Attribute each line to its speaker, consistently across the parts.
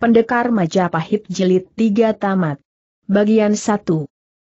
Speaker 1: Pendekar Majapahit Jilid 3 Tamat Bagian 1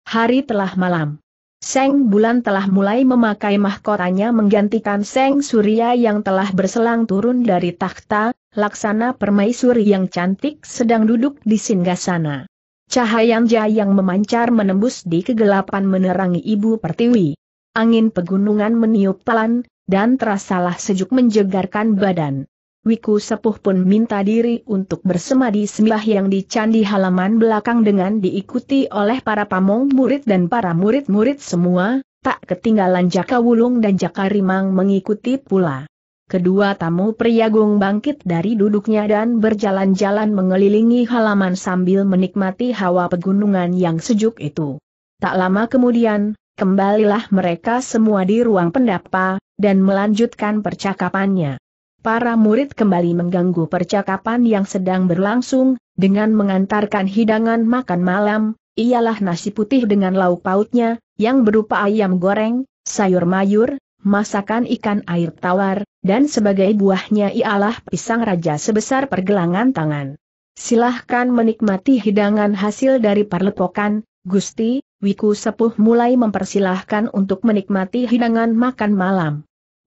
Speaker 1: Hari telah malam Seng Bulan telah mulai memakai mahkotanya menggantikan Seng Surya yang telah berselang turun dari takhta, laksana permaisuri yang cantik sedang duduk di singgasana. Cahayanja yang memancar menembus di kegelapan menerangi Ibu Pertiwi. Angin pegunungan meniup pelan, dan terasalah sejuk menjegarkan badan. Wiku Sepuh pun minta diri untuk bersemadi sembah yang di candi halaman belakang dengan diikuti oleh para pamong murid dan para murid-murid semua, tak ketinggalan Jaka Wulung dan Jaka Rimang mengikuti pula. Kedua tamu pria gong bangkit dari duduknya dan berjalan-jalan mengelilingi halaman sambil menikmati hawa pegunungan yang sejuk itu. Tak lama kemudian, kembalilah mereka semua di ruang pendapa, dan melanjutkan percakapannya. Para murid kembali mengganggu percakapan yang sedang berlangsung, dengan mengantarkan hidangan makan malam, ialah nasi putih dengan lauk pautnya, yang berupa ayam goreng, sayur mayur, masakan ikan air tawar, dan sebagai buahnya ialah pisang raja sebesar pergelangan tangan. Silahkan menikmati hidangan hasil dari parlepokan, Gusti, Wiku Sepuh mulai mempersilahkan untuk menikmati hidangan makan malam.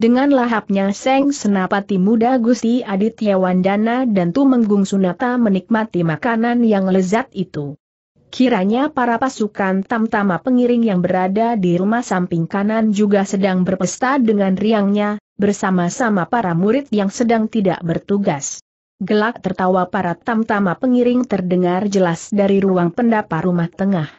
Speaker 1: Dengan lahapnya Seng Senapati Muda Gusti Aditya Wandana dan Tumenggung Sunata menikmati makanan yang lezat itu. Kiranya para pasukan tamtama pengiring yang berada di rumah samping kanan juga sedang berpesta dengan riangnya, bersama-sama para murid yang sedang tidak bertugas. Gelak tertawa para tamtama pengiring terdengar jelas dari ruang pendapa rumah tengah.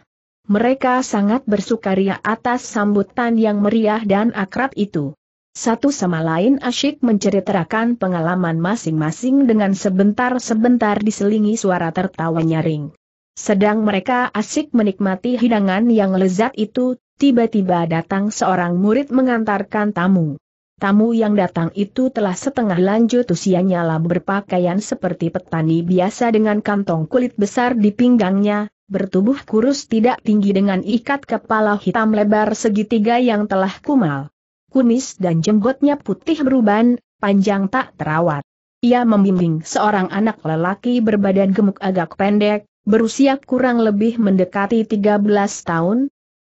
Speaker 1: Mereka sangat bersukaria atas sambutan yang meriah dan akrab itu. Satu sama lain asyik menceritakan pengalaman masing-masing dengan sebentar-sebentar diselingi suara tertawa nyaring. Sedang mereka asyik menikmati hidangan yang lezat itu, tiba-tiba datang seorang murid mengantarkan tamu. Tamu yang datang itu telah setengah lanjut usianya lah berpakaian seperti petani biasa dengan kantong kulit besar di pinggangnya, bertubuh kurus tidak tinggi dengan ikat kepala hitam lebar segitiga yang telah kumal kumis dan jenggotnya putih beruban, panjang tak terawat. Ia membimbing seorang anak lelaki berbadan gemuk agak pendek, berusia kurang lebih mendekati 13 tahun.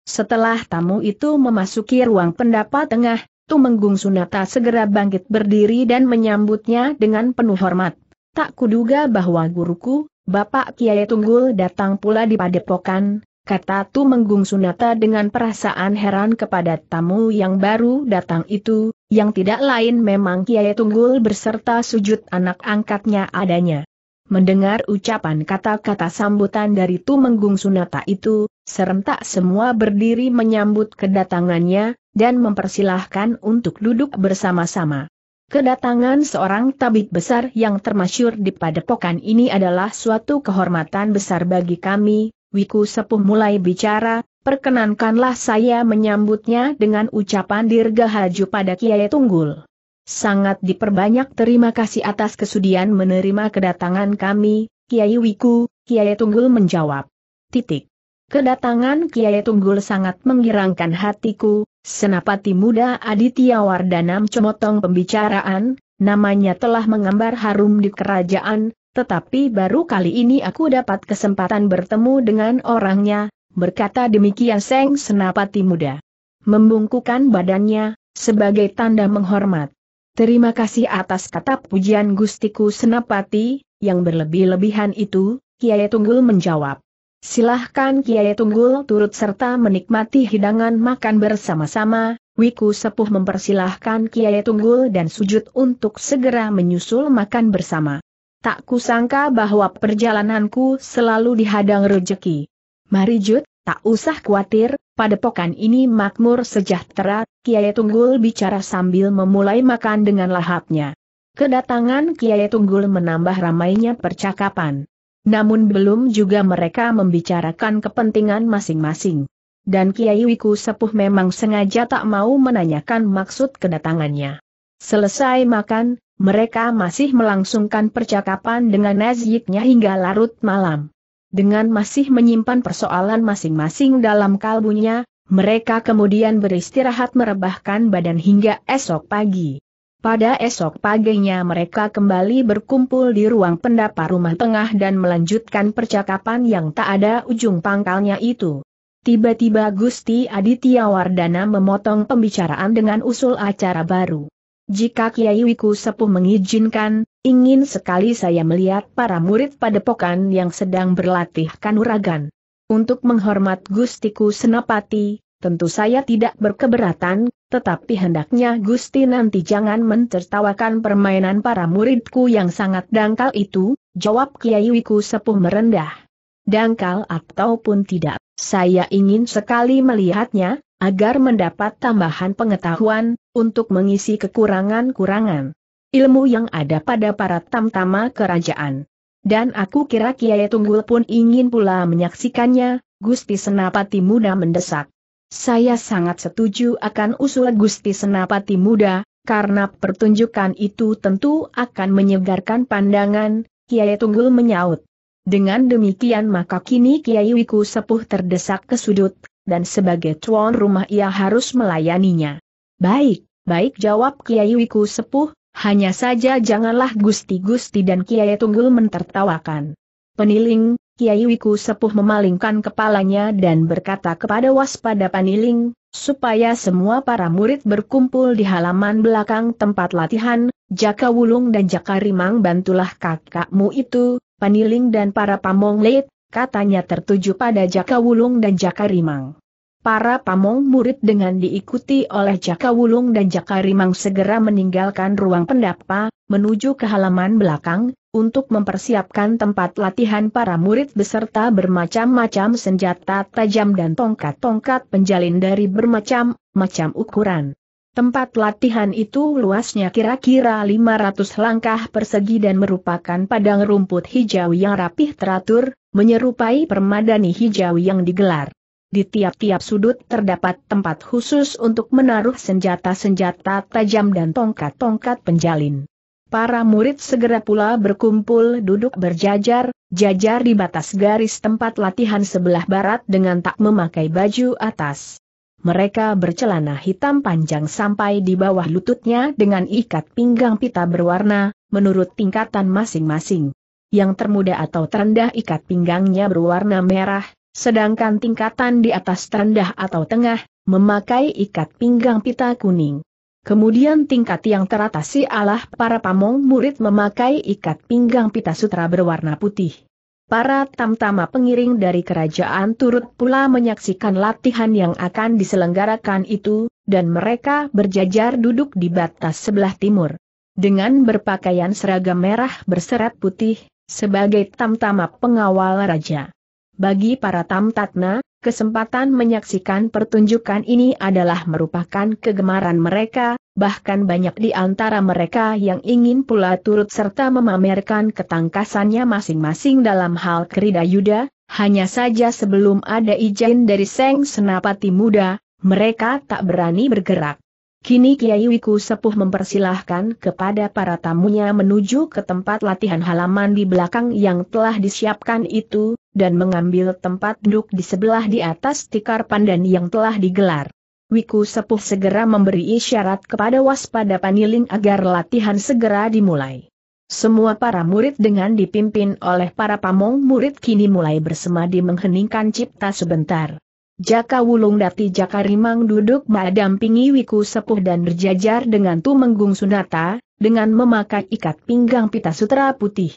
Speaker 1: Setelah tamu itu memasuki ruang pendapat tengah, Tumenggung Sunata segera bangkit berdiri dan menyambutnya dengan penuh hormat. Tak kuduga bahwa guruku, Bapak Kiai Tunggul datang pula di padepokan, kata Tu Menggung Sunata dengan perasaan heran kepada tamu yang baru datang itu, yang tidak lain memang Kiai Tunggul berserta sujud anak angkatnya adanya. Mendengar ucapan kata-kata sambutan dari Tu Menggung Sunata itu, serentak semua berdiri menyambut kedatangannya, dan mempersilahkan untuk duduk bersama-sama. Kedatangan seorang tabib besar yang termasyur di padepokan ini adalah suatu kehormatan besar bagi kami, Wiku Sepuh mulai bicara, perkenankanlah saya menyambutnya dengan ucapan dirgahaju pada Kiai Tunggul. Sangat diperbanyak terima kasih atas kesudian menerima kedatangan kami, Kiai Wiku, Kiai Tunggul menjawab. Titik. Kedatangan Kiai Tunggul sangat menggirangkan hatiku, senapati muda Aditya Wardanam Comotong pembicaraan, namanya telah mengambar harum di kerajaan, tetapi baru kali ini aku dapat kesempatan bertemu dengan orangnya, berkata demikian Seng Senapati Muda. Membungkukan badannya, sebagai tanda menghormat. Terima kasih atas kata pujian Gustiku Senapati, yang berlebih-lebihan itu, Kiai Tunggul menjawab. Silahkan Kiai Tunggul turut serta menikmati hidangan makan bersama-sama, Wiku Sepuh mempersilahkan Kiai Tunggul dan sujud untuk segera menyusul makan bersama. Tak kusangka bahwa perjalananku selalu dihadang rejeki. Mari Jud, tak usah khawatir, pada pokan ini makmur sejahtera, Kiai Tunggul bicara sambil memulai makan dengan lahapnya. Kedatangan Kiai Tunggul menambah ramainya percakapan. Namun belum juga mereka membicarakan kepentingan masing-masing. Dan Kiai Wiku Sepuh memang sengaja tak mau menanyakan maksud kedatangannya. Selesai makan, mereka masih melangsungkan percakapan dengan Naziknya hingga larut malam. Dengan masih menyimpan persoalan masing-masing dalam kalbunya, mereka kemudian beristirahat merebahkan badan hingga esok pagi. Pada esok paginya mereka kembali berkumpul di ruang pendapa rumah tengah dan melanjutkan percakapan yang tak ada ujung pangkalnya itu. Tiba-tiba Gusti Aditya Wardana memotong pembicaraan dengan usul acara baru. Jika Kiai Wiku Sepuh mengizinkan, ingin sekali saya melihat para murid padepokan yang sedang berlatih kanuragan. Untuk menghormat Gustiku Senapati, tentu saya tidak berkeberatan, tetapi hendaknya Gusti nanti jangan mencertawakan permainan para muridku yang sangat dangkal itu, jawab Kiai Wiku Sepuh merendah. Dangkal ataupun tidak, saya ingin sekali melihatnya, agar mendapat tambahan pengetahuan, untuk mengisi kekurangan-kurangan ilmu yang ada pada para tamtama kerajaan. Dan aku kira Kiai Tunggul pun ingin pula menyaksikannya, Gusti Senapati Muda mendesak. Saya sangat setuju akan usul Gusti Senapati Muda, karena pertunjukan itu tentu akan menyegarkan pandangan, Kiai Tunggul menyaut. Dengan demikian maka kini Kiai Wiku Sepuh terdesak ke sudut, dan sebagai tuan rumah ia harus melayaninya. Baik, baik jawab Kiai Wiku Sepuh, hanya saja janganlah gusti-gusti dan Kiai Tunggul mentertawakan. Peniling, Kiai Wiku Sepuh memalingkan kepalanya dan berkata kepada waspada paniling, supaya semua para murid berkumpul di halaman belakang tempat latihan, Jaka Wulung dan Jaka Rimang bantulah kakakmu itu, Paniling dan para pamong leit, katanya tertuju pada Jaka Wulung dan Jaka Rimang. Para pamong murid dengan diikuti oleh Jaka Wulung dan Jaka Rimang segera meninggalkan ruang pendapa, menuju ke halaman belakang, untuk mempersiapkan tempat latihan para murid beserta bermacam-macam senjata tajam dan tongkat-tongkat penjalin dari bermacam-macam ukuran. Tempat latihan itu luasnya kira-kira 500 langkah persegi dan merupakan padang rumput hijau yang rapih teratur, menyerupai permadani hijau yang digelar. Di tiap-tiap sudut terdapat tempat khusus untuk menaruh senjata-senjata tajam dan tongkat-tongkat penjalin. Para murid segera pula berkumpul duduk berjajar, jajar di batas garis tempat latihan sebelah barat dengan tak memakai baju atas. Mereka bercelana hitam panjang sampai di bawah lututnya dengan ikat pinggang pita berwarna, menurut tingkatan masing-masing. Yang termuda atau terendah ikat pinggangnya berwarna merah, sedangkan tingkatan di atas terendah atau tengah, memakai ikat pinggang pita kuning. Kemudian tingkat yang teratasi adalah para pamong murid memakai ikat pinggang pita sutra berwarna putih. Para tamtama pengiring dari kerajaan turut pula menyaksikan latihan yang akan diselenggarakan itu, dan mereka berjajar duduk di batas sebelah timur. Dengan berpakaian seragam merah berserat putih, sebagai tamtama pengawal raja. Bagi para tamtatna, kesempatan menyaksikan pertunjukan ini adalah merupakan kegemaran mereka, Bahkan banyak di antara mereka yang ingin pula turut serta memamerkan ketangkasannya masing-masing dalam hal kerida yuda, hanya saja sebelum ada izin dari Seng Senapati Muda, mereka tak berani bergerak. Kini Kiai Wiku Sepuh mempersilahkan kepada para tamunya menuju ke tempat latihan halaman di belakang yang telah disiapkan itu, dan mengambil tempat duduk di sebelah di atas tikar pandan yang telah digelar. Wiku Sepuh segera memberi isyarat kepada waspada paniling agar latihan segera dimulai. Semua para murid dengan dipimpin oleh para pamong murid kini mulai bersemadi mengheningkan cipta sebentar. Jaka Wulung Dati Jaka Rimang duduk mendampingi Wiku Sepuh dan berjajar dengan Tumenggung Sunata, dengan memakai ikat pinggang pita sutra putih.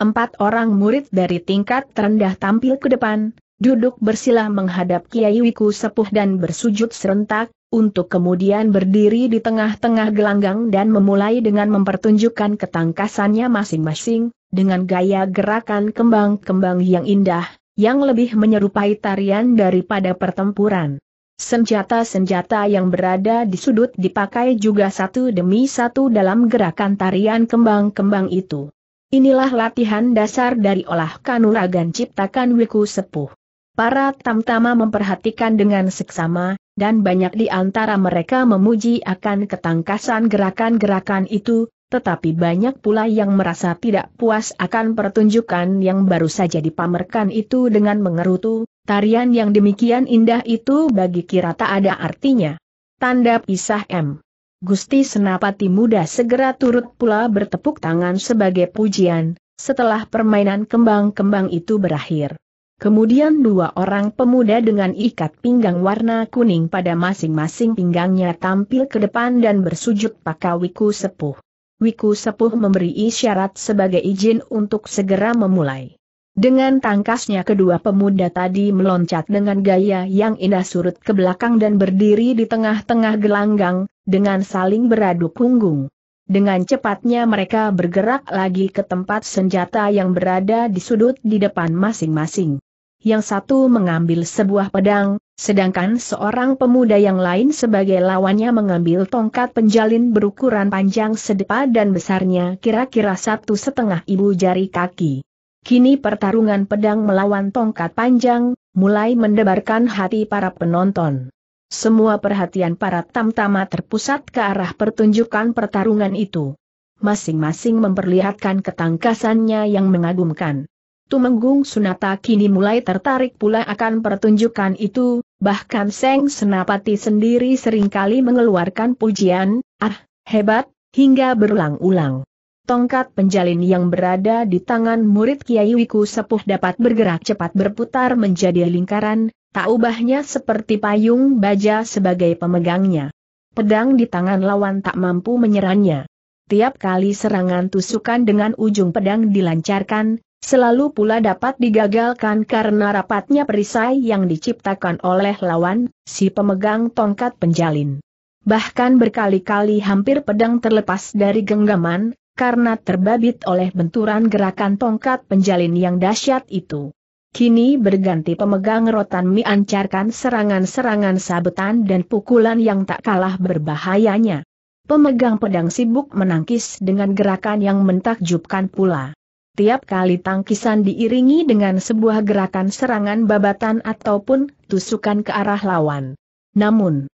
Speaker 1: Empat orang murid dari tingkat terendah tampil ke depan, duduk bersila menghadap Kiai Wiku Sepuh dan bersujud serentak, untuk kemudian berdiri di tengah-tengah gelanggang dan memulai dengan mempertunjukkan ketangkasannya masing-masing, dengan gaya gerakan kembang-kembang yang indah, yang lebih menyerupai tarian daripada pertempuran. Senjata-senjata yang berada di sudut dipakai juga satu demi satu dalam gerakan tarian kembang-kembang itu. Inilah latihan dasar dari olah kanuragan ciptakan Wiku Sepuh. Para tamtama memperhatikan dengan seksama, dan banyak di antara mereka memuji akan ketangkasan gerakan-gerakan itu, tetapi banyak pula yang merasa tidak puas akan pertunjukan yang baru saja dipamerkan itu dengan mengerutu, tarian yang demikian indah itu bagi kira tak ada artinya. Tanda pisah M. Gusti Senapati Muda segera turut pula bertepuk tangan sebagai pujian, setelah permainan kembang-kembang itu berakhir. Kemudian dua orang pemuda dengan ikat pinggang warna kuning pada masing-masing pinggangnya tampil ke depan dan bersujud pakai wiku sepuh. Wiku sepuh memberi isyarat sebagai izin untuk segera memulai. Dengan tangkasnya kedua pemuda tadi meloncat dengan gaya yang indah surut ke belakang dan berdiri di tengah-tengah gelanggang, dengan saling beradu punggung. Dengan cepatnya mereka bergerak lagi ke tempat senjata yang berada di sudut di depan masing-masing. Yang satu mengambil sebuah pedang, sedangkan seorang pemuda yang lain sebagai lawannya mengambil tongkat penjalin berukuran panjang sedepa dan besarnya kira-kira satu setengah ibu jari kaki. Kini pertarungan pedang melawan tongkat panjang, mulai mendebarkan hati para penonton. Semua perhatian para tamtama terpusat ke arah pertunjukan pertarungan itu. Masing-masing memperlihatkan ketangkasannya yang mengagumkan. Tumenggung Sunata kini mulai tertarik pula akan pertunjukan itu, bahkan Seng Senapati sendiri seringkali mengeluarkan pujian, ah, hebat, hingga berulang-ulang. Tongkat penjalin yang berada di tangan murid Kiai Wiku Sepuh dapat bergerak cepat berputar menjadi lingkaran, tak ubahnya seperti payung baja sebagai pemegangnya. Pedang di tangan lawan tak mampu menyerangnya. Tiap kali serangan tusukan dengan ujung pedang dilancarkan, selalu pula dapat digagalkan karena rapatnya perisai yang diciptakan oleh lawan, si pemegang tongkat penjalin. Bahkan berkali-kali hampir pedang terlepas dari genggaman, karena terbabit oleh benturan gerakan tongkat penjalin yang dahsyat itu. Kini berganti pemegang rotan ancarkan serangan-serangan sabetan dan pukulan yang tak kalah berbahayanya. Pemegang pedang sibuk menangkis dengan gerakan yang mentakjubkan pula. Tiap kali tangkisan diiringi dengan sebuah gerakan serangan babatan ataupun tusukan ke arah lawan. Namun,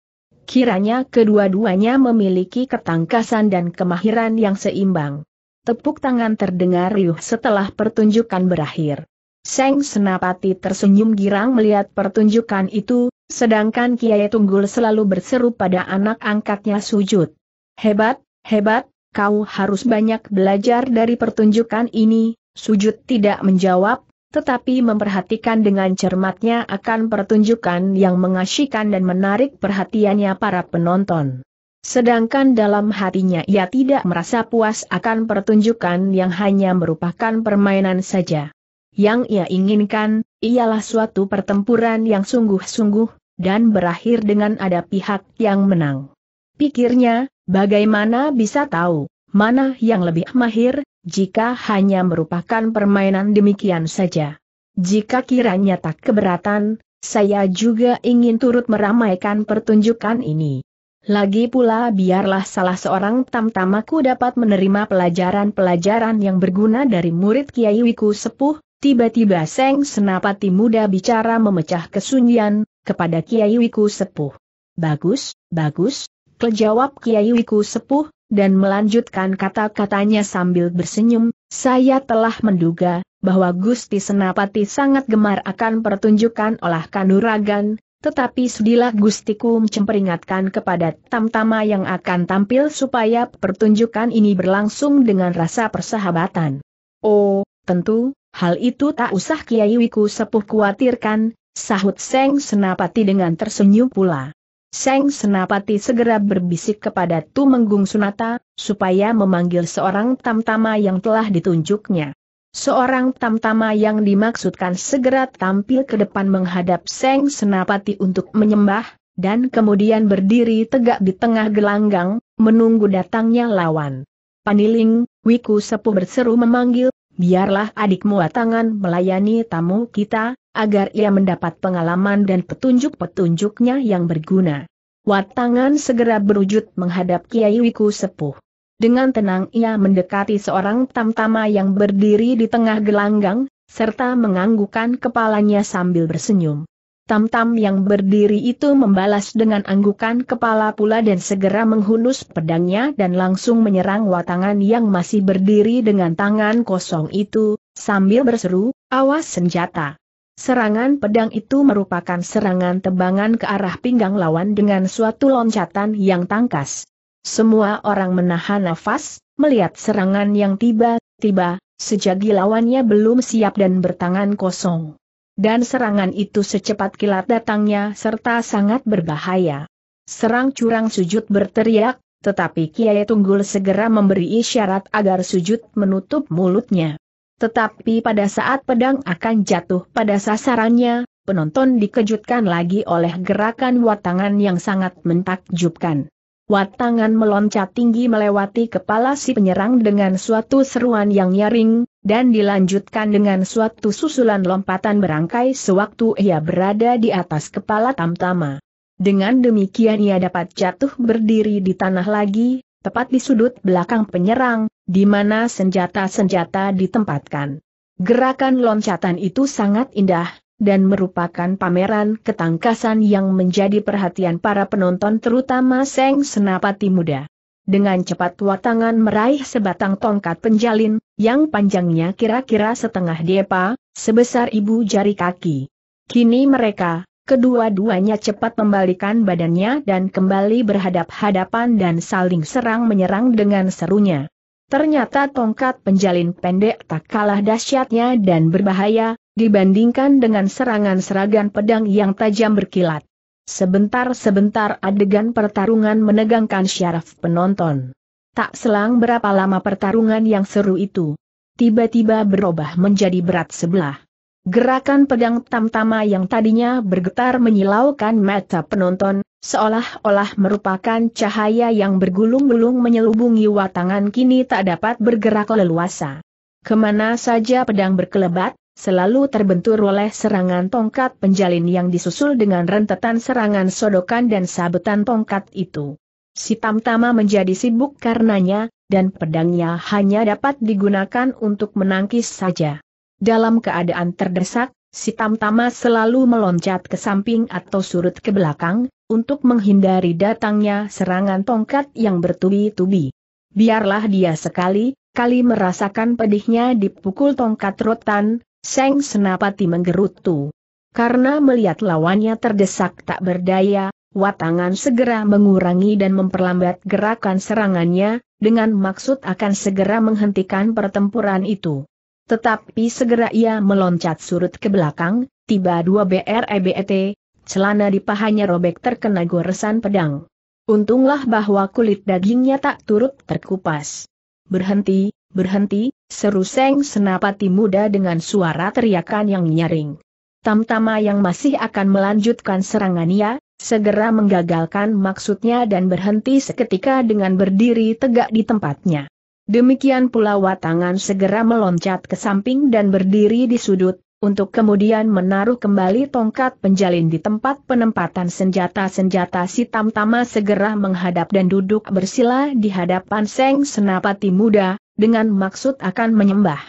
Speaker 1: kiranya kedua-duanya memiliki ketangkasan dan kemahiran yang seimbang. Tepuk tangan terdengar riuh setelah pertunjukan berakhir. Seng Senapati tersenyum girang melihat pertunjukan itu, sedangkan Kiai Tunggul selalu berseru pada anak angkatnya sujud. Hebat, hebat, kau harus banyak belajar dari pertunjukan ini, sujud tidak menjawab, tetapi memperhatikan dengan cermatnya akan pertunjukan yang mengasyikan dan menarik perhatiannya para penonton. Sedangkan dalam hatinya ia tidak merasa puas akan pertunjukan yang hanya merupakan permainan saja. Yang ia inginkan, ialah suatu pertempuran yang sungguh-sungguh, dan berakhir dengan ada pihak yang menang. Pikirnya, bagaimana bisa tahu, mana yang lebih mahir, jika hanya merupakan permainan demikian saja. Jika kiranya tak keberatan, saya juga ingin turut meramaikan pertunjukan ini. Lagi pula biarlah salah seorang tamtamaku dapat menerima pelajaran-pelajaran yang berguna dari murid Kiai Wiku Sepuh, Tiba-tiba Seng Senapati Muda bicara memecah kesunyian, kepada Kiai Wiku Sepuh. Bagus, bagus, kejawab Kiai Wiku Sepuh, dan melanjutkan kata-katanya sambil bersenyum, saya telah menduga, bahwa Gusti Senapati sangat gemar akan pertunjukan olah kanuragan, tetapi sudilah Gustiku mencemperingatkan kepada tamtama yang akan tampil supaya pertunjukan ini berlangsung dengan rasa persahabatan. Oh, tentu, Hal itu tak usah Kiai Wiku sepuh khawatirkan, sahut Seng Senapati dengan tersenyum pula. Seng Senapati segera berbisik kepada Tumenggung Sunata, supaya memanggil seorang tamtama yang telah ditunjuknya. Seorang tamtama yang dimaksudkan segera tampil ke depan menghadap Seng Senapati untuk menyembah, dan kemudian berdiri tegak di tengah gelanggang, menunggu datangnya lawan. Paniling, Wiku Sepuh berseru memanggil, biarlah adik mua tangan melayani tamu kita, agar ia mendapat pengalaman dan petunjuk-petunjuknya yang berguna. Watangan segera berwujud menghadap Kiai Wiku Sepuh. Dengan tenang ia mendekati seorang tamtama yang berdiri di tengah gelanggang, serta menganggukkan kepalanya sambil bersenyum. Tam -tam yang berdiri itu membalas dengan anggukan kepala pula dan segera menghunus pedangnya dan langsung menyerang watangan yang masih berdiri dengan tangan kosong itu, sambil berseru, awas senjata. Serangan pedang itu merupakan serangan tebangan ke arah pinggang lawan dengan suatu loncatan yang tangkas. Semua orang menahan nafas, melihat serangan yang tiba-tiba, sejagi lawannya belum siap dan bertangan kosong. Dan serangan itu secepat kilat datangnya serta sangat berbahaya. Serang curang sujud berteriak, tetapi Kiai Tunggul segera memberi isyarat agar sujud menutup mulutnya. Tetapi pada saat pedang akan jatuh pada sasarannya, penonton dikejutkan lagi oleh gerakan watangan yang sangat mentakjubkan tangan meloncat tinggi melewati kepala si penyerang dengan suatu seruan yang nyaring, dan dilanjutkan dengan suatu susulan lompatan berangkai sewaktu ia berada di atas kepala Tamtama. Dengan demikian ia dapat jatuh berdiri di tanah lagi, tepat di sudut belakang penyerang, di mana senjata-senjata ditempatkan. Gerakan loncatan itu sangat indah, dan merupakan pameran ketangkasan yang menjadi perhatian para penonton terutama Seng Senapati Muda. Dengan cepat tua tangan meraih sebatang tongkat penjalin, yang panjangnya kira-kira setengah depa, sebesar ibu jari kaki. Kini mereka, kedua-duanya cepat membalikan badannya dan kembali berhadap-hadapan dan saling serang-menyerang dengan serunya. Ternyata tongkat penjalin pendek tak kalah dahsyatnya dan berbahaya, dibandingkan dengan serangan seragan pedang yang tajam berkilat. Sebentar-sebentar adegan pertarungan menegangkan syaraf penonton. Tak selang berapa lama pertarungan yang seru itu, tiba-tiba berubah menjadi berat sebelah. Gerakan pedang tamtama yang tadinya bergetar menyilaukan mata penonton, seolah-olah merupakan cahaya yang bergulung-gulung menyelubungi watangan kini tak dapat bergerak leluasa. Kemana saja pedang berkelebat, selalu terbentur oleh serangan tongkat penjalin yang disusul dengan rentetan serangan sodokan dan sabetan tongkat itu. Si Tamtama menjadi sibuk karenanya, dan pedangnya hanya dapat digunakan untuk menangkis saja. Dalam keadaan terdesak, si Tamtama selalu meloncat ke samping atau surut ke belakang, untuk menghindari datangnya serangan tongkat yang bertubi-tubi. Biarlah dia sekali, kali merasakan pedihnya dipukul tongkat rotan, Seng Senapati menggerutu. Karena melihat lawannya terdesak tak berdaya, Watangan segera mengurangi dan memperlambat gerakan serangannya, dengan maksud akan segera menghentikan pertempuran itu. Tetapi segera ia meloncat surut ke belakang, tiba dua BREBET, celana di pahanya robek terkena goresan pedang. Untunglah bahwa kulit dagingnya tak turut terkupas. Berhenti, berhenti, Seru Seng Senapati Muda dengan suara teriakan yang nyaring. Tamtama yang masih akan melanjutkan serangannya, segera menggagalkan maksudnya dan berhenti seketika dengan berdiri tegak di tempatnya. Demikian pula Watangan segera meloncat ke samping dan berdiri di sudut, untuk kemudian menaruh kembali tongkat penjalin di tempat penempatan senjata-senjata si Tamtama segera menghadap dan duduk bersila di hadapan Seng Senapati Muda, dengan maksud akan menyembah.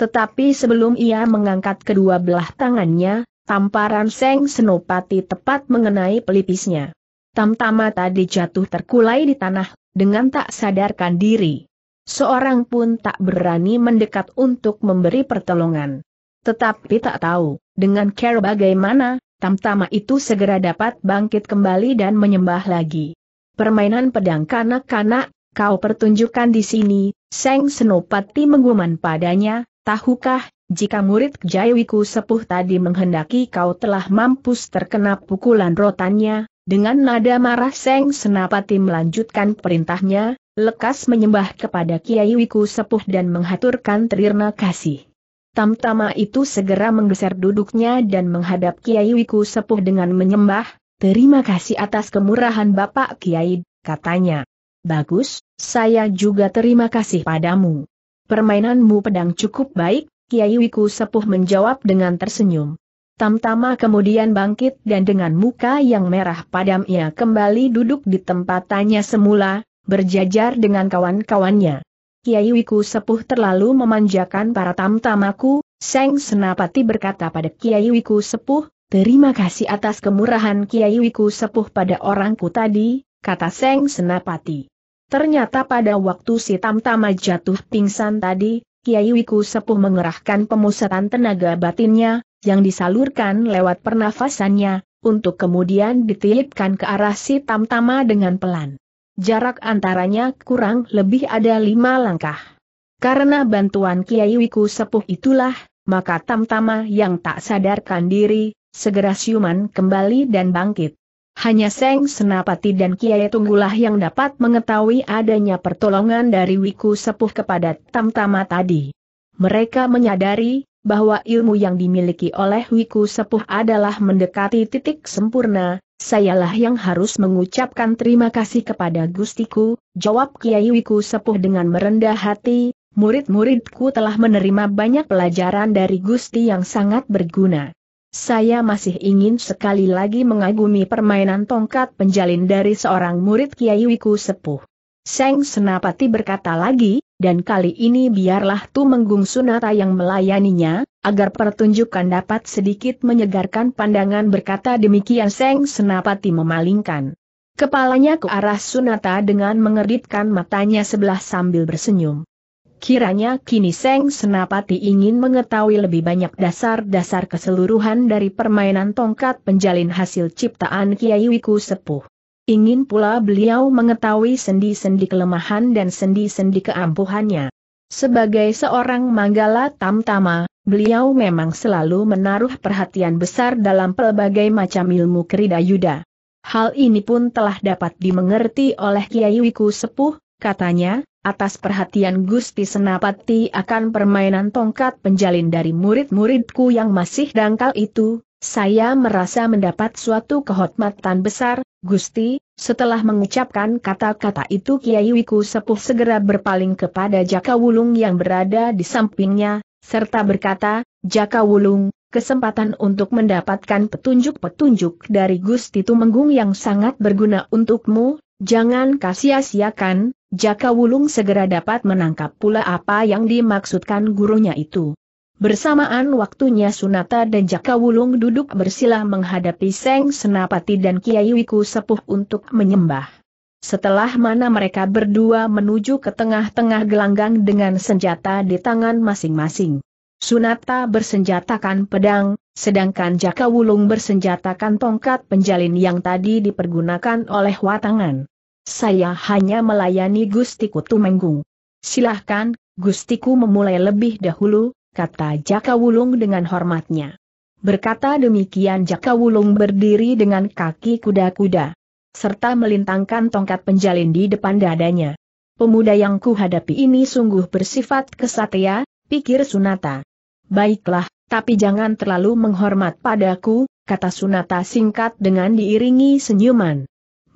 Speaker 1: Tetapi sebelum ia mengangkat kedua belah tangannya, tamparan Seng Senopati tepat mengenai pelipisnya. Tamtama tadi jatuh terkulai di tanah, dengan tak sadarkan diri. Seorang pun tak berani mendekat untuk memberi pertolongan. Tetapi tak tahu, dengan care bagaimana, Tamtama itu segera dapat bangkit kembali dan menyembah lagi. Permainan pedang kanak-kanak, kau pertunjukkan di sini, Seng Senopati mengguman padanya, tahukah, jika murid Jaiwiku sepuh tadi menghendaki kau telah mampus terkena pukulan rotannya, dengan nada marah Seng Senopati melanjutkan perintahnya, lekas menyembah kepada Kiai Wiku sepuh dan menghaturkan terima kasih. Tamtama itu segera menggeser duduknya dan menghadap Kiai Wiku sepuh dengan menyembah, terima kasih atas kemurahan Bapak Kiai, katanya. Bagus, saya juga terima kasih padamu. Permainanmu pedang cukup baik, Kiai Wiku Sepuh menjawab dengan tersenyum. Tamtama kemudian bangkit dan dengan muka yang merah padam ia kembali duduk di tempat tanya semula, berjajar dengan kawan-kawannya. Kiai Wiku Sepuh terlalu memanjakan para tamtamaku, Seng Senapati berkata pada Kiai Wiku Sepuh, terima kasih atas kemurahan Kiai Wiku Sepuh pada orangku tadi, kata Seng Senapati. Ternyata pada waktu si Tamtama jatuh pingsan tadi, Kiai Wiku Sepuh mengerahkan pemusatan tenaga batinnya, yang disalurkan lewat pernafasannya, untuk kemudian ditiupkan ke arah si Tamtama dengan pelan. Jarak antaranya kurang lebih ada lima langkah. Karena bantuan Kiai Wiku Sepuh itulah, maka Tamtama yang tak sadarkan diri, segera siuman kembali dan bangkit. Hanya Seng Senapati dan Kiai Tunggulah yang dapat mengetahui adanya pertolongan dari Wiku Sepuh kepada Tamtama tadi. Mereka menyadari bahwa ilmu yang dimiliki oleh Wiku Sepuh adalah mendekati titik sempurna, sayalah yang harus mengucapkan terima kasih kepada Gustiku, jawab Kiai Wiku Sepuh dengan merendah hati, murid-muridku telah menerima banyak pelajaran dari Gusti yang sangat berguna. Saya masih ingin sekali lagi mengagumi permainan tongkat penjalin dari seorang murid Kiai Wiku Sepuh. Seng Senapati berkata lagi, dan kali ini biarlah Tu Tumenggung Sunata yang melayaninya, agar pertunjukan dapat sedikit menyegarkan pandangan berkata demikian Seng Senapati memalingkan. Kepalanya ke arah Sunata dengan mengeritkan matanya sebelah sambil bersenyum. Kiranya kini Seng Senapati ingin mengetahui lebih banyak dasar-dasar keseluruhan dari permainan tongkat penjalin hasil ciptaan Kiai Wiku Sepuh. Ingin pula beliau mengetahui sendi-sendi kelemahan dan sendi-sendi keampuhannya. Sebagai seorang Manggala Tamtama, beliau memang selalu menaruh perhatian besar dalam pelbagai macam ilmu kerida Yuda. Hal ini pun telah dapat dimengerti oleh Kiai Wiku Sepuh, katanya, atas perhatian Gusti Senapati akan permainan tongkat penjalin dari murid-muridku yang masih dangkal itu, saya merasa mendapat suatu kehormatan besar, Gusti, setelah mengucapkan kata-kata itu Kiai Wiku Sepuh segera berpaling kepada Jaka Wulung yang berada di sampingnya, serta berkata, Jaka Wulung, kesempatan untuk mendapatkan petunjuk-petunjuk dari Gusti Tumenggung yang sangat berguna untukmu, jangan kasia-siakan, Jaka Wulung segera dapat menangkap pula apa yang dimaksudkan gurunya itu. Bersamaan waktunya Sunata dan Jaka Wulung duduk bersilah menghadapi Seng Senapati dan Kiai Wiku Sepuh untuk menyembah. Setelah mana mereka berdua menuju ke tengah-tengah gelanggang dengan senjata di tangan masing-masing. Sunata bersenjatakan pedang, sedangkan Jaka Wulung bersenjatakan tongkat penjalin yang tadi dipergunakan oleh watangan. Saya hanya melayani Gustiku Tumenggung. Silahkan, Gustiku memulai lebih dahulu, kata Jaka Wulung dengan hormatnya. Berkata demikian Jaka Wulung berdiri dengan kaki kuda-kuda. Serta melintangkan tongkat penjalin di depan dadanya. Pemuda yang kuhadapi ini sungguh bersifat kesatria, pikir Sunata. Baiklah, tapi jangan terlalu menghormat padaku, kata Sunata singkat dengan diiringi senyuman.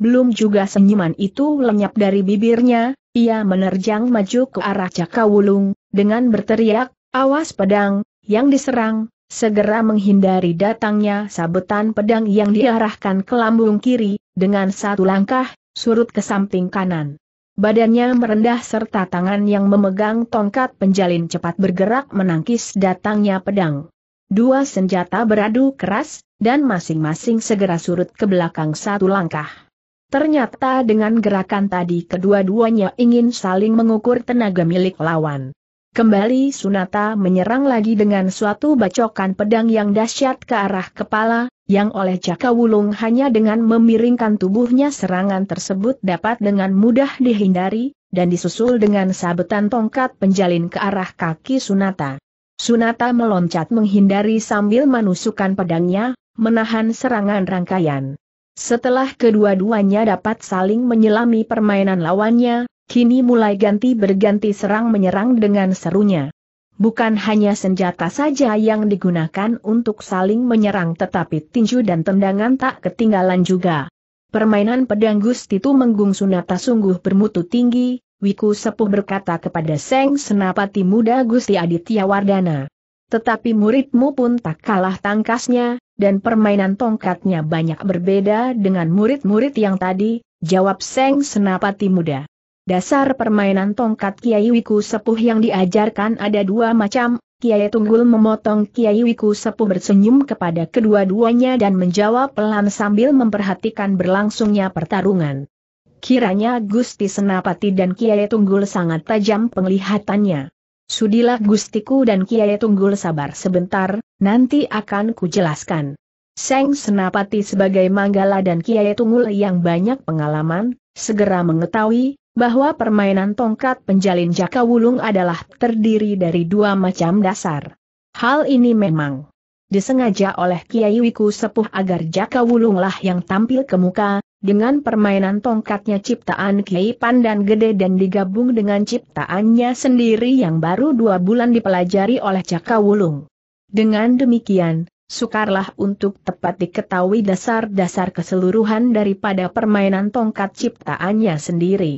Speaker 1: Belum juga senyuman itu lenyap dari bibirnya, ia menerjang maju ke arah Cakawulung, dengan berteriak, awas pedang, yang diserang, segera menghindari datangnya sabetan pedang yang diarahkan ke lambung kiri, dengan satu langkah, surut ke samping kanan. Badannya merendah serta tangan yang memegang tongkat penjalin cepat bergerak menangkis datangnya pedang. Dua senjata beradu keras, dan masing-masing segera surut ke belakang satu langkah. Ternyata dengan gerakan tadi kedua-duanya ingin saling mengukur tenaga milik lawan. Kembali Sunata menyerang lagi dengan suatu bacokan pedang yang dahsyat ke arah kepala, yang oleh Jaka Wulung hanya dengan memiringkan tubuhnya serangan tersebut dapat dengan mudah dihindari, dan disusul dengan sabetan tongkat penjalin ke arah kaki Sunata. Sunata meloncat menghindari sambil menusukkan pedangnya, menahan serangan rangkaian. Setelah kedua-duanya dapat saling menyelami permainan lawannya, kini mulai ganti berganti serang menyerang dengan serunya. Bukan hanya senjata saja yang digunakan untuk saling menyerang tetapi tinju dan tendangan tak ketinggalan juga. Permainan pedang itu Menggung Sunata sungguh bermutu tinggi, Wiku Sepuh berkata kepada Seng Senapati Muda Gusti Aditya Wardana. Tetapi muridmu pun tak kalah tangkasnya, dan permainan tongkatnya banyak berbeda dengan murid-murid yang tadi, jawab Seng Senapati Muda. Dasar permainan tongkat Kiai Wiku Sepuh yang diajarkan ada dua macam, Kiai Tunggul memotong Kiai Wiku Sepuh bersenyum kepada kedua-duanya dan menjawab pelan sambil memperhatikan berlangsungnya pertarungan. Kiranya Gusti Senapati dan Kiai Tunggul sangat tajam penglihatannya. Sudilah gustiku dan kiai tunggul sabar sebentar, nanti akan kujelaskan. Seng Senapati sebagai Manggala dan Kiai Tunggul yang banyak pengalaman, segera mengetahui bahwa permainan tongkat penjalin jaka wulung adalah terdiri dari dua macam dasar. Hal ini memang disengaja oleh Kiai Wiku Sepuh agar jaka wulunglah yang tampil ke muka, dengan permainan tongkatnya ciptaan Kiai dan Gede dan digabung dengan ciptaannya sendiri yang baru dua bulan dipelajari oleh Caka Wulung. Dengan demikian, sukarlah untuk tepat diketahui dasar-dasar keseluruhan daripada permainan tongkat ciptaannya sendiri.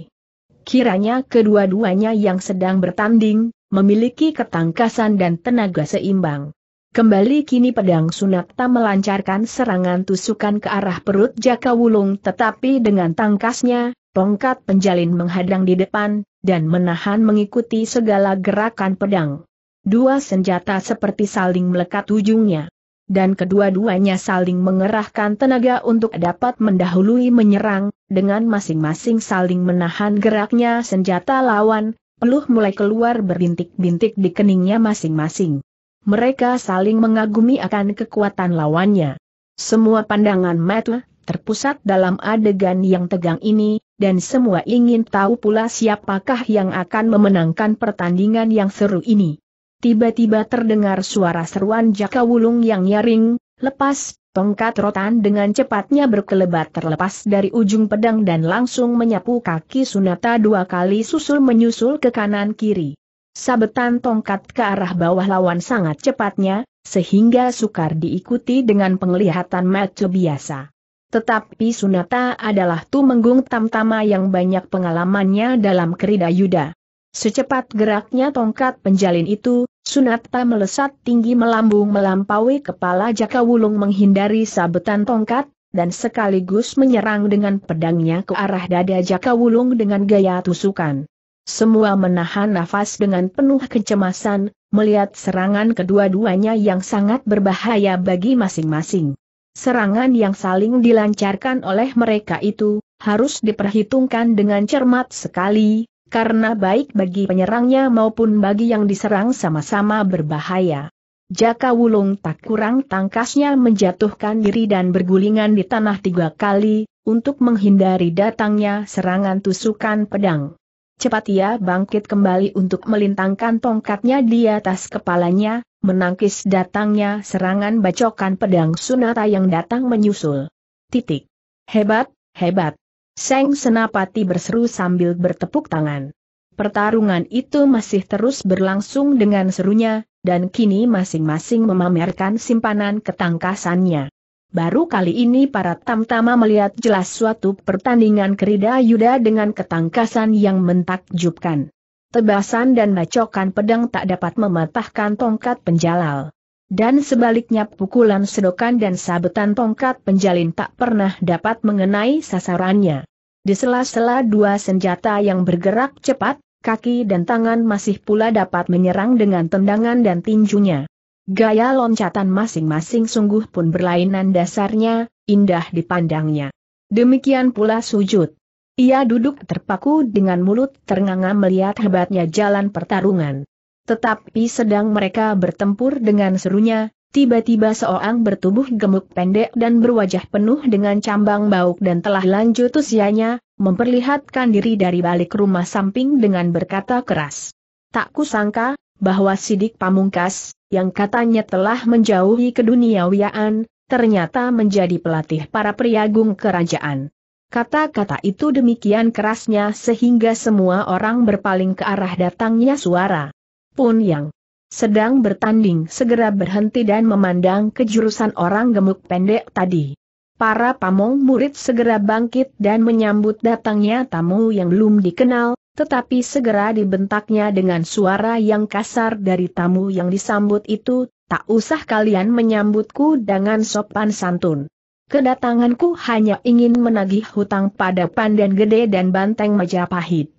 Speaker 1: Kiranya kedua-duanya yang sedang bertanding, memiliki ketangkasan dan tenaga seimbang. Kembali kini pedang Sunakta melancarkan serangan tusukan ke arah perut Jaka Wulung tetapi dengan tangkasnya, tongkat penjalin menghadang di depan, dan menahan mengikuti segala gerakan pedang. Dua senjata seperti saling melekat ujungnya. Dan kedua-duanya saling mengerahkan tenaga untuk dapat mendahului menyerang, dengan masing-masing saling menahan geraknya senjata lawan, peluh mulai keluar berbintik bintik di keningnya masing-masing mereka saling mengagumi akan kekuatan lawannya. Semua pandangan mata terpusat dalam adegan yang tegang ini, dan semua ingin tahu pula siapakah yang akan memenangkan pertandingan yang seru ini. Tiba-tiba terdengar suara seruan Jaka Wulung yang nyaring, lepas, tongkat rotan dengan cepatnya berkelebat terlepas dari ujung pedang dan langsung menyapu kaki Sunata dua kali susul menyusul ke kanan kiri. Sabetan tongkat ke arah bawah lawan sangat cepatnya, sehingga sukar diikuti dengan penglihatan mata biasa. Tetapi Sunata adalah Tumenggung Tamtama yang banyak pengalamannya dalam kerida yuda. Secepat geraknya tongkat penjalin itu, Sunata melesat tinggi melambung melampaui kepala Jaka Wulung menghindari sabetan tongkat, dan sekaligus menyerang dengan pedangnya ke arah dada Jaka Wulung dengan gaya tusukan. Semua menahan nafas dengan penuh kecemasan, melihat serangan kedua-duanya yang sangat berbahaya bagi masing-masing. Serangan yang saling dilancarkan oleh mereka itu, harus diperhitungkan dengan cermat sekali, karena baik bagi penyerangnya maupun bagi yang diserang sama-sama berbahaya. Jaka Wulung tak kurang tangkasnya menjatuhkan diri dan bergulingan di tanah tiga kali, untuk menghindari datangnya serangan tusukan pedang. Cepat ia bangkit kembali untuk melintangkan tongkatnya di atas kepalanya, menangkis datangnya serangan bacokan pedang sunata yang datang menyusul. Titik. Hebat, hebat. Seng Senapati berseru sambil bertepuk tangan. Pertarungan itu masih terus berlangsung dengan serunya, dan kini masing-masing memamerkan simpanan ketangkasannya. Baru kali ini para tamtama melihat jelas suatu pertandingan kerida yuda dengan ketangkasan yang mentakjubkan. Tebasan dan bacokan pedang tak dapat mematahkan tongkat penjalal. Dan sebaliknya pukulan sedokan dan sabetan tongkat penjalin tak pernah dapat mengenai sasarannya. Di sela-sela dua senjata yang bergerak cepat, kaki dan tangan masih pula dapat menyerang dengan tendangan dan tinjunya. Gaya loncatan masing-masing sungguh pun berlainan dasarnya, indah dipandangnya. Demikian pula sujud. Ia duduk terpaku dengan mulut ternganga melihat hebatnya jalan pertarungan. Tetapi sedang mereka bertempur dengan serunya, tiba-tiba seorang bertubuh gemuk pendek dan berwajah penuh dengan cambang bauk dan telah lanjut usianya, memperlihatkan diri dari balik rumah samping dengan berkata keras. Tak kusangka, bahwa sidik pamungkas, yang katanya telah menjauhi keduniawiaan, ternyata menjadi pelatih para priagung kerajaan. Kata-kata itu demikian kerasnya sehingga semua orang berpaling ke arah datangnya suara. Pun yang sedang bertanding segera berhenti dan memandang ke jurusan orang gemuk pendek tadi. Para pamong murid segera bangkit dan menyambut datangnya tamu yang belum dikenal, tetapi segera dibentaknya dengan suara yang kasar dari tamu yang disambut itu, tak usah kalian menyambutku dengan sopan santun. Kedatanganku hanya ingin menagih hutang pada Pandan Gede dan Banteng Majapahit.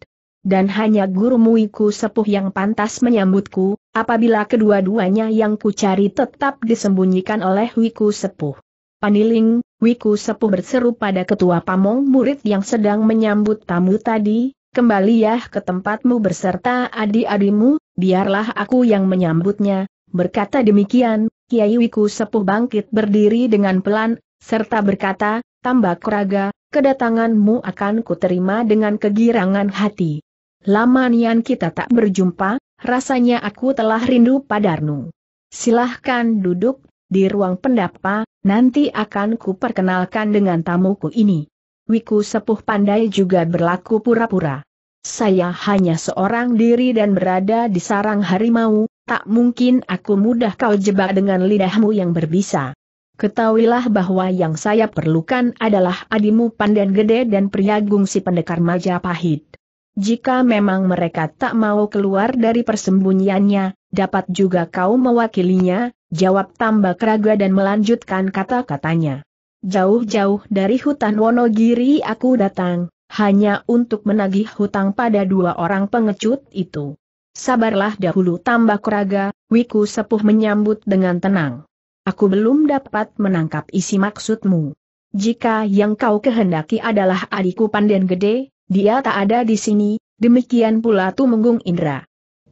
Speaker 1: Dan hanya guru sepuh yang pantas menyambutku, apabila kedua-duanya yang kucari tetap disembunyikan oleh wiku sepuh. Paniling, wiku sepuh berseru pada ketua pamong murid yang sedang menyambut tamu tadi, kembali ya ke tempatmu berserta adik adimu biarlah aku yang menyambutnya. Berkata demikian, Kiai Wiku Sepuh bangkit berdiri dengan pelan, serta berkata, tambah keraga, kedatanganmu akan kuterima dengan kegirangan hati. Lama nian kita tak berjumpa, rasanya aku telah rindu padarnu. Silahkan duduk, di ruang pendapa, nanti akan kuperkenalkan dengan tamuku ini. Wiku Sepuh Pandai juga berlaku pura-pura. Saya hanya seorang diri dan berada di sarang harimau, tak mungkin aku mudah kau jebak dengan lidahmu yang berbisa. Ketahuilah bahwa yang saya perlukan adalah adimu pandan gede dan pria si pendekar Majapahit. Jika memang mereka tak mau keluar dari persembunyiannya, dapat juga kau mewakilinya, jawab tambah keraga dan melanjutkan kata-katanya. Jauh-jauh dari hutan Wonogiri aku datang, hanya untuk menagih hutang pada dua orang pengecut itu. Sabarlah dahulu tambah keraga, Wiku Sepuh menyambut dengan tenang. Aku belum dapat menangkap isi maksudmu. Jika yang kau kehendaki adalah adikku Pandan Gede, dia tak ada di sini, demikian pula Tumenggung Indra.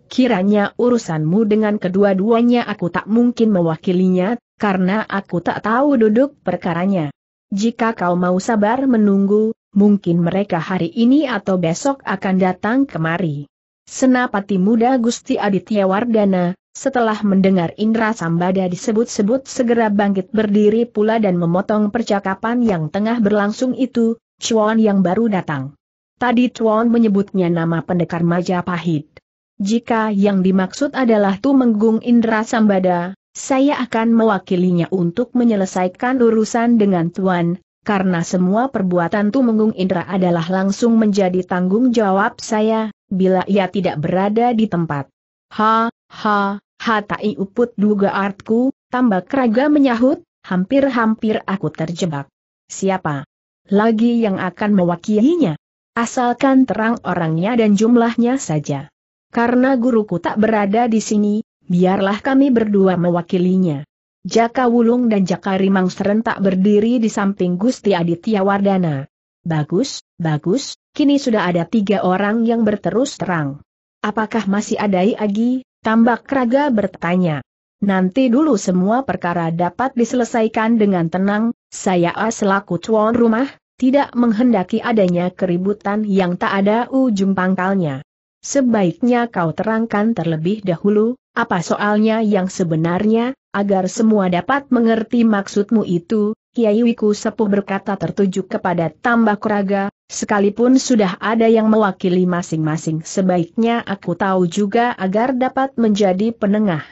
Speaker 1: Kiranya urusanmu dengan kedua-duanya aku tak mungkin mewakilinya, karena aku tak tahu duduk perkaranya. Jika kau mau sabar menunggu, mungkin mereka hari ini atau besok akan datang kemari. Senapati muda Gusti Aditya Wardana, setelah mendengar Indra Sambada disebut-sebut segera bangkit berdiri pula dan memotong percakapan yang tengah berlangsung itu, Chuan yang baru datang. Tadi Chuan menyebutnya nama pendekar Majapahit. Jika yang dimaksud adalah Tumenggung Indra Sambada, saya akan mewakilinya untuk menyelesaikan urusan dengan Tuan, karena semua perbuatan Tumenggung Indra adalah langsung menjadi tanggung jawab saya, bila ia tidak berada di tempat. Ha, ha, ha tak uput duga artku, tambah keraga menyahut, hampir-hampir aku terjebak. Siapa? Lagi yang akan mewakilinya? Asalkan terang orangnya dan jumlahnya saja. Karena guruku tak berada di sini, biarlah kami berdua mewakilinya. Jaka Wulung dan Jaka Rimang serentak berdiri di samping Gusti Aditya Wardana. Bagus, bagus, kini sudah ada tiga orang yang berterus terang. Apakah masih ada lagi? Tambak Raga bertanya. Nanti dulu semua perkara dapat diselesaikan dengan tenang, saya selaku tuan rumah, tidak menghendaki adanya keributan yang tak ada ujung pangkalnya. Sebaiknya kau terangkan terlebih dahulu, apa soalnya yang sebenarnya, agar semua dapat mengerti maksudmu itu, Kiai Wiku Sepuh berkata tertuju kepada Tambak Raga. sekalipun sudah ada yang mewakili masing-masing sebaiknya aku tahu juga agar dapat menjadi penengah.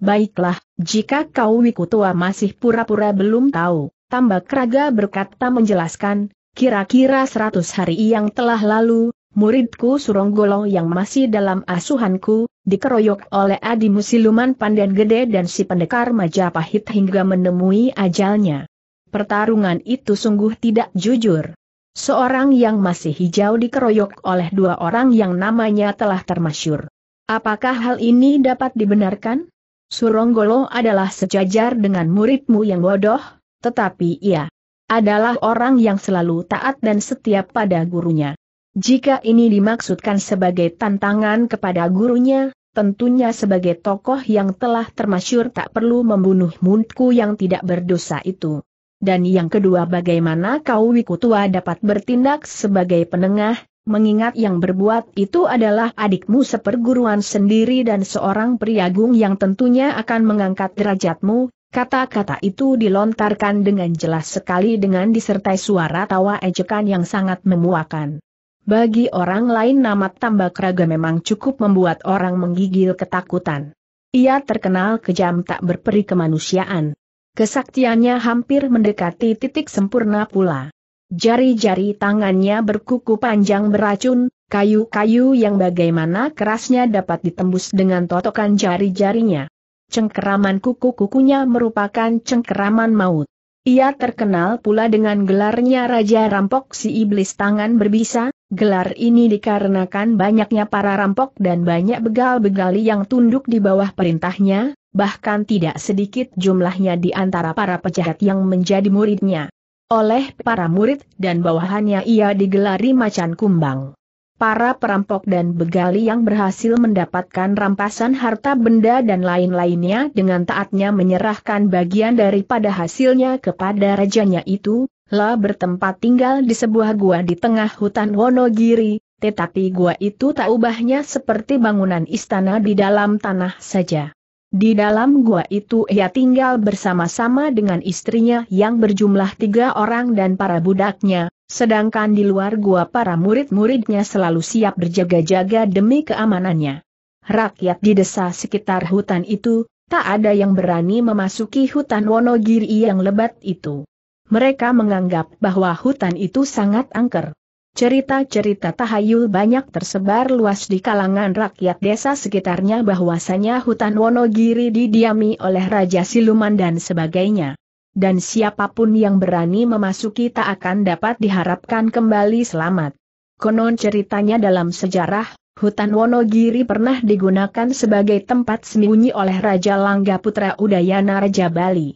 Speaker 1: Baiklah, jika kau Wiku Tua masih pura-pura belum tahu, Tambak Raga berkata menjelaskan, kira-kira seratus hari yang telah lalu, muridku Suronggolo yang masih dalam asuhanku, dikeroyok oleh adimu siluman pandan gede dan si pendekar Majapahit hingga menemui ajalnya. Pertarungan itu sungguh tidak jujur. Seorang yang masih hijau dikeroyok oleh dua orang yang namanya telah termasyur. Apakah hal ini dapat dibenarkan? Suronggolo adalah sejajar dengan muridmu yang bodoh, tetapi ia adalah orang yang selalu taat dan setia pada gurunya. Jika ini dimaksudkan sebagai tantangan kepada gurunya, tentunya sebagai tokoh yang telah termasyur tak perlu membunuh muntku yang tidak berdosa itu. Dan yang kedua bagaimana kau Wikutua dapat bertindak sebagai penengah, mengingat yang berbuat itu adalah adikmu seperguruan sendiri dan seorang priagung yang tentunya akan mengangkat derajatmu, kata-kata itu dilontarkan dengan jelas sekali dengan disertai suara tawa ejekan yang sangat memuakan. Bagi orang lain nama tambak raga memang cukup membuat orang menggigil ketakutan. Ia terkenal kejam tak berperi kemanusiaan. Kesaktiannya hampir mendekati titik sempurna pula. Jari-jari tangannya berkuku panjang beracun, kayu-kayu yang bagaimana kerasnya dapat ditembus dengan totokan jari-jarinya. Cengkeraman kuku-kukunya merupakan cengkeraman maut. Ia terkenal pula dengan gelarnya Raja Rampok si Iblis Tangan Berbisa, gelar ini dikarenakan banyaknya para rampok dan banyak begal-begali yang tunduk di bawah perintahnya, bahkan tidak sedikit jumlahnya di antara para pejahat yang menjadi muridnya. Oleh para murid dan bawahannya ia digelari macan kumbang para perampok dan begali yang berhasil mendapatkan rampasan harta benda dan lain-lainnya dengan taatnya menyerahkan bagian daripada hasilnya kepada rajanya itu, lah bertempat tinggal di sebuah gua di tengah hutan Wonogiri, tetapi gua itu tak ubahnya seperti bangunan istana di dalam tanah saja. Di dalam gua itu ia tinggal bersama-sama dengan istrinya yang berjumlah tiga orang dan para budaknya, Sedangkan di luar gua para murid-muridnya selalu siap berjaga-jaga demi keamanannya. Rakyat di desa sekitar hutan itu, tak ada yang berani memasuki hutan Wonogiri yang lebat itu. Mereka menganggap bahwa hutan itu sangat angker. Cerita-cerita tahayul banyak tersebar luas di kalangan rakyat desa sekitarnya bahwasanya hutan Wonogiri didiami oleh Raja Siluman dan sebagainya dan siapapun yang berani memasuki tak akan dapat diharapkan kembali selamat. Konon ceritanya dalam sejarah, hutan Wonogiri pernah digunakan sebagai tempat sembunyi oleh Raja Langga Putra Udayana Raja Bali.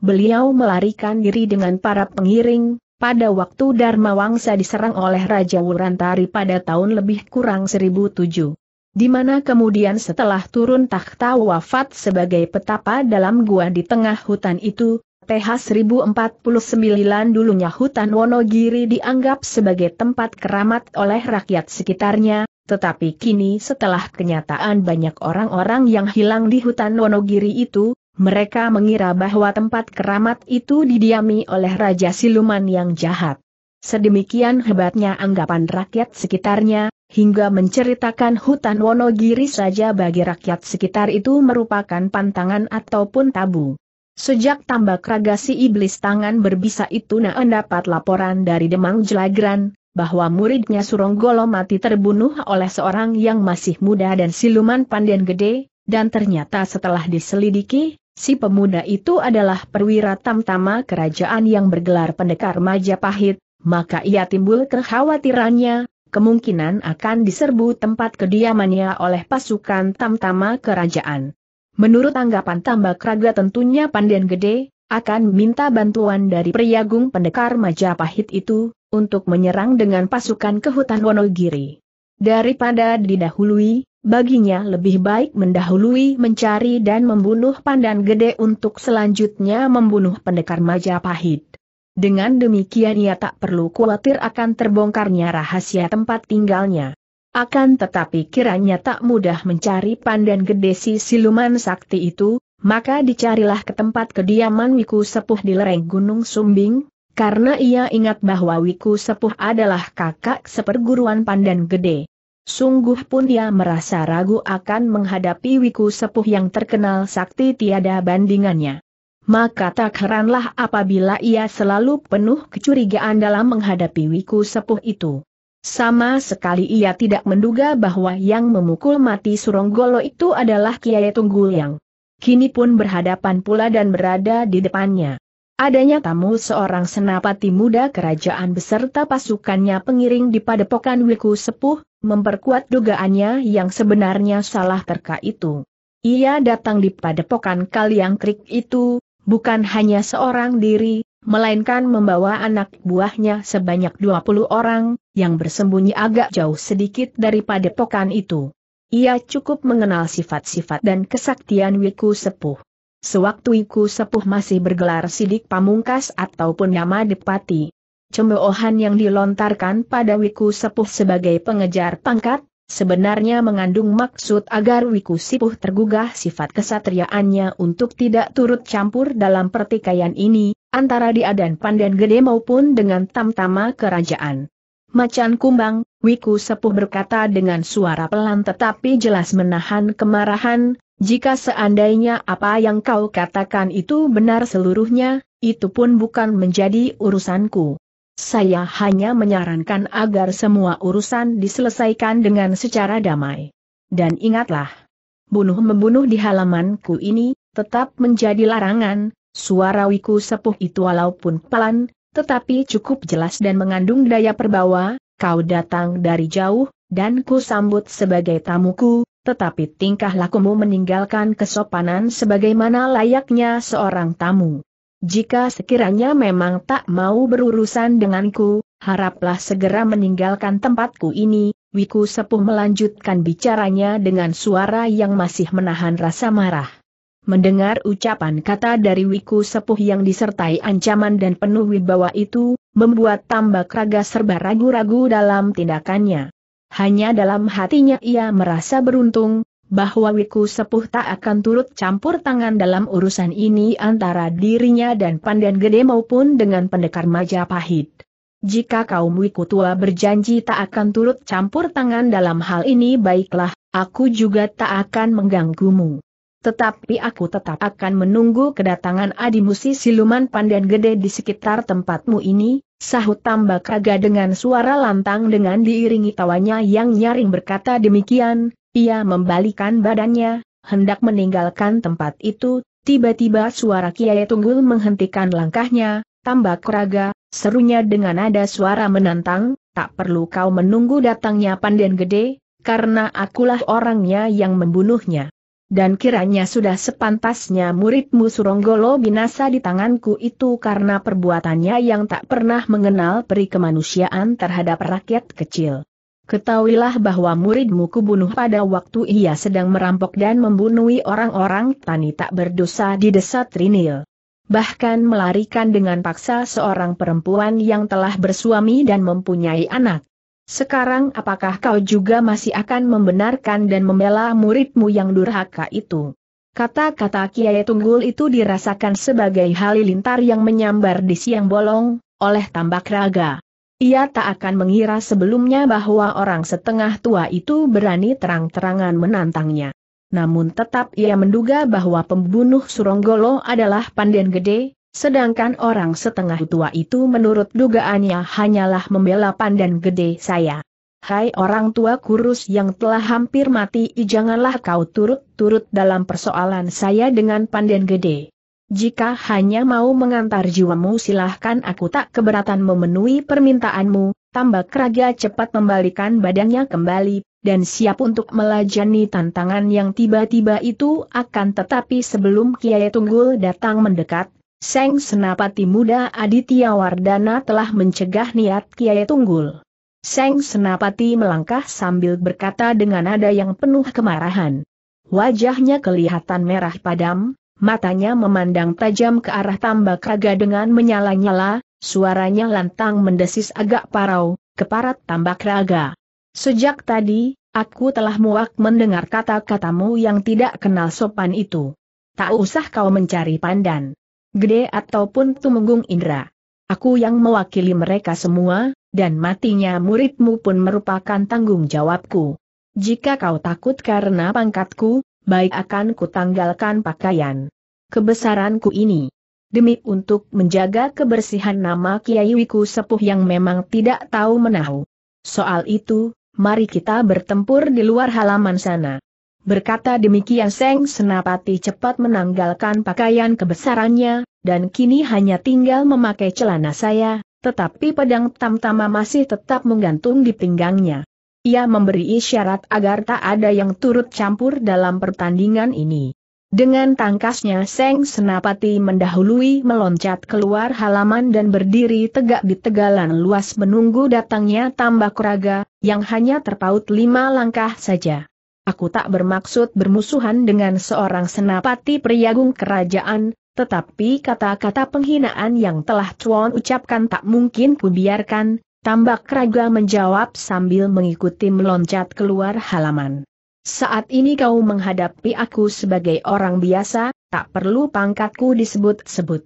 Speaker 1: Beliau melarikan diri dengan para pengiring, pada waktu Dharma Wangsa diserang oleh Raja Wurantari pada tahun lebih kurang 1007 di mana kemudian setelah turun takhta wafat sebagai petapa dalam gua di tengah hutan itu, TH 1049 dulunya hutan Wonogiri dianggap sebagai tempat keramat oleh rakyat sekitarnya, tetapi kini setelah kenyataan banyak orang-orang yang hilang di hutan Wonogiri itu, mereka mengira bahwa tempat keramat itu didiami oleh Raja Siluman yang jahat. Sedemikian hebatnya anggapan rakyat sekitarnya, hingga menceritakan hutan Wonogiri saja bagi rakyat sekitar itu merupakan pantangan ataupun tabu. Sejak tambak raga si iblis tangan berbisa itu Naan dapat laporan dari Demang Jelagran, bahwa muridnya Suronggolo mati terbunuh oleh seorang yang masih muda dan siluman pandian gede, dan ternyata setelah diselidiki, si pemuda itu adalah perwira tamtama kerajaan yang bergelar pendekar Majapahit, maka ia timbul kekhawatirannya, kemungkinan akan diserbu tempat kediamannya oleh pasukan tamtama kerajaan. Menurut anggapan tambak keraga tentunya pandian gede, akan minta bantuan dari priagung pendekar Majapahit itu, untuk menyerang dengan pasukan ke hutan Wonogiri. Daripada didahului, baginya lebih baik mendahului mencari dan membunuh pandan gede untuk selanjutnya membunuh pendekar Majapahit. Dengan demikian ia tak perlu khawatir akan terbongkarnya rahasia tempat tinggalnya. Akan tetapi kiranya tak mudah mencari pandan gede si siluman sakti itu, maka dicarilah ke tempat kediaman Wiku Sepuh di lereng Gunung Sumbing, karena ia ingat bahwa Wiku Sepuh adalah kakak seperguruan pandan gede. Sungguh pun ia merasa ragu akan menghadapi Wiku Sepuh yang terkenal sakti tiada bandingannya. Maka tak heranlah apabila ia selalu penuh kecurigaan dalam menghadapi Wiku Sepuh itu. Sama sekali ia tidak menduga bahwa yang memukul mati Suronggolo itu adalah Kiai Tunggul yang kini pun berhadapan pula dan berada di depannya. Adanya tamu seorang senapati muda kerajaan beserta pasukannya pengiring di padepokan Wiku Sepuh, memperkuat dugaannya yang sebenarnya salah terka itu. Ia datang di padepokan Kaliangkrik itu, bukan hanya seorang diri, melainkan membawa anak buahnya sebanyak 20 orang, yang bersembunyi agak jauh sedikit daripada pokan itu. Ia cukup mengenal sifat-sifat dan kesaktian Wiku Sepuh. Sewaktu Wiku Sepuh masih bergelar sidik pamungkas ataupun nama depati. Cemoohan yang dilontarkan pada Wiku Sepuh sebagai pengejar pangkat, sebenarnya mengandung maksud agar Wiku Sepuh tergugah sifat kesatriaannya untuk tidak turut campur dalam pertikaian ini, antara dia dan Pandan Gede maupun dengan tamtama kerajaan. Macan kumbang, Wiku Sepuh berkata dengan suara pelan tetapi jelas menahan kemarahan, jika seandainya apa yang kau katakan itu benar seluruhnya, itu pun bukan menjadi urusanku. Saya hanya menyarankan agar semua urusan diselesaikan dengan secara damai. Dan ingatlah, bunuh-membunuh di halamanku ini, tetap menjadi larangan, Suara wiku sepuh itu walaupun pelan, tetapi cukup jelas dan mengandung daya perbawa, kau datang dari jauh, dan ku sambut sebagai tamuku, tetapi tingkah lakumu meninggalkan kesopanan sebagaimana layaknya seorang tamu. Jika sekiranya memang tak mau berurusan denganku, haraplah segera meninggalkan tempatku ini, Wiku Sepuh melanjutkan bicaranya dengan suara yang masih menahan rasa marah. Mendengar ucapan kata dari Wiku Sepuh yang disertai ancaman dan penuh wibawa itu, membuat tambak raga serba ragu-ragu dalam tindakannya. Hanya dalam hatinya ia merasa beruntung, bahwa Wiku Sepuh tak akan turut campur tangan dalam urusan ini antara dirinya dan Pandan Gede maupun dengan pendekar Majapahit. Jika kaum Wiku tua berjanji tak akan turut campur tangan dalam hal ini baiklah, aku juga tak akan mengganggumu tetapi aku tetap akan menunggu kedatangan adimusi siluman pandan gede di sekitar tempatmu ini, sahut tambah kaga dengan suara lantang dengan diiringi tawanya yang nyaring berkata demikian, ia membalikan badannya, hendak meninggalkan tempat itu, tiba-tiba suara Kiai Tunggul menghentikan langkahnya, tambah keraga, serunya dengan ada suara menantang, tak perlu kau menunggu datangnya pandan gede, karena akulah orangnya yang membunuhnya dan kiranya sudah sepantasnya muridmu Suronggolo binasa di tanganku itu karena perbuatannya yang tak pernah mengenal peri kemanusiaan terhadap rakyat kecil. Ketahuilah bahwa muridmu kubunuh pada waktu ia sedang merampok dan membunuhi orang-orang tani tak berdosa di desa Trinil bahkan melarikan dengan paksa seorang perempuan yang telah bersuami dan mempunyai anak. Sekarang apakah kau juga masih akan membenarkan dan membela muridmu yang durhaka itu? Kata-kata Kiai Tunggul itu dirasakan sebagai halilintar yang menyambar di siang bolong, oleh tambak raga. Ia tak akan mengira sebelumnya bahwa orang setengah tua itu berani terang-terangan menantangnya. Namun tetap ia menduga bahwa pembunuh Suronggolo adalah Panden Gede, Sedangkan orang setengah tua itu menurut dugaannya hanyalah membela pandan gede saya. Hai orang tua kurus yang telah hampir mati, janganlah kau turut-turut dalam persoalan saya dengan pandan gede. Jika hanya mau mengantar jiwamu silahkan aku tak keberatan memenuhi permintaanmu, tambah keraga cepat membalikan badannya kembali, dan siap untuk melajani tantangan yang tiba-tiba itu akan tetapi sebelum Kiai Tunggul datang mendekat, Seng Senapati Muda Aditya Wardana telah mencegah niat Kiai Tunggul. Seng Senapati melangkah sambil berkata dengan nada yang penuh kemarahan. Wajahnya kelihatan merah padam, matanya memandang tajam ke arah Tambak Raga dengan menyala-nyala, suaranya lantang mendesis agak parau, keparat Tambak Raga. Sejak tadi, aku telah muak mendengar kata-katamu yang tidak kenal sopan itu. Tak usah kau mencari pandan. Gede ataupun Tumenggung Indra. Aku yang mewakili mereka semua, dan matinya muridmu pun merupakan tanggung jawabku. Jika kau takut karena pangkatku, baik akan kutanggalkan pakaian. Kebesaranku ini. Demi untuk menjaga kebersihan nama Kiai Wiku Sepuh yang memang tidak tahu menahu. Soal itu, mari kita bertempur di luar halaman sana. Berkata demikian Seng Senapati cepat menanggalkan pakaian kebesarannya, dan kini hanya tinggal memakai celana saya, tetapi pedang tamtama masih tetap menggantung di pinggangnya. Ia memberi isyarat agar tak ada yang turut campur dalam pertandingan ini. Dengan tangkasnya Seng Senapati mendahului meloncat keluar halaman dan berdiri tegak di tegalan luas menunggu datangnya tambak raga, yang hanya terpaut lima langkah saja. Aku tak bermaksud bermusuhan dengan seorang senapati priagung kerajaan, tetapi kata-kata penghinaan yang telah Chuan ucapkan tak mungkin kubiarkan, tambak raga menjawab sambil mengikuti meloncat keluar halaman. Saat ini kau menghadapi aku sebagai orang biasa, tak perlu pangkatku disebut-sebut.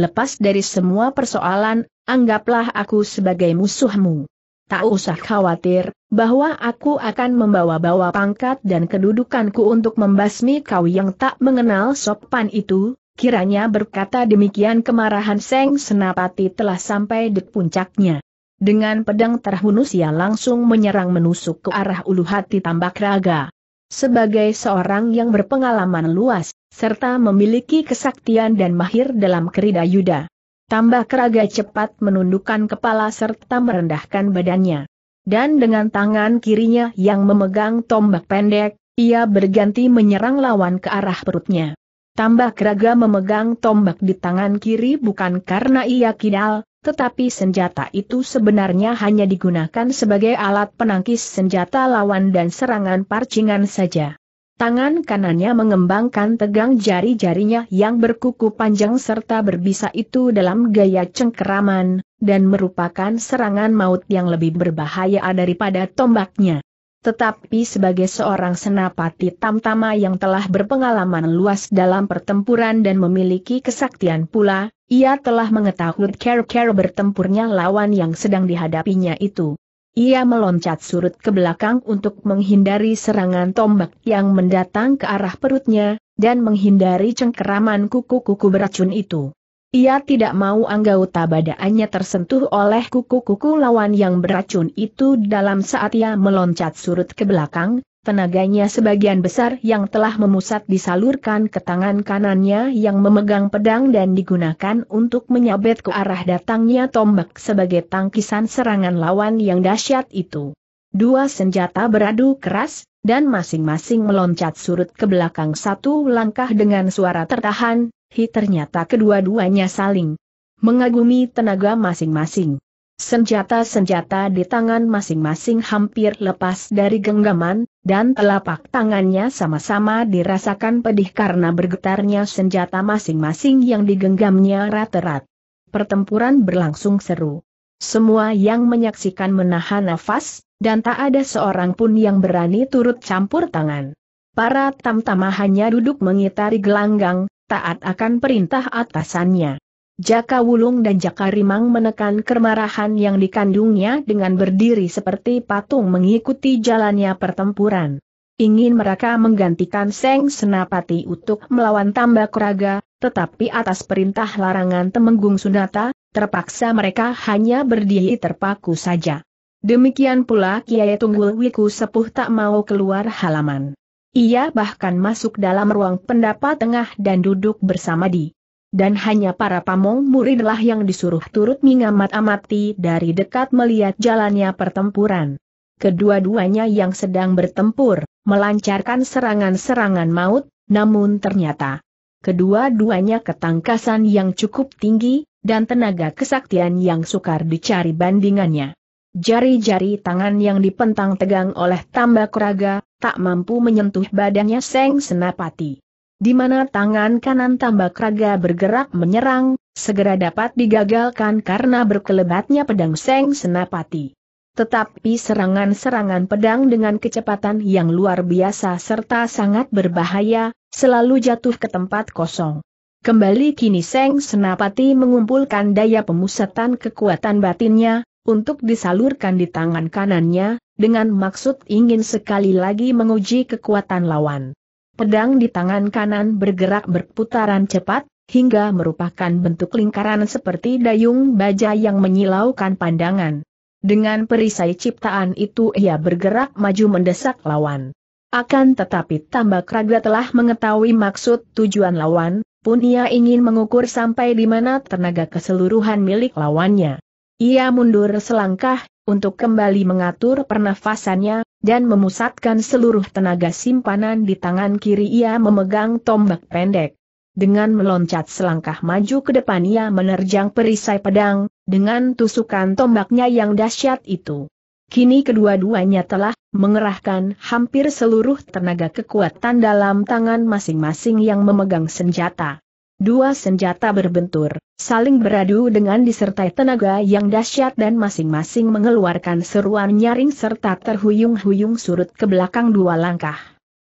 Speaker 1: Lepas dari semua persoalan, anggaplah aku sebagai musuhmu tak usah khawatir, bahwa aku akan membawa-bawa pangkat dan kedudukanku untuk membasmi kau yang tak mengenal sopan itu, kiranya berkata demikian kemarahan Seng Senapati telah sampai di puncaknya. Dengan pedang terhunus ia langsung menyerang menusuk ke arah ulu hati tambak raga. Sebagai seorang yang berpengalaman luas, serta memiliki kesaktian dan mahir dalam kerida yuda, Tambah keraga cepat menundukkan kepala serta merendahkan badannya. Dan dengan tangan kirinya yang memegang tombak pendek, ia berganti menyerang lawan ke arah perutnya. Tambah keraga memegang tombak di tangan kiri bukan karena ia kidal, tetapi senjata itu sebenarnya hanya digunakan sebagai alat penangkis senjata lawan dan serangan parcingan saja. Tangan kanannya mengembangkan tegang jari-jarinya yang berkuku panjang serta berbisa itu dalam gaya cengkeraman, dan merupakan serangan maut yang lebih berbahaya daripada tombaknya. Tetapi sebagai seorang senapati tamtama yang telah berpengalaman luas dalam pertempuran dan memiliki kesaktian pula, ia telah mengetahui care-care bertempurnya lawan yang sedang dihadapinya itu. Ia meloncat surut ke belakang untuk menghindari serangan tombak yang mendatang ke arah perutnya, dan menghindari cengkeraman kuku-kuku beracun itu. Ia tidak mau anggota badannya tersentuh oleh kuku-kuku lawan yang beracun itu dalam saat ia meloncat surut ke belakang, Tenaganya sebagian besar yang telah memusat disalurkan ke tangan kanannya yang memegang pedang dan digunakan untuk menyabet ke arah datangnya tombak sebagai tangkisan serangan lawan yang dahsyat itu. Dua senjata beradu keras, dan masing-masing meloncat surut ke belakang satu langkah dengan suara tertahan, hi ternyata kedua-duanya saling mengagumi tenaga masing-masing. Senjata-senjata di tangan masing-masing hampir lepas dari genggaman, dan telapak tangannya sama-sama dirasakan pedih karena bergetarnya senjata masing-masing yang digenggamnya rat-rat. Pertempuran berlangsung seru. Semua yang menyaksikan menahan nafas, dan tak ada seorang pun yang berani turut campur tangan. Para tamtama hanya duduk mengitari gelanggang, taat akan perintah atasannya. Jaka Wulung dan Jaka Rimang menekan kemarahan yang dikandungnya dengan berdiri seperti patung mengikuti jalannya pertempuran. Ingin mereka menggantikan Seng Senapati untuk melawan tambak raga, tetapi atas perintah larangan Temenggung Sunata, terpaksa mereka hanya berdiri terpaku saja. Demikian pula Kiai Tunggul Wiku Sepuh tak mau keluar halaman. Ia bahkan masuk dalam ruang pendapat tengah dan duduk bersama di dan hanya para pamong muridlah yang disuruh turut mengamat-amati dari dekat melihat jalannya pertempuran. Kedua-duanya yang sedang bertempur, melancarkan serangan-serangan maut, namun ternyata kedua-duanya ketangkasan yang cukup tinggi, dan tenaga kesaktian yang sukar dicari bandingannya. Jari-jari tangan yang dipentang tegang oleh tambak raga, tak mampu menyentuh badannya Seng Senapati di mana tangan kanan tambak raga bergerak menyerang, segera dapat digagalkan karena berkelebatnya pedang Seng Senapati. Tetapi serangan-serangan pedang dengan kecepatan yang luar biasa serta sangat berbahaya, selalu jatuh ke tempat kosong. Kembali kini Seng Senapati mengumpulkan daya pemusatan kekuatan batinnya, untuk disalurkan di tangan kanannya, dengan maksud ingin sekali lagi menguji kekuatan lawan. Pedang di tangan kanan bergerak berputaran cepat, hingga merupakan bentuk lingkaran seperti dayung baja yang menyilaukan pandangan. Dengan perisai ciptaan itu ia bergerak maju mendesak lawan. Akan tetapi tambak raga telah mengetahui maksud tujuan lawan, pun ia ingin mengukur sampai di mana tenaga keseluruhan milik lawannya. Ia mundur selangkah, untuk kembali mengatur pernafasannya, dan memusatkan seluruh tenaga simpanan di tangan kiri ia memegang tombak pendek. Dengan meloncat selangkah maju ke depan ia menerjang perisai pedang, dengan tusukan tombaknya yang dahsyat itu. Kini kedua-duanya telah mengerahkan hampir seluruh tenaga kekuatan dalam tangan masing-masing yang memegang senjata. Dua senjata berbentur, saling beradu dengan disertai tenaga yang dahsyat dan masing-masing mengeluarkan seruan nyaring serta terhuyung-huyung surut ke belakang dua langkah.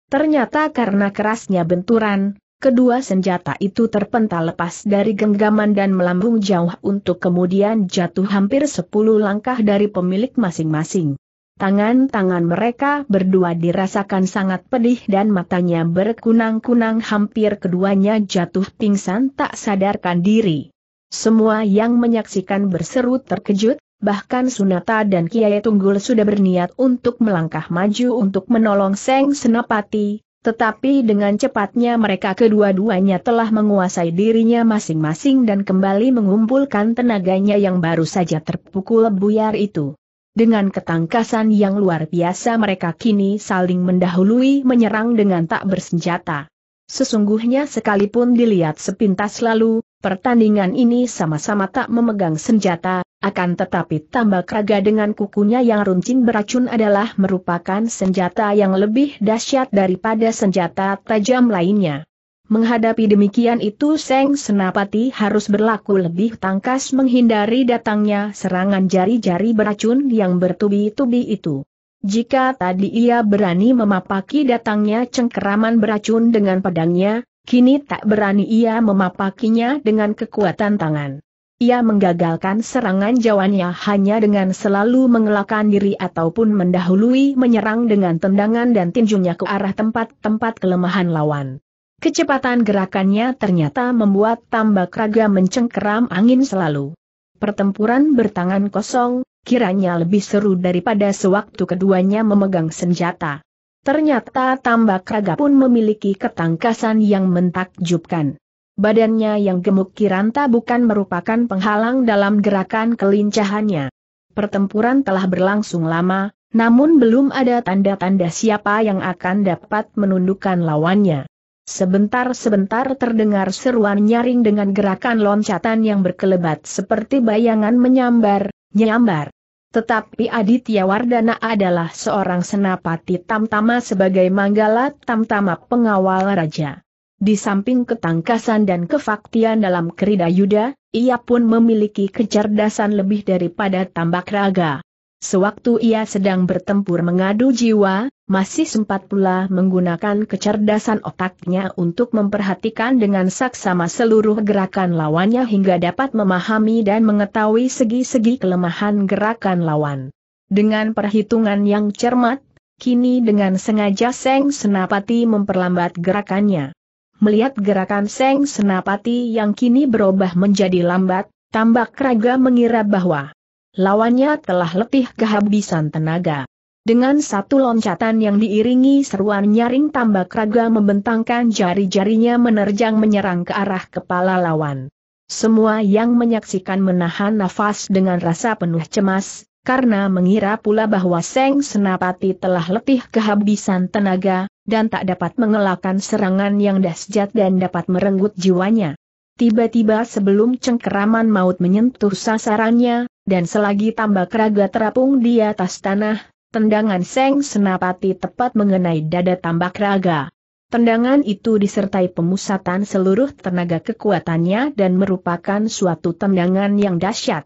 Speaker 1: Ternyata karena kerasnya benturan, kedua senjata itu terpental lepas dari genggaman dan melambung jauh untuk kemudian jatuh hampir sepuluh langkah dari pemilik masing-masing. Tangan-tangan mereka berdua dirasakan sangat pedih dan matanya berkunang-kunang hampir keduanya jatuh pingsan tak sadarkan diri. Semua yang menyaksikan berseru terkejut, bahkan Sunata dan Kiai Tunggul sudah berniat untuk melangkah maju untuk menolong Seng Senapati, tetapi dengan cepatnya mereka kedua-duanya telah menguasai dirinya masing-masing dan kembali mengumpulkan tenaganya yang baru saja terpukul buyar itu. Dengan ketangkasan yang luar biasa mereka kini saling mendahului menyerang dengan tak bersenjata. Sesungguhnya sekalipun dilihat sepintas lalu, pertandingan ini sama-sama tak memegang senjata, akan tetapi tambah keraga dengan kukunya yang runcing beracun adalah merupakan senjata yang lebih dahsyat daripada senjata tajam lainnya. Menghadapi demikian itu Seng Senapati harus berlaku lebih tangkas menghindari datangnya serangan jari-jari beracun yang bertubi-tubi itu. Jika tadi ia berani memapaki datangnya cengkeraman beracun dengan pedangnya, kini tak berani ia memapakinya dengan kekuatan tangan. Ia menggagalkan serangan jawannya hanya dengan selalu mengelakkan diri ataupun mendahului menyerang dengan tendangan dan tinjunya ke arah tempat-tempat kelemahan lawan. Kecepatan gerakannya ternyata membuat tambak raga mencengkeram angin selalu. Pertempuran bertangan kosong, kiranya lebih seru daripada sewaktu keduanya memegang senjata. Ternyata tambak raga pun memiliki ketangkasan yang mentakjubkan. Badannya yang gemuk kiranta bukan merupakan penghalang dalam gerakan kelincahannya. Pertempuran telah berlangsung lama, namun belum ada tanda-tanda siapa yang akan dapat menundukkan lawannya. Sebentar-sebentar terdengar seruan nyaring dengan gerakan loncatan yang berkelebat seperti bayangan menyambar, nyambar. Tetapi Aditya Wardana adalah seorang senapati tamtama sebagai manggala tamtama pengawal raja. Di samping ketangkasan dan kefaktian dalam kerida yuda, ia pun memiliki kecerdasan lebih daripada tambak raga. Sewaktu ia sedang bertempur mengadu jiwa, masih sempat pula menggunakan kecerdasan otaknya untuk memperhatikan dengan saksama seluruh gerakan lawannya hingga dapat memahami dan mengetahui segi-segi kelemahan gerakan lawan. Dengan perhitungan yang cermat, kini dengan sengaja Seng Senapati memperlambat gerakannya. Melihat gerakan Seng Senapati yang kini berubah menjadi lambat, tambak raga mengira bahwa Lawannya telah letih kehabisan tenaga. Dengan satu loncatan yang diiringi seruan nyaring tambak raga membentangkan jari-jarinya menerjang menyerang ke arah kepala lawan. Semua yang menyaksikan menahan nafas dengan rasa penuh cemas, karena mengira pula bahwa Seng Senapati telah letih kehabisan tenaga, dan tak dapat mengelakkan serangan yang dahsyat dan dapat merenggut jiwanya. Tiba-tiba sebelum cengkeraman maut menyentuh sasarannya, dan selagi tambak raga terapung di atas tanah, tendangan Seng Senapati tepat mengenai dada tambak raga. Tendangan itu disertai pemusatan seluruh tenaga kekuatannya dan merupakan suatu tendangan yang dahsyat.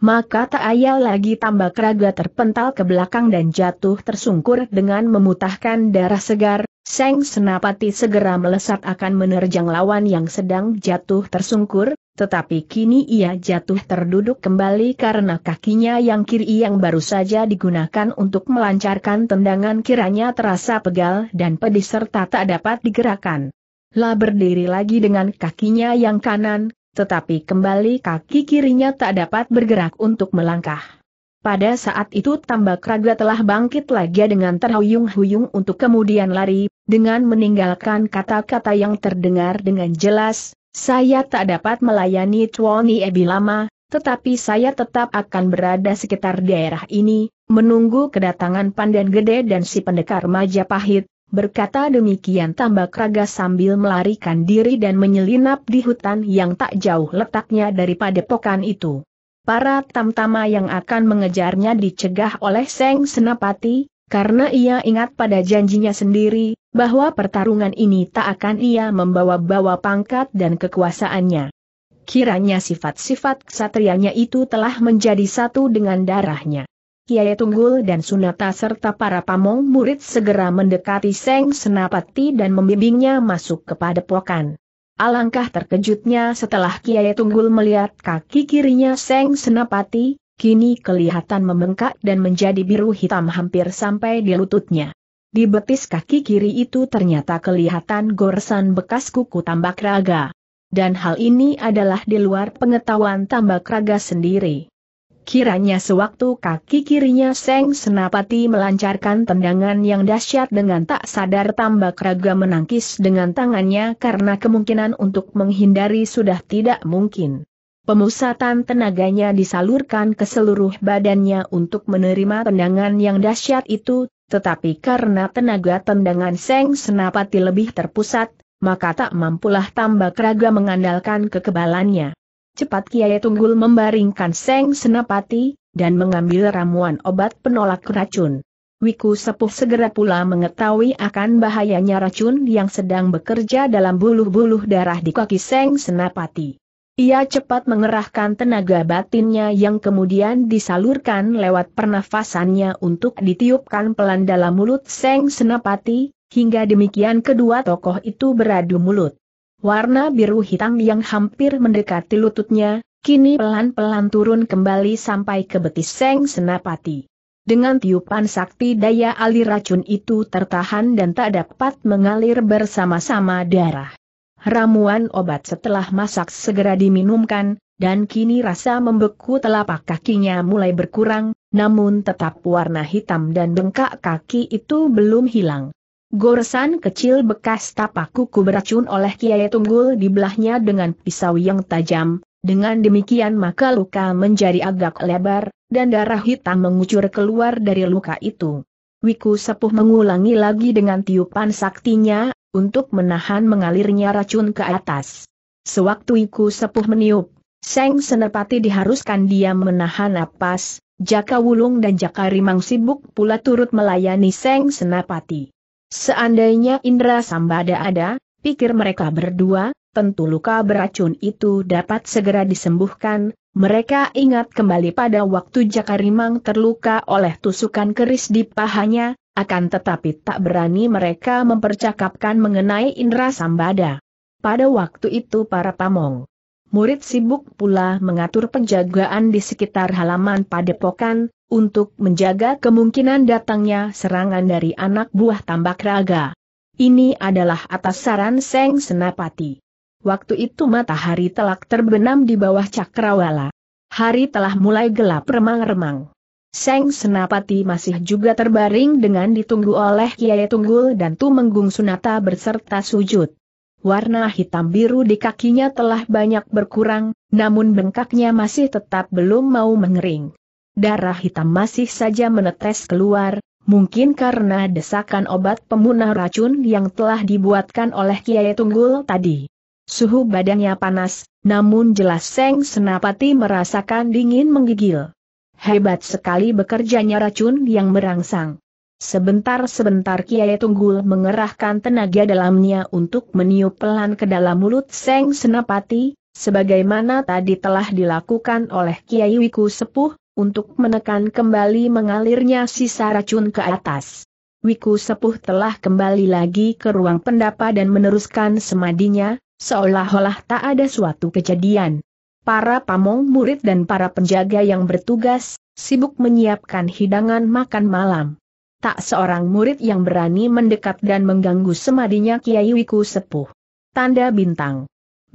Speaker 1: Maka tak ayal lagi tambak raga terpental ke belakang dan jatuh tersungkur dengan memutahkan darah segar, Seng Senapati segera melesat akan menerjang lawan yang sedang jatuh tersungkur, tetapi kini ia jatuh terduduk kembali karena kakinya yang kiri yang baru saja digunakan untuk melancarkan tendangan kiranya terasa pegal dan pedih serta tak dapat digerakkan. La berdiri lagi dengan kakinya yang kanan, tetapi kembali kaki kirinya tak dapat bergerak untuk melangkah. Pada saat itu tambak raga telah bangkit lagi dengan terhuyung-huyung untuk kemudian lari dengan meninggalkan kata-kata yang terdengar dengan jelas, saya tak dapat melayani Tuoni Ebi lama, tetapi saya tetap akan berada sekitar daerah ini, menunggu kedatangan Pandan Gede dan si pendekar Majapahit, berkata demikian tambak raga sambil melarikan diri dan menyelinap di hutan yang tak jauh letaknya daripada pokan itu. Para tamtama yang akan mengejarnya dicegah oleh Seng Senapati, karena ia ingat pada janjinya sendiri, bahwa pertarungan ini tak akan ia membawa-bawa pangkat dan kekuasaannya. Kiranya sifat-sifat ksatrianya itu telah menjadi satu dengan darahnya. Kiai Tunggul dan Sunata serta para pamong murid segera mendekati Seng Senapati dan membimbingnya masuk kepada pokan. Alangkah terkejutnya setelah Kiai Tunggul melihat kaki kirinya Seng Senapati, kini kelihatan membengkak dan menjadi biru hitam hampir sampai di lututnya. Di betis kaki kiri itu ternyata kelihatan goresan bekas kuku tambak raga. Dan hal ini adalah di luar pengetahuan tambak raga sendiri. Kiranya sewaktu kaki kirinya Seng Senapati melancarkan tendangan yang dahsyat dengan tak sadar tambak raga menangkis dengan tangannya karena kemungkinan untuk menghindari sudah tidak mungkin. Pemusatan tenaganya disalurkan ke seluruh badannya untuk menerima tendangan yang dahsyat itu, tetapi karena tenaga tendangan Seng Senapati lebih terpusat, maka tak mampulah tambah keraga mengandalkan kekebalannya. Cepat Kiai Tunggul membaringkan Seng Senapati, dan mengambil ramuan obat penolak racun. Wiku Sepuh segera pula mengetahui akan bahayanya racun yang sedang bekerja dalam buluh-buluh darah di kaki Seng Senapati. Ia cepat mengerahkan tenaga batinnya yang kemudian disalurkan lewat pernafasannya untuk ditiupkan pelan dalam mulut Seng Senapati, hingga demikian kedua tokoh itu beradu mulut. Warna biru hitam yang hampir mendekati lututnya, kini pelan-pelan turun kembali sampai ke betis Seng Senapati. Dengan tiupan sakti daya alir racun itu tertahan dan tak dapat mengalir bersama-sama darah. Ramuan obat setelah masak segera diminumkan, dan kini rasa membeku telapak kakinya mulai berkurang, namun tetap warna hitam dan bengkak kaki itu belum hilang. Goresan kecil bekas tapak kuku beracun oleh Kiai Tunggul dibelahnya dengan pisau yang tajam, dengan demikian maka luka menjadi agak lebar, dan darah hitam mengucur keluar dari luka itu. Wiku Sepuh mengulangi lagi dengan tiupan saktinya, untuk menahan mengalirnya racun ke atas. Sewaktu Iku Sepuh meniup, Seng Senepati diharuskan dia menahan napas, Jaka Wulung dan Jaka Rimang sibuk pula turut melayani Seng Senapati. Seandainya Indra Sambada ada, pikir mereka berdua, tentu luka beracun itu dapat segera disembuhkan, mereka ingat kembali pada waktu Jaka Rimang terluka oleh tusukan keris di pahanya, akan tetapi tak berani mereka mempercakapkan mengenai Indra Sambada. Pada waktu itu para pamong. Murid sibuk pula mengatur penjagaan di sekitar halaman padepokan, untuk menjaga kemungkinan datangnya serangan dari anak buah tambak raga. Ini adalah atas saran Seng Senapati. Waktu itu matahari telah terbenam di bawah cakrawala. Hari telah mulai gelap remang-remang. Seng Senapati masih juga terbaring dengan ditunggu oleh Kiai Tunggul dan Tumenggung Sunata berserta sujud. Warna hitam biru di kakinya telah banyak berkurang, namun bengkaknya masih tetap belum mau mengering. Darah hitam masih saja menetes keluar, mungkin karena desakan obat pemunah racun yang telah dibuatkan oleh Kiai Tunggul tadi. Suhu badannya panas, namun jelas Seng Senapati merasakan dingin menggigil. Hebat sekali bekerjanya racun yang merangsang. Sebentar-sebentar Kiai Tunggul mengerahkan tenaga dalamnya untuk meniup pelan ke dalam mulut Seng Senapati, sebagaimana tadi telah dilakukan oleh Kiai Wiku Sepuh, untuk menekan kembali mengalirnya sisa racun ke atas. Wiku Sepuh telah kembali lagi ke ruang pendapa dan meneruskan semadinya, seolah-olah tak ada suatu kejadian para pamong murid dan para penjaga yang bertugas, sibuk menyiapkan hidangan makan malam. Tak seorang murid yang berani mendekat dan mengganggu semadinya Kiai Wiku Sepuh. Tanda Bintang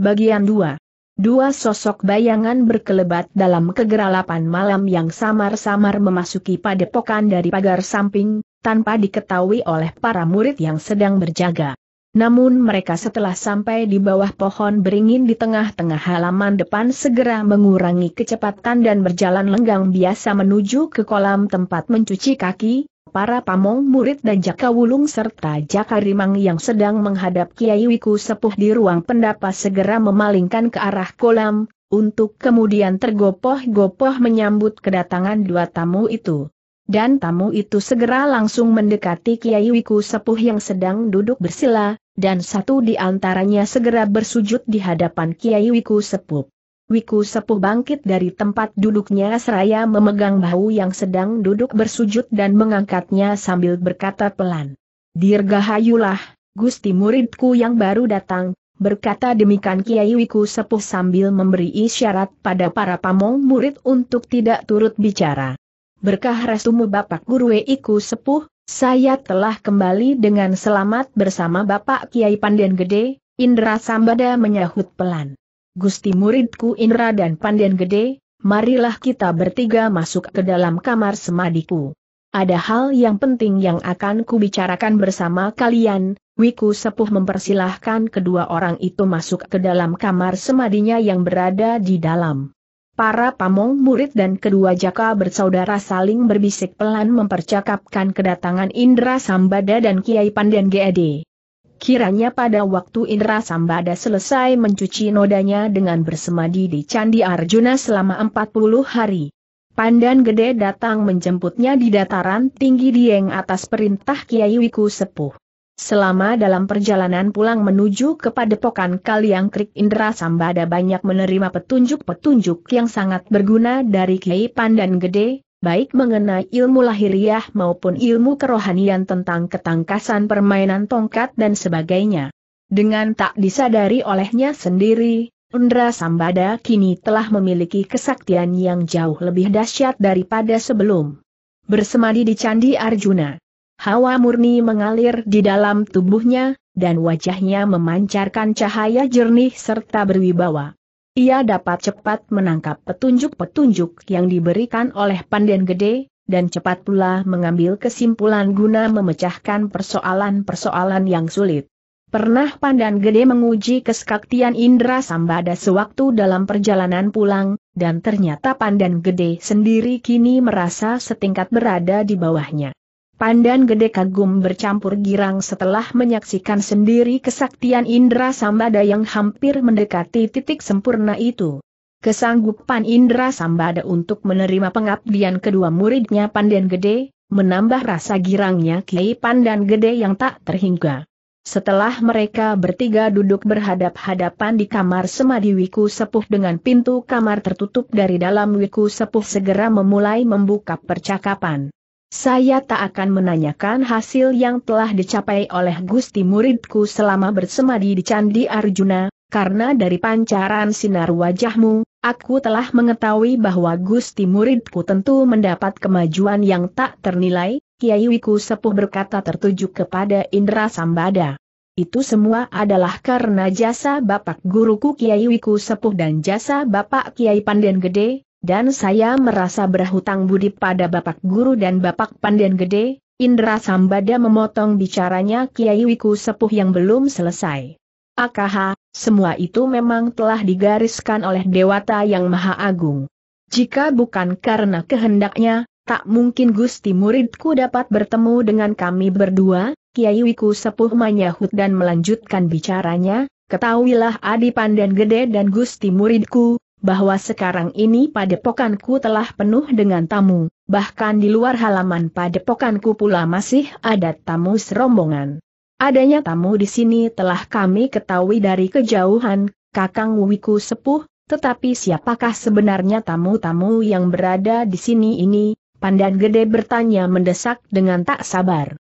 Speaker 1: Bagian 2 Dua sosok bayangan berkelebat dalam kegeralapan malam yang samar-samar memasuki padepokan dari pagar samping, tanpa diketahui oleh para murid yang sedang berjaga. Namun mereka setelah sampai di bawah pohon beringin di tengah-tengah halaman depan segera mengurangi kecepatan dan berjalan lenggang biasa menuju ke kolam tempat mencuci kaki, para pamong murid dan Jaka Wulung serta Jaka Rimang yang sedang menghadap Kiai Wiku Sepuh di ruang pendapa segera memalingkan ke arah kolam, untuk kemudian tergopoh-gopoh menyambut kedatangan dua tamu itu. Dan tamu itu segera langsung mendekati Kiai Wiku Sepuh yang sedang duduk bersila, dan satu di antaranya segera bersujud di hadapan Kiai Wiku Sepuh. Wiku Sepuh bangkit dari tempat duduknya seraya memegang bahu yang sedang duduk bersujud dan mengangkatnya sambil berkata pelan. Dirgahayulah, Gusti muridku yang baru datang, berkata demikian Kiai Wiku Sepuh sambil memberi isyarat pada para pamong murid untuk tidak turut bicara. Berkah restumu Bapak Guru Wiku Sepuh, saya telah kembali dengan selamat bersama Bapak Kiai Pandian Gede, Indra Sambada menyahut pelan. Gusti muridku Indra dan Pandian Gede, marilah kita bertiga masuk ke dalam kamar semadiku. Ada hal yang penting yang akan kubicarakan bersama kalian, Wiku Sepuh mempersilahkan kedua orang itu masuk ke dalam kamar semadinya yang berada di dalam Para pamong murid dan kedua jaka bersaudara saling berbisik pelan mempercakapkan kedatangan Indra Sambada dan Kiai Pandan GAD. E Kiranya pada waktu Indra Sambada selesai mencuci nodanya dengan bersemadi di Candi Arjuna selama 40 hari. Pandan Gede datang menjemputnya di dataran tinggi Dieng atas perintah Kiai Wiku Sepuh. Selama dalam perjalanan pulang menuju ke padepokan Kaliang Krik Indra Sambada banyak menerima petunjuk-petunjuk yang sangat berguna dari Kiai Pandan Gede, baik mengenai ilmu lahiriah maupun ilmu kerohanian tentang ketangkasan permainan tongkat dan sebagainya. Dengan tak disadari olehnya sendiri, Indra Sambada kini telah memiliki kesaktian yang jauh lebih dahsyat daripada sebelum bersemadi di Candi Arjuna. Hawa murni mengalir di dalam tubuhnya, dan wajahnya memancarkan cahaya jernih serta berwibawa. Ia dapat cepat menangkap petunjuk-petunjuk yang diberikan oleh Pandan Gede, dan cepat pula mengambil kesimpulan guna memecahkan persoalan-persoalan yang sulit. Pernah Pandan Gede menguji kesaktian Indra Sambada sewaktu dalam perjalanan pulang, dan ternyata Pandan Gede sendiri kini merasa setingkat berada di bawahnya. Pandan Gede kagum bercampur girang setelah menyaksikan sendiri kesaktian Indra Sambada yang hampir mendekati titik sempurna itu. Kesanggupan Indra Sambada untuk menerima pengabdian kedua muridnya Pandan Gede, menambah rasa girangnya Kiai Pandan Gede yang tak terhingga. Setelah mereka bertiga duduk berhadap-hadapan di kamar semadi Wiku Sepuh dengan pintu kamar tertutup dari dalam Wiku Sepuh segera memulai membuka percakapan saya tak akan menanyakan hasil yang telah dicapai oleh Gusti muridku selama bersemadi di Candi Arjuna, karena dari pancaran sinar wajahmu, aku telah mengetahui bahwa Gusti muridku tentu mendapat kemajuan yang tak ternilai, Kiai Wiku Sepuh berkata tertuju kepada Indra Sambada. Itu semua adalah karena jasa Bapak Guruku Kiai Wiku Sepuh dan jasa Bapak Kiai Panden Gede, dan saya merasa berhutang budi pada Bapak Guru dan Bapak Pandan Gede, Indra Sambada memotong bicaranya Kiai Wiku Sepuh yang belum selesai. Akaha, semua itu memang telah digariskan oleh Dewata Yang Maha Agung. Jika bukan karena kehendaknya, tak mungkin Gusti muridku dapat bertemu dengan kami berdua, Kiai Wiku Sepuh menyahut dan melanjutkan bicaranya, ketahuilah Adi Pandan Gede dan Gusti muridku, bahwa sekarang ini padepokanku telah penuh dengan tamu, bahkan di luar halaman padepokanku pula masih ada tamu serombongan. Adanya tamu di sini telah kami ketahui dari kejauhan, Kakang Wiku sepuh, tetapi siapakah sebenarnya tamu-tamu yang berada di sini ini? Pandan Gede bertanya mendesak dengan tak sabar.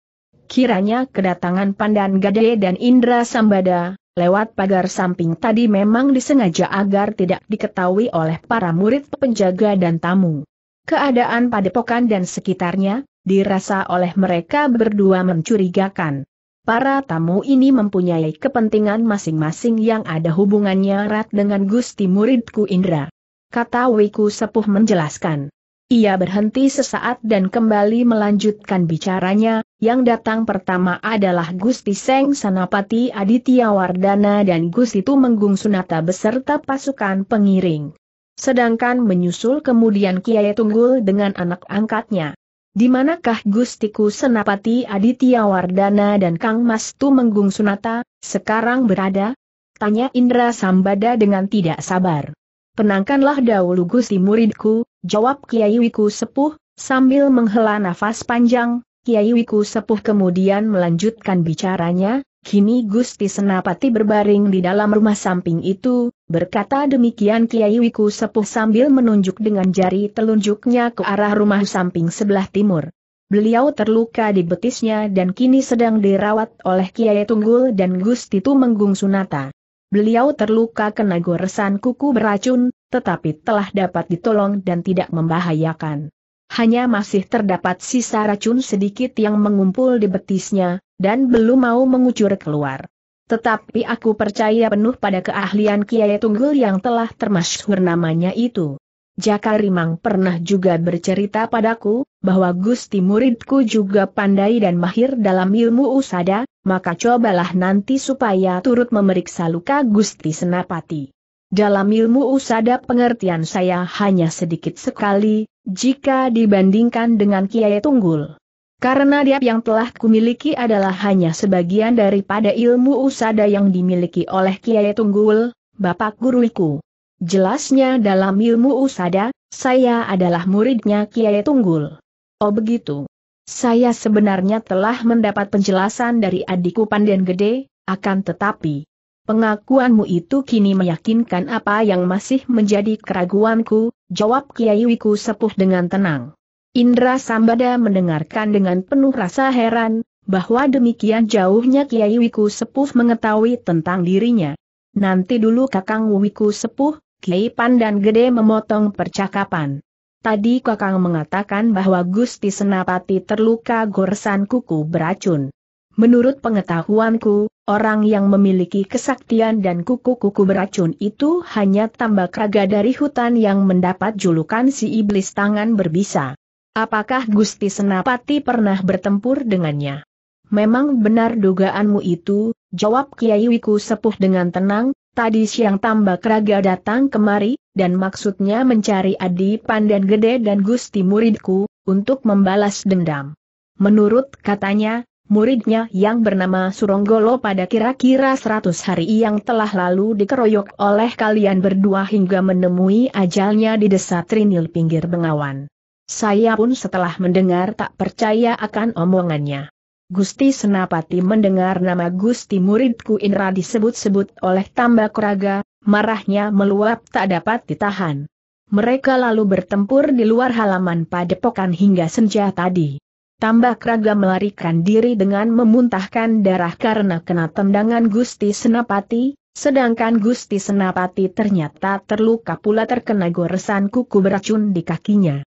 Speaker 1: Kiranya kedatangan Pandan Gede dan Indra Sambada, Lewat pagar samping tadi memang disengaja agar tidak diketahui oleh para murid penjaga dan tamu. Keadaan padepokan dan sekitarnya, dirasa oleh mereka berdua mencurigakan. Para tamu ini mempunyai kepentingan masing-masing yang ada hubungannya erat dengan Gusti muridku Indra. Kata Wiku Sepuh menjelaskan. Ia berhenti sesaat dan kembali melanjutkan bicaranya, yang datang pertama adalah Gusti Seng Sanapati Aditya Wardana dan Gusti Tumenggung Sunata beserta pasukan pengiring. Sedangkan menyusul kemudian Kiai Tunggul dengan anak angkatnya. Di manakah Gustiku Senapati Aditya Wardana dan Kang Mas Tumenggung Sunata, sekarang berada? Tanya Indra Sambada dengan tidak sabar. Penangkanlah dahulu Gusti muridku, Jawab Kiai Wiku Sepuh, sambil menghela nafas panjang, Kiai Wiku Sepuh kemudian melanjutkan bicaranya, Kini Gusti Senapati berbaring di dalam rumah samping itu, berkata demikian Kiai Wiku Sepuh sambil menunjuk dengan jari telunjuknya ke arah rumah samping sebelah timur. Beliau terluka di betisnya dan kini sedang dirawat oleh Kiai Tunggul dan Gusti Tumenggung Sunata. Beliau terluka kena goresan kuku beracun, tetapi telah dapat ditolong dan tidak membahayakan. Hanya masih terdapat sisa racun sedikit yang mengumpul di betisnya, dan belum mau mengucur keluar. Tetapi aku percaya penuh pada keahlian Kiai Tunggul yang telah termasyhur namanya itu. Jaka Rimang pernah juga bercerita padaku, bahwa Gusti muridku juga pandai dan mahir dalam ilmu usada, maka cobalah nanti supaya turut memeriksa luka Gusti Senapati. Dalam ilmu usada pengertian saya hanya sedikit sekali, jika dibandingkan dengan Kiai Tunggul. Karena dia yang telah kumiliki adalah hanya sebagian daripada ilmu usada yang dimiliki oleh Kiai Tunggul, Bapak Guruiku. Jelasnya dalam ilmu usada, saya adalah muridnya Kiai Tunggul. Oh begitu. Saya sebenarnya telah mendapat penjelasan dari adikku Pandan Gede, akan tetapi pengakuanmu itu kini meyakinkan apa yang masih menjadi keraguanku, jawab Kiai Wiku Sepuh dengan tenang. Indra Sambada mendengarkan dengan penuh rasa heran, bahwa demikian jauhnya Kiai Wiku Sepuh mengetahui tentang dirinya. Nanti dulu Kakang Wiku Sepuh, Kiai Pandan Gede memotong percakapan. Tadi Kakang mengatakan bahwa Gusti Senapati terluka goresan kuku beracun. Menurut pengetahuanku, orang yang memiliki kesaktian dan kuku-kuku beracun itu hanya tambak raga dari hutan yang mendapat julukan si iblis tangan berbisa. Apakah Gusti Senapati pernah bertempur dengannya? Memang benar dugaanmu itu, jawab Kiai Wiku Sepuh dengan tenang, Tadi siang tambak raga datang kemari, dan maksudnya mencari Adi Pandan Gede dan Gusti muridku, untuk membalas dendam. Menurut katanya, muridnya yang bernama Suronggolo pada kira-kira 100 hari yang telah lalu dikeroyok oleh kalian berdua hingga menemui ajalnya di desa Trinil pinggir Bengawan. Saya pun setelah mendengar tak percaya akan omongannya. Gusti Senapati mendengar nama Gusti muridku Indra disebut-sebut oleh tambak raga, marahnya meluap tak dapat ditahan. Mereka lalu bertempur di luar halaman padepokan hingga senja tadi. Tambak raga melarikan diri dengan memuntahkan darah karena kena tendangan Gusti Senapati, sedangkan Gusti Senapati ternyata terluka pula terkena goresan kuku beracun di kakinya.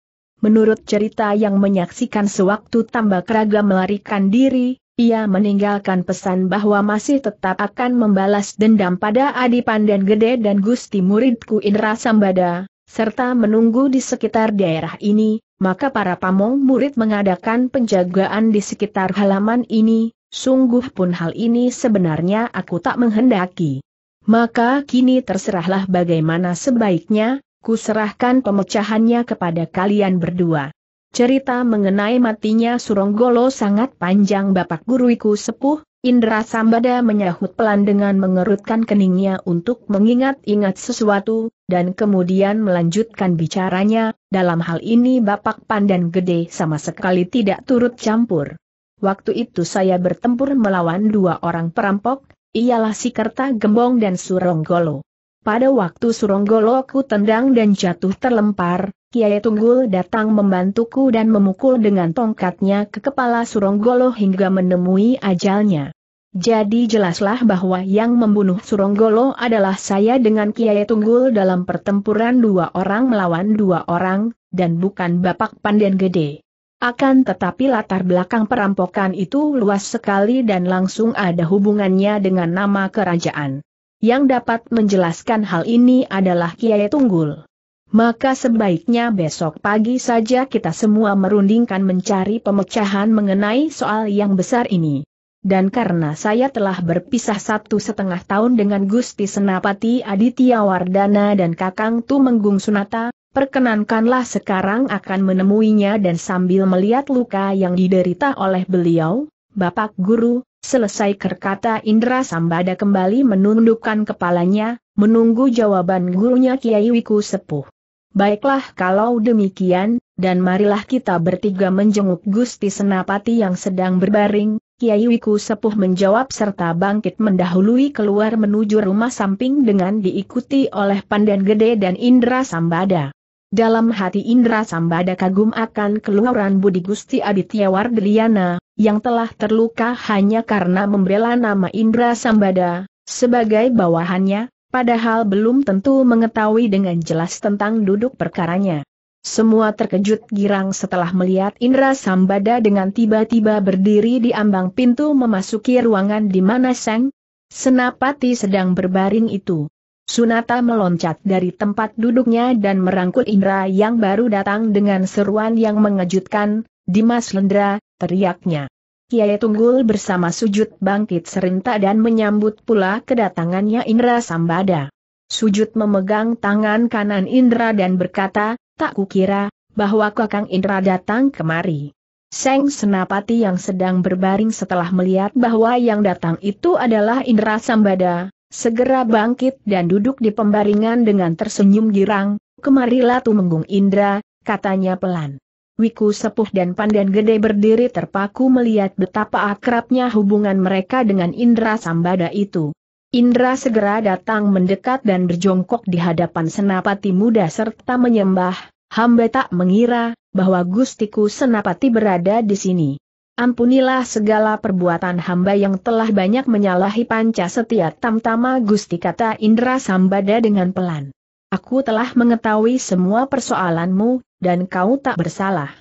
Speaker 1: Menurut cerita yang menyaksikan sewaktu tambak raga melarikan diri, ia meninggalkan pesan bahwa masih tetap akan membalas dendam pada Adi Pandan Gede dan Gusti muridku Indra Sambada, serta menunggu di sekitar daerah ini, maka para pamong murid mengadakan penjagaan di sekitar halaman ini, sungguh pun hal ini sebenarnya aku tak menghendaki. Maka kini terserahlah bagaimana sebaiknya, kuserahkan pemecahannya kepada kalian berdua. Cerita mengenai matinya Suronggolo sangat panjang Bapak Guruiku sepuh, Indra Sambada menyahut pelan dengan mengerutkan keningnya untuk mengingat-ingat sesuatu, dan kemudian melanjutkan bicaranya, dalam hal ini Bapak Pandan Gede sama sekali tidak turut campur. Waktu itu saya bertempur melawan dua orang perampok, ialah Sikerta Gembong dan Suronggolo. Pada waktu Suronggoloku tendang dan jatuh terlempar, Kiai Tunggul datang membantuku dan memukul dengan tongkatnya ke kepala Suronggolo hingga menemui ajalnya. Jadi jelaslah bahwa yang membunuh Suronggolo adalah saya dengan Kiai Tunggul dalam pertempuran dua orang melawan dua orang, dan bukan Bapak Pandan Gede. Akan tetapi latar belakang perampokan itu luas sekali dan langsung ada hubungannya dengan nama kerajaan. Yang dapat menjelaskan hal ini adalah Kiai Tunggul. Maka sebaiknya besok pagi saja kita semua merundingkan mencari pemecahan mengenai soal yang besar ini. Dan karena saya telah berpisah satu setengah tahun dengan Gusti Senapati Aditya Wardana dan Kakang Tumenggung Sunata, perkenankanlah sekarang akan menemuinya dan sambil melihat luka yang diderita oleh beliau, Bapak Guru, Selesai kerkata Indra Sambada kembali menundukkan kepalanya, menunggu jawaban gurunya Kiai Wiku Sepuh. Baiklah kalau demikian, dan marilah kita bertiga menjenguk Gusti Senapati yang sedang berbaring, Kiai Wiku Sepuh menjawab serta bangkit mendahului keluar menuju rumah samping dengan diikuti oleh Pandan Gede dan Indra Sambada. Dalam hati Indra Sambada kagum akan keluaran Budi Gusti Aditya Wardeliana, yang telah terluka hanya karena membela nama Indra Sambada, sebagai bawahannya, padahal belum tentu mengetahui dengan jelas tentang duduk perkaranya. Semua terkejut girang setelah melihat Indra Sambada dengan tiba-tiba berdiri di ambang pintu memasuki ruangan di mana Seng Senapati sedang berbaring itu. Sunata meloncat dari tempat duduknya dan merangkul Indra yang baru datang dengan seruan yang mengejutkan, Dimas Lendra, teriaknya. Kiai Tunggul bersama sujud bangkit serentak dan menyambut pula kedatangannya Indra Sambada. Sujud memegang tangan kanan Indra dan berkata, tak kukira, bahwa kakang Indra datang kemari. Seng Senapati yang sedang berbaring setelah melihat bahwa yang datang itu adalah Indra Sambada, Segera bangkit dan duduk di pembaringan dengan tersenyum girang, kemarilah Tumenggung Indra, katanya pelan. Wiku Sepuh dan Pandan Gede berdiri terpaku melihat betapa akrabnya hubungan mereka dengan Indra Sambada itu. Indra segera datang mendekat dan berjongkok di hadapan Senapati muda serta menyembah, hamba tak mengira, bahwa Gustiku Senapati berada di sini. Ampunilah segala perbuatan hamba yang telah banyak menyalahi panca setia tamtama gusti kata Indra Sambada dengan pelan. Aku telah mengetahui semua persoalanmu, dan kau tak bersalah.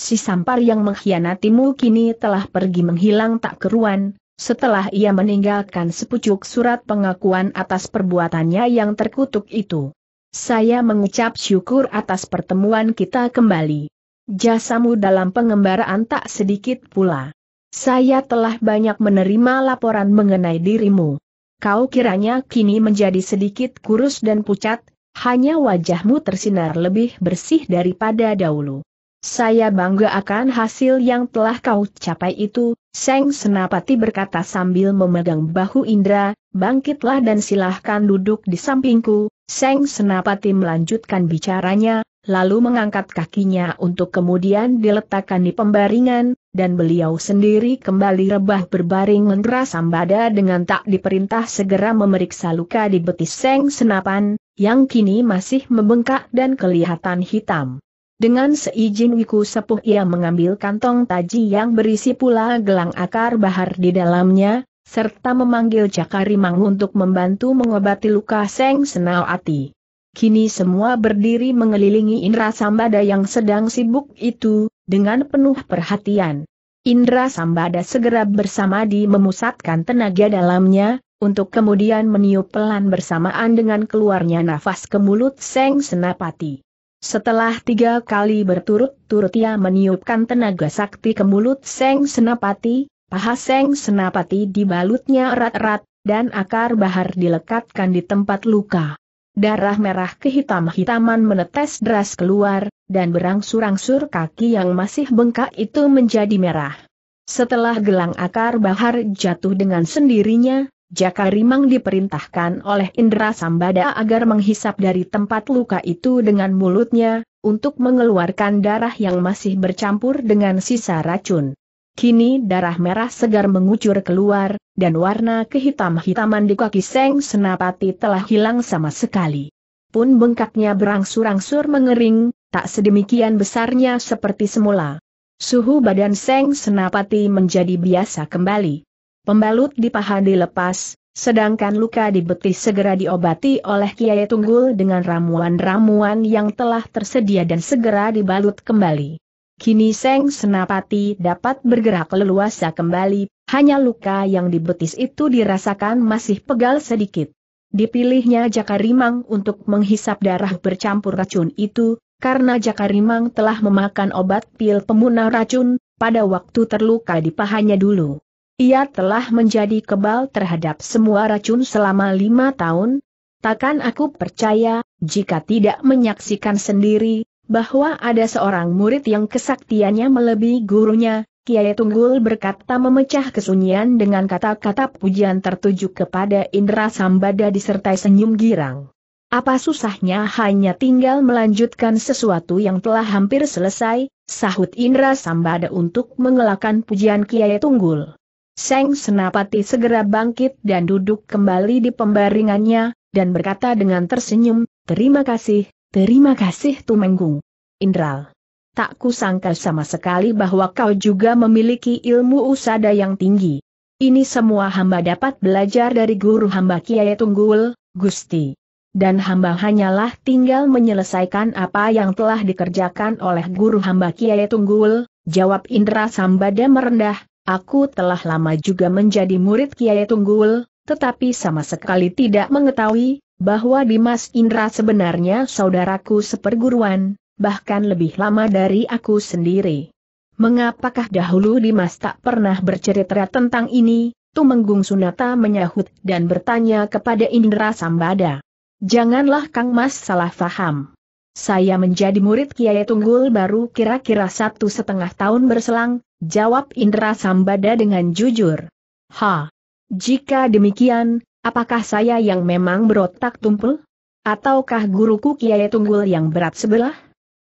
Speaker 1: Si Sampar yang mengkhianatimu kini telah pergi menghilang tak keruan, setelah ia meninggalkan sepucuk surat pengakuan atas perbuatannya yang terkutuk itu. Saya mengucap syukur atas pertemuan kita kembali. Jasamu dalam pengembaraan tak sedikit pula. Saya telah banyak menerima laporan mengenai dirimu. Kau kiranya kini menjadi sedikit kurus dan pucat, hanya wajahmu tersinar lebih bersih daripada dahulu. Saya bangga akan hasil yang telah kau capai itu, Seng Senapati berkata sambil memegang bahu Indra, bangkitlah dan silahkan duduk di sampingku, Seng Senapati melanjutkan bicaranya, lalu mengangkat kakinya untuk kemudian diletakkan di pembaringan, dan beliau sendiri kembali rebah berbaring lendera sambada dengan tak diperintah segera memeriksa luka di betis seng senapan, yang kini masih membengkak dan kelihatan hitam. Dengan seizin wiku sepuh ia mengambil kantong taji yang berisi pula gelang akar bahar di dalamnya, serta memanggil jakarimang untuk membantu mengobati luka Seng senau ati. Kini semua berdiri mengelilingi Indra Sambada yang sedang sibuk itu, dengan penuh perhatian. Indra Sambada segera bersama di memusatkan tenaga dalamnya, untuk kemudian meniup pelan bersamaan dengan keluarnya nafas ke mulut Seng Senapati. Setelah tiga kali berturut-turut ia meniupkan tenaga sakti ke mulut Seng Senapati, paha Seng Senapati dibalutnya erat-erat, dan akar bahar dilekatkan di tempat luka. Darah merah kehitam-hitaman menetes deras keluar, dan berangsur-angsur kaki yang masih bengkak itu menjadi merah. Setelah gelang akar bahar jatuh dengan sendirinya, Jaka Rimang diperintahkan oleh Indra Sambada agar menghisap dari tempat luka itu dengan mulutnya, untuk mengeluarkan darah yang masih bercampur dengan sisa racun. Kini darah merah segar mengucur keluar, dan warna kehitam-hitaman di kaki Seng Senapati telah hilang sama sekali. Pun bengkaknya berangsur-angsur mengering, tak sedemikian besarnya seperti semula. Suhu badan Seng Senapati menjadi biasa kembali. Pembalut di paha dilepas, sedangkan luka di betis segera diobati oleh Kiai Tunggul dengan ramuan-ramuan yang telah tersedia dan segera dibalut kembali. Kini Seng Senapati dapat bergerak leluasa kembali, hanya luka yang di itu dirasakan masih pegal sedikit. Dipilihnya Jakarimang untuk menghisap darah bercampur racun itu, karena Jakarimang telah memakan obat pil pemunah racun, pada waktu terluka di pahanya dulu. Ia telah menjadi kebal terhadap semua racun selama lima tahun, Takkan aku percaya, jika tidak menyaksikan sendiri, bahwa ada seorang murid yang kesaktiannya melebihi gurunya, Kiai Tunggul berkata memecah kesunyian dengan kata-kata pujian tertuju kepada Indra Sambada disertai senyum girang. Apa susahnya hanya tinggal melanjutkan sesuatu yang telah hampir selesai, sahut Indra Sambada untuk mengelakkan pujian Kiai Tunggul. Seng Senapati segera bangkit dan duduk kembali di pembaringannya, dan berkata dengan tersenyum, Terima kasih, Terima kasih Tumenggung. Indral. Tak kusangka sama sekali bahwa kau juga memiliki ilmu usada yang tinggi. Ini semua hamba dapat belajar dari guru hamba Kiai Tunggul, Gusti. Dan hamba hanyalah tinggal menyelesaikan apa yang telah dikerjakan oleh guru hamba Kiai Tunggul, jawab Indra Sambada merendah, aku telah lama juga menjadi murid Kiai Tunggul, tetapi sama sekali tidak mengetahui bahwa Dimas Indra sebenarnya saudaraku seperguruan, bahkan lebih lama dari aku sendiri. Mengapakah dahulu Dimas tak pernah bercerita tentang ini? Tumenggung Sunata menyahut dan bertanya kepada Indra Sambada. Janganlah Kang Mas salah faham. Saya menjadi murid Kiai Tunggul baru kira-kira satu setengah tahun berselang, jawab Indra Sambada dengan jujur. Ha! Jika demikian, Apakah saya yang memang berotak tumpul? Ataukah guruku Kiai Tunggul yang berat sebelah?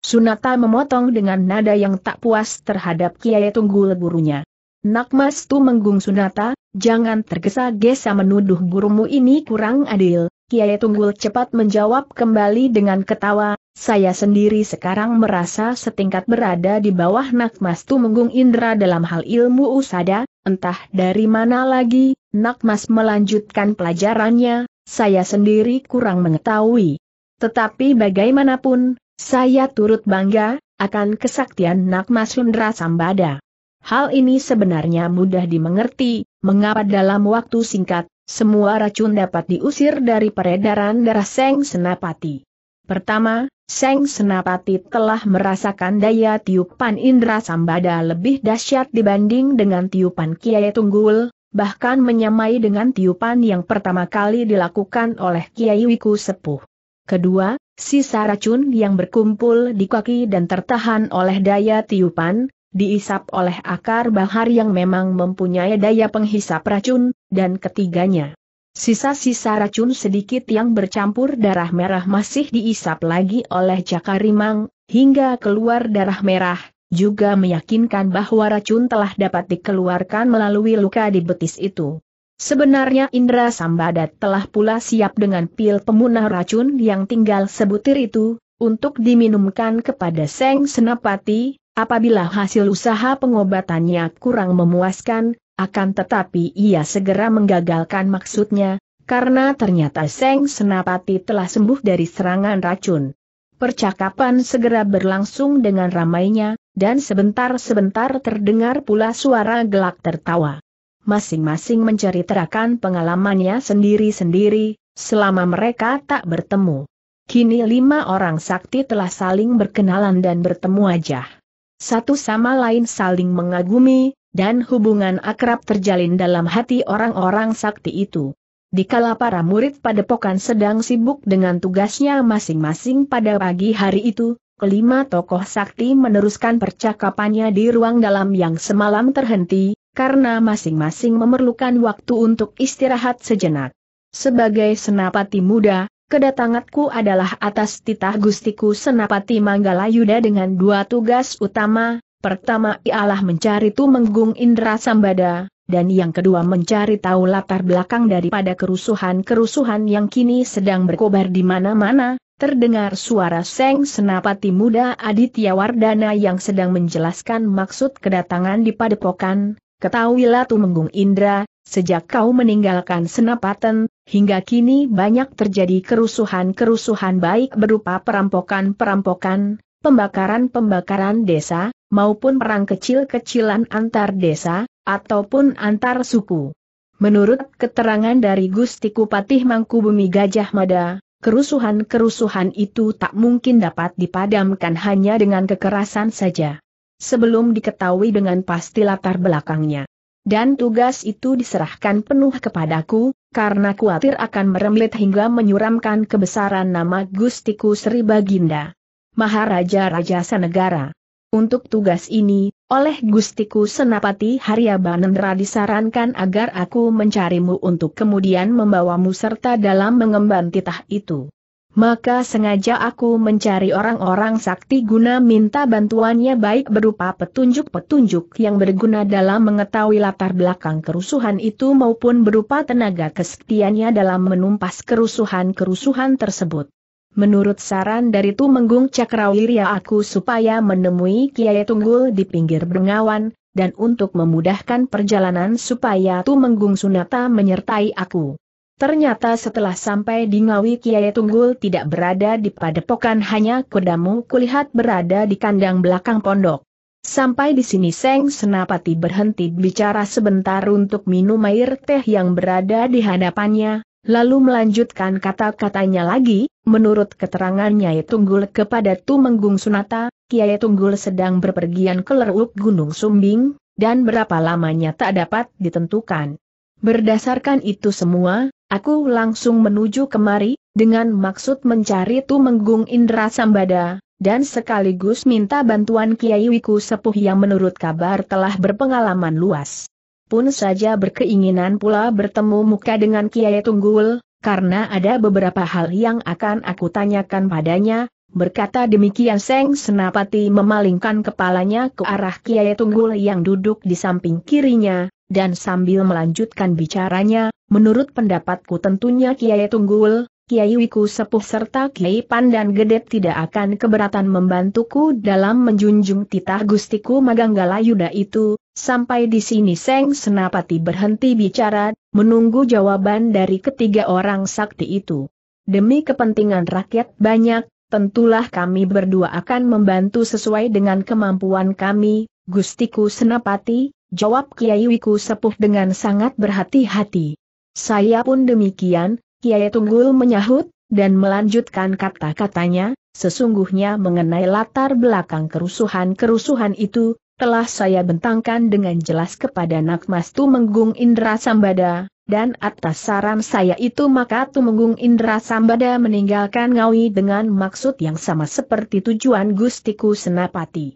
Speaker 1: Sunata memotong dengan nada yang tak puas terhadap Kiai Tunggul gurunya. Nakmas tu menggung Sunata, jangan tergesa-gesa menuduh gurumu ini kurang adil, Kiai Tunggul cepat menjawab kembali dengan ketawa, saya sendiri sekarang merasa setingkat berada di bawah Nakmas Tumenggung Indra dalam hal ilmu usada, entah dari mana lagi, Nakmas melanjutkan pelajarannya, saya sendiri kurang mengetahui. Tetapi bagaimanapun, saya turut bangga, akan kesaktian Nakmas Indra Sambada. Hal ini sebenarnya mudah dimengerti, mengapa dalam waktu singkat, semua racun dapat diusir dari peredaran darah Seng Senapati. Pertama, Seng Senapati telah merasakan daya tiupan Indra Sambada lebih dahsyat dibanding dengan tiupan Kiai Tunggul, bahkan menyamai dengan tiupan yang pertama kali dilakukan oleh Kiai Wiku Sepuh. Kedua, sisa racun yang berkumpul di kaki dan tertahan oleh daya tiupan, diisap oleh akar bahar yang memang mempunyai daya penghisap racun, dan ketiganya, Sisa-sisa racun sedikit yang bercampur darah merah masih diisap lagi oleh Cakarimang, hingga keluar darah merah, juga meyakinkan bahwa racun telah dapat dikeluarkan melalui luka di betis itu. Sebenarnya Indra Sambadat telah pula siap dengan pil pemunah racun yang tinggal sebutir itu, untuk diminumkan kepada Seng Senapati, apabila hasil usaha pengobatannya kurang memuaskan, akan tetapi ia segera menggagalkan maksudnya, karena ternyata Seng Senapati telah sembuh dari serangan racun. Percakapan segera berlangsung dengan ramainya, dan sebentar-sebentar terdengar pula suara gelak tertawa. Masing-masing mencari terakan pengalamannya sendiri-sendiri, selama mereka tak bertemu. Kini lima orang sakti telah saling berkenalan dan bertemu wajah. Satu sama lain saling mengagumi, dan hubungan akrab terjalin dalam hati orang-orang sakti itu. Dikala para murid padepokan sedang sibuk dengan tugasnya masing-masing pada pagi hari itu, kelima tokoh sakti meneruskan percakapannya di ruang dalam yang semalam terhenti, karena masing-masing memerlukan waktu untuk istirahat sejenak. Sebagai senapati muda, kedatanganku adalah atas titah gustiku Senapati Manggala Yuda dengan dua tugas utama, Pertama ialah mencari Tumenggung Indra Sambada, dan yang kedua mencari tahu latar belakang daripada kerusuhan-kerusuhan yang kini sedang berkobar di mana-mana, terdengar suara Seng Senapati Muda Aditya Wardana yang sedang menjelaskan maksud kedatangan di padepokan, ketahuilah Tumenggung Indra, sejak kau meninggalkan Senapaten, hingga kini banyak terjadi kerusuhan-kerusuhan baik berupa perampokan-perampokan, pembakaran-pembakaran desa, maupun perang kecil-kecilan antar desa, ataupun antar suku. Menurut keterangan dari Gusti Kupatih Mangkubumi Gajah Mada, kerusuhan-kerusuhan itu tak mungkin dapat dipadamkan hanya dengan kekerasan saja. Sebelum diketahui dengan pasti latar belakangnya. Dan tugas itu diserahkan penuh kepadaku, karena kuatir akan merembet hingga menyuramkan kebesaran nama Gustiku Sri Baginda. Maharaja Raja Senegara. Untuk tugas ini, oleh Gustiku Senapati Haryabanendra disarankan agar aku mencarimu untuk kemudian membawamu serta dalam mengemban titah itu. Maka sengaja aku mencari orang-orang sakti guna minta bantuannya baik berupa petunjuk-petunjuk yang berguna dalam mengetahui latar belakang kerusuhan itu maupun berupa tenaga kesetiannya dalam menumpas kerusuhan-kerusuhan tersebut. Menurut saran dari Tumenggung Cakrawirya aku supaya menemui Kiai Tunggul di pinggir Bengawan, dan untuk memudahkan perjalanan supaya Tumenggung Sunata menyertai aku. Ternyata setelah sampai di Ngawi Kiai Tunggul tidak berada di padepokan hanya kudamu kulihat berada di kandang belakang pondok. Sampai di sini Seng Senapati berhenti bicara sebentar untuk minum air teh yang berada di hadapannya, lalu melanjutkan kata-katanya lagi, menurut keterangannya Tunggul kepada Tumenggung Sunata, Kiai Tunggul sedang berpergian ke Leruk Gunung Sumbing, dan berapa lamanya tak dapat ditentukan. Berdasarkan itu semua, aku langsung menuju kemari, dengan maksud mencari Tumenggung Indra Sambada, dan sekaligus minta bantuan Kiai Wiku Sepuh yang menurut kabar telah berpengalaman luas pun saja berkeinginan pula bertemu muka dengan Kiai Tunggul, karena ada beberapa hal yang akan aku tanyakan padanya, berkata demikian Seng Senapati memalingkan kepalanya ke arah Kiai Tunggul yang duduk di samping kirinya, dan sambil melanjutkan bicaranya, menurut pendapatku tentunya Kiai Tunggul, Kiai Wiku Sepuh serta Kiai Pandan Gede tidak akan keberatan membantuku dalam menjunjung titah Gustiku Maganggala Yuda itu, Sampai di sini Seng Senapati berhenti bicara, menunggu jawaban dari ketiga orang sakti itu. Demi kepentingan rakyat banyak, tentulah kami berdua akan membantu sesuai dengan kemampuan kami, Gustiku Senapati, jawab Kiai Wiku Sepuh dengan sangat berhati-hati. Saya pun demikian, Kiai Tunggul menyahut, dan melanjutkan kata-katanya, sesungguhnya mengenai latar belakang kerusuhan-kerusuhan itu, telah saya bentangkan dengan jelas kepada Nakmas Tumenggung Indra Sambada, dan atas saran saya itu maka Tumenggung Indra Sambada meninggalkan Ngawi dengan maksud yang sama seperti tujuan Gustiku Senapati.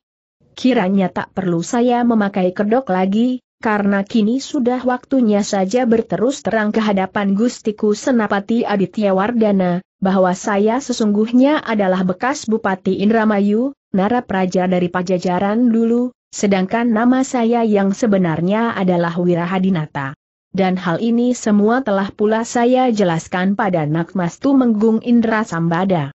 Speaker 1: Kiranya tak perlu saya memakai kedok lagi, karena kini sudah waktunya saja berterus terang kehadapan Gustiku Senapati Aditya Wardana, bahwa saya sesungguhnya adalah bekas Bupati Indramayu, Nara Praja dari Pajajaran dulu, sedangkan nama saya yang sebenarnya adalah Wirahadinata. Dan hal ini semua telah pula saya jelaskan pada Nakmastu Menggung Indra Sambada.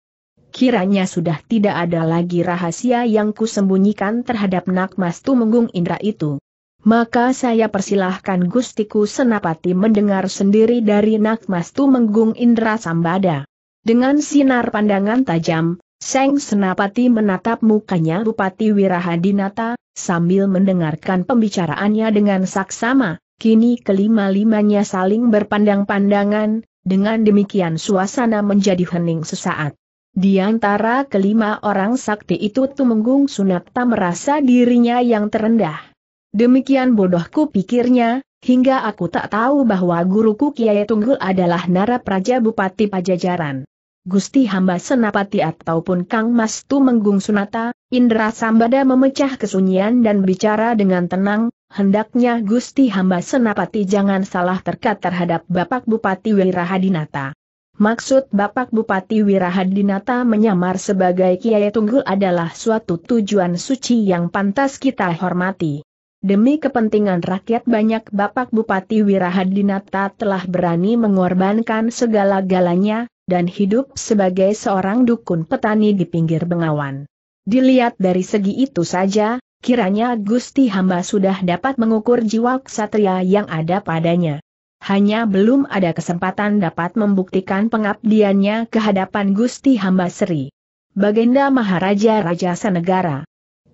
Speaker 1: Kiranya sudah tidak ada lagi rahasia yang kusembunyikan terhadap Nakmastu Menggung Indra itu. Maka saya persilahkan Gustiku Senapati mendengar sendiri dari Nakmastu Menggung Indra Sambada. Dengan sinar pandangan tajam, Seng Senapati menatap mukanya Bupati Wirahadinata, sambil mendengarkan pembicaraannya dengan saksama, kini kelima-limanya saling berpandang-pandangan, dengan demikian suasana menjadi hening sesaat. Di antara kelima orang sakti itu Tumenggung Sunakta merasa dirinya yang terendah. Demikian bodohku pikirnya, hingga aku tak tahu bahwa guruku Kiai Tunggul adalah Nara Praja Bupati Pajajaran. Gusti Hamba Senapati ataupun Kang Mas Menggung Sunata, Indra Sambada memecah kesunyian dan bicara dengan tenang, hendaknya Gusti Hamba Senapati jangan salah terkat terhadap Bapak Bupati Wirahadinata. Maksud Bapak Bupati Wirahadinata menyamar sebagai Kiai Tunggul adalah suatu tujuan suci yang pantas kita hormati. Demi kepentingan rakyat banyak Bapak Bupati Wirahadinata telah berani mengorbankan segala-galanya, dan hidup sebagai seorang dukun petani di pinggir bengawan. Dilihat dari segi itu saja, kiranya Gusti hamba sudah dapat mengukur jiwa ksatria yang ada padanya. Hanya belum ada kesempatan dapat membuktikan pengabdiannya kehadapan Gusti hamba Sri. Baginda Maharaja Raja Senegara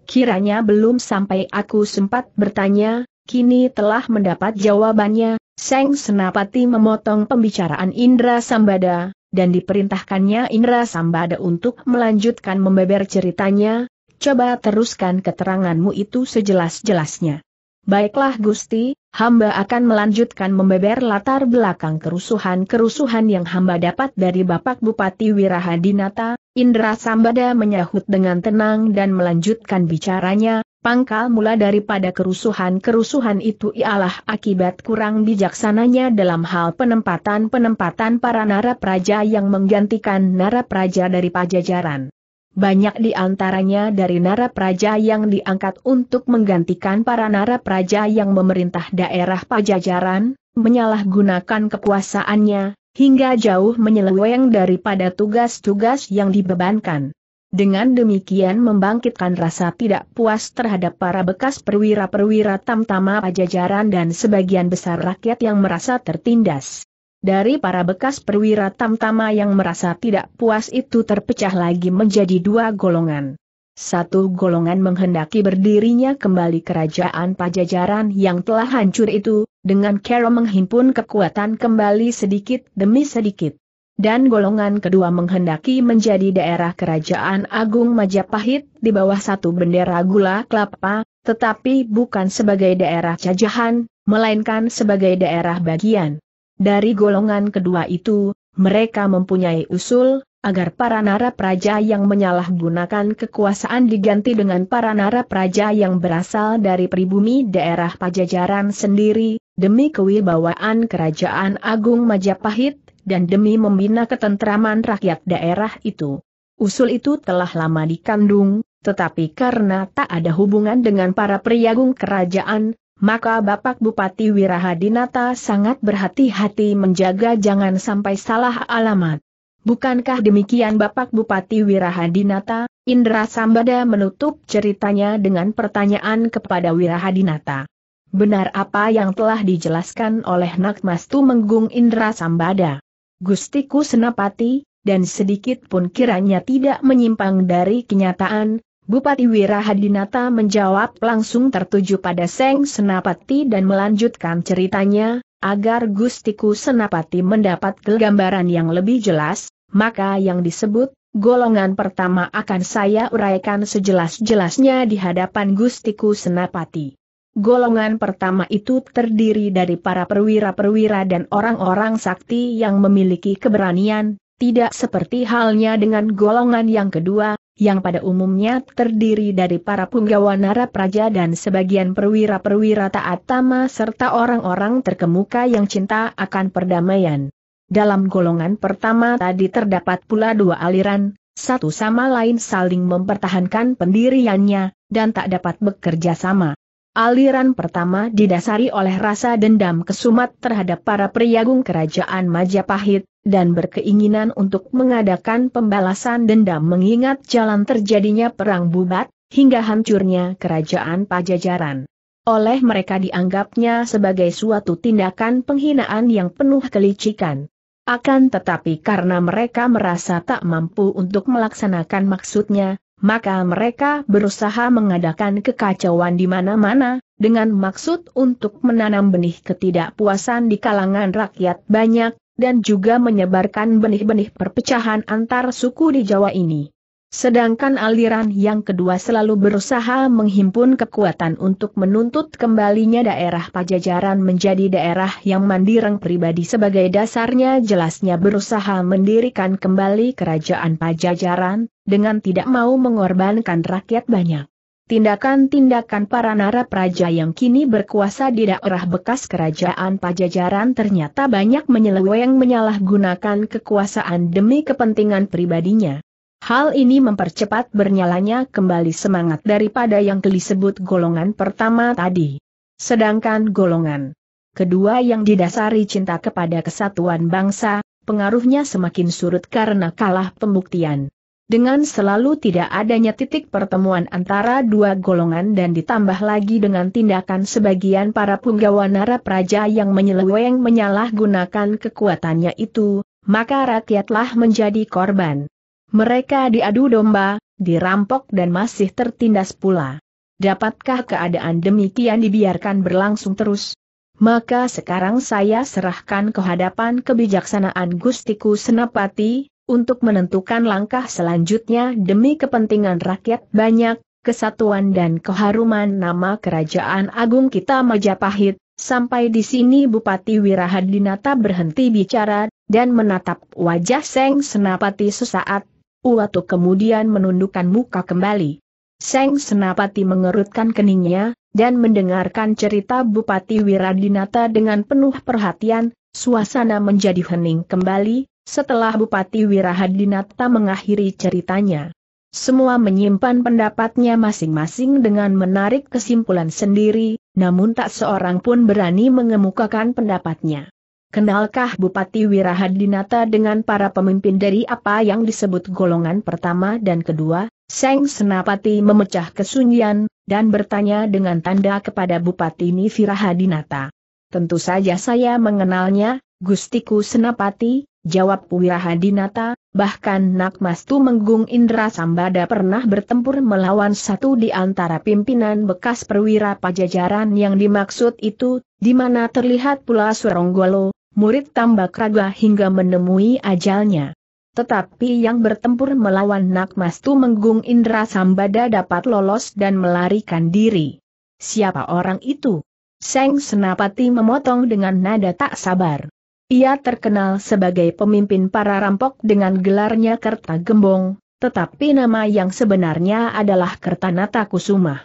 Speaker 1: Kiranya belum sampai aku sempat bertanya, kini telah mendapat jawabannya, Seng Senapati memotong pembicaraan Indra Sambada, dan diperintahkannya Indra Sambada untuk melanjutkan membeber ceritanya, coba teruskan keteranganmu itu sejelas-jelasnya. Baiklah Gusti, hamba akan melanjutkan membeber latar belakang kerusuhan-kerusuhan yang hamba dapat dari Bapak Bupati Wirahadinata, Indra Sambada menyahut dengan tenang dan melanjutkan bicaranya, pangkal mula daripada kerusuhan-kerusuhan itu ialah akibat kurang bijaksananya dalam hal penempatan-penempatan para narapraja yang menggantikan narapraja dari pajajaran. Banyak di antaranya dari narapraja yang diangkat untuk menggantikan para narapraja yang memerintah daerah pajajaran, menyalahgunakan kekuasaannya, hingga jauh menyeleweng daripada tugas-tugas yang dibebankan. Dengan demikian membangkitkan rasa tidak puas terhadap para bekas perwira-perwira tamtama pajajaran dan sebagian besar rakyat yang merasa tertindas. Dari para bekas perwira tamtama yang merasa tidak puas itu terpecah lagi menjadi dua golongan. Satu golongan menghendaki berdirinya kembali kerajaan pajajaran yang telah hancur itu, dengan kero menghimpun kekuatan kembali sedikit demi sedikit. Dan golongan kedua menghendaki menjadi daerah kerajaan agung Majapahit di bawah satu bendera gula kelapa, tetapi bukan sebagai daerah jajahan, melainkan sebagai daerah bagian. Dari golongan kedua itu, mereka mempunyai usul, agar para nara praja yang menyalahgunakan kekuasaan diganti dengan para nara praja yang berasal dari pribumi daerah pajajaran sendiri, demi kewibawaan kerajaan agung Majapahit, dan demi membina ketentraman rakyat daerah itu. Usul itu telah lama dikandung, tetapi karena tak ada hubungan dengan para priagung kerajaan, maka Bapak Bupati Wirahadinata sangat berhati-hati menjaga jangan sampai salah alamat. Bukankah demikian Bapak Bupati Wirahadinata? Indra Sambada menutup ceritanya dengan pertanyaan kepada Wirahadinata. Benar apa yang telah dijelaskan oleh Nakmastu Menggung Indra Sambada. Gustiku Senapati, dan sedikit pun kiranya tidak menyimpang dari kenyataan, Bupati Wirahadinata menjawab langsung tertuju pada Seng Senapati dan melanjutkan ceritanya, agar Gustiku Senapati mendapat gambaran yang lebih jelas, maka yang disebut golongan pertama akan saya uraikan sejelas-jelasnya di hadapan Gustiku Senapati. Golongan pertama itu terdiri dari para perwira-perwira dan orang-orang sakti yang memiliki keberanian, tidak seperti halnya dengan golongan yang kedua, yang pada umumnya terdiri dari para punggawa nara praja dan sebagian perwira-perwira taat tama serta orang-orang terkemuka yang cinta akan perdamaian. Dalam golongan pertama tadi terdapat pula dua aliran, satu sama lain saling mempertahankan pendiriannya, dan tak dapat bekerja sama. Aliran pertama didasari oleh rasa dendam kesumat terhadap para priagung kerajaan Majapahit, dan berkeinginan untuk mengadakan pembalasan dendam mengingat jalan terjadinya perang bubat, hingga hancurnya kerajaan pajajaran. Oleh mereka dianggapnya sebagai suatu tindakan penghinaan yang penuh kelicikan. Akan tetapi karena mereka merasa tak mampu untuk melaksanakan maksudnya, maka mereka berusaha mengadakan kekacauan di mana-mana, dengan maksud untuk menanam benih ketidakpuasan di kalangan rakyat banyak, dan juga menyebarkan benih-benih perpecahan antar suku di Jawa ini. Sedangkan aliran yang kedua selalu berusaha menghimpun kekuatan untuk menuntut kembalinya daerah pajajaran menjadi daerah yang mandireng pribadi sebagai dasarnya jelasnya berusaha mendirikan kembali kerajaan pajajaran, dengan tidak mau mengorbankan rakyat banyak. Tindakan-tindakan para nara praja yang kini berkuasa di daerah bekas kerajaan pajajaran ternyata banyak menyeleweng menyalahgunakan kekuasaan demi kepentingan pribadinya. Hal ini mempercepat bernyalanya kembali semangat daripada yang disebut golongan pertama tadi. Sedangkan golongan kedua yang didasari cinta kepada kesatuan bangsa, pengaruhnya semakin surut karena kalah pembuktian. Dengan selalu tidak adanya titik pertemuan antara dua golongan dan ditambah lagi dengan tindakan sebagian para punggawa nara praja yang menyeleweng menyalahgunakan kekuatannya itu, maka rakyatlah menjadi korban. Mereka diadu domba, dirampok dan masih tertindas pula. Dapatkah keadaan demikian dibiarkan berlangsung terus? Maka sekarang saya serahkan kehadapan kebijaksanaan Gustiku Senapati, untuk menentukan langkah selanjutnya demi kepentingan rakyat banyak, kesatuan dan keharuman nama Kerajaan Agung kita Majapahit, sampai di sini Bupati Wirahadinata berhenti bicara, dan menatap wajah Seng Senapati sesaat, Uatu kemudian menundukkan muka kembali. Seng Senapati mengerutkan keningnya, dan mendengarkan cerita Bupati Wiradinata dengan penuh perhatian, suasana menjadi hening kembali, setelah Bupati Wirahadinata mengakhiri ceritanya. Semua menyimpan pendapatnya masing-masing dengan menarik kesimpulan sendiri, namun tak seorang pun berani mengemukakan pendapatnya. Kenalkah Bupati Wirahadinata dengan para pemimpin dari apa yang disebut golongan pertama dan kedua? Seng Senapati memecah kesunyian, dan bertanya dengan tanda kepada Bupati Nifirahadinata. Tentu saja saya mengenalnya, Gustiku Senapati, jawab Wirahadinata, bahkan Nakmastu Menggung Indra Sambada pernah bertempur melawan satu di antara pimpinan bekas perwira pajajaran yang dimaksud itu, di mana terlihat pula Suronggolo, murid tambak raga hingga menemui ajalnya. Tetapi yang bertempur melawan Nak Mastu Menggung Indra Sambada dapat lolos dan melarikan diri. Siapa orang itu? Seng Senapati memotong dengan nada tak sabar. Ia terkenal sebagai pemimpin para rampok dengan gelarnya Kerta Gembong, tetapi nama yang sebenarnya adalah Kertanata Kusumah.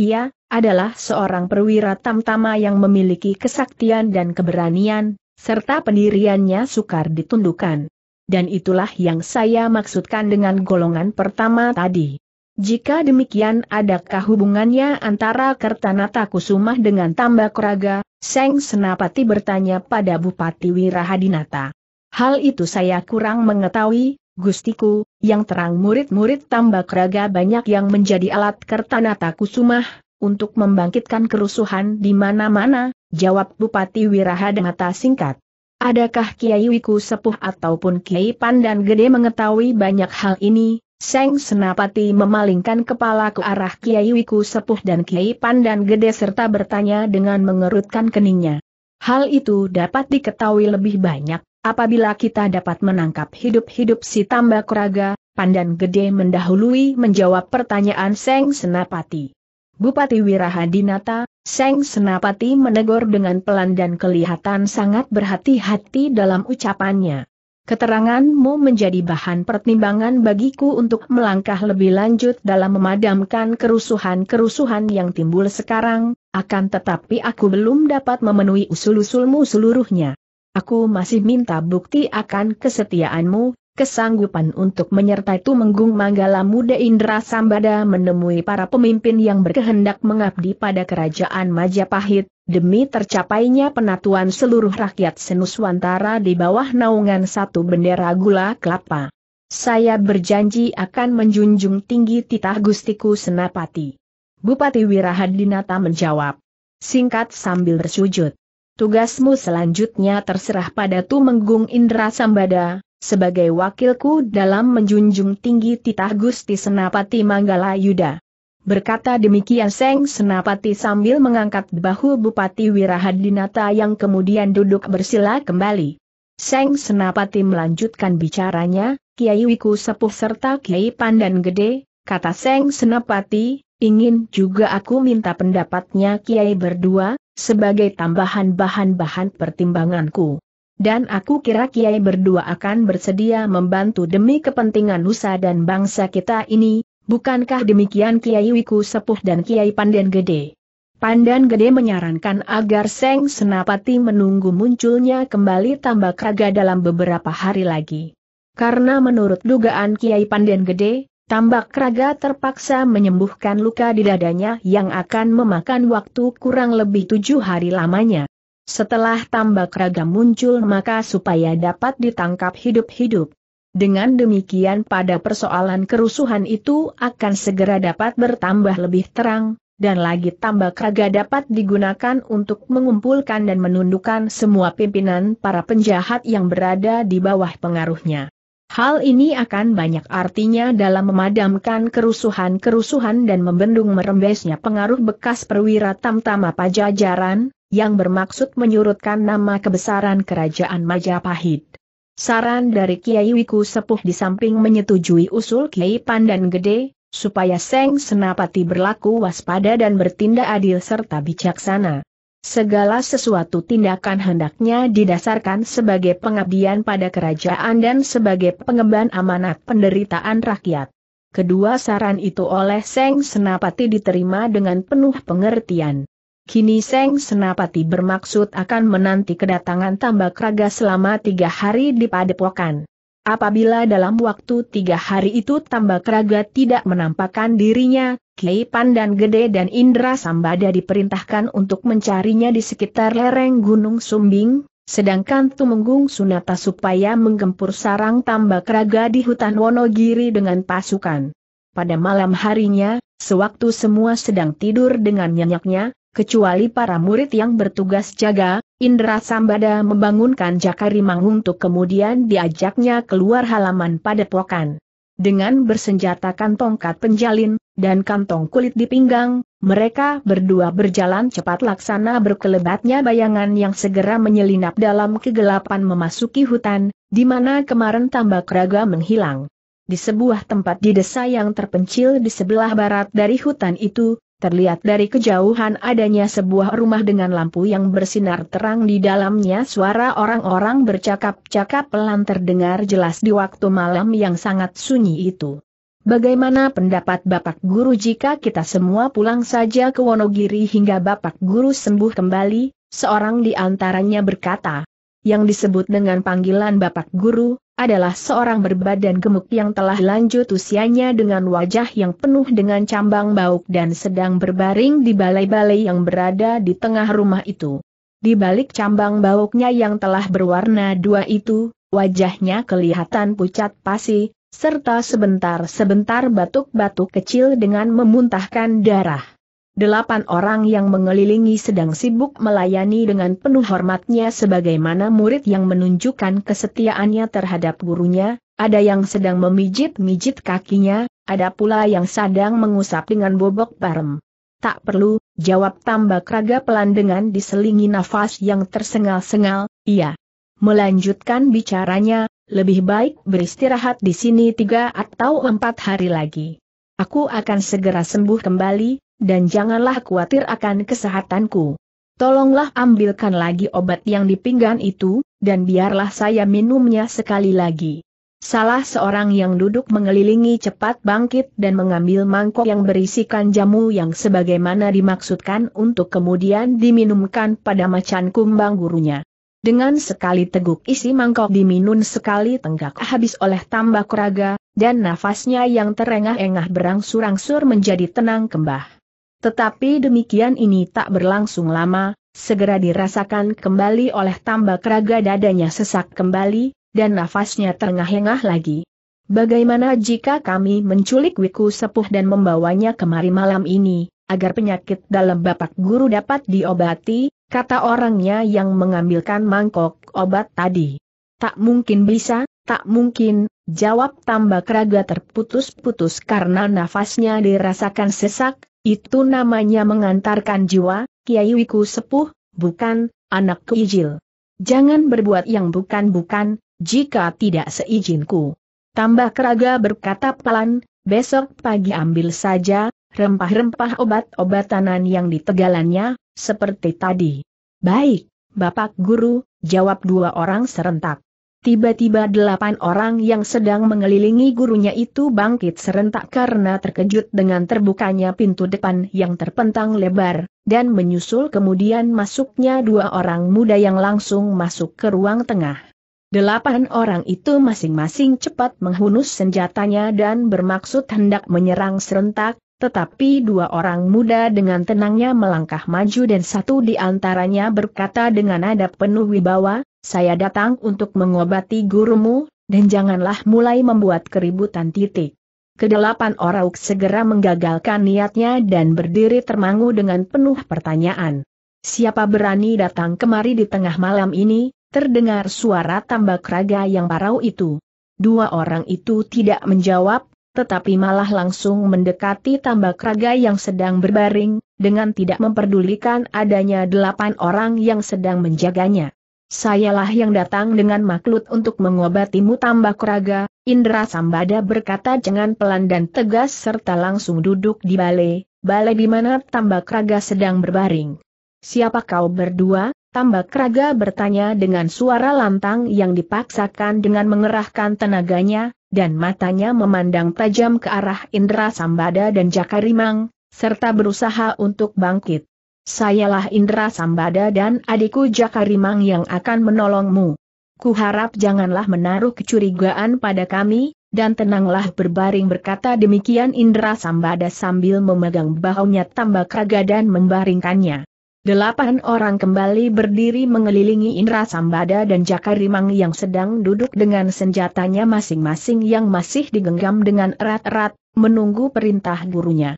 Speaker 1: Ia adalah seorang perwira tamtama yang memiliki kesaktian dan keberanian, serta pendiriannya sukar ditundukkan. Dan itulah yang saya maksudkan dengan golongan pertama tadi. Jika demikian adakah hubungannya antara Kertanata Kusumah dengan Tambak Raga, Seng Senapati bertanya pada Bupati Wirahadinata. Hal itu saya kurang mengetahui, Gustiku, yang terang murid-murid Tambak Raga banyak yang menjadi alat Kertanata Kusumah, untuk membangkitkan kerusuhan di mana-mana, jawab Bupati Wiraha mata singkat. Adakah Kiai Wiku Sepuh ataupun Kiai Pandan Gede mengetahui banyak hal ini? Seng Senapati memalingkan kepala ke arah Kiai Wiku Sepuh dan Kiai Pandan Gede serta bertanya dengan mengerutkan keningnya. Hal itu dapat diketahui lebih banyak, apabila kita dapat menangkap hidup-hidup si Tambak Raga, Pandan Gede mendahului menjawab pertanyaan Seng Senapati. Bupati Wirahadinata, Seng Senapati menegur dengan pelan dan kelihatan sangat berhati-hati dalam ucapannya. Keteranganmu menjadi bahan pertimbangan bagiku untuk melangkah lebih lanjut dalam memadamkan kerusuhan-kerusuhan yang timbul sekarang, akan tetapi aku belum dapat memenuhi usul-usulmu seluruhnya. Aku masih minta bukti akan kesetiaanmu, Kesanggupan untuk menyertai Tumenggung Manggala Muda Indra Sambada menemui para pemimpin yang berkehendak mengabdi pada kerajaan Majapahit, demi tercapainya penatuan seluruh rakyat Senuswantara di bawah naungan satu bendera gula kelapa. Saya berjanji akan menjunjung tinggi titah Gustiku Senapati. Bupati Wirahadinata menjawab. Singkat sambil bersujud. Tugasmu selanjutnya terserah pada Tumenggung Indra Sambada, sebagai wakilku dalam menjunjung tinggi titah Gusti Senapati Manggala Yuda. Berkata demikian Seng Senapati sambil mengangkat bahu Bupati Wirahadinata yang kemudian duduk bersila kembali. Seng Senapati melanjutkan bicaranya, Kiai Wiku Sepuh serta Kiai Pandan Gede, kata Seng Senapati, ingin juga aku minta pendapatnya Kiai berdua, sebagai tambahan bahan-bahan pertimbanganku. Dan aku kira Kiai berdua akan bersedia membantu demi kepentingan Nusa dan bangsa kita ini, bukankah demikian Kiai Wiku Sepuh dan Kiai Pandan Gede? Pandan Gede menyarankan agar Seng Senapati menunggu munculnya kembali tambak raga dalam beberapa hari lagi. Karena menurut dugaan Kiai Pandan Gede, Tambak Raga terpaksa menyembuhkan luka di dadanya yang akan memakan waktu kurang lebih tujuh hari lamanya. Setelah tambak raga muncul maka supaya dapat ditangkap hidup-hidup. Dengan demikian pada persoalan kerusuhan itu akan segera dapat bertambah lebih terang, dan lagi tambak raga dapat digunakan untuk mengumpulkan dan menundukkan semua pimpinan para penjahat yang berada di bawah pengaruhnya. Hal ini akan banyak artinya dalam memadamkan kerusuhan-kerusuhan dan membendung merembesnya pengaruh bekas perwira tamtama pajajaran, yang bermaksud menyurutkan nama kebesaran kerajaan Majapahit. Saran dari Kiai Wiku Sepuh di samping menyetujui usul Kiai Pandan Gede, supaya Seng Senapati berlaku waspada dan bertindak adil serta bijaksana. Segala sesuatu tindakan hendaknya didasarkan sebagai pengabdian pada kerajaan dan sebagai pengemban amanat penderitaan rakyat. Kedua saran itu oleh Seng Senapati diterima dengan penuh pengertian. Kini Seng Senapati bermaksud akan menanti kedatangan tambak raga selama tiga hari di padepokan. Apabila dalam waktu tiga hari itu tambak raga tidak menampakkan dirinya, Kiai Pandan Gede dan Indra Sambada diperintahkan untuk mencarinya di sekitar lereng Gunung Sumbing, sedangkan Tumenggung Sunata supaya menggempur sarang tambak raga di hutan Wonogiri dengan pasukan. Pada malam harinya, sewaktu semua sedang tidur dengan nyenyaknya, kecuali para murid yang bertugas jaga, Indra Sambada membangunkan Jakarimang untuk kemudian diajaknya keluar halaman padepokan. Dengan bersenjatakan tongkat penjalin, dan kantong kulit di pinggang, mereka berdua berjalan cepat laksana berkelebatnya bayangan yang segera menyelinap dalam kegelapan memasuki hutan, di mana kemarin tambak raga menghilang. Di sebuah tempat di desa yang terpencil di sebelah barat dari hutan itu, Terlihat dari kejauhan adanya sebuah rumah dengan lampu yang bersinar terang di dalamnya suara orang-orang bercakap-cakap pelan terdengar jelas di waktu malam yang sangat sunyi itu. Bagaimana pendapat Bapak Guru jika kita semua pulang saja ke Wonogiri hingga Bapak Guru sembuh kembali? Seorang di antaranya berkata yang disebut dengan panggilan Bapak Guru, adalah seorang berbadan gemuk yang telah lanjut usianya dengan wajah yang penuh dengan cambang bauk dan sedang berbaring di balai-balai yang berada di tengah rumah itu. Di balik cambang bauknya yang telah berwarna dua itu, wajahnya kelihatan pucat pasi, serta sebentar-sebentar batuk-batuk kecil dengan memuntahkan darah. Delapan orang yang mengelilingi sedang sibuk melayani dengan penuh hormatnya sebagaimana murid yang menunjukkan kesetiaannya terhadap gurunya, ada yang sedang memijit-mijit kakinya, ada pula yang sedang mengusap dengan bobok parem. Tak perlu, jawab tambak raga pelan dengan diselingi nafas yang tersengal-sengal, iya. Melanjutkan bicaranya, lebih baik beristirahat di sini tiga atau empat hari lagi. Aku akan segera sembuh kembali, dan janganlah khawatir akan kesehatanku. Tolonglah ambilkan lagi obat yang di pinggan itu, dan biarlah saya minumnya sekali lagi. Salah seorang yang duduk mengelilingi cepat bangkit dan mengambil mangkok yang berisikan jamu yang sebagaimana dimaksudkan untuk kemudian diminumkan pada macan kumbang gurunya. Dengan sekali teguk isi mangkok diminum sekali tenggak habis oleh tambak raga dan nafasnya yang terengah-engah berangsur-angsur menjadi tenang kembah. Tetapi demikian ini tak berlangsung lama, segera dirasakan kembali oleh tambah keraga dadanya sesak kembali, dan nafasnya terengah-engah lagi. Bagaimana jika kami menculik Wiku Sepuh dan membawanya kemari malam ini, agar penyakit dalam bapak guru dapat diobati, kata orangnya yang mengambilkan mangkok obat tadi. Tak mungkin bisa, tak mungkin, jawab tambah keraga terputus-putus karena nafasnya dirasakan sesak, itu namanya mengantarkan jiwa, Kiai Wiku sepuh, bukan, anak keijil. Jangan berbuat yang bukan-bukan, jika tidak seizinku. Tambah keraga berkata pelan, besok pagi ambil saja, rempah-rempah obat-obatanan yang ditegalannya, seperti tadi. Baik, Bapak Guru, jawab dua orang serentak. Tiba-tiba delapan orang yang sedang mengelilingi gurunya itu bangkit serentak karena terkejut dengan terbukanya pintu depan yang terpentang lebar, dan menyusul kemudian masuknya dua orang muda yang langsung masuk ke ruang tengah. Delapan orang itu masing-masing cepat menghunus senjatanya dan bermaksud hendak menyerang serentak, tetapi dua orang muda dengan tenangnya melangkah maju dan satu di antaranya berkata dengan nada penuh wibawa, saya datang untuk mengobati gurumu, dan janganlah mulai membuat keributan titik. Kedelapan orang segera menggagalkan niatnya dan berdiri termangu dengan penuh pertanyaan. Siapa berani datang kemari di tengah malam ini, terdengar suara tambak raga yang parau itu. Dua orang itu tidak menjawab, tetapi malah langsung mendekati tambak raga yang sedang berbaring, dengan tidak memperdulikan adanya delapan orang yang sedang menjaganya. Sayalah yang datang dengan maklut untuk mengobatimu tambah keraga, Indra Sambada berkata dengan pelan dan tegas serta langsung duduk di balai, balai di mana tambah keraga sedang berbaring. Siapa kau berdua? Tambak Raga bertanya dengan suara lantang yang dipaksakan dengan mengerahkan tenaganya, dan matanya memandang tajam ke arah Indra Sambada dan Jakarimang, serta berusaha untuk bangkit. Sayalah Indra Sambada dan adikku Jakarimang yang akan menolongmu. Kuharap janganlah menaruh kecurigaan pada kami, dan tenanglah berbaring berkata demikian Indra Sambada sambil memegang bahunya tambah kaga dan membaringkannya. Delapan orang kembali berdiri mengelilingi Indra Sambada dan Jakarimang yang sedang duduk dengan senjatanya masing-masing yang masih digenggam dengan erat-erat, menunggu perintah gurunya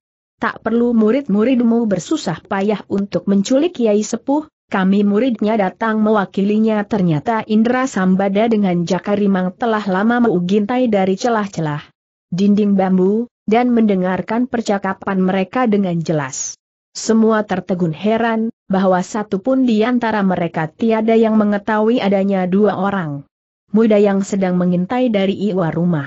Speaker 1: tak perlu murid-muridmu bersusah payah untuk menculik Kiai Sepuh, kami muridnya datang mewakilinya ternyata Indra Sambada dengan Jakarimang telah lama mengintai dari celah-celah dinding bambu, dan mendengarkan percakapan mereka dengan jelas. Semua tertegun heran, bahwa satu pun di antara mereka tiada yang mengetahui adanya dua orang muda yang sedang mengintai dari iwa rumah.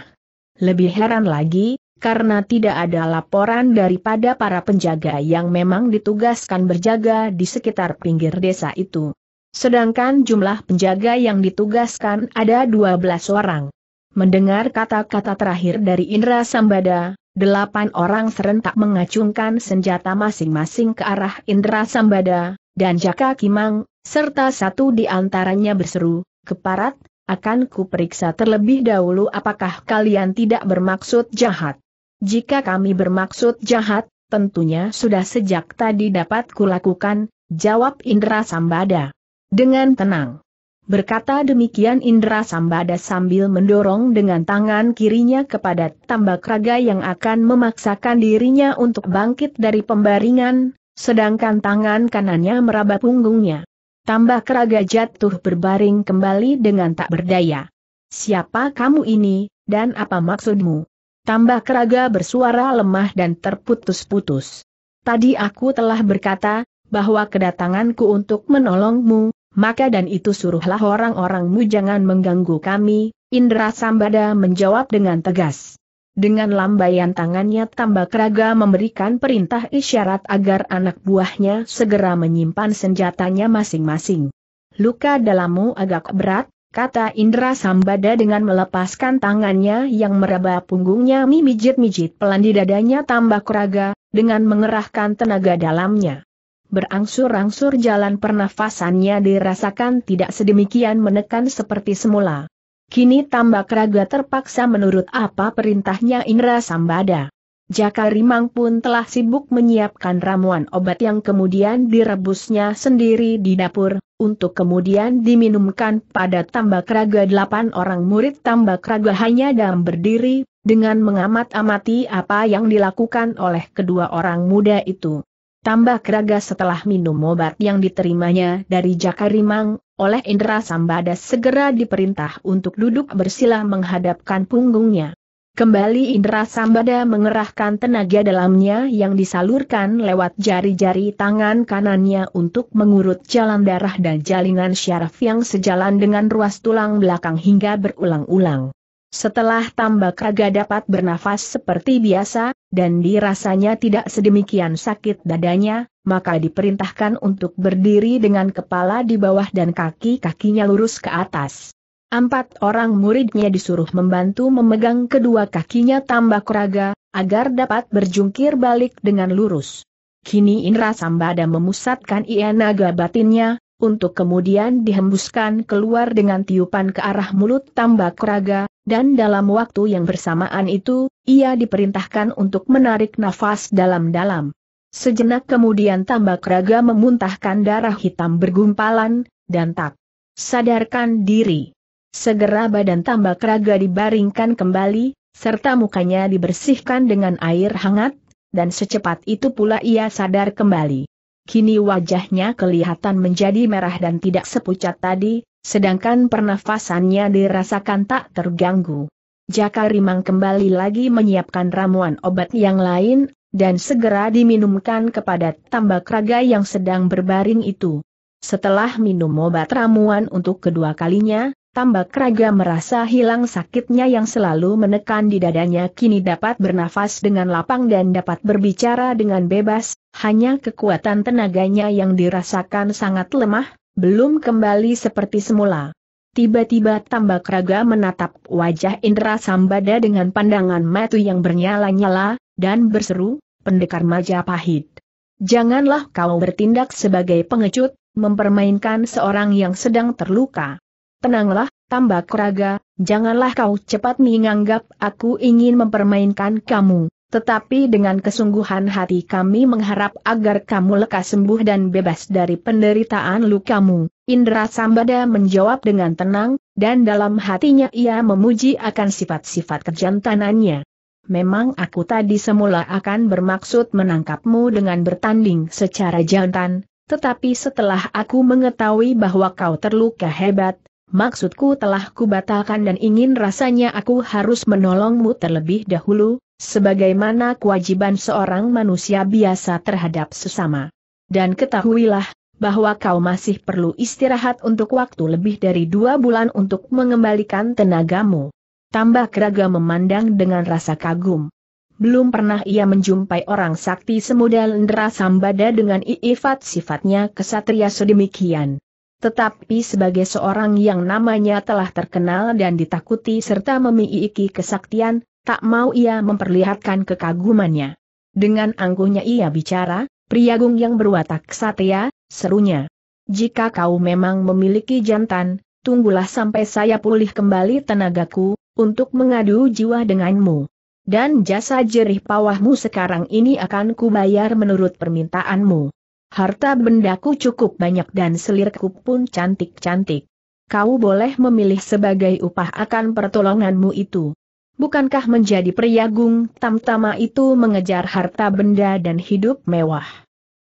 Speaker 1: Lebih heran lagi, karena tidak ada laporan daripada para penjaga yang memang ditugaskan berjaga di sekitar pinggir desa itu. Sedangkan jumlah penjaga yang ditugaskan ada 12 orang. Mendengar kata-kata terakhir dari Indra Sambada, delapan orang serentak mengacungkan senjata masing-masing ke arah Indra Sambada, dan Jaka Kimang, serta satu di antaranya berseru, Keparat, akan kuperiksa terlebih dahulu apakah kalian tidak bermaksud jahat. Jika kami bermaksud jahat, tentunya sudah sejak tadi dapat kulakukan, jawab Indra Sambada. Dengan tenang. Berkata demikian Indra Sambada sambil mendorong dengan tangan kirinya kepada tambak raga yang akan memaksakan dirinya untuk bangkit dari pembaringan, sedangkan tangan kanannya meraba punggungnya. Tambak raga jatuh berbaring kembali dengan tak berdaya. Siapa kamu ini, dan apa maksudmu? tambah keraga bersuara lemah dan terputus-putus. Tadi aku telah berkata, bahwa kedatanganku untuk menolongmu, maka dan itu suruhlah orang-orangmu jangan mengganggu kami, Indra Sambada menjawab dengan tegas. Dengan lambaian tangannya tambah keraga memberikan perintah isyarat agar anak buahnya segera menyimpan senjatanya masing-masing. Luka dalammu agak berat, kata Indra Sambada dengan melepaskan tangannya yang meraba punggungnya mimijit-mijit pelan di dadanya tambah keraga, dengan mengerahkan tenaga dalamnya. Berangsur-angsur jalan pernafasannya dirasakan tidak sedemikian menekan seperti semula. Kini tambah keraga terpaksa menurut apa perintahnya Indra Sambada. Jaka Rimang pun telah sibuk menyiapkan ramuan obat yang kemudian direbusnya sendiri di dapur, untuk kemudian diminumkan pada tambak raga delapan orang murid tambak raga hanya dalam berdiri, dengan mengamat-amati apa yang dilakukan oleh kedua orang muda itu. Tambak raga setelah minum obat yang diterimanya dari Jaka Rimang, oleh Indra Sambada segera diperintah untuk duduk bersila menghadapkan punggungnya. Kembali Indra Sambada mengerahkan tenaga dalamnya yang disalurkan lewat jari-jari tangan kanannya untuk mengurut jalan darah dan jaringan syaraf yang sejalan dengan ruas tulang belakang hingga berulang-ulang. Setelah tambak raga dapat bernafas seperti biasa, dan dirasanya tidak sedemikian sakit dadanya, maka diperintahkan untuk berdiri dengan kepala di bawah dan kaki-kakinya lurus ke atas. Empat orang muridnya disuruh membantu memegang kedua kakinya tambah keraga, agar dapat berjungkir balik dengan lurus. Kini Indra Sambada memusatkan ienaga batinnya, untuk kemudian dihembuskan keluar dengan tiupan ke arah mulut tambak raga, dan dalam waktu yang bersamaan itu, ia diperintahkan untuk menarik nafas dalam-dalam. Sejenak kemudian tambak raga memuntahkan darah hitam bergumpalan, dan tak sadarkan diri. Segera badan tambak raga dibaringkan kembali, serta mukanya dibersihkan dengan air hangat, dan secepat itu pula ia sadar kembali. Kini wajahnya kelihatan menjadi merah dan tidak sepucat tadi, sedangkan pernafasannya dirasakan tak terganggu. Jaka Rimang kembali lagi menyiapkan ramuan obat yang lain, dan segera diminumkan kepada tambak raga yang sedang berbaring itu. Setelah minum obat ramuan untuk kedua kalinya, Tambak raga merasa hilang sakitnya yang selalu menekan di dadanya kini dapat bernafas dengan lapang dan dapat berbicara dengan bebas, hanya kekuatan tenaganya yang dirasakan sangat lemah, belum kembali seperti semula. Tiba-tiba tambak raga menatap wajah Indra Sambada dengan pandangan matu yang bernyala-nyala, dan berseru, pendekar Majapahit. Janganlah kau bertindak sebagai pengecut, mempermainkan seorang yang sedang terluka. Tenanglah, tambah raga, janganlah kau cepat menganggap aku ingin mempermainkan kamu. Tetapi dengan kesungguhan hati kami mengharap agar kamu lekas sembuh dan bebas dari penderitaan lukamu. Indra Sambada menjawab dengan tenang, dan dalam hatinya ia memuji akan sifat-sifat kejantanannya. Memang aku tadi semula akan bermaksud menangkapmu dengan bertanding secara jantan, tetapi setelah aku mengetahui bahwa kau terluka hebat, Maksudku telah kubatalkan dan ingin rasanya aku harus menolongmu terlebih dahulu, sebagaimana kewajiban seorang manusia biasa terhadap sesama. Dan ketahuilah, bahwa kau masih perlu istirahat untuk waktu lebih dari dua bulan untuk mengembalikan tenagamu. Tambah keraga memandang dengan rasa kagum. Belum pernah ia menjumpai orang sakti semudah Lendra Sambada dengan iifat sifatnya kesatria sedemikian. Tetapi sebagai seorang yang namanya telah terkenal dan ditakuti serta memiliki kesaktian, tak mau ia memperlihatkan kekagumannya. Dengan angkuhnya ia bicara, priagung yang berwatak satya, serunya. Jika kau memang memiliki jantan, tunggulah sampai saya pulih kembali tenagaku, untuk mengadu jiwa denganmu. Dan jasa jerih pawahmu sekarang ini akan kubayar menurut permintaanmu. Harta bendaku cukup banyak dan selirku pun cantik-cantik. Kau boleh memilih sebagai upah akan pertolonganmu itu. Bukankah menjadi priagung tamtama itu mengejar harta benda dan hidup mewah?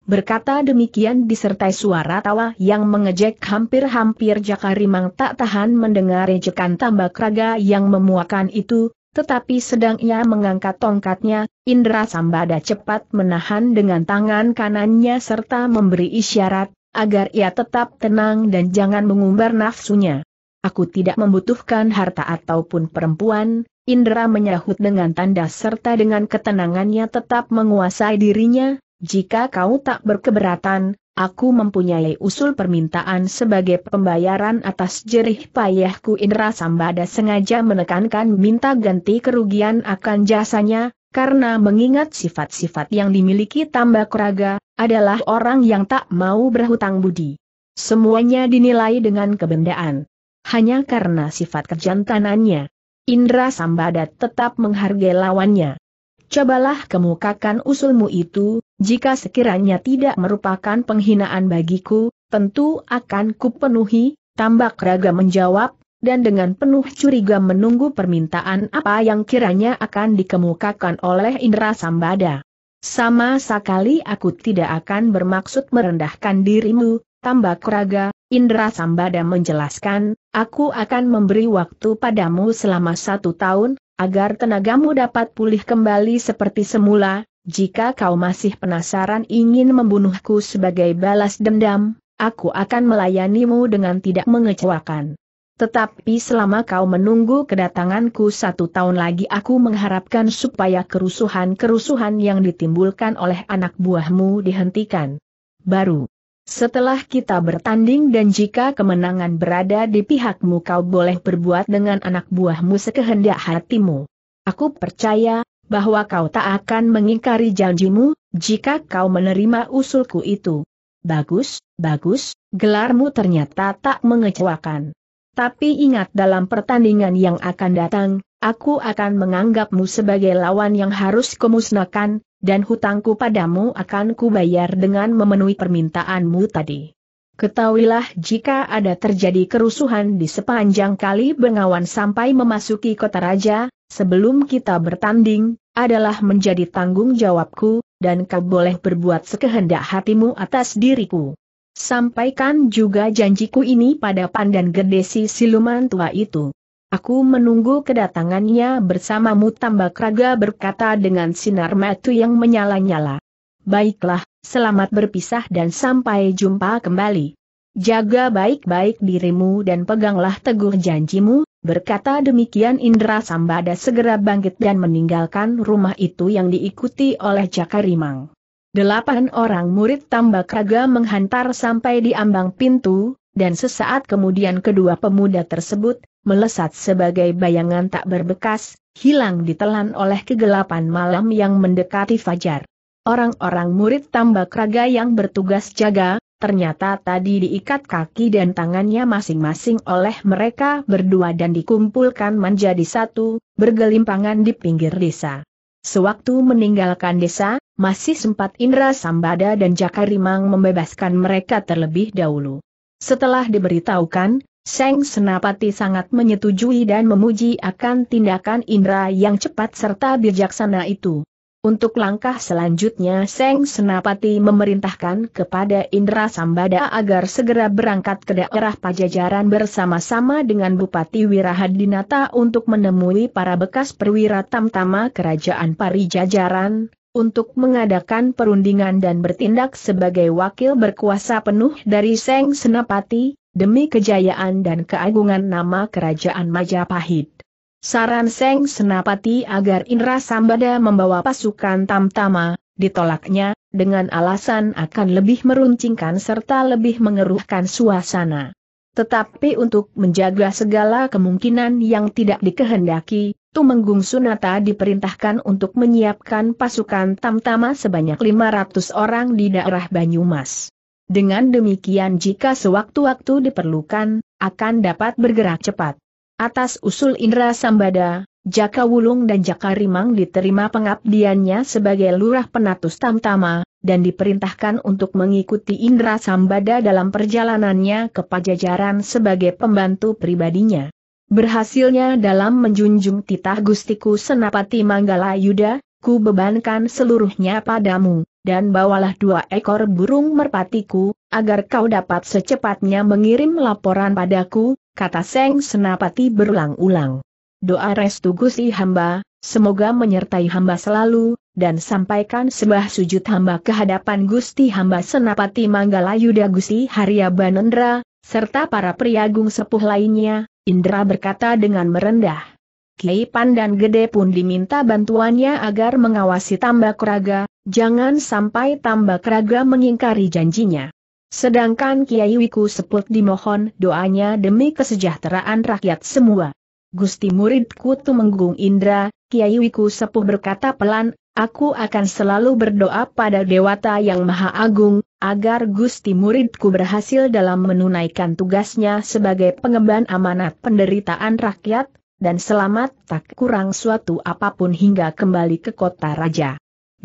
Speaker 1: Berkata demikian disertai suara tawa yang mengejek hampir-hampir Jakarimang tak tahan mendengar ejekan tambak raga yang memuakan itu, tetapi sedang ia mengangkat tongkatnya, Indra Sambada cepat menahan dengan tangan kanannya serta memberi isyarat, agar ia tetap tenang dan jangan mengumbar nafsunya. Aku tidak membutuhkan harta ataupun perempuan, Indra menyahut dengan tanda serta dengan ketenangannya tetap menguasai dirinya, jika kau tak berkeberatan, aku mempunyai usul permintaan sebagai pembayaran atas jerih payahku Indra Sambada sengaja menekankan minta ganti kerugian akan jasanya, karena mengingat sifat-sifat yang dimiliki tambak raga, adalah orang yang tak mau berhutang budi. Semuanya dinilai dengan kebendaan. Hanya karena sifat kejantanannya, Indra Sambada tetap menghargai lawannya. Cobalah kemukakan usulmu itu, jika sekiranya tidak merupakan penghinaan bagiku, tentu akan kupenuhi, tambak raga menjawab, dan dengan penuh curiga menunggu permintaan apa yang kiranya akan dikemukakan oleh Indra Sambada. Sama sekali aku tidak akan bermaksud merendahkan dirimu, Tambak Raga, Indra Sambada menjelaskan, aku akan memberi waktu padamu selama satu tahun, agar tenagamu dapat pulih kembali seperti semula, jika kau masih penasaran ingin membunuhku sebagai balas dendam, aku akan melayanimu dengan tidak mengecewakan. Tetapi selama kau menunggu kedatanganku satu tahun lagi aku mengharapkan supaya kerusuhan-kerusuhan yang ditimbulkan oleh anak buahmu dihentikan. Baru setelah kita bertanding dan jika kemenangan berada di pihakmu kau boleh berbuat dengan anak buahmu sekehendak hatimu. Aku percaya, bahwa kau tak akan mengingkari janjimu, jika kau menerima usulku itu. Bagus, bagus, gelarmu ternyata tak mengecewakan. Tapi ingat dalam pertandingan yang akan datang, aku akan menganggapmu sebagai lawan yang harus kumusnahkan dan hutangku padamu akan kubayar dengan memenuhi permintaanmu tadi. Ketahuilah jika ada terjadi kerusuhan di sepanjang kali Bengawan sampai memasuki kota raja, sebelum kita bertanding, adalah menjadi tanggung jawabku, dan kau boleh berbuat sekehendak hatimu atas diriku. Sampaikan juga janjiku ini pada Pandan si Siluman tua itu. Aku menunggu kedatangannya bersamamu tambak raga berkata dengan sinar matu yang menyala-nyala. Baiklah, selamat berpisah dan sampai jumpa kembali. Jaga baik-baik dirimu dan peganglah teguh janjimu, Berkata demikian Indra Sambada segera bangkit dan meninggalkan rumah itu yang diikuti oleh Jaka Rimang. Delapan orang murid tambak raga menghantar sampai di ambang pintu, dan sesaat kemudian kedua pemuda tersebut, melesat sebagai bayangan tak berbekas, hilang ditelan oleh kegelapan malam yang mendekati fajar. Orang-orang murid tambak raga yang bertugas jaga, ternyata tadi diikat kaki dan tangannya masing-masing oleh mereka berdua dan dikumpulkan menjadi satu, bergelimpangan di pinggir desa. Sewaktu meninggalkan desa, masih sempat Indra Sambada dan Jakarimang membebaskan mereka terlebih dahulu. Setelah diberitahukan, Seng Senapati sangat menyetujui dan memuji akan tindakan Indra yang cepat serta bijaksana itu. Untuk langkah selanjutnya Seng Senapati memerintahkan kepada Indra Sambada agar segera berangkat ke daerah Pajajaran bersama-sama dengan Bupati Wirahadinata untuk menemui para bekas perwira tamtama Kerajaan Parijajaran, untuk mengadakan perundingan dan bertindak sebagai wakil berkuasa penuh dari Seng Senapati, demi kejayaan dan keagungan nama kerajaan Majapahit. Saran Seng Senapati agar Indra Sambada membawa pasukan Tamtama, ditolaknya, dengan alasan akan lebih meruncingkan serta lebih mengeruhkan suasana. Tetapi untuk menjaga segala kemungkinan yang tidak dikehendaki, Tumenggung Sunata diperintahkan untuk menyiapkan pasukan Tamtama sebanyak 500 orang di daerah Banyumas. Dengan demikian jika sewaktu-waktu diperlukan, akan dapat bergerak cepat. Atas usul Indra Sambada, Jaka Wulung dan Jaka Rimang diterima pengabdiannya sebagai lurah penatus Tamtama, dan diperintahkan untuk mengikuti Indra Sambada dalam perjalanannya ke Pajajaran sebagai pembantu pribadinya. Berhasilnya dalam menjunjung titah Gustiku Senapati Manggala Yuda, ku bebankan seluruhnya padamu, dan bawalah dua ekor burung merpatiku, agar kau dapat secepatnya mengirim laporan padaku, kata Seng Senapati berulang-ulang. Doa restu Gusti hamba, semoga menyertai hamba selalu, dan sampaikan sembah sujud hamba kehadapan Gusti hamba Senapati Manggalayuda Gusti Harya Banendra, serta para priagung sepuh lainnya, Indra berkata dengan merendah. Kiai Pandan Gede pun diminta bantuannya agar mengawasi tambak raga, jangan sampai tambak raga mengingkari janjinya. Sedangkan Kiai Wiku Seput dimohon doanya demi kesejahteraan rakyat semua. Gusti muridku Tumenggung Indra, Kiai Wiku Sepuh berkata pelan, aku akan selalu berdoa pada Dewata yang Maha Agung, agar Gusti muridku berhasil dalam menunaikan tugasnya sebagai pengemban amanat penderitaan rakyat, dan selamat tak kurang suatu apapun hingga kembali ke kota raja.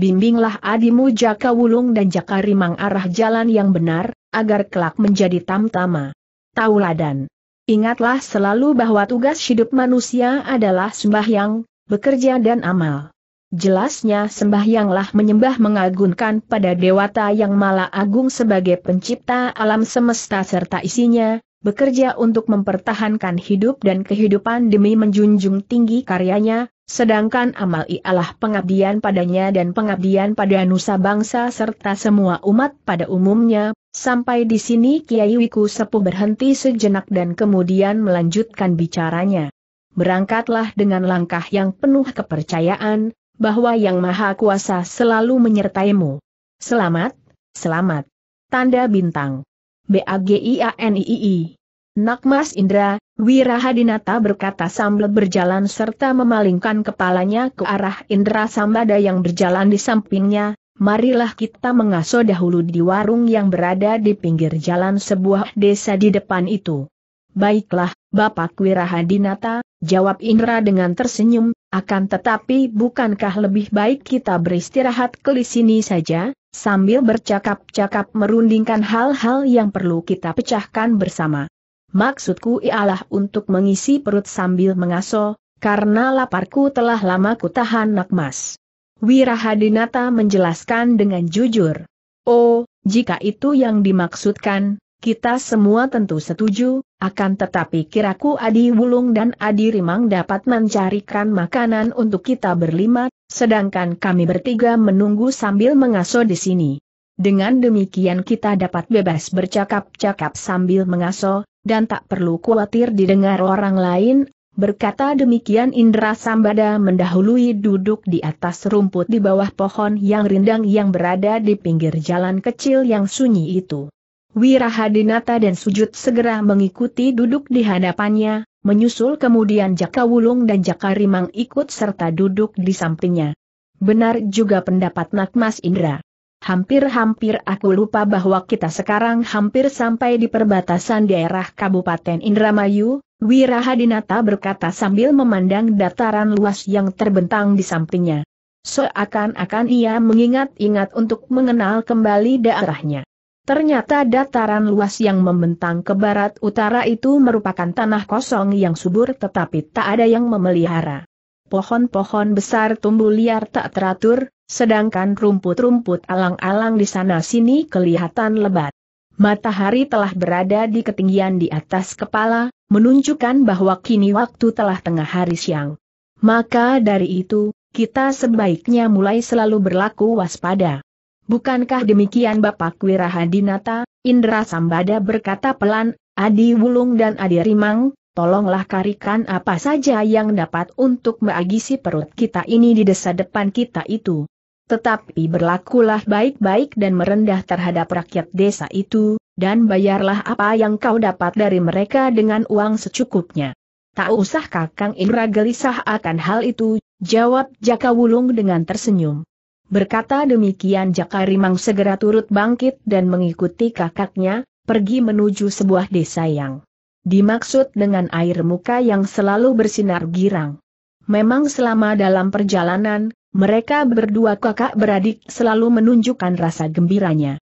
Speaker 1: Bimbinglah adimu Jaka Wulung dan Jaka Rimang arah jalan yang benar, agar kelak menjadi tamtama. Tauladan. Ingatlah selalu bahwa tugas hidup manusia adalah sembahyang, bekerja dan amal. Jelasnya sembahyanglah menyembah mengagunkan pada dewata yang malah agung sebagai pencipta alam semesta serta isinya, bekerja untuk mempertahankan hidup dan kehidupan demi menjunjung tinggi karyanya, sedangkan amal ialah pengabdian padanya dan pengabdian pada nusa bangsa serta semua umat pada umumnya. Sampai di sini Kiai Wiku Sepuh berhenti sejenak dan kemudian melanjutkan bicaranya. Berangkatlah dengan langkah yang penuh kepercayaan, bahwa Yang Maha Kuasa selalu menyertaimu. Selamat, selamat. Tanda bintang. BAGIANII. Nakmas Indra, Wirahadinata berkata sambil berjalan serta memalingkan kepalanya ke arah Indra Sambada yang berjalan di sampingnya, marilah kita mengaso dahulu di warung yang berada di pinggir jalan sebuah desa di depan itu. Baiklah, Bapak Wirahadinata, jawab Indra dengan tersenyum, akan tetapi bukankah lebih baik kita beristirahat ke sini saja, sambil bercakap-cakap merundingkan hal-hal yang perlu kita pecahkan bersama. Maksudku ialah untuk mengisi perut sambil mengaso, karena laparku telah lama kutahan nakmas. Wirahadinata menjelaskan dengan jujur. Oh, jika itu yang dimaksudkan, kita semua tentu setuju, akan tetapi kiraku Adi Wulung dan Adi Rimang dapat mencarikan makanan untuk kita berlima, sedangkan kami bertiga menunggu sambil mengasuh di sini. Dengan demikian kita dapat bebas bercakap-cakap sambil mengasuh, dan tak perlu khawatir didengar orang lain, berkata demikian Indra Sambada mendahului duduk di atas rumput di bawah pohon yang rindang yang berada di pinggir jalan kecil yang sunyi itu. Wirahadinata dan Sujud segera mengikuti duduk di hadapannya, menyusul kemudian Jaka Wulung dan Jaka Rimang ikut serta duduk di sampingnya. Benar juga pendapat Nakmas Indra. Hampir-hampir aku lupa bahwa kita sekarang hampir sampai di perbatasan daerah Kabupaten Indramayu, Wirahadinata berkata sambil memandang dataran luas yang terbentang di sampingnya. Seakan-akan ia mengingat-ingat untuk mengenal kembali daerahnya. Ternyata dataran luas yang membentang ke barat utara itu merupakan tanah kosong yang subur tetapi tak ada yang memelihara. Pohon-pohon besar tumbuh liar tak teratur, sedangkan rumput-rumput alang-alang di sana-sini kelihatan lebat. Matahari telah berada di ketinggian di atas kepala, menunjukkan bahwa kini waktu telah tengah hari siang. Maka dari itu, kita sebaiknya mulai selalu berlaku waspada. Bukankah demikian Bapak Wirahadinata? Indra Sambada berkata pelan, Adi Wulung dan Adi Rimang, tolonglah karikan apa saja yang dapat untuk meagisi perut kita ini di desa depan kita itu. Tetapi berlakulah baik-baik dan merendah terhadap rakyat desa itu, dan bayarlah apa yang kau dapat dari mereka dengan uang secukupnya. Tak usah Kakang Indra gelisah akan hal itu, jawab Jaka Wulung dengan tersenyum. Berkata demikian Jakarimang segera turut bangkit dan mengikuti kakaknya, pergi menuju sebuah desa yang dimaksud dengan air muka yang selalu bersinar girang. Memang selama dalam perjalanan, mereka berdua kakak beradik selalu menunjukkan rasa gembiranya.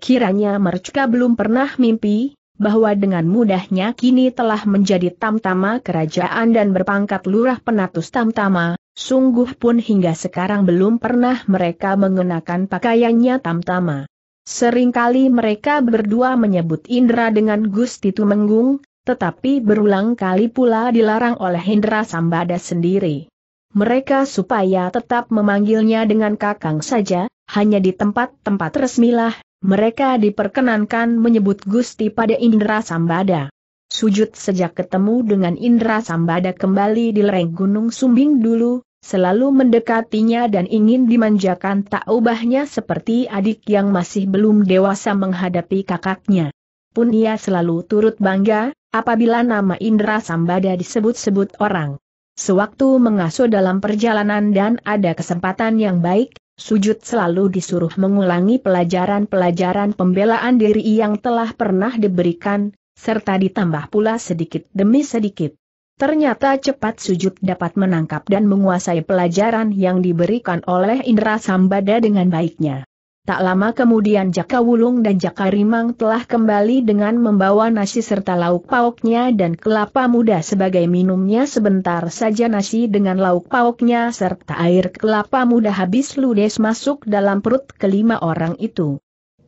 Speaker 1: Kiranya Mercuka belum pernah mimpi, bahwa dengan mudahnya kini telah menjadi tamtama kerajaan dan berpangkat lurah penatus tamtama, Sungguh pun hingga sekarang belum pernah mereka mengenakan pakaiannya tamtama. Seringkali mereka berdua menyebut Indra dengan Gusti Tumenggung, tetapi berulang kali pula dilarang oleh Indra Sambada sendiri. Mereka supaya tetap memanggilnya dengan kakang saja, hanya di tempat-tempat resmilah, mereka diperkenankan menyebut Gusti pada Indra Sambada. Sujud sejak ketemu dengan Indra Sambada kembali di lereng Gunung Sumbing dulu, selalu mendekatinya dan ingin dimanjakan tak ubahnya seperti adik yang masih belum dewasa menghadapi kakaknya. Pun ia selalu turut bangga, apabila nama Indra Sambada disebut-sebut orang. Sewaktu mengasuh dalam perjalanan dan ada kesempatan yang baik, Sujud selalu disuruh mengulangi pelajaran-pelajaran pembelaan diri yang telah pernah diberikan, serta ditambah pula sedikit demi sedikit. Ternyata cepat sujud dapat menangkap dan menguasai pelajaran yang diberikan oleh Indra Sambada dengan baiknya. Tak lama kemudian Jaka Wulung dan Jaka Rimang telah kembali dengan membawa nasi serta lauk pauknya dan kelapa muda sebagai minumnya sebentar saja nasi dengan lauk pauknya serta air kelapa muda habis ludes masuk dalam perut kelima orang itu.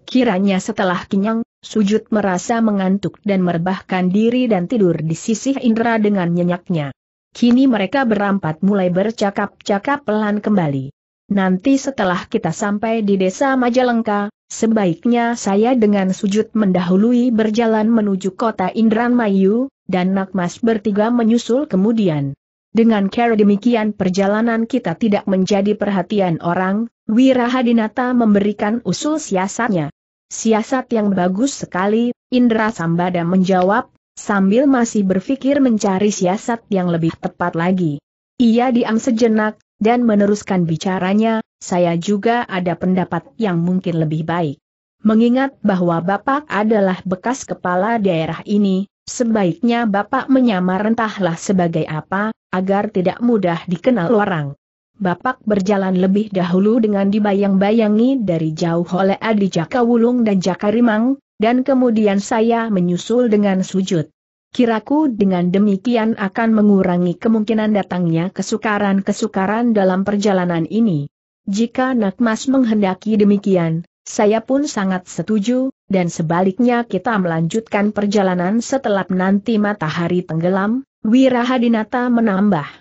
Speaker 1: Kiranya setelah kenyang, sujud merasa mengantuk dan merebahkan diri dan tidur di sisi Indra dengan nyenyaknya. Kini mereka berampat mulai bercakap-cakap pelan kembali. Nanti setelah kita sampai di desa Majalengka, sebaiknya saya dengan sujud mendahului berjalan menuju kota Indran Mayu, dan Nakmas bertiga menyusul kemudian. Dengan cara demikian perjalanan kita tidak menjadi perhatian orang, Wirahadinata memberikan usul siasatnya. Siasat yang bagus sekali, Indra Sambada menjawab, sambil masih berpikir mencari siasat yang lebih tepat lagi. Ia diam sejenak, dan meneruskan bicaranya, saya juga ada pendapat yang mungkin lebih baik. Mengingat bahwa Bapak adalah bekas kepala daerah ini, sebaiknya Bapak menyamar entahlah sebagai apa, agar tidak mudah dikenal orang. Bapak berjalan lebih dahulu dengan dibayang-bayangi dari jauh oleh Adi Jaka Wulung dan Jaka Rimang, dan kemudian saya menyusul dengan sujud. Kiraku dengan demikian akan mengurangi kemungkinan datangnya kesukaran-kesukaran dalam perjalanan ini. Jika Nakmas menghendaki demikian, saya pun sangat setuju, dan sebaliknya kita melanjutkan perjalanan setelah nanti matahari tenggelam, Wirahadinata menambah.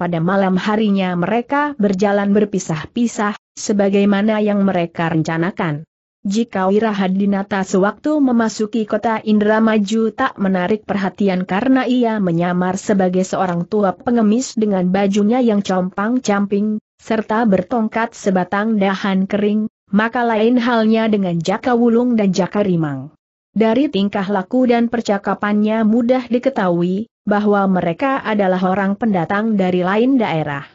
Speaker 1: Pada malam harinya mereka berjalan berpisah-pisah, sebagaimana yang mereka rencanakan. Jika Wirahadinata sewaktu memasuki kota Indramaju tak menarik perhatian karena ia menyamar sebagai seorang tua pengemis dengan bajunya yang compang-camping, serta bertongkat sebatang dahan kering, maka lain halnya dengan Jaka Wulung dan Jaka Rimang. Dari tingkah laku dan percakapannya mudah diketahui, bahwa mereka adalah orang pendatang dari lain daerah.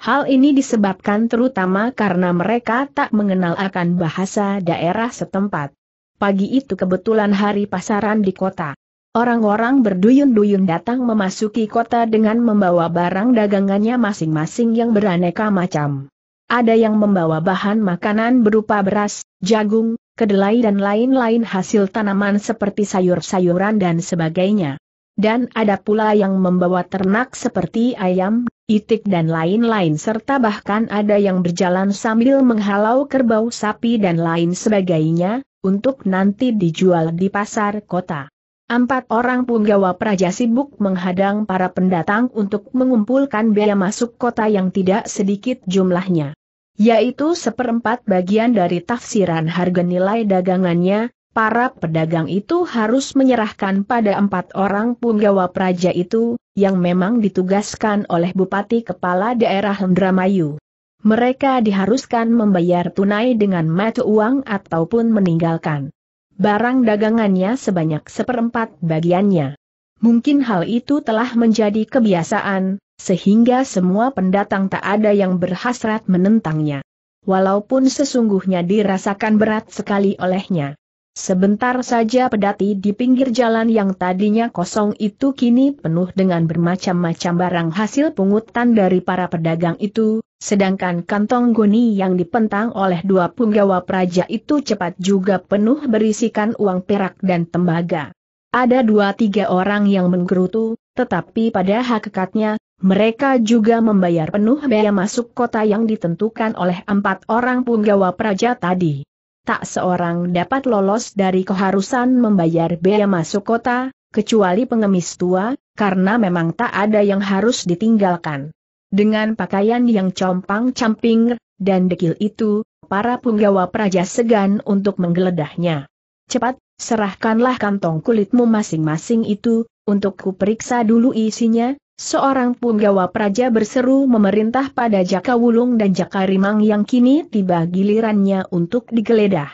Speaker 1: Hal ini disebabkan terutama karena mereka tak mengenal akan bahasa daerah setempat. Pagi itu kebetulan hari pasaran di kota. Orang-orang berduyun-duyun datang memasuki kota dengan membawa barang dagangannya masing-masing yang beraneka macam. Ada yang membawa bahan makanan berupa beras, jagung, kedelai dan lain-lain hasil tanaman seperti sayur-sayuran dan sebagainya dan ada pula yang membawa ternak seperti ayam, itik dan lain-lain serta bahkan ada yang berjalan sambil menghalau kerbau sapi dan lain sebagainya, untuk nanti dijual di pasar kota. Empat orang punggawa praja sibuk menghadang para pendatang untuk mengumpulkan biaya masuk kota yang tidak sedikit jumlahnya. Yaitu seperempat bagian dari tafsiran harga nilai dagangannya, para pedagang itu harus menyerahkan pada empat orang punggawa praja itu, yang memang ditugaskan oleh Bupati Kepala Daerah Hendramayu. Mereka diharuskan membayar tunai dengan mata uang ataupun meninggalkan barang dagangannya sebanyak seperempat bagiannya. Mungkin hal itu telah menjadi kebiasaan, sehingga semua pendatang tak ada yang berhasrat menentangnya. Walaupun sesungguhnya dirasakan berat sekali olehnya. Sebentar saja pedati di pinggir jalan yang tadinya kosong itu kini penuh dengan bermacam-macam barang hasil pungutan dari para pedagang itu, sedangkan kantong goni yang dipentang oleh dua punggawa praja itu cepat juga penuh berisikan uang perak dan tembaga. Ada dua tiga orang yang menggerutu, tetapi pada hakikatnya mereka juga membayar penuh biaya masuk kota yang ditentukan oleh empat orang punggawa praja tadi tak seorang dapat lolos dari keharusan membayar bea masuk kota, kecuali pengemis tua, karena memang tak ada yang harus ditinggalkan. Dengan pakaian yang compang-camping, dan dekil itu, para punggawa praja segan untuk menggeledahnya. Cepat, serahkanlah kantong kulitmu masing-masing itu, untuk kuperiksa dulu isinya, Seorang punggawa praja berseru memerintah pada Jaka Wulung dan Jaka Rimang yang kini tiba gilirannya untuk digeledah.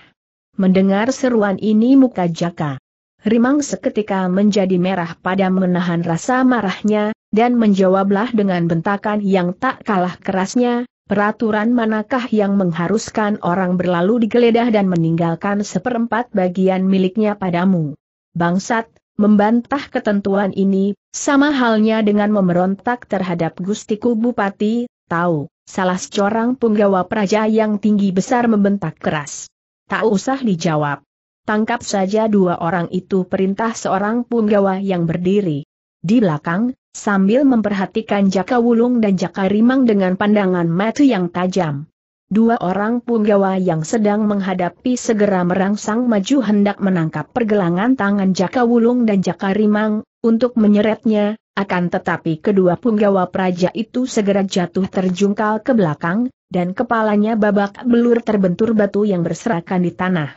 Speaker 1: Mendengar seruan ini muka Jaka. Rimang seketika menjadi merah pada menahan rasa marahnya, dan menjawablah dengan bentakan yang tak kalah kerasnya, peraturan manakah yang mengharuskan orang berlalu digeledah dan meninggalkan seperempat bagian miliknya padamu. Bangsat, Membantah ketentuan ini, sama halnya dengan memberontak terhadap Gustiku Bupati, tahu, salah seorang punggawa praja yang tinggi besar membentak keras. Tak usah dijawab. Tangkap saja dua orang itu perintah seorang punggawa yang berdiri. Di belakang, sambil memperhatikan Jaka Wulung dan Jaka Rimang dengan pandangan mata yang tajam. Dua orang punggawa yang sedang menghadapi segera merangsang maju hendak menangkap pergelangan tangan Jaka Wulung dan Jaka Rimang, untuk menyeretnya, akan tetapi kedua punggawa praja itu segera jatuh terjungkal ke belakang, dan kepalanya babak belur terbentur batu yang berserakan di tanah.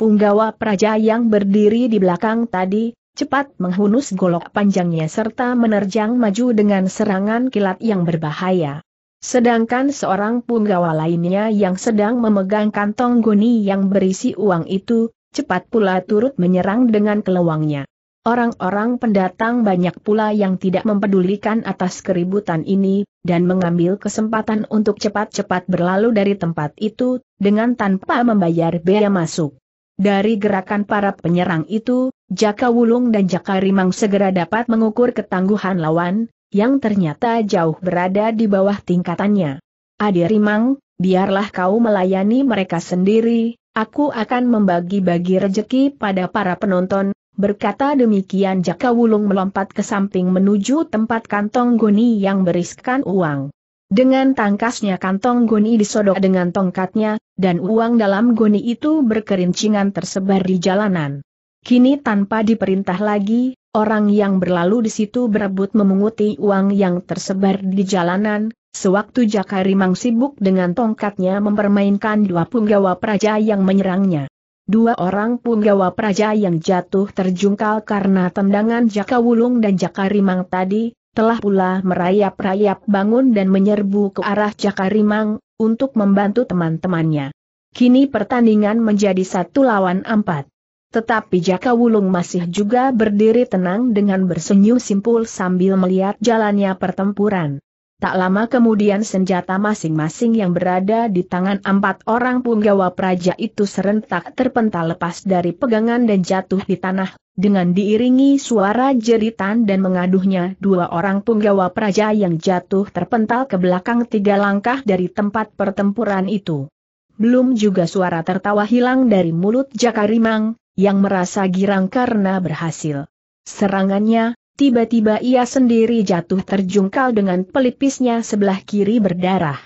Speaker 1: Punggawa praja yang berdiri di belakang tadi, cepat menghunus golok panjangnya serta menerjang maju dengan serangan kilat yang berbahaya. Sedangkan seorang punggawa lainnya yang sedang memegang kantong goni yang berisi uang itu, cepat pula turut menyerang dengan kelewangnya. Orang-orang pendatang banyak pula yang tidak mempedulikan atas keributan ini, dan mengambil kesempatan untuk cepat-cepat berlalu dari tempat itu, dengan tanpa membayar bea masuk. Dari gerakan para penyerang itu, Jaka Wulung dan Jaka Rimang segera dapat mengukur ketangguhan lawan, yang ternyata jauh berada di bawah tingkatannya. Adirimang, biarlah kau melayani mereka sendiri, aku akan membagi-bagi rejeki pada para penonton, berkata demikian Jaka Wulung melompat ke samping menuju tempat kantong goni yang beriskan uang. Dengan tangkasnya kantong goni disodok dengan tongkatnya, dan uang dalam goni itu berkerincingan tersebar di jalanan. Kini tanpa diperintah lagi, Orang yang berlalu di situ berebut memunguti uang yang tersebar di jalanan, sewaktu Jakarimang sibuk dengan tongkatnya mempermainkan dua punggawa praja yang menyerangnya. Dua orang punggawa praja yang jatuh terjungkal karena tendangan Jaka Wulung dan Jakarimang tadi, telah pula merayap-rayap bangun dan menyerbu ke arah Jakarimang untuk membantu teman-temannya. Kini pertandingan menjadi satu lawan empat. Tetapi Jaka Wulung masih juga berdiri tenang dengan bersenyum simpul sambil melihat jalannya pertempuran. Tak lama kemudian senjata masing-masing yang berada di tangan empat orang punggawa praja itu serentak terpental lepas dari pegangan dan jatuh di tanah, dengan diiringi suara jeritan dan mengaduhnya dua orang punggawa praja yang jatuh terpental ke belakang tiga langkah dari tempat pertempuran itu. Belum juga suara tertawa hilang dari mulut Jakarimang, yang merasa girang karena berhasil. Serangannya, tiba-tiba ia sendiri jatuh terjungkal dengan pelipisnya sebelah kiri berdarah.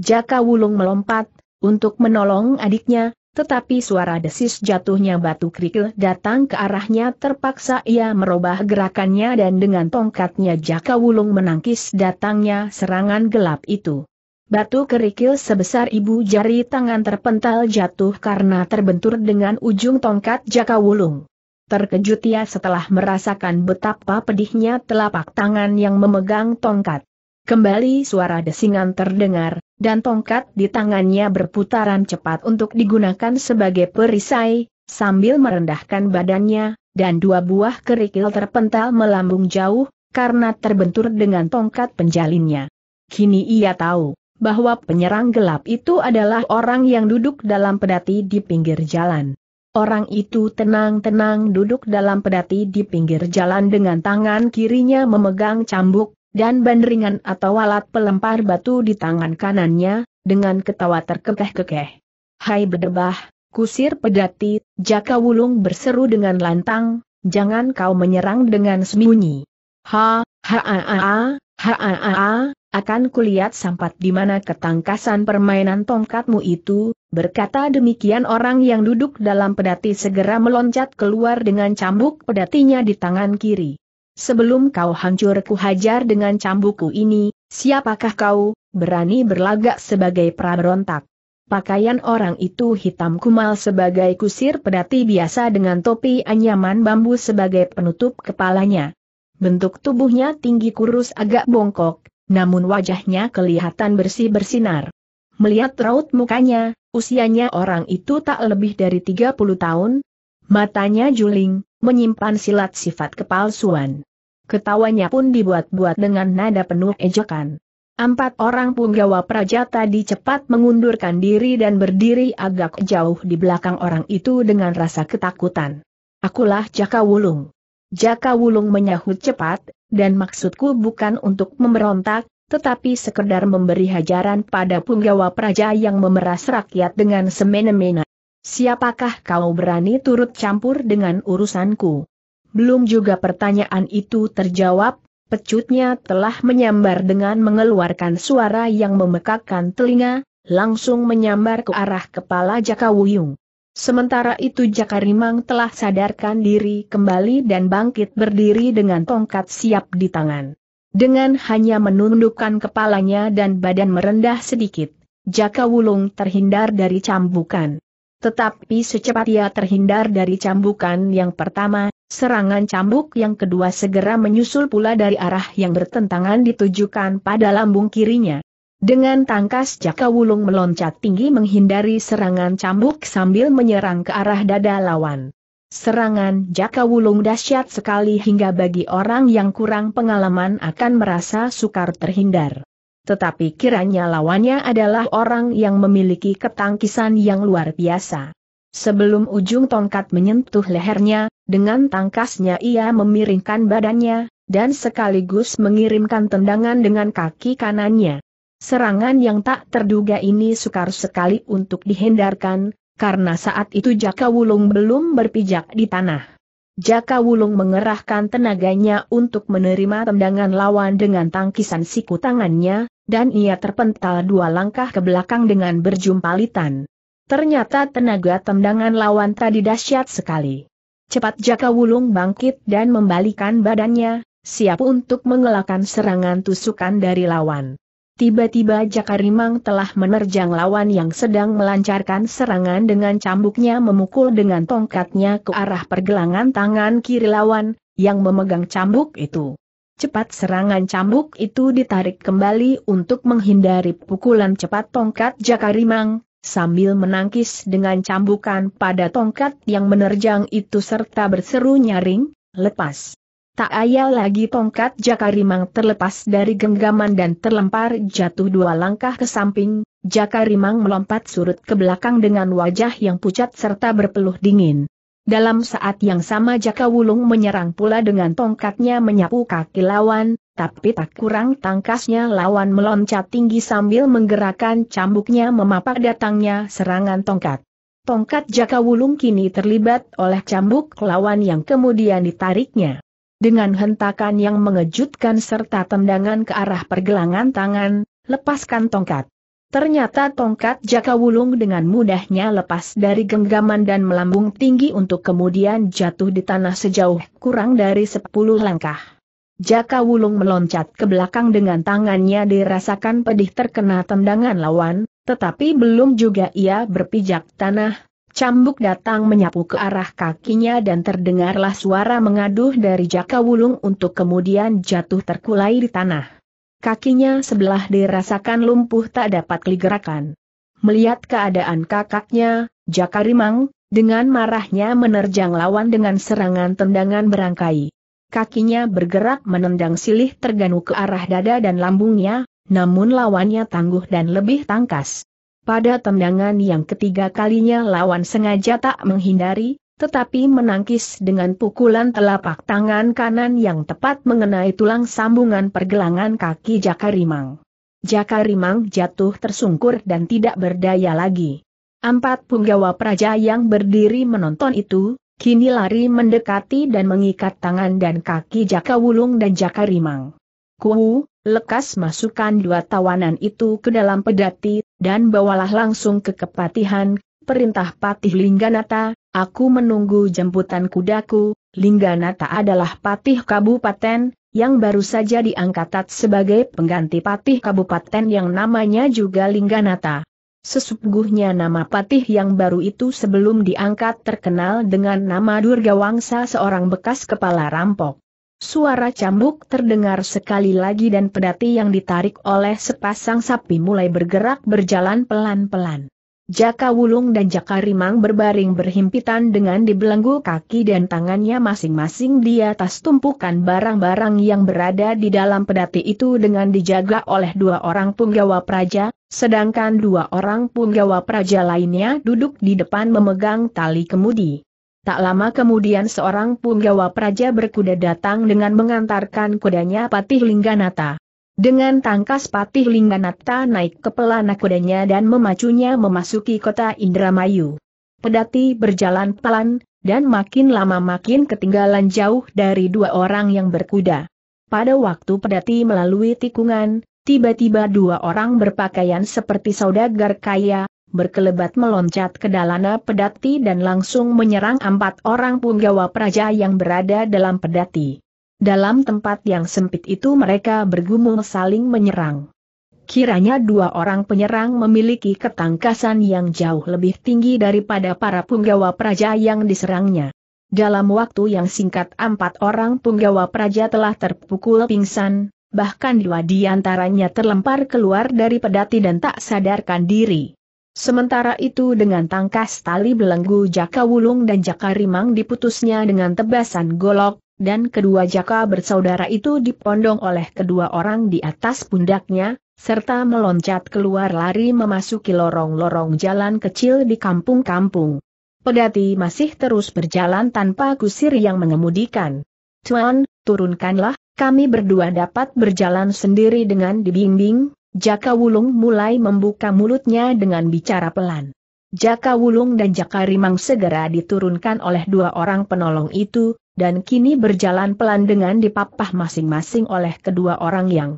Speaker 1: Jaka Wulung melompat, untuk menolong adiknya, tetapi suara desis jatuhnya batu kerikil datang ke arahnya terpaksa ia merubah gerakannya dan dengan tongkatnya Jaka Wulung menangkis datangnya serangan gelap itu. Batu kerikil sebesar ibu jari tangan terpental jatuh karena terbentur dengan ujung tongkat jaka wulung. Terkejut ia setelah merasakan betapa pedihnya telapak tangan yang memegang tongkat. Kembali suara desingan terdengar, dan tongkat di tangannya berputaran cepat untuk digunakan sebagai perisai, sambil merendahkan badannya, dan dua buah kerikil terpental melambung jauh, karena terbentur dengan tongkat penjalinnya. Kini ia tahu, bahwa penyerang gelap itu adalah orang yang duduk dalam pedati di pinggir jalan. Orang itu tenang-tenang duduk dalam pedati di pinggir jalan dengan tangan kirinya memegang cambuk, dan bandringan atau alat pelempar batu di tangan kanannya, dengan ketawa terkekeh-kekeh. Hai berdebah, kusir pedati, jaka wulung berseru dengan lantang, jangan kau menyerang dengan sembunyi. Ha, ha, ha, ha, ha, ha, ha, akan kulihat sampat di mana ketangkasan permainan tongkatmu itu, berkata demikian orang yang duduk dalam pedati segera meloncat keluar dengan cambuk pedatinya di tangan kiri. Sebelum kau hancur ku hajar dengan cambukku ini, siapakah kau, berani berlagak sebagai praberontak? Pakaian orang itu hitam kumal sebagai kusir pedati biasa dengan topi anyaman bambu sebagai penutup kepalanya. Bentuk tubuhnya tinggi kurus agak bongkok, namun wajahnya kelihatan bersih bersinar. Melihat raut mukanya, usianya orang itu tak lebih dari 30 tahun, matanya juling, menyimpan silat sifat kepalsuan. Ketawanya pun dibuat-buat dengan nada penuh ejekan. Empat orang punggawa praja tadi cepat mengundurkan diri dan berdiri agak jauh di belakang orang itu dengan rasa ketakutan. Akulah Jaka Wulung. Jaka Wulung menyahut cepat, dan maksudku bukan untuk memberontak, tetapi sekedar memberi hajaran pada punggawa praja yang memeras rakyat dengan semena-mena. Siapakah kau berani turut campur dengan urusanku? Belum juga pertanyaan itu terjawab, pecutnya telah menyambar dengan mengeluarkan suara yang memekakkan telinga, langsung menyambar ke arah kepala Jaka Wuyung. Sementara itu Jakarimang telah sadarkan diri kembali dan bangkit berdiri dengan tongkat siap di tangan. Dengan hanya menundukkan kepalanya dan badan merendah sedikit, Jaka Wulung terhindar dari cambukan. Tetapi secepat ia terhindar dari cambukan yang pertama, serangan cambuk yang kedua segera menyusul pula dari arah yang bertentangan ditujukan pada lambung kirinya. Dengan tangkas Jaka Wulung meloncat tinggi menghindari serangan cambuk sambil menyerang ke arah dada lawan. Serangan Jaka Wulung dahsyat sekali hingga bagi orang yang kurang pengalaman akan merasa sukar terhindar. Tetapi kiranya lawannya adalah orang yang memiliki ketangkisan yang luar biasa. Sebelum ujung tongkat menyentuh lehernya, dengan tangkasnya ia memiringkan badannya, dan sekaligus mengirimkan tendangan dengan kaki kanannya. Serangan yang tak terduga ini sukar sekali untuk dihindarkan, karena saat itu Jaka Wulung belum berpijak di tanah. Jaka Wulung mengerahkan tenaganya untuk menerima tendangan lawan dengan tangkisan siku tangannya, dan ia terpental dua langkah ke belakang dengan berjumpalitan. Ternyata tenaga tendangan lawan tadi dahsyat sekali. Cepat Jaka Wulung bangkit dan membalikan badannya, siap untuk mengelakkan serangan tusukan dari lawan. Tiba-tiba Jakarimang telah menerjang lawan yang sedang melancarkan serangan dengan cambuknya memukul dengan tongkatnya ke arah pergelangan tangan kiri lawan, yang memegang cambuk itu. Cepat serangan cambuk itu ditarik kembali untuk menghindari pukulan cepat tongkat Jakarimang, sambil menangkis dengan cambukan pada tongkat yang menerjang itu serta berseru nyaring, lepas. Tak ayal lagi tongkat Jakarimang terlepas dari genggaman dan terlempar jatuh dua langkah ke samping, Jakarimang melompat surut ke belakang dengan wajah yang pucat serta berpeluh dingin. Dalam saat yang sama Jaka Wulung menyerang pula dengan tongkatnya menyapu kaki lawan, tapi tak kurang tangkasnya lawan meloncat tinggi sambil menggerakkan cambuknya memapak datangnya serangan tongkat. Tongkat Jaka Wulung kini terlibat oleh cambuk lawan yang kemudian ditariknya. Dengan hentakan yang mengejutkan serta tendangan ke arah pergelangan tangan, lepaskan tongkat. Ternyata tongkat Jaka Wulung dengan mudahnya lepas dari genggaman dan melambung tinggi untuk kemudian jatuh di tanah sejauh kurang dari 10 langkah. Jaka Wulung meloncat ke belakang dengan tangannya dirasakan pedih terkena tendangan lawan, tetapi belum juga ia berpijak tanah, Cambuk datang menyapu ke arah kakinya dan terdengarlah suara mengaduh dari jaka wulung untuk kemudian jatuh terkulai di tanah. Kakinya sebelah dirasakan lumpuh tak dapat digerakkan. Melihat keadaan kakaknya, Jaka Rimang, dengan marahnya menerjang lawan dengan serangan tendangan berangkai. Kakinya bergerak menendang silih terganu ke arah dada dan lambungnya, namun lawannya tangguh dan lebih tangkas. Pada tendangan yang ketiga kalinya lawan sengaja tak menghindari, tetapi menangkis dengan pukulan telapak tangan kanan yang tepat mengenai tulang sambungan pergelangan kaki Jakarimang. Jakarimang jatuh tersungkur dan tidak berdaya lagi. Empat punggawa praja yang berdiri menonton itu, kini lari mendekati dan mengikat tangan dan kaki Jaka Wulung dan Jakarimang. Kuhu, lekas masukkan dua tawanan itu ke dalam pedati, dan bawalah langsung ke kepatihan, perintah Patih Lingganata, aku menunggu jemputan kudaku, Lingganata adalah Patih Kabupaten, yang baru saja diangkat sebagai pengganti Patih Kabupaten yang namanya juga Lingganata. Sesungguhnya nama Patih yang baru itu sebelum diangkat terkenal dengan nama Durga Wangsa seorang bekas kepala rampok. Suara cambuk terdengar sekali lagi dan pedati yang ditarik oleh sepasang sapi mulai bergerak berjalan pelan-pelan. Jaka Wulung dan Jaka Rimang berbaring berhimpitan dengan dibelenggu kaki dan tangannya masing-masing di atas tumpukan barang-barang yang berada di dalam pedati itu dengan dijaga oleh dua orang punggawa praja, sedangkan dua orang punggawa praja lainnya duduk di depan memegang tali kemudi. Tak lama kemudian seorang punggawa praja berkuda datang dengan mengantarkan kudanya Patih Lingganata. Dengan tangkas Patih Lingganata naik ke pelana kudanya dan memacunya memasuki kota Indramayu. Pedati berjalan pelan, dan makin lama makin ketinggalan jauh dari dua orang yang berkuda. Pada waktu pedati melalui tikungan, tiba-tiba dua orang berpakaian seperti saudagar kaya, berkelebat meloncat ke dalana pedati dan langsung menyerang empat orang punggawa praja yang berada dalam pedati. Dalam tempat yang sempit itu mereka bergumul saling menyerang. Kiranya dua orang penyerang memiliki ketangkasan yang jauh lebih tinggi daripada para punggawa praja yang diserangnya. Dalam waktu yang singkat empat orang punggawa praja telah terpukul pingsan, bahkan dua di antaranya terlempar keluar dari pedati dan tak sadarkan diri. Sementara itu dengan tangkas tali belenggu Jaka Wulung dan Jaka Rimang diputusnya dengan tebasan golok, dan kedua Jaka bersaudara itu dipondong oleh kedua orang di atas pundaknya, serta meloncat keluar lari memasuki lorong-lorong jalan kecil di kampung-kampung. Pedati masih terus berjalan tanpa kusir yang mengemudikan. Tuan, turunkanlah, kami berdua dapat berjalan sendiri dengan dibimbing, Jaka Wulung mulai membuka mulutnya dengan bicara pelan. Jaka Wulung dan Jaka Rimang segera diturunkan oleh dua orang penolong itu, dan kini berjalan pelan dengan dipapah masing-masing oleh kedua orang yang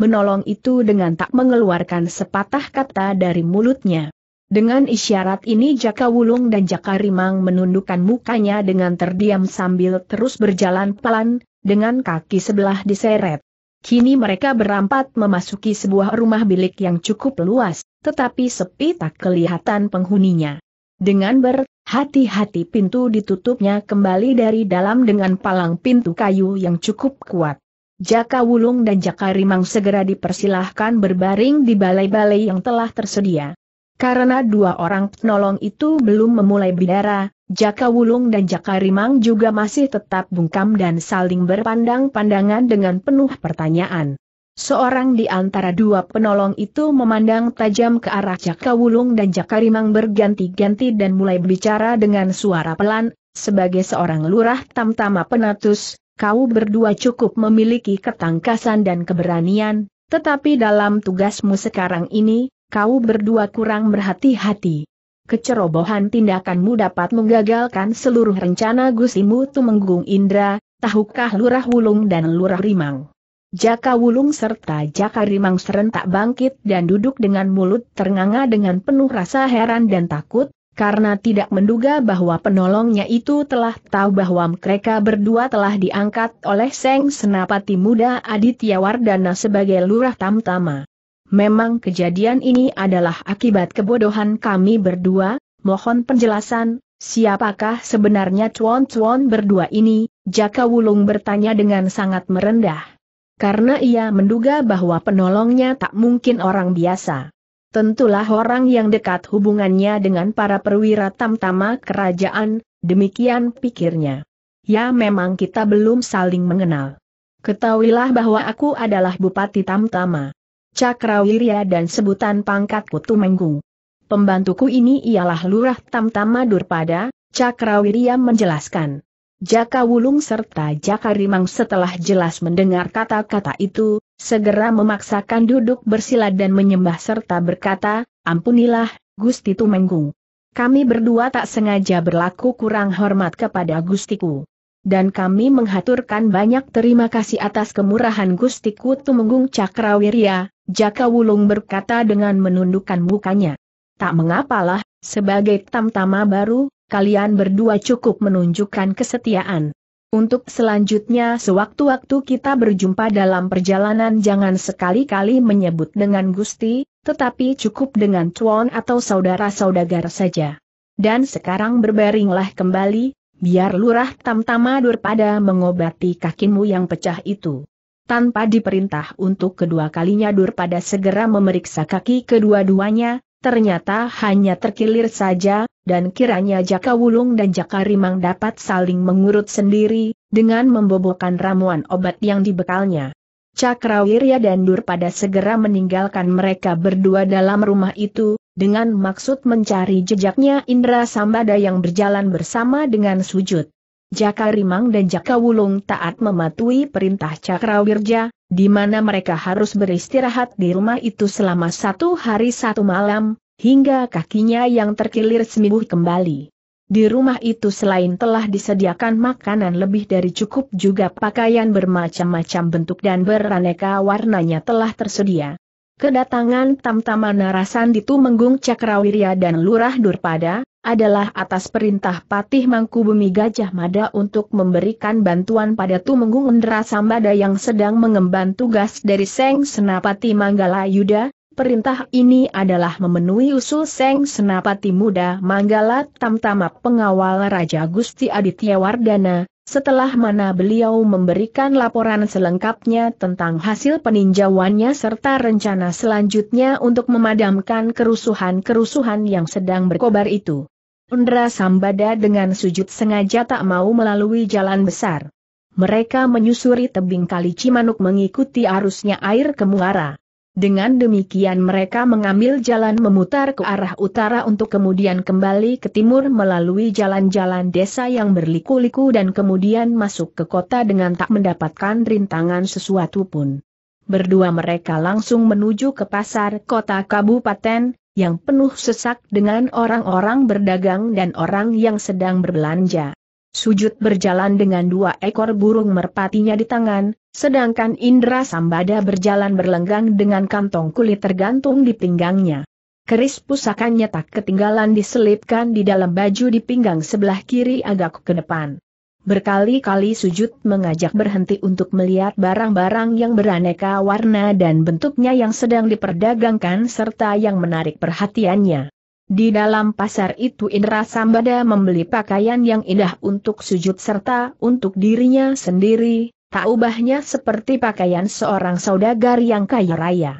Speaker 1: menolong itu dengan tak mengeluarkan sepatah kata dari mulutnya. Dengan isyarat ini Jaka Wulung dan Jaka Rimang menundukkan mukanya dengan terdiam sambil terus berjalan pelan, dengan kaki sebelah diseret. Kini mereka berempat memasuki sebuah rumah bilik yang cukup luas, tetapi sepi tak kelihatan penghuninya. Dengan berhati-hati pintu ditutupnya kembali dari dalam dengan palang pintu kayu yang cukup kuat. Jaka Wulung dan Jaka Rimang segera dipersilahkan berbaring di balai-balai yang telah tersedia. Karena dua orang penolong itu belum memulai bidara, Jaka Wulung dan Jaka Rimang juga masih tetap bungkam dan saling berpandang-pandangan dengan penuh pertanyaan. Seorang di antara dua penolong itu memandang tajam ke arah Jaka Wulung dan Jaka Rimang berganti-ganti dan mulai berbicara dengan suara pelan, sebagai seorang lurah tamtama penatus, kau berdua cukup memiliki ketangkasan dan keberanian, tetapi dalam tugasmu sekarang ini, kau berdua kurang berhati-hati. Kecerobohan tindakanmu dapat menggagalkan seluruh rencana Gusimu Tumenggung Indra, tahukah Lurah Wulung dan Lurah Rimang. Jaka Wulung serta Jaka Rimang serentak bangkit dan duduk dengan mulut ternganga dengan penuh rasa heran dan takut, karena tidak menduga bahwa penolongnya itu telah tahu bahwa mereka berdua telah diangkat oleh Seng Senapati Muda Aditya Wardana sebagai Lurah Tamtama. Memang kejadian ini adalah akibat kebodohan kami berdua, mohon penjelasan, siapakah sebenarnya cuan-cuan berdua ini, Jaka Wulung bertanya dengan sangat merendah. Karena ia menduga bahwa penolongnya tak mungkin orang biasa. Tentulah orang yang dekat hubungannya dengan para perwira tamtama kerajaan, demikian pikirnya. Ya memang kita belum saling mengenal. Ketahuilah bahwa aku adalah Bupati Tamtama. Cakrawirya dan sebutan pangkat Kutu Tumenggung. Pembantuku ini ialah Lurah Tamtama Durpada, Cakrawirya menjelaskan. Jaka Wulung serta Jaka Rimang setelah jelas mendengar kata-kata itu, segera memaksakan duduk bersila dan menyembah serta berkata, Ampunilah, Gusti Tumenggung. Kami berdua tak sengaja berlaku kurang hormat kepada Gustiku dan kami menghaturkan banyak terima kasih atas kemurahan Gusti Kutu Menggung Cakrawirya, Jaka Wulung berkata dengan menundukkan mukanya. Tak mengapalah, sebagai tamtama baru, kalian berdua cukup menunjukkan kesetiaan. Untuk selanjutnya sewaktu-waktu kita berjumpa dalam perjalanan jangan sekali-kali menyebut dengan Gusti, tetapi cukup dengan Tuan atau saudara saudagar saja. Dan sekarang berbaringlah kembali, biar lurah tamtama durpada mengobati kakimu yang pecah itu. Tanpa diperintah untuk kedua kalinya durpada segera memeriksa kaki kedua-duanya, ternyata hanya terkilir saja, dan kiranya Jaka Wulung dan Jaka Rimang dapat saling mengurut sendiri, dengan membobokan ramuan obat yang dibekalnya. Cakrawirya dan Durpada segera meninggalkan mereka berdua dalam rumah itu, dengan maksud mencari jejaknya Indra Sambada yang berjalan bersama dengan sujud. Jaka Rimang dan Jaka Wulung taat mematuhi perintah Cakrawirja, di mana mereka harus beristirahat di rumah itu selama satu hari satu malam, hingga kakinya yang terkilir sembuh kembali. Di rumah itu selain telah disediakan makanan lebih dari cukup juga pakaian bermacam-macam bentuk dan beraneka warnanya telah tersedia. Kedatangan Tamtama Narasan itu Menggung Cakrawirya dan Lurah Durpada, adalah atas perintah Patih Mangkubumi Gajah Mada untuk memberikan bantuan pada Tumenggung Endra Sambada yang sedang mengemban tugas dari Seng Senapati Manggala Yuda. Perintah ini adalah memenuhi usul Seng Senapati Muda Manggala Tamtama Pengawal Raja Gusti Aditya Wardana, setelah mana beliau memberikan laporan selengkapnya tentang hasil peninjauannya serta rencana selanjutnya untuk memadamkan kerusuhan-kerusuhan yang sedang berkobar itu. Undra Sambada dengan sujud sengaja tak mau melalui jalan besar. Mereka menyusuri tebing kali Cimanuk mengikuti arusnya air ke muara. Dengan demikian mereka mengambil jalan memutar ke arah utara untuk kemudian kembali ke timur melalui jalan-jalan desa yang berliku-liku dan kemudian masuk ke kota dengan tak mendapatkan rintangan sesuatu pun. Berdua mereka langsung menuju ke pasar kota kabupaten, yang penuh sesak dengan orang-orang berdagang dan orang yang sedang berbelanja. Sujud berjalan dengan dua ekor burung merpatinya di tangan, Sedangkan Indra Sambada berjalan berlenggang dengan kantong kulit tergantung di pinggangnya. Keris pusakanya tak ketinggalan diselipkan di dalam baju di pinggang sebelah kiri agak ke depan. Berkali-kali sujud mengajak berhenti untuk melihat barang-barang yang beraneka warna dan bentuknya yang sedang diperdagangkan serta yang menarik perhatiannya. Di dalam pasar itu Indra Sambada membeli pakaian yang indah untuk sujud serta untuk dirinya sendiri, tak ubahnya seperti pakaian seorang saudagar yang kaya raya.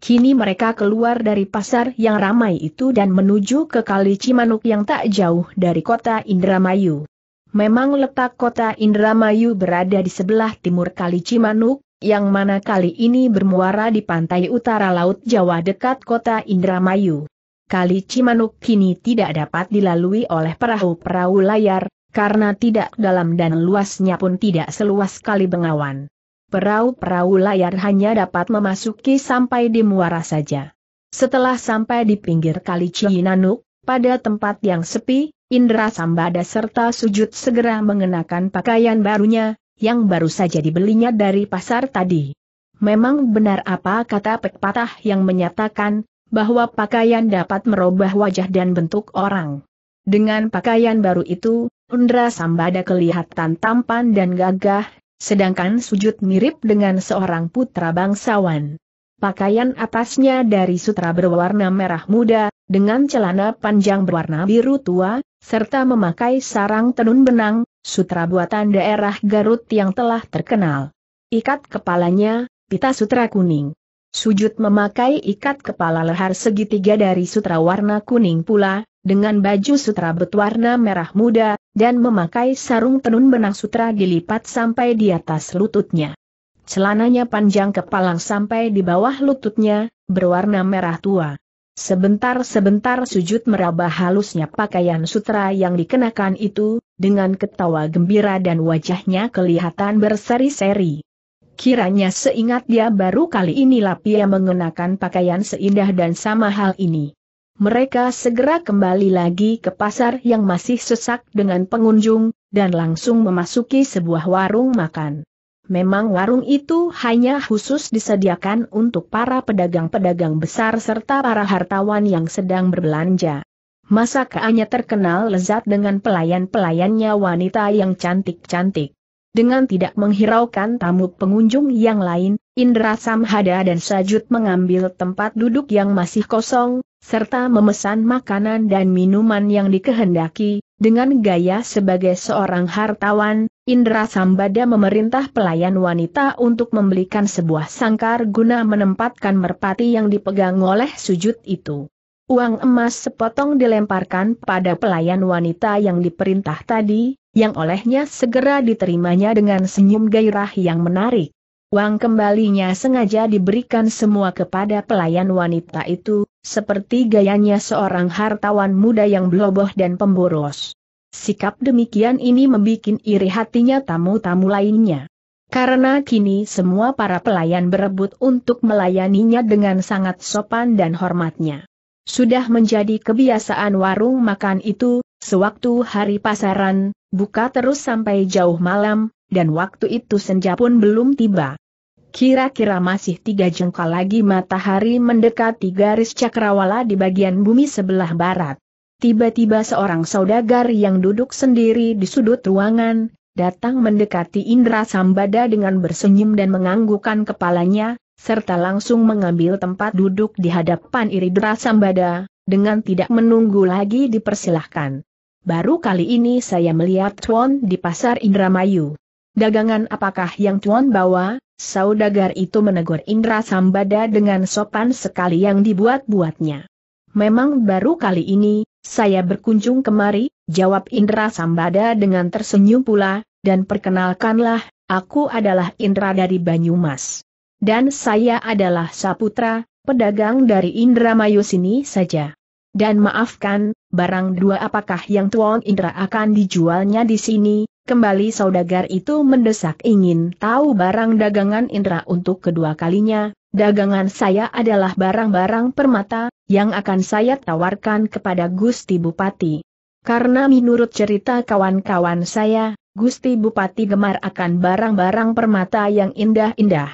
Speaker 1: Kini mereka keluar dari pasar yang ramai itu dan menuju ke Kali Cimanuk yang tak jauh dari kota Indramayu. Memang letak kota Indramayu berada di sebelah timur Kali Cimanuk, yang mana kali ini bermuara di pantai utara Laut Jawa dekat kota Indramayu. Kali Cimanuk kini tidak dapat dilalui oleh perahu-perahu layar, karena tidak dalam dan luasnya pun tidak seluas kali bengawan. Perahu-perahu layar hanya dapat memasuki sampai di muara saja. Setelah sampai di pinggir kali Cihinanuk, pada tempat yang sepi, Indra Sambada serta sujud segera mengenakan pakaian barunya, yang baru saja dibelinya dari pasar tadi. Memang benar apa kata pepatah yang menyatakan, bahwa pakaian dapat merubah wajah dan bentuk orang. Dengan pakaian baru itu, Undra Sambada kelihatan tampan dan gagah, sedangkan sujud mirip dengan seorang putra bangsawan. Pakaian atasnya dari sutra berwarna merah muda, dengan celana panjang berwarna biru tua, serta memakai sarang tenun benang, sutra buatan daerah Garut yang telah terkenal. Ikat kepalanya, pita sutra kuning. Sujud memakai ikat kepala lehar segitiga dari sutra warna kuning pula, dengan baju sutra berwarna merah muda, dan memakai sarung tenun benang sutra dilipat sampai di atas lututnya. Celananya panjang kepalang sampai di bawah lututnya, berwarna merah tua. Sebentar-sebentar sujud meraba halusnya pakaian sutra yang dikenakan itu, dengan ketawa gembira dan wajahnya kelihatan berseri-seri. Kiranya seingat dia baru kali ini Lapia mengenakan pakaian seindah dan sama hal ini mereka segera kembali lagi ke pasar yang masih sesak dengan pengunjung, dan langsung memasuki sebuah warung makan. Memang warung itu hanya khusus disediakan untuk para pedagang-pedagang besar serta para hartawan yang sedang berbelanja. Masakannya terkenal lezat dengan pelayan-pelayannya wanita yang cantik-cantik. Dengan tidak menghiraukan tamu pengunjung yang lain, Indra Samhada dan Sajud mengambil tempat duduk yang masih kosong, serta memesan makanan dan minuman yang dikehendaki, dengan gaya sebagai seorang hartawan, Indra Sambada memerintah pelayan wanita untuk membelikan sebuah sangkar guna menempatkan merpati yang dipegang oleh sujud itu. Uang emas sepotong dilemparkan pada pelayan wanita yang diperintah tadi, yang olehnya segera diterimanya dengan senyum gairah yang menarik. Uang kembalinya sengaja diberikan semua kepada pelayan wanita itu, seperti gayanya seorang hartawan muda yang beloboh dan pemboros. Sikap demikian ini membuat iri hatinya tamu-tamu lainnya. Karena kini semua para pelayan berebut untuk melayaninya dengan sangat sopan dan hormatnya. Sudah menjadi kebiasaan warung makan itu, sewaktu hari pasaran, buka terus sampai jauh malam, dan waktu itu senja pun belum tiba. Kira-kira masih tiga jengkal lagi matahari mendekati garis cakrawala di bagian bumi sebelah barat. Tiba-tiba seorang saudagar yang duduk sendiri di sudut ruangan, datang mendekati Indra Sambada dengan bersenyum dan menganggukkan kepalanya, serta langsung mengambil tempat duduk di hadapan Indra Sambada, dengan tidak menunggu lagi dipersilahkan. Baru kali ini saya melihat Tuan di pasar Indramayu. Dagangan apakah yang tuan bawa? Saudagar itu menegur Indra Sambada dengan sopan sekali yang dibuat-buatnya. Memang baru kali ini, saya berkunjung kemari, jawab Indra Sambada dengan tersenyum pula, dan perkenalkanlah, aku adalah Indra dari Banyumas. Dan saya adalah Saputra, pedagang dari Indra Indramayu sini saja. Dan maafkan, barang dua apakah yang tuang Indra akan dijualnya di sini, Kembali saudagar itu mendesak ingin tahu barang dagangan Indra untuk kedua kalinya, dagangan saya adalah barang-barang permata, yang akan saya tawarkan kepada Gusti Bupati. Karena menurut cerita kawan-kawan saya, Gusti Bupati gemar akan barang-barang permata yang indah-indah.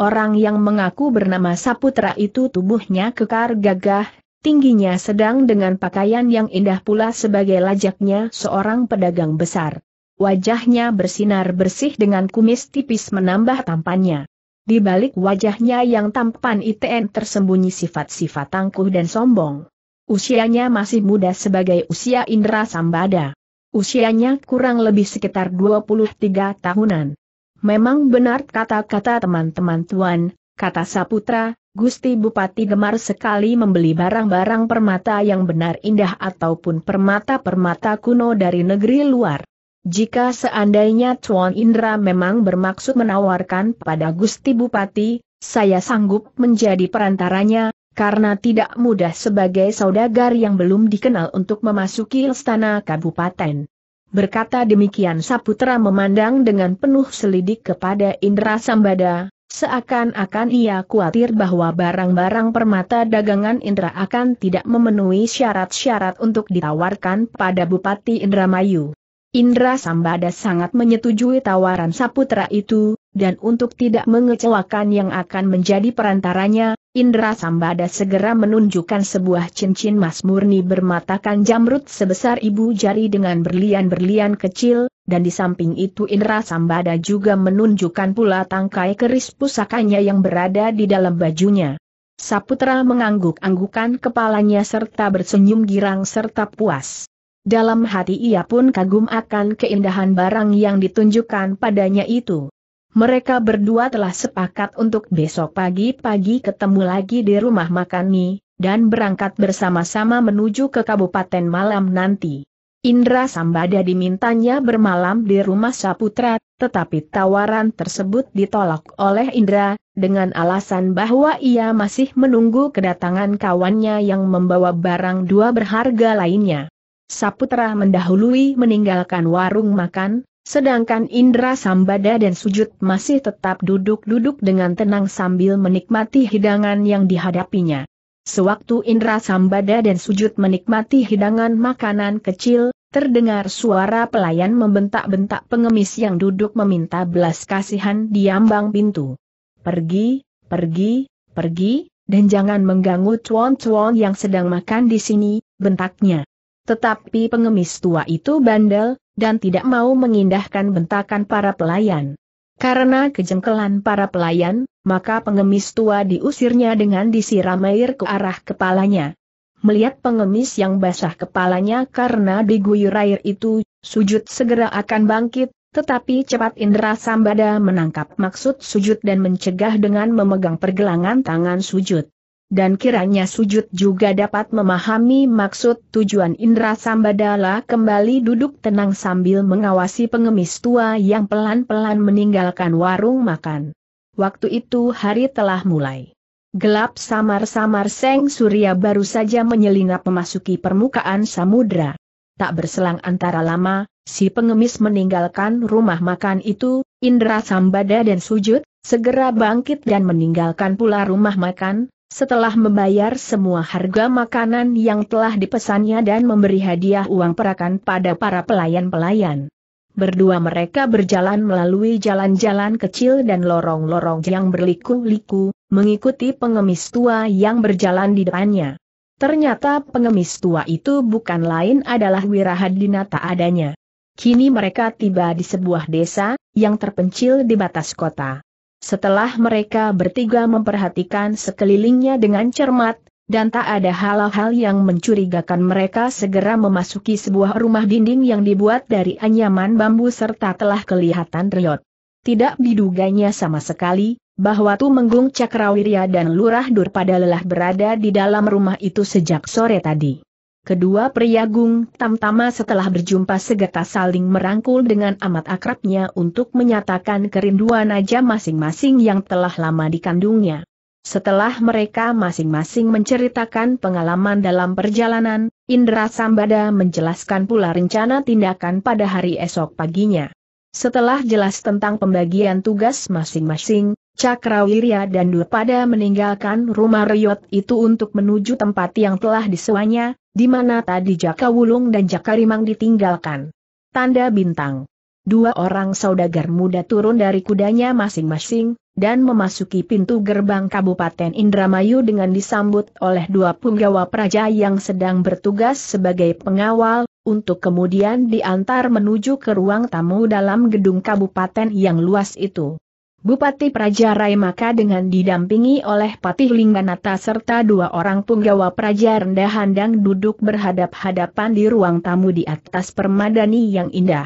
Speaker 1: Orang yang mengaku bernama Saputra itu tubuhnya kekar gagah, tingginya sedang dengan pakaian yang indah pula sebagai lajaknya seorang pedagang besar. Wajahnya bersinar bersih dengan kumis tipis menambah tampannya. Di balik wajahnya yang tampan ITN tersembunyi sifat-sifat tangguh dan sombong. Usianya masih muda sebagai usia Indra Sambada. Usianya kurang lebih sekitar 23 tahunan. Memang benar kata-kata teman-teman tuan, kata Saputra, Gusti Bupati gemar sekali membeli barang-barang permata yang benar indah ataupun permata-permata kuno dari negeri luar. Jika seandainya Tuan Indra memang bermaksud menawarkan pada Gusti Bupati, saya sanggup menjadi perantaranya, karena tidak mudah sebagai saudagar yang belum dikenal untuk memasuki istana kabupaten. Berkata demikian Saputra memandang dengan penuh selidik kepada Indra Sambada, seakan-akan ia khawatir bahwa barang-barang permata dagangan Indra akan tidak memenuhi syarat-syarat untuk ditawarkan pada Bupati Indramayu. Indra Sambada sangat menyetujui tawaran Saputra itu, dan untuk tidak mengecewakan yang akan menjadi perantaranya, Indra Sambada segera menunjukkan sebuah cincin emas murni bermatakan jamrut sebesar ibu jari dengan berlian-berlian kecil, dan di samping itu Indra Sambada juga menunjukkan pula tangkai keris pusakanya yang berada di dalam bajunya. Saputra mengangguk-anggukan kepalanya serta bersenyum girang serta puas dalam hati ia pun kagum akan keindahan barang yang ditunjukkan padanya itu. Mereka berdua telah sepakat untuk besok pagi-pagi ketemu lagi di rumah makan mie, dan berangkat bersama-sama menuju ke Kabupaten Malam nanti. Indra Sambada dimintanya bermalam di rumah Saputra, tetapi tawaran tersebut ditolak oleh Indra, dengan alasan bahwa ia masih menunggu kedatangan kawannya yang membawa barang dua berharga lainnya. Saputra mendahului meninggalkan warung makan, sedangkan Indra Sambada dan Sujud masih tetap duduk-duduk dengan tenang sambil menikmati hidangan yang dihadapinya. Sewaktu Indra Sambada dan Sujud menikmati hidangan makanan kecil, terdengar suara pelayan membentak-bentak pengemis yang duduk meminta belas kasihan di ambang pintu. Pergi, pergi, pergi, dan jangan mengganggu cuan-cuan yang sedang makan di sini, bentaknya. Tetapi pengemis tua itu bandel, dan tidak mau mengindahkan bentakan para pelayan. Karena kejengkelan para pelayan, maka pengemis tua diusirnya dengan disiram air ke arah kepalanya. Melihat pengemis yang basah kepalanya karena diguyur air itu, sujud segera akan bangkit, tetapi cepat Indra Sambada menangkap maksud sujud dan mencegah dengan memegang pergelangan tangan sujud dan kiranya sujud juga dapat memahami maksud tujuan Indra Sambadala kembali duduk tenang sambil mengawasi pengemis tua yang pelan-pelan meninggalkan warung makan. Waktu itu hari telah mulai. Gelap samar-samar Seng Surya baru saja menyelinap memasuki permukaan samudra. Tak berselang antara lama, si pengemis meninggalkan rumah makan itu, Indra Sambada dan Sujud, segera bangkit dan meninggalkan pula rumah makan, setelah membayar semua harga makanan yang telah dipesannya dan memberi hadiah uang perakan pada para pelayan-pelayan. Berdua mereka berjalan melalui jalan-jalan kecil dan lorong-lorong yang berliku-liku, mengikuti pengemis tua yang berjalan di depannya. Ternyata pengemis tua itu bukan lain adalah Wirahadina tak adanya. Kini mereka tiba di sebuah desa, yang terpencil di batas kota. Setelah mereka bertiga memperhatikan sekelilingnya dengan cermat, dan tak ada hal-hal yang mencurigakan mereka segera memasuki sebuah rumah dinding yang dibuat dari anyaman bambu serta telah kelihatan riot. Tidak diduganya sama sekali, bahwa Tumenggung Cakrawirya dan Lurah Dur pada lelah berada di dalam rumah itu sejak sore tadi. Kedua pria Gung Tamtama setelah berjumpa segera saling merangkul dengan amat akrabnya untuk menyatakan kerinduan aja masing-masing yang telah lama dikandungnya. Setelah mereka masing-masing menceritakan pengalaman dalam perjalanan, Indra Sambada menjelaskan pula rencana tindakan pada hari esok paginya. Setelah jelas tentang pembagian tugas masing-masing, Cakrawirya dan Durpada meninggalkan rumah Riot itu untuk menuju tempat yang telah disewanya, di mana tadi Jaka Wulung dan Jaka Rimang ditinggalkan. Tanda bintang. Dua orang saudagar muda turun dari kudanya masing-masing, dan memasuki pintu gerbang Kabupaten Indramayu dengan disambut oleh dua punggawa praja yang sedang bertugas sebagai pengawal, untuk kemudian diantar menuju ke ruang tamu dalam gedung kabupaten yang luas itu. Bupati Praja Rai maka dengan didampingi oleh Patih Lingganata serta dua orang punggawa Praja Rendah Handang duduk berhadap-hadapan di ruang tamu di atas permadani yang indah.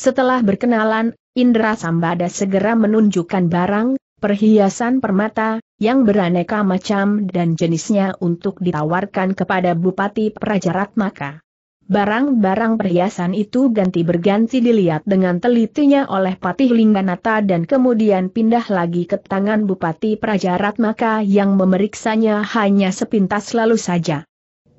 Speaker 1: Setelah berkenalan, Indra Sambada segera menunjukkan barang, perhiasan permata, yang beraneka macam dan jenisnya untuk ditawarkan kepada Bupati Praja Ratmaka. Barang-barang perhiasan itu ganti berganti dilihat dengan telitinya oleh Patih Lingganata dan kemudian pindah lagi ke tangan Bupati Prajarat maka yang memeriksanya hanya sepintas lalu saja.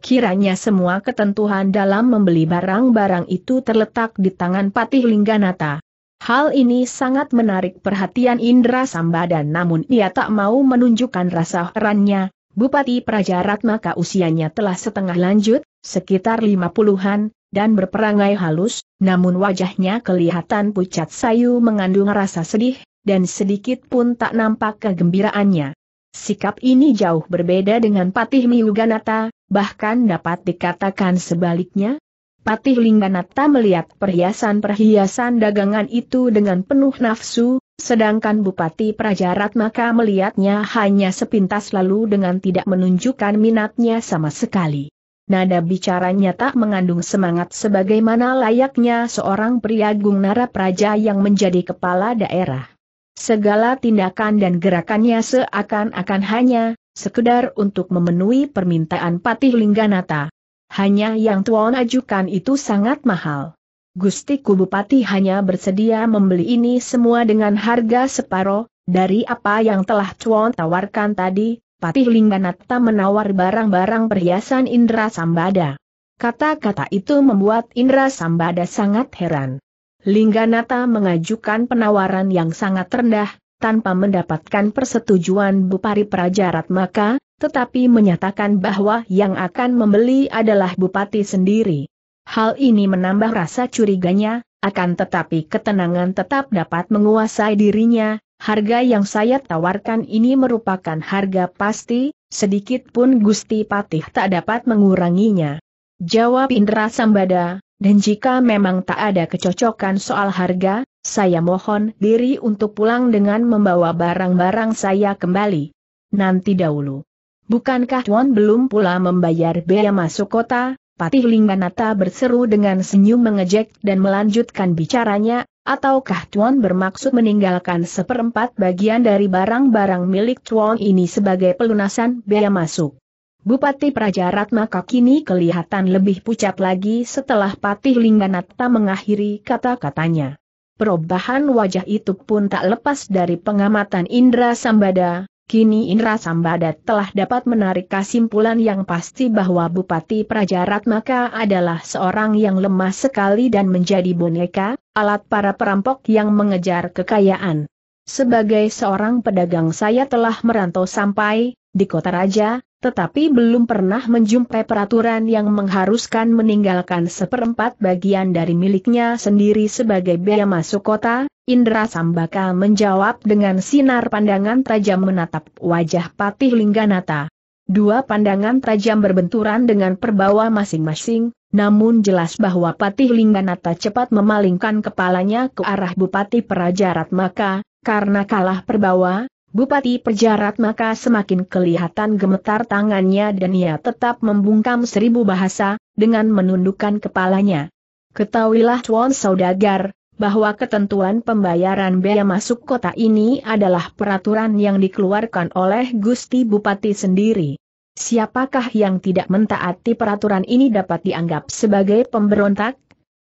Speaker 1: Kiranya semua ketentuan dalam membeli barang-barang itu terletak di tangan Patih Lingganata. Hal ini sangat menarik perhatian Indra Sambadan namun ia tak mau menunjukkan rasa herannya, Bupati Prajarat maka usianya telah setengah lanjut, sekitar lima puluhan, dan berperangai halus, namun wajahnya kelihatan pucat sayu mengandung rasa sedih, dan sedikit pun tak nampak kegembiraannya. Sikap ini jauh berbeda dengan Patih Miuganata, bahkan dapat dikatakan sebaliknya. Patih Lingganata melihat perhiasan-perhiasan dagangan itu dengan penuh nafsu, sedangkan Bupati Prajarat maka melihatnya hanya sepintas lalu dengan tidak menunjukkan minatnya sama sekali. Nada bicaranya tak mengandung semangat sebagaimana layaknya seorang pria gungnara praja yang menjadi kepala daerah. Segala tindakan dan gerakannya seakan-akan hanya sekedar untuk memenuhi permintaan Patih Lingganata. Hanya yang Tuan ajukan itu sangat mahal. Gusti Kubupati hanya bersedia membeli ini semua dengan harga separoh dari apa yang telah Tuan tawarkan tadi, Patih Lingganatta menawar barang-barang perhiasan Indra Sambada. Kata-kata itu membuat Indra Sambada sangat heran. Lingganata mengajukan penawaran yang sangat rendah, tanpa mendapatkan persetujuan Bupari Prajarat maka, tetapi menyatakan bahwa yang akan membeli adalah Bupati sendiri. Hal ini menambah rasa curiganya, akan tetapi ketenangan tetap dapat menguasai dirinya, Harga yang saya tawarkan ini merupakan harga pasti, sedikit pun Gusti Patih tak dapat menguranginya. Jawab Indra Sambada, dan jika memang tak ada kecocokan soal harga, saya mohon diri untuk pulang dengan membawa barang-barang saya kembali. Nanti dahulu. Bukankah Tuan belum pula membayar bea masuk kota? Patih Lingganata berseru dengan senyum mengejek dan melanjutkan bicaranya, Ataukah Tuan bermaksud meninggalkan seperempat bagian dari barang-barang milik Tuan ini sebagai pelunasan bea masuk? Bupati Praja Ratna kini kelihatan lebih pucat lagi setelah Patih Lingganatta mengakhiri kata-katanya. Perubahan wajah itu pun tak lepas dari pengamatan Indra Sambada, Kini Indra Sambada telah dapat menarik kesimpulan yang pasti bahwa Bupati Prajarat maka adalah seorang yang lemah sekali dan menjadi boneka, alat para perampok yang mengejar kekayaan. Sebagai seorang pedagang saya telah merantau sampai, di kota raja, tetapi belum pernah menjumpai peraturan yang mengharuskan meninggalkan seperempat bagian dari miliknya sendiri sebagai bea masuk kota, Indra Sambaka menjawab dengan sinar pandangan tajam menatap wajah Patih Lingganata. Dua pandangan tajam berbenturan dengan perbawa masing-masing, namun jelas bahwa Patih Lingganata cepat memalingkan kepalanya ke arah Bupati Perajarat Maka, karena kalah perbawa, Bupati Perjarat maka semakin kelihatan gemetar tangannya dan ia tetap membungkam seribu bahasa, dengan menundukkan kepalanya. Ketahuilah Tuan Saudagar, bahwa ketentuan pembayaran bea masuk kota ini adalah peraturan yang dikeluarkan oleh Gusti Bupati sendiri. Siapakah yang tidak mentaati peraturan ini dapat dianggap sebagai pemberontak?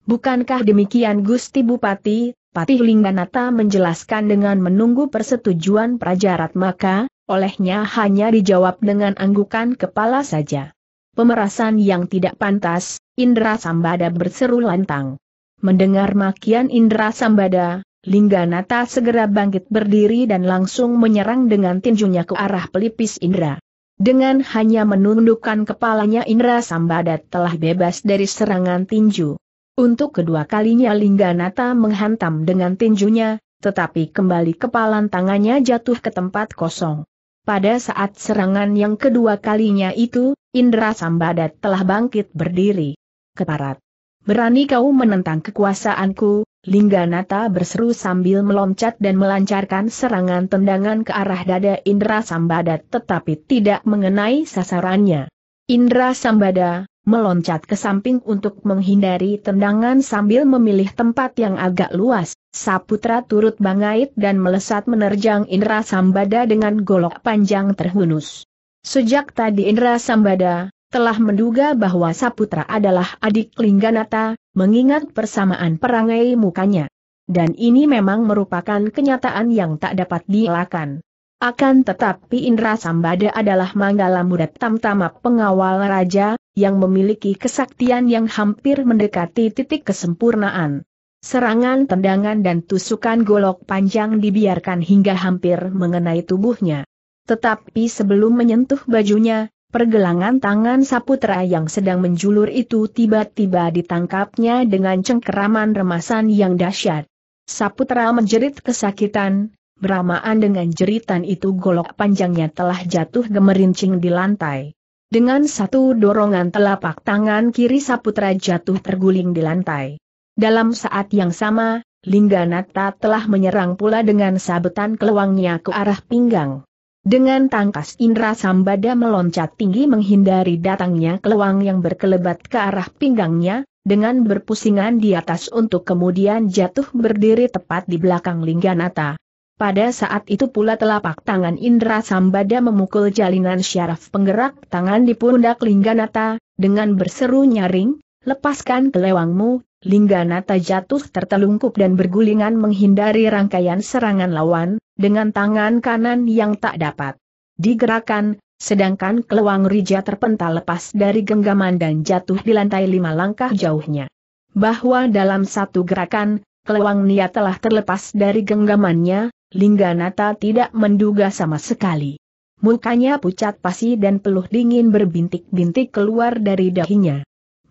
Speaker 1: Bukankah demikian Gusti Bupati, Patih Lingganata menjelaskan dengan menunggu persetujuan prajarat maka, olehnya hanya dijawab dengan anggukan kepala saja. Pemerasan yang tidak pantas, Indra Sambada berseru lantang. Mendengar makian Indra Sambada, Lingganata segera bangkit berdiri dan langsung menyerang dengan tinjunya ke arah pelipis Indra. Dengan hanya menundukkan kepalanya Indra Sambada telah bebas dari serangan tinju. Untuk kedua kalinya Lingganata menghantam dengan tinjunya, tetapi kembali kepalan tangannya jatuh ke tempat kosong. Pada saat serangan yang kedua kalinya itu, Indra Sambadat telah bangkit berdiri. Keparat. Berani kau menentang kekuasaanku, Lingganata berseru sambil meloncat dan melancarkan serangan tendangan ke arah dada Indra Sambadat, tetapi tidak mengenai sasarannya. Indra Sambada, meloncat ke samping untuk menghindari tendangan sambil memilih tempat yang agak luas. Saputra turut bangait dan melesat menerjang Indra Sambada dengan golok panjang terhunus. Sejak tadi Indra Sambada telah menduga bahwa Saputra adalah adik Lingganata, mengingat persamaan perangai mukanya. Dan ini memang merupakan kenyataan yang tak dapat dielakkan. Akan tetapi Indra Sambada adalah Manggala Muda Tamtama pengawal raja, yang memiliki kesaktian yang hampir mendekati titik kesempurnaan. Serangan tendangan dan tusukan golok panjang dibiarkan hingga hampir mengenai tubuhnya. Tetapi sebelum menyentuh bajunya, Pergelangan tangan Saputra yang sedang menjulur itu tiba-tiba ditangkapnya dengan cengkeraman remasan yang dahsyat. Saputra menjerit kesakitan, beramaan dengan jeritan itu golok panjangnya telah jatuh gemerincing di lantai. Dengan satu dorongan telapak tangan kiri Saputra jatuh terguling di lantai. Dalam saat yang sama, Lingganata telah menyerang pula dengan sabetan keluangnya ke arah pinggang. Dengan tangkas Indra Sambada meloncat tinggi menghindari datangnya keluang yang berkelebat ke arah pinggangnya, dengan berpusingan di atas untuk kemudian jatuh berdiri tepat di belakang Lingganata. Pada saat itu pula telapak tangan Indra Sambada memukul jalinan syaraf penggerak tangan di pundak Lingganata, dengan berseru nyaring, lepaskan kelewangmu, Lingganata jatuh tertelungkup dan bergulingan menghindari rangkaian serangan lawan, dengan tangan kanan yang tak dapat digerakkan, sedangkan kelewang Rija terpental lepas dari genggaman dan jatuh di lantai lima langkah jauhnya. Bahwa dalam satu gerakan, kelewang Nia telah terlepas dari genggamannya, Lingga Lingganata tidak menduga sama sekali. Mukanya pucat pasi dan peluh dingin berbintik-bintik keluar dari dahinya.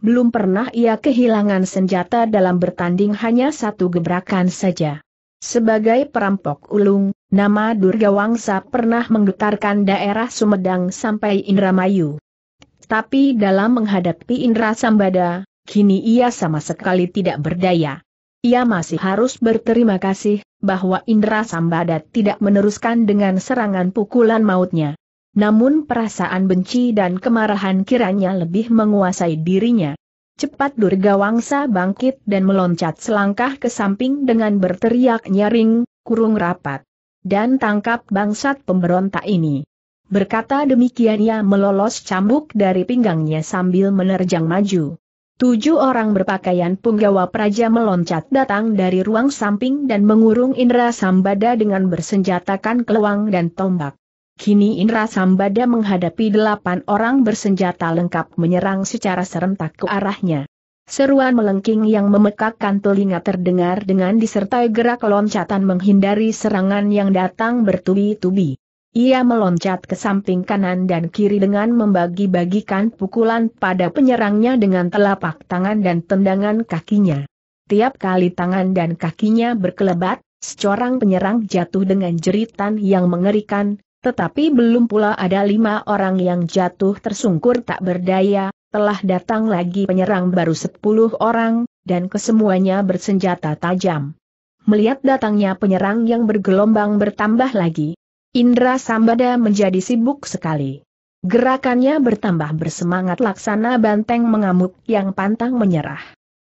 Speaker 1: Belum pernah ia kehilangan senjata dalam bertanding hanya satu gebrakan saja. Sebagai perampok ulung, nama Durga Wangsa pernah menggetarkan daerah Sumedang sampai Indramayu. Tapi dalam menghadapi Indra Sambada, kini ia sama sekali tidak berdaya. Ia masih harus berterima kasih, bahwa Indra Sambada tidak meneruskan dengan serangan pukulan mautnya. Namun perasaan benci dan kemarahan kiranya lebih menguasai dirinya. Cepat Durga Wangsa bangkit dan meloncat selangkah ke samping dengan berteriak nyaring, kurung rapat. Dan tangkap bangsat pemberontak ini. Berkata demikian ia melolos cambuk dari pinggangnya sambil menerjang maju. Tujuh orang berpakaian punggawa praja meloncat datang dari ruang samping dan mengurung Indra Sambada dengan bersenjatakan keluang dan tombak. Kini Indra Sambada menghadapi delapan orang bersenjata lengkap menyerang secara serentak ke arahnya. Seruan melengking yang memekakkan telinga terdengar dengan disertai gerak loncatan menghindari serangan yang datang bertubi-tubi. Ia meloncat ke samping kanan dan kiri dengan membagi-bagikan pukulan pada penyerangnya dengan telapak tangan dan tendangan kakinya. Tiap kali tangan dan kakinya berkelebat, seorang penyerang jatuh dengan jeritan yang mengerikan, tetapi belum pula ada lima orang yang jatuh tersungkur tak berdaya, telah datang lagi penyerang baru sepuluh orang, dan kesemuanya bersenjata tajam. Melihat datangnya penyerang yang bergelombang bertambah lagi, Indra Sambada menjadi sibuk sekali. Gerakannya bertambah bersemangat laksana banteng mengamuk yang pantang menyerah.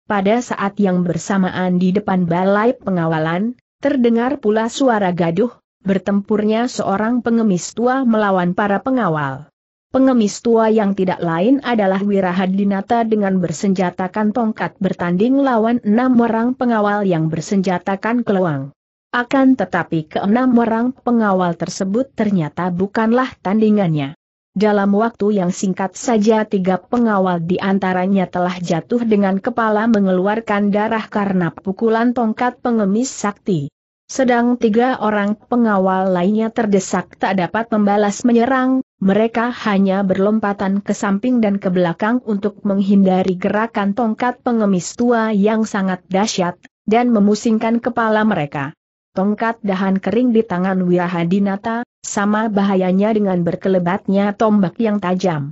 Speaker 1: Pada saat yang bersamaan di depan balai pengawalan, terdengar pula suara gaduh, bertempurnya seorang pengemis tua melawan para pengawal. Pengemis tua yang tidak lain adalah Wirahadinata dengan bersenjatakan tongkat bertanding lawan enam orang pengawal yang bersenjatakan keluang. Akan tetapi keenam orang pengawal tersebut ternyata bukanlah tandingannya. Dalam waktu yang singkat saja tiga pengawal di antaranya telah jatuh dengan kepala mengeluarkan darah karena pukulan tongkat pengemis sakti. Sedang tiga orang pengawal lainnya terdesak tak dapat membalas menyerang, mereka hanya berlompatan ke samping dan ke belakang untuk menghindari gerakan tongkat pengemis tua yang sangat dahsyat, dan memusingkan kepala mereka tongkat dahan kering di tangan Wirahadinata, sama bahayanya dengan berkelebatnya tombak yang tajam.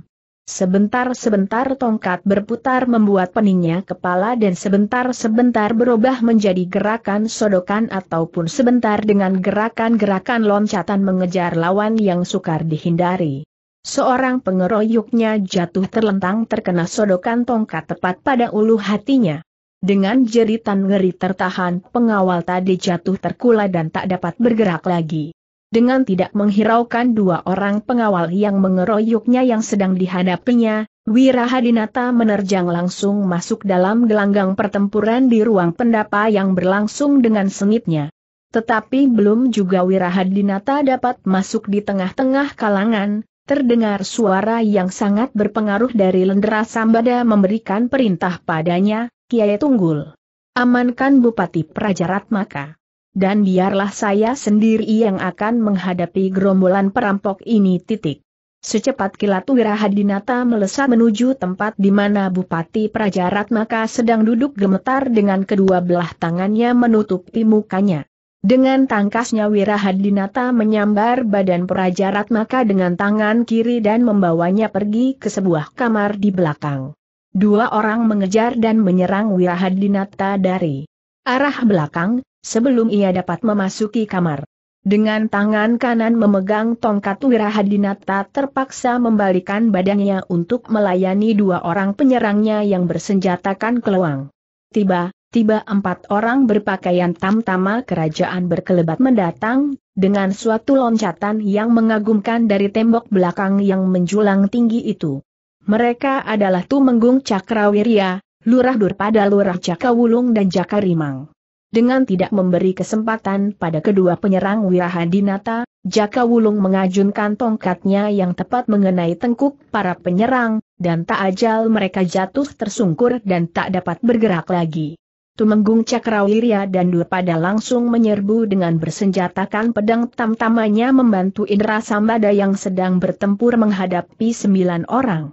Speaker 1: Sebentar-sebentar tongkat berputar membuat peningnya kepala dan sebentar-sebentar berubah menjadi gerakan sodokan ataupun sebentar dengan gerakan-gerakan loncatan mengejar lawan yang sukar dihindari. Seorang pengeroyoknya jatuh terlentang terkena sodokan tongkat tepat pada ulu hatinya. Dengan jeritan ngeri tertahan, pengawal tadi jatuh terkula dan tak dapat bergerak lagi. Dengan tidak menghiraukan dua orang pengawal yang mengeroyoknya yang sedang dihadapinya, Wirahadinata menerjang langsung masuk dalam gelanggang pertempuran di ruang pendapa yang berlangsung dengan sengitnya. Tetapi belum juga Wirahadinata dapat masuk di tengah-tengah kalangan, terdengar suara yang sangat berpengaruh dari Lendera Sambada memberikan perintah padanya, Kiai Tunggul. Amankan Bupati Prajarat maka. Dan biarlah saya sendiri yang akan menghadapi gerombolan perampok ini titik. Secepat kilat Wirahadinata melesat menuju tempat di mana Bupati Prajarat maka sedang duduk gemetar dengan kedua belah tangannya menutupi mukanya. Dengan tangkasnya Wirahadinata menyambar badan Prajarat maka dengan tangan kiri dan membawanya pergi ke sebuah kamar di belakang. Dua orang mengejar dan menyerang Wirahadinata dari arah belakang, sebelum ia dapat memasuki kamar. Dengan tangan kanan memegang tongkat Wirahadinata terpaksa membalikan badannya untuk melayani dua orang penyerangnya yang bersenjatakan keluang. Tiba, tiba empat orang berpakaian tamtama kerajaan berkelebat mendatang, dengan suatu loncatan yang mengagumkan dari tembok belakang yang menjulang tinggi itu. Mereka adalah Tumenggung Cakrawirya, Lurah Durpada Lurah Cakawulung dan Jakarimang. Dengan tidak memberi kesempatan pada kedua penyerang Wirahadinata, Jaka Wulung mengajunkan tongkatnya yang tepat mengenai tengkuk para penyerang, dan tak ajal mereka jatuh tersungkur dan tak dapat bergerak lagi. Tumenggung Cakrawirya dan Durpada langsung menyerbu dengan bersenjatakan pedang tamtamanya membantu Indra Sambada yang sedang bertempur menghadapi sembilan orang.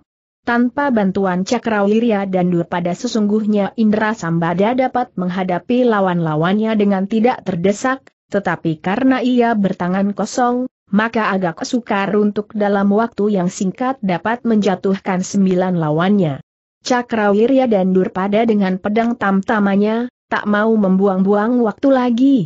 Speaker 1: Tanpa bantuan Cakrawirya dan Durpada sesungguhnya Indra Sambada dapat menghadapi lawan-lawannya dengan tidak terdesak, tetapi karena ia bertangan kosong, maka agak sukar untuk dalam waktu yang singkat dapat menjatuhkan sembilan lawannya. Cakrawirya dan Durpada dengan pedang tamtamanya, tak mau membuang-buang waktu lagi.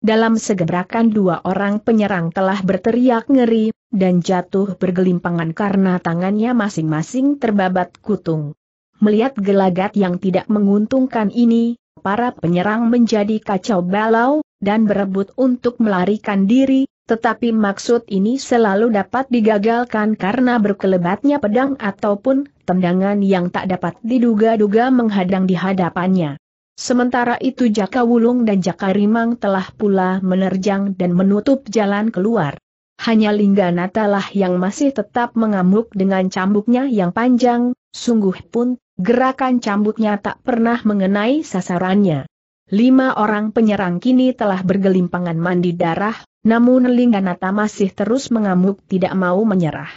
Speaker 1: Dalam segebrakan dua orang penyerang telah berteriak ngeri, dan jatuh bergelimpangan karena tangannya masing-masing terbabat kutung. Melihat gelagat yang tidak menguntungkan ini, para penyerang menjadi kacau balau, dan berebut untuk melarikan diri, tetapi maksud ini selalu dapat digagalkan karena berkelebatnya pedang ataupun tendangan yang tak dapat diduga-duga menghadang di hadapannya. Sementara itu Jaka Wulung dan Jaka Rimang telah pula menerjang dan menutup jalan keluar. Hanya Lingga Natalah yang masih tetap mengamuk dengan cambuknya yang panjang, sungguh pun, gerakan cambuknya tak pernah mengenai sasarannya. Lima orang penyerang kini telah bergelimpangan mandi darah, namun Lingga Lingganata masih terus mengamuk tidak mau menyerah.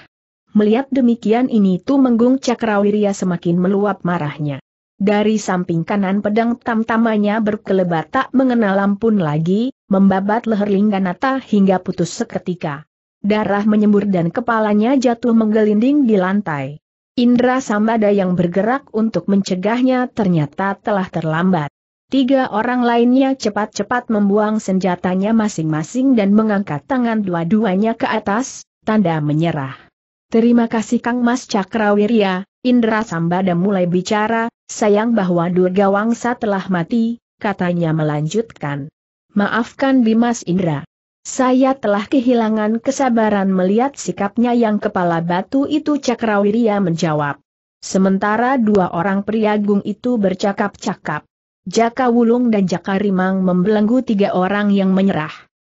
Speaker 1: Melihat demikian ini tuh Menggung Cakrawirya semakin meluap marahnya. Dari samping kanan pedang tamtamanya berkelebat tak mengenal ampun lagi, membabat leher Lingganata hingga putus seketika. Darah menyembur dan kepalanya jatuh menggelinding di lantai. Indra Sambada yang bergerak untuk mencegahnya ternyata telah terlambat. Tiga orang lainnya cepat-cepat membuang senjatanya masing-masing dan mengangkat tangan dua-duanya ke atas, tanda menyerah. Terima kasih Kang Mas Cakrawirya, Indra Sambada mulai bicara, Sayang bahwa Durga Wangsa telah mati, katanya melanjutkan. Maafkan Dimas Indra. Saya telah kehilangan kesabaran melihat sikapnya yang kepala batu itu Cakrawirya menjawab. Sementara dua orang priagung itu bercakap-cakap. Jaka Wulung dan Jaka Rimang membelenggu tiga orang yang menyerah.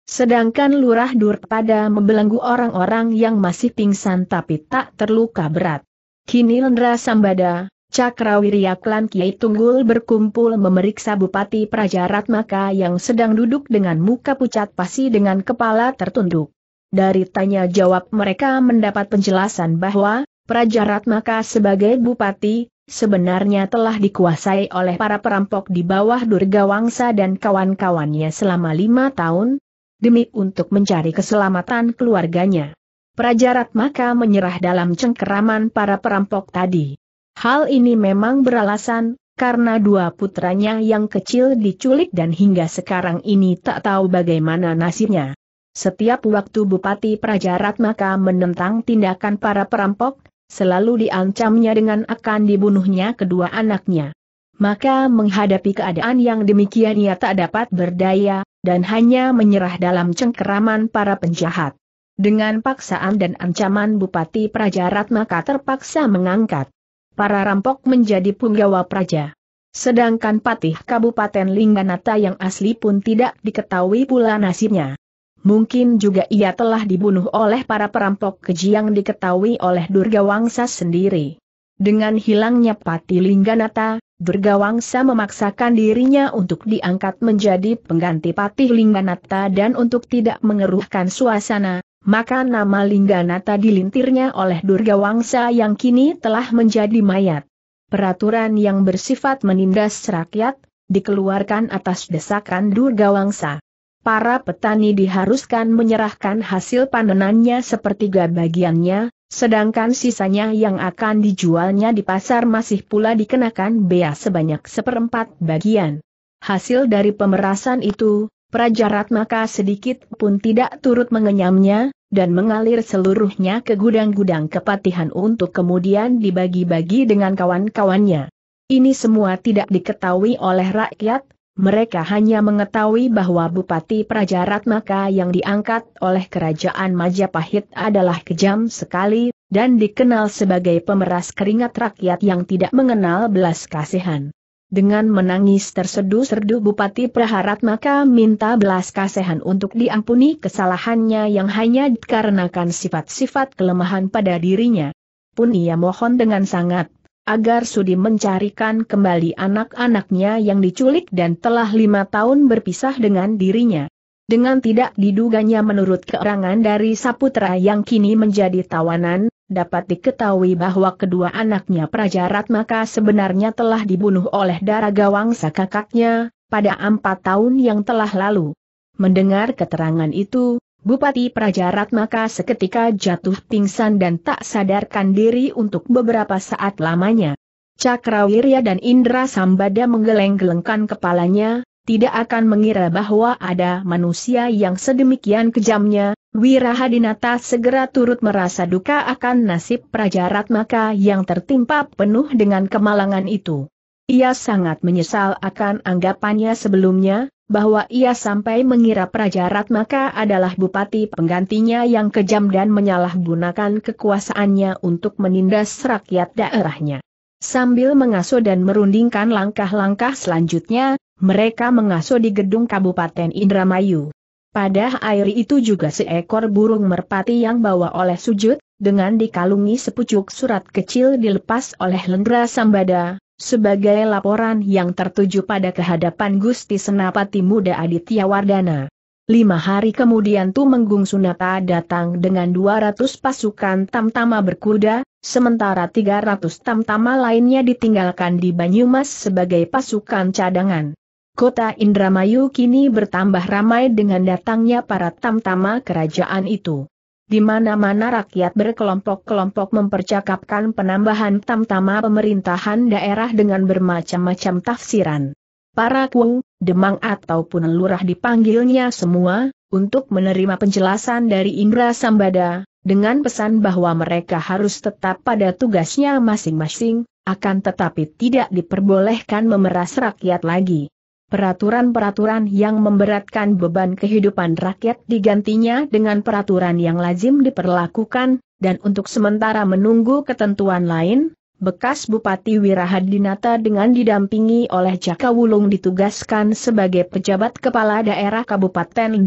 Speaker 1: Sedangkan Lurah Durpada membelenggu orang-orang yang masih pingsan tapi tak terluka berat. Kini Lendra Sambada, Cakrawirya klan Kiai Tunggul berkumpul memeriksa Bupati Prajarat Maka yang sedang duduk dengan muka pucat pasi dengan kepala tertunduk. Dari tanya jawab mereka mendapat penjelasan bahwa, Prajarat Maka sebagai Bupati, sebenarnya telah dikuasai oleh para perampok di bawah Durga Wangsa dan kawan-kawannya selama lima tahun, demi untuk mencari keselamatan keluarganya. Prajarat Maka menyerah dalam cengkeraman para perampok tadi. Hal ini memang beralasan, karena dua putranya yang kecil diculik dan hingga sekarang ini tak tahu bagaimana nasibnya. Setiap waktu Bupati Prajarat maka menentang tindakan para perampok, selalu diancamnya dengan akan dibunuhnya kedua anaknya. Maka menghadapi keadaan yang demikian ia tak dapat berdaya, dan hanya menyerah dalam cengkeraman para penjahat. Dengan paksaan dan ancaman Bupati Prajarat maka terpaksa mengangkat para rampok menjadi punggawa praja. Sedangkan patih Kabupaten Lingganata yang asli pun tidak diketahui pula nasibnya. Mungkin juga ia telah dibunuh oleh para perampok keji yang diketahui oleh Durga Wangsa sendiri. Dengan hilangnya Pati Lingganata, Durga Wangsa memaksakan dirinya untuk diangkat menjadi pengganti Patih Lingganata dan untuk tidak mengeruhkan suasana, maka nama Lingganata dilintirnya oleh Durga Wangsa yang kini telah menjadi mayat. Peraturan yang bersifat menindas rakyat, dikeluarkan atas desakan Durga Wangsa. Para petani diharuskan menyerahkan hasil panenannya sepertiga bagiannya, sedangkan sisanya yang akan dijualnya di pasar masih pula dikenakan bea sebanyak seperempat bagian. Hasil dari pemerasan itu, Praja Ratmaka sedikit pun tidak turut mengenyamnya, dan mengalir seluruhnya ke gudang-gudang kepatihan untuk kemudian dibagi-bagi dengan kawan-kawannya. Ini semua tidak diketahui oleh rakyat, mereka hanya mengetahui bahwa Bupati Praja Ratmaka yang diangkat oleh Kerajaan Majapahit adalah kejam sekali, dan dikenal sebagai pemeras keringat rakyat yang tidak mengenal belas kasihan. Dengan menangis terseduh serdu Bupati Praharat maka minta belas kasihan untuk diampuni kesalahannya yang hanya dikarenakan sifat-sifat kelemahan pada dirinya. Pun ia mohon dengan sangat, agar Sudi mencarikan kembali anak-anaknya yang diculik dan telah lima tahun berpisah dengan dirinya. Dengan tidak diduganya menurut keerangan dari Saputra yang kini menjadi tawanan, dapat diketahui bahwa kedua anaknya Praja Ratmaka sebenarnya telah dibunuh oleh Daraga Wangsa kakaknya, pada empat tahun yang telah lalu. Mendengar keterangan itu, Bupati Praja Ratmaka seketika jatuh pingsan dan tak sadarkan diri untuk beberapa saat lamanya. Cakrawirya dan Indra Sambada menggeleng-gelengkan kepalanya, tidak akan mengira bahwa ada manusia yang sedemikian kejamnya, Wirahadinata segera turut merasa duka akan nasib Praja Ratmaka yang tertimpa penuh dengan kemalangan itu. Ia sangat menyesal akan anggapannya sebelumnya, bahwa ia sampai mengira Praja Ratmaka adalah bupati penggantinya yang kejam dan menyalahgunakan kekuasaannya untuk menindas rakyat daerahnya. Sambil mengasuh dan merundingkan langkah-langkah selanjutnya, mereka mengasuh di gedung Kabupaten Indramayu. Pada air itu juga seekor burung merpati yang bawa oleh sujud, dengan dikalungi sepucuk surat kecil dilepas oleh Lendra Sambada, sebagai laporan yang tertuju pada kehadapan Gusti Senapati Muda Aditya Wardana. Lima hari kemudian Tumenggung Sunata datang dengan 200 pasukan tamtama berkuda, sementara 300 tamtama lainnya ditinggalkan di Banyumas sebagai pasukan cadangan. Kota Indramayu kini bertambah ramai dengan datangnya para tamtama kerajaan itu. Di mana-mana rakyat berkelompok-kelompok mempercakapkan penambahan tamtama pemerintahan daerah dengan bermacam-macam tafsiran. Para kuang, demang ataupun lurah dipanggilnya semua, untuk menerima penjelasan dari Indra Sambada, dengan pesan bahwa mereka harus tetap pada tugasnya masing-masing, akan tetapi tidak diperbolehkan memeras rakyat lagi. Peraturan-peraturan yang memberatkan beban kehidupan rakyat digantinya dengan peraturan yang lazim diperlakukan, dan untuk sementara menunggu ketentuan lain, bekas Bupati Wirahadinata dengan didampingi oleh Jaka Wulung ditugaskan sebagai pejabat kepala daerah Kabupaten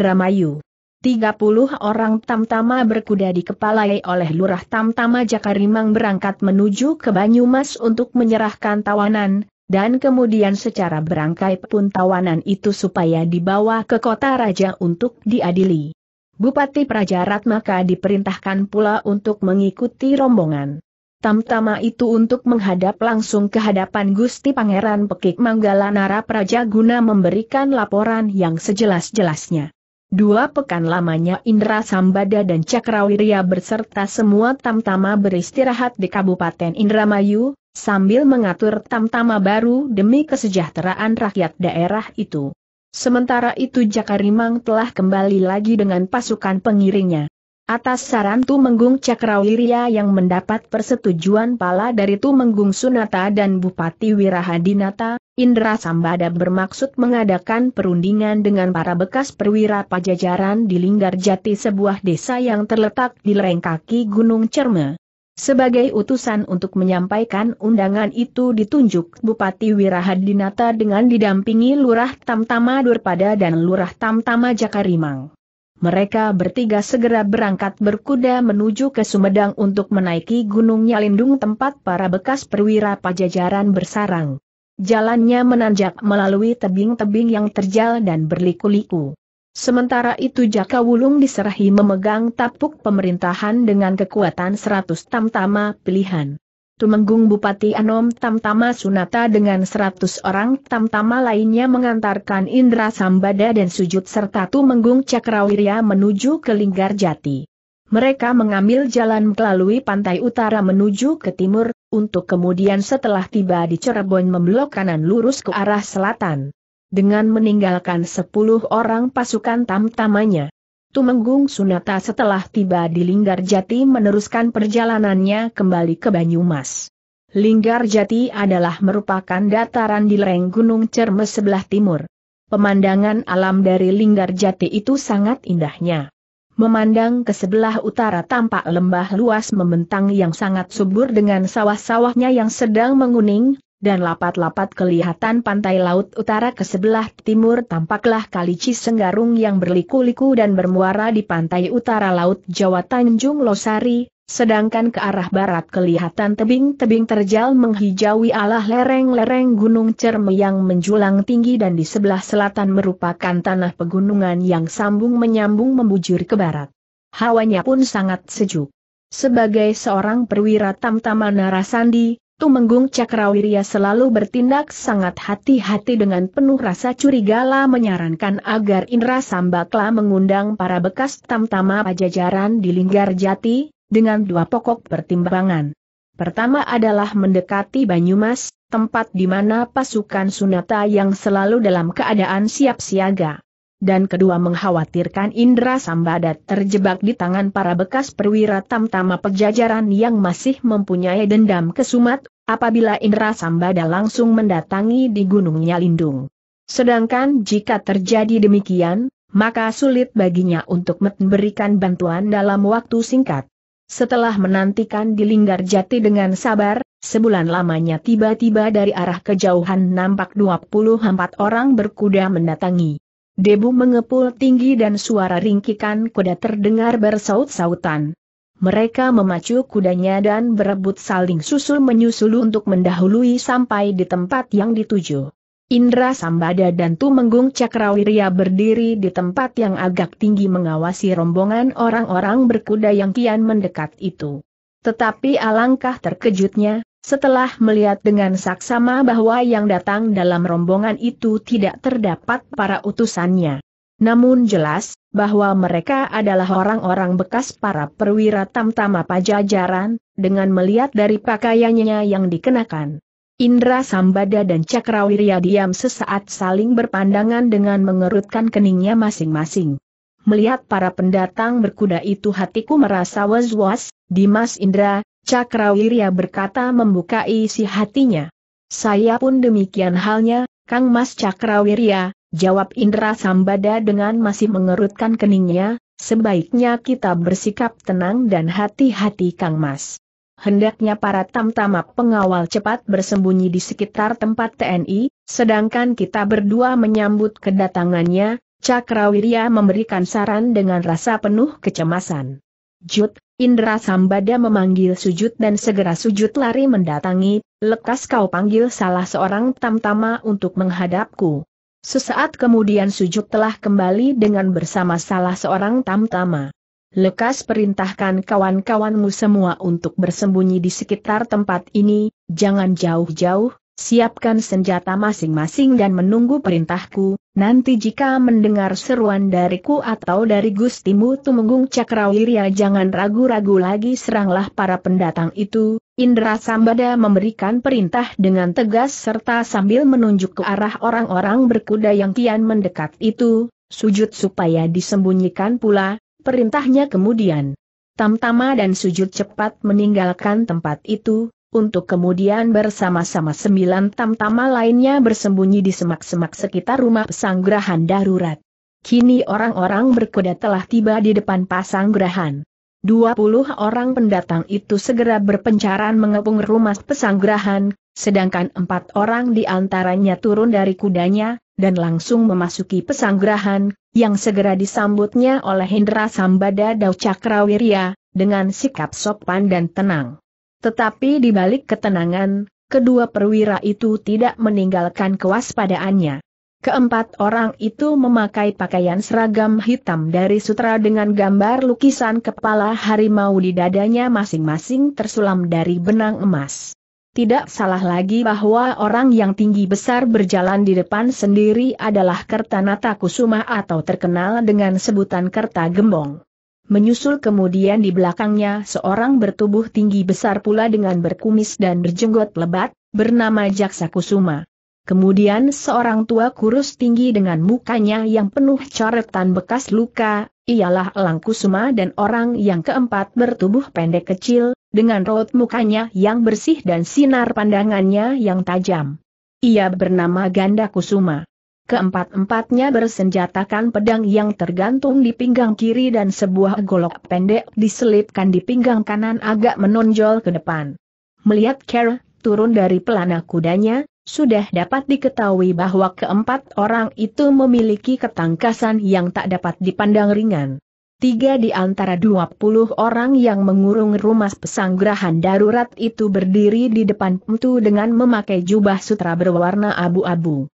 Speaker 1: Tiga 30 orang tamtama berkuda dikepalai oleh Lurah Tamtama Jakarimang berangkat menuju ke Banyumas untuk menyerahkan tawanan, dan kemudian secara berangkai pun tawanan itu supaya dibawa ke kota raja untuk diadili. Bupati Praja Ratmaka diperintahkan pula untuk mengikuti rombongan. Tamtama itu untuk menghadap langsung ke hadapan Gusti Pangeran Pekik Manggala Nara Praja guna memberikan laporan yang sejelas-jelasnya. Dua pekan lamanya Indra Sambada dan Cakrawirya berserta semua tamtama beristirahat di Kabupaten Indramayu, sambil mengatur tamtama baru demi kesejahteraan rakyat daerah itu. Sementara itu Jakarimang telah kembali lagi dengan pasukan pengiringnya. Atas saran Tumenggung Cakrawirya yang mendapat persetujuan pala dari Tumenggung Sunata dan Bupati Wirahadinata, Indra Sambada bermaksud mengadakan perundingan dengan para bekas perwira pajajaran di Linggarjati sebuah desa yang terletak di lereng kaki Gunung Cerme. Sebagai utusan untuk menyampaikan undangan itu ditunjuk Bupati Wirahadinata dengan didampingi Lurah Tamtama Durpada dan Lurah Tamtama Jakarimang. Mereka bertiga segera berangkat berkuda menuju ke Sumedang untuk menaiki Gunung Nyalindung tempat para bekas perwira pajajaran bersarang. Jalannya menanjak melalui tebing-tebing yang terjal dan berliku-liku. Sementara itu Jaka Wulung diserahi memegang tapuk pemerintahan dengan kekuatan 100 tamtama pilihan. Tumenggung Bupati Anom Tamtama Sunata dengan 100 orang tamtama lainnya mengantarkan Indra Sambada dan Sujud serta Tumenggung Cakrawirya menuju ke Linggar Jati. Mereka mengambil jalan melalui pantai utara menuju ke timur, untuk kemudian setelah tiba di Cirebon memblok kanan lurus ke arah selatan dengan meninggalkan sepuluh orang pasukan tamtamanya. Tumenggung Sunata setelah tiba di Linggarjati meneruskan perjalanannya kembali ke Banyumas. Linggarjati adalah merupakan dataran di lereng Gunung Cermes sebelah timur. Pemandangan alam dari Linggarjati itu sangat indahnya. Memandang ke sebelah utara tampak lembah luas membentang yang sangat subur dengan sawah-sawahnya yang sedang menguning, dan lapat-lapat kelihatan pantai laut utara ke sebelah timur tampaklah kali Cisenggarung yang berliku-liku dan bermuara di pantai utara laut Jawa Tanjung Losari, sedangkan ke arah barat kelihatan tebing-tebing terjal menghijaui alah lereng-lereng Gunung Cerme yang menjulang tinggi dan di sebelah selatan merupakan tanah pegunungan yang sambung menyambung membujur ke barat. Hawanya pun sangat sejuk. Sebagai seorang perwira tamtama narasandi, Tumenggung Cakrawirya selalu bertindak sangat hati-hati dengan penuh rasa curiga lah menyarankan agar Indra Sambakla mengundang para bekas tamtama pajajaran di Linggar Jati, dengan dua pokok pertimbangan. Pertama adalah mendekati Banyumas, tempat di mana pasukan Sunata yang selalu dalam keadaan siap siaga dan kedua mengkhawatirkan Indra Sambadat terjebak di tangan para bekas perwira tamtama pejajaran yang masih mempunyai dendam ke Sumat, apabila Indra Sambada langsung mendatangi di Gunungnya Lindung. Sedangkan jika terjadi demikian, maka sulit baginya untuk memberikan bantuan dalam waktu singkat. Setelah menantikan di Linggar Jati dengan sabar, sebulan lamanya tiba-tiba dari arah kejauhan nampak 24 orang berkuda mendatangi. Debu mengepul tinggi dan suara ringkikan kuda terdengar bersaut-sautan. Mereka memacu kudanya dan berebut saling susul-menyusul untuk mendahului sampai di tempat yang dituju. Indra Sambada dan Tumenggung Cakrawirya berdiri di tempat yang agak tinggi mengawasi rombongan orang-orang berkuda yang kian mendekat itu. Tetapi alangkah terkejutnya, setelah melihat dengan saksama bahwa yang datang dalam rombongan itu tidak terdapat para utusannya. Namun jelas, bahwa mereka adalah orang-orang bekas para perwira tamtama pajajaran, dengan melihat dari pakaiannya yang dikenakan. Indra Sambada dan Cakrawirya diam sesaat saling berpandangan dengan mengerutkan keningnya masing-masing. Melihat para pendatang berkuda itu hatiku merasa was-was, Dimas Indra, Cakrawirya berkata membuka isi hatinya. Saya pun demikian halnya, Kang Mas Cakrawirya, jawab Indra Sambada dengan masih mengerutkan keningnya, sebaiknya kita bersikap tenang dan hati-hati Kang Mas. Hendaknya para tamtama pengawal cepat bersembunyi di sekitar tempat TNI, sedangkan kita berdua menyambut kedatangannya, Cakrawirya memberikan saran dengan rasa penuh kecemasan. Jut, Indra Sambada memanggil sujud dan segera sujud lari mendatangi, lekas kau panggil salah seorang tamtama untuk menghadapku. Sesaat kemudian sujud telah kembali dengan bersama salah seorang tamtama. Lekas perintahkan kawan-kawanmu semua untuk bersembunyi di sekitar tempat ini, jangan jauh-jauh, siapkan senjata masing-masing dan menunggu perintahku, Nanti jika mendengar seruan dariku atau dari Gustimu Tumenggung Cakrawirya jangan ragu-ragu lagi seranglah para pendatang itu, Indra Sambada memberikan perintah dengan tegas serta sambil menunjuk ke arah orang-orang berkuda yang kian mendekat itu, sujud supaya disembunyikan pula, perintahnya kemudian. Tamtama dan sujud cepat meninggalkan tempat itu, untuk kemudian bersama-sama sembilan tamtama lainnya bersembunyi di semak-semak sekitar rumah pesanggrahan darurat. Kini orang-orang berkuda telah tiba di depan pasanggrahan. Dua puluh orang pendatang itu segera berpencaran mengepung rumah pesanggrahan, sedangkan empat orang di antaranya turun dari kudanya, dan langsung memasuki pesanggrahan, yang segera disambutnya oleh Hendra Sambada Dau Cakrawirya, dengan sikap sopan dan tenang. Tetapi di balik ketenangan, kedua perwira itu tidak meninggalkan kewaspadaannya. Keempat orang itu memakai pakaian seragam hitam dari sutra dengan gambar lukisan kepala harimau di dadanya masing-masing tersulam dari benang emas. Tidak salah lagi bahwa orang yang tinggi besar berjalan di depan sendiri adalah Kertanata Kusuma atau terkenal dengan sebutan Kerta Gembong. Menyusul kemudian di belakangnya seorang bertubuh tinggi besar pula dengan berkumis dan berjenggot lebat, bernama Jaksa Kusuma. Kemudian seorang tua kurus tinggi dengan mukanya yang penuh coretan bekas luka, ialah Elang Kusuma dan orang yang keempat bertubuh pendek kecil, dengan raut mukanya yang bersih dan sinar pandangannya yang tajam. Ia bernama Ganda Kusuma. Keempat-empatnya bersenjatakan pedang yang tergantung di pinggang kiri dan sebuah golok pendek diselipkan di pinggang kanan agak menonjol ke depan. Melihat Kerr turun dari pelana kudanya, sudah dapat diketahui bahwa keempat orang itu memiliki ketangkasan yang tak dapat dipandang ringan. Tiga di antara dua puluh orang yang mengurung rumah pesanggrahan darurat itu berdiri di depan pintu dengan memakai jubah sutra berwarna abu-abu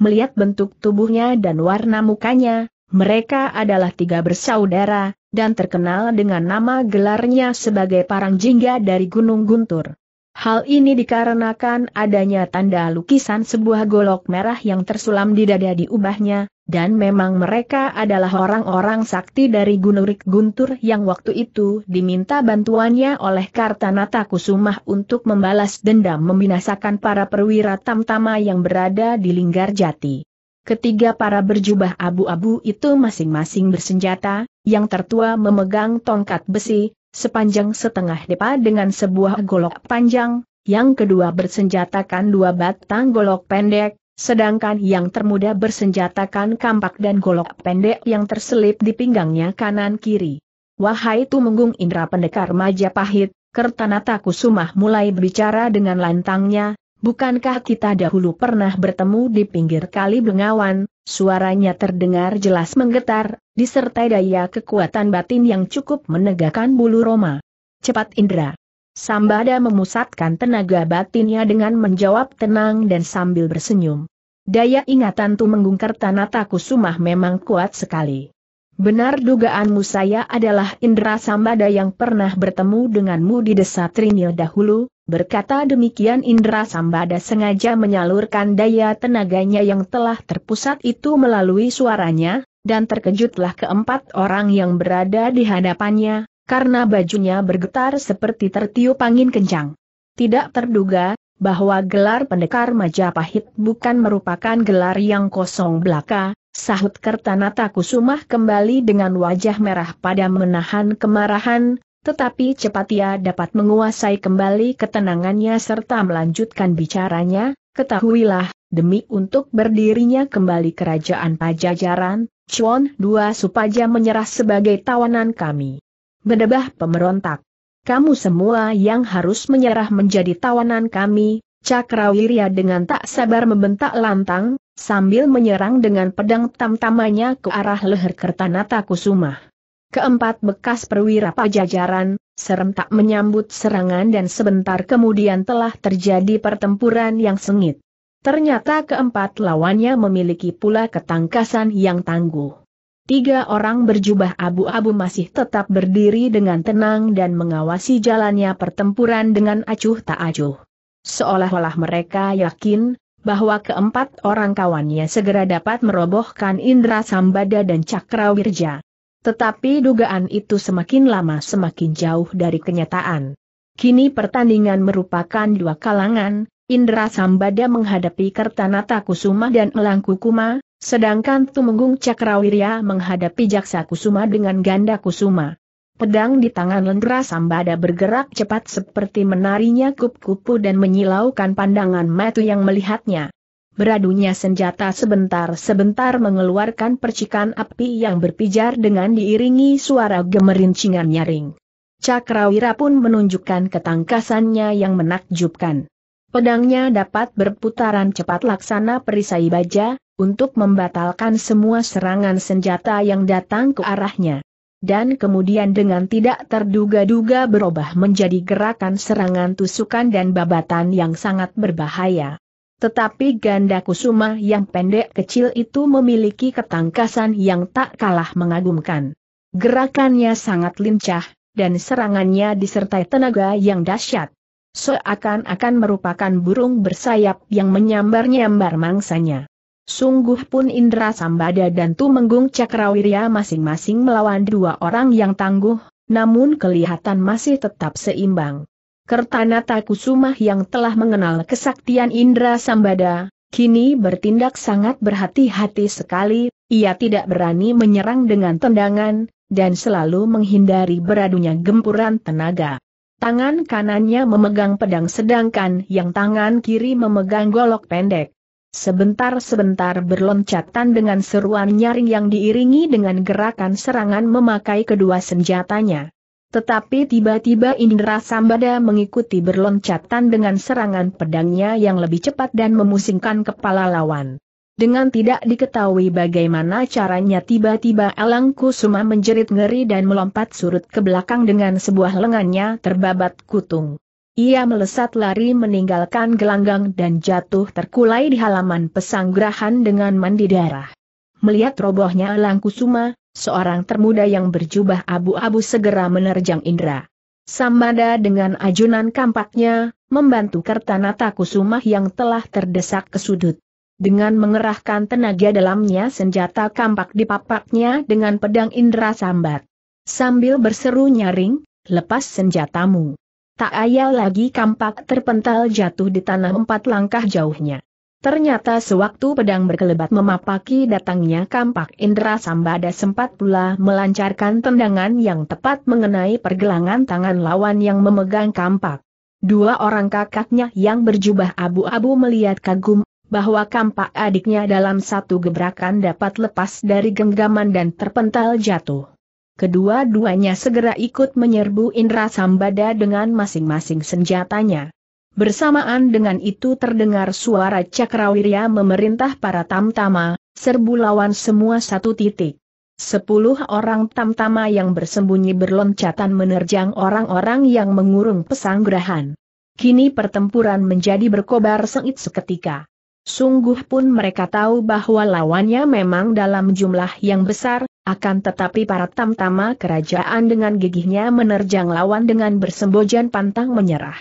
Speaker 1: melihat bentuk tubuhnya dan warna mukanya, mereka adalah tiga bersaudara, dan terkenal dengan nama gelarnya sebagai Parang Jingga dari Gunung Guntur. Hal ini dikarenakan adanya tanda lukisan sebuah golok merah yang tersulam di dada diubahnya, dan memang mereka adalah orang-orang sakti dari Gunurik Guntur yang waktu itu diminta bantuannya oleh Kartanata Kusumah untuk membalas dendam membinasakan para perwira tamtama yang berada di Linggar Jati. Ketiga para berjubah abu-abu itu masing-masing bersenjata, yang tertua memegang tongkat besi, sepanjang setengah depa dengan sebuah golok panjang, yang kedua bersenjatakan dua batang golok pendek, sedangkan yang termuda bersenjatakan kampak dan golok pendek yang terselip di pinggangnya kanan-kiri. Wahai Tumenggung Indra Pendekar Majapahit, Kertanata Kusumah mulai berbicara dengan lantangnya, bukankah kita dahulu pernah bertemu di pinggir kali Bengawan, suaranya terdengar jelas menggetar, disertai daya kekuatan batin yang cukup menegakkan bulu Roma. Cepat Indra. Sambada memusatkan tenaga batinnya dengan menjawab tenang dan sambil bersenyum. Daya ingatan tu menggungkar tanah Kusumah memang kuat sekali. Benar dugaanmu saya adalah Indra Sambada yang pernah bertemu denganmu di desa Trinil dahulu, berkata demikian Indra Sambada sengaja menyalurkan daya tenaganya yang telah terpusat itu melalui suaranya, dan terkejutlah keempat orang yang berada di hadapannya, karena bajunya bergetar seperti tertiup angin kencang. Tidak terduga, bahwa gelar pendekar Majapahit bukan merupakan gelar yang kosong belaka, sahut Kertanata Kusumah kembali dengan wajah merah pada menahan kemarahan, tetapi cepat ia dapat menguasai kembali ketenangannya serta melanjutkan bicaranya, ketahuilah, demi untuk berdirinya kembali kerajaan pajajaran, Chuan dua Supaja menyerah sebagai tawanan kami. Bedebah pemberontak. Kamu semua yang harus menyerah menjadi tawanan kami, Cakrawirya dengan tak sabar membentak lantang, sambil menyerang dengan pedang tamtamanya ke arah leher Kertanata Kusumah. Keempat bekas perwira pajajaran, serentak menyambut serangan dan sebentar kemudian telah terjadi pertempuran yang sengit. Ternyata keempat lawannya memiliki pula ketangkasan yang tangguh. Tiga orang berjubah abu-abu masih tetap berdiri dengan tenang dan mengawasi jalannya pertempuran dengan acuh tak acuh. Seolah-olah mereka yakin, bahwa keempat orang kawannya segera dapat merobohkan Indra Sambada dan Cakrawirja. Tetapi dugaan itu semakin lama semakin jauh dari kenyataan. Kini pertandingan merupakan dua kalangan, Indra Sambada menghadapi Kertanata Kusuma dan Elang Kukuma, sedangkan Tumenggung Cakrawirya menghadapi Jaksa Kusuma dengan Ganda Kusuma. Pedang di tangan Lendra Sambada bergerak cepat seperti menarinya kup kupu dan menyilaukan pandangan matu yang melihatnya. Beradunya senjata sebentar-sebentar mengeluarkan percikan api yang berpijar dengan diiringi suara gemerincingan nyaring. Cakrawira pun menunjukkan ketangkasannya yang menakjubkan. Pedangnya dapat berputaran cepat laksana perisai baja, untuk membatalkan semua serangan senjata yang datang ke arahnya. Dan kemudian dengan tidak terduga-duga berubah menjadi gerakan serangan tusukan dan babatan yang sangat berbahaya. Tetapi ganda kusuma yang pendek kecil itu memiliki ketangkasan yang tak kalah mengagumkan. Gerakannya sangat lincah, dan serangannya disertai tenaga yang dahsyat seakan-akan merupakan burung bersayap yang menyambar-nyambar mangsanya. Sungguh pun Indra Sambada dan Tumenggung Cakrawirya masing-masing melawan dua orang yang tangguh, namun kelihatan masih tetap seimbang. Kertanata Kusumah yang telah mengenal kesaktian Indra Sambada, kini bertindak sangat berhati-hati sekali, ia tidak berani menyerang dengan tendangan, dan selalu menghindari beradunya gempuran tenaga. Tangan kanannya memegang pedang sedangkan yang tangan kiri memegang golok pendek. Sebentar-sebentar berloncatan dengan seruan nyaring yang diiringi dengan gerakan serangan memakai kedua senjatanya. Tetapi tiba-tiba Indra Sambada mengikuti berloncatan dengan serangan pedangnya yang lebih cepat dan memusingkan kepala lawan. Dengan tidak diketahui bagaimana caranya tiba-tiba Elang Kusuma menjerit ngeri dan melompat surut ke belakang dengan sebuah lengannya terbabat kutung. Ia melesat lari meninggalkan gelanggang dan jatuh terkulai di halaman pesanggrahan dengan mandi darah. Melihat robohnya Elang Kusuma, seorang termuda yang berjubah abu-abu segera menerjang Indra. Samada dengan ajunan kampaknya, membantu Kertanata Kusuma yang telah terdesak ke sudut. Dengan mengerahkan tenaga dalamnya senjata kampak dipapaknya dengan pedang Indra Sambat. Sambil berseru nyaring, lepas senjatamu. Tak ayal lagi kampak terpental jatuh di tanah empat langkah jauhnya. Ternyata sewaktu pedang berkelebat memapaki datangnya kampak Indra Sambada sempat pula melancarkan tendangan yang tepat mengenai pergelangan tangan lawan yang memegang kampak. Dua orang kakaknya yang berjubah abu-abu melihat kagum bahwa kampak adiknya dalam satu gebrakan dapat lepas dari genggaman dan terpental jatuh. Kedua-duanya segera ikut menyerbu Indra Sambada dengan masing-masing senjatanya. Bersamaan dengan itu terdengar suara Cakrawirya memerintah para tamtama, serbu lawan semua satu titik. Sepuluh orang tamtama yang bersembunyi berloncatan menerjang orang-orang yang mengurung Pesanggrahan. Kini pertempuran menjadi berkobar sengit seketika. Sungguh pun mereka tahu bahwa lawannya memang dalam jumlah yang besar, akan tetapi para tamtama kerajaan dengan gigihnya menerjang lawan dengan bersembojan pantang menyerah.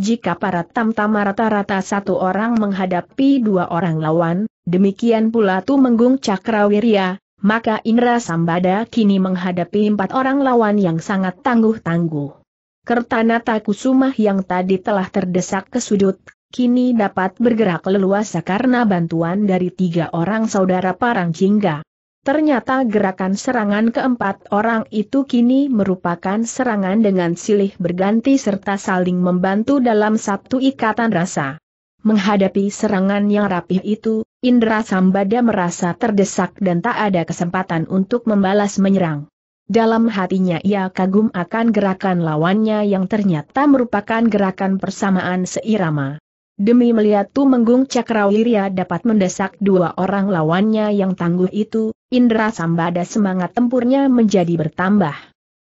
Speaker 1: Jika para tamtama rata-rata satu orang menghadapi dua orang lawan, demikian pula Tumenggung Cakrawirya, maka Indra Sambada kini menghadapi empat orang lawan yang sangat tangguh-tangguh. Kertanata Kusumah yang tadi telah terdesak ke sudut, kini dapat bergerak leluasa karena bantuan dari tiga orang saudara Parang Jingga. Ternyata gerakan serangan keempat orang itu kini merupakan serangan dengan silih berganti serta saling membantu dalam satu ikatan rasa. Menghadapi serangan yang rapih itu, Indra Sambada merasa terdesak dan tak ada kesempatan untuk membalas menyerang. Dalam hatinya ia kagum akan gerakan lawannya yang ternyata merupakan gerakan persamaan seirama. Demi melihat Tumenggung Cakrawirya dapat mendesak dua orang lawannya yang tangguh itu, Indra Sambada semangat tempurnya menjadi bertambah.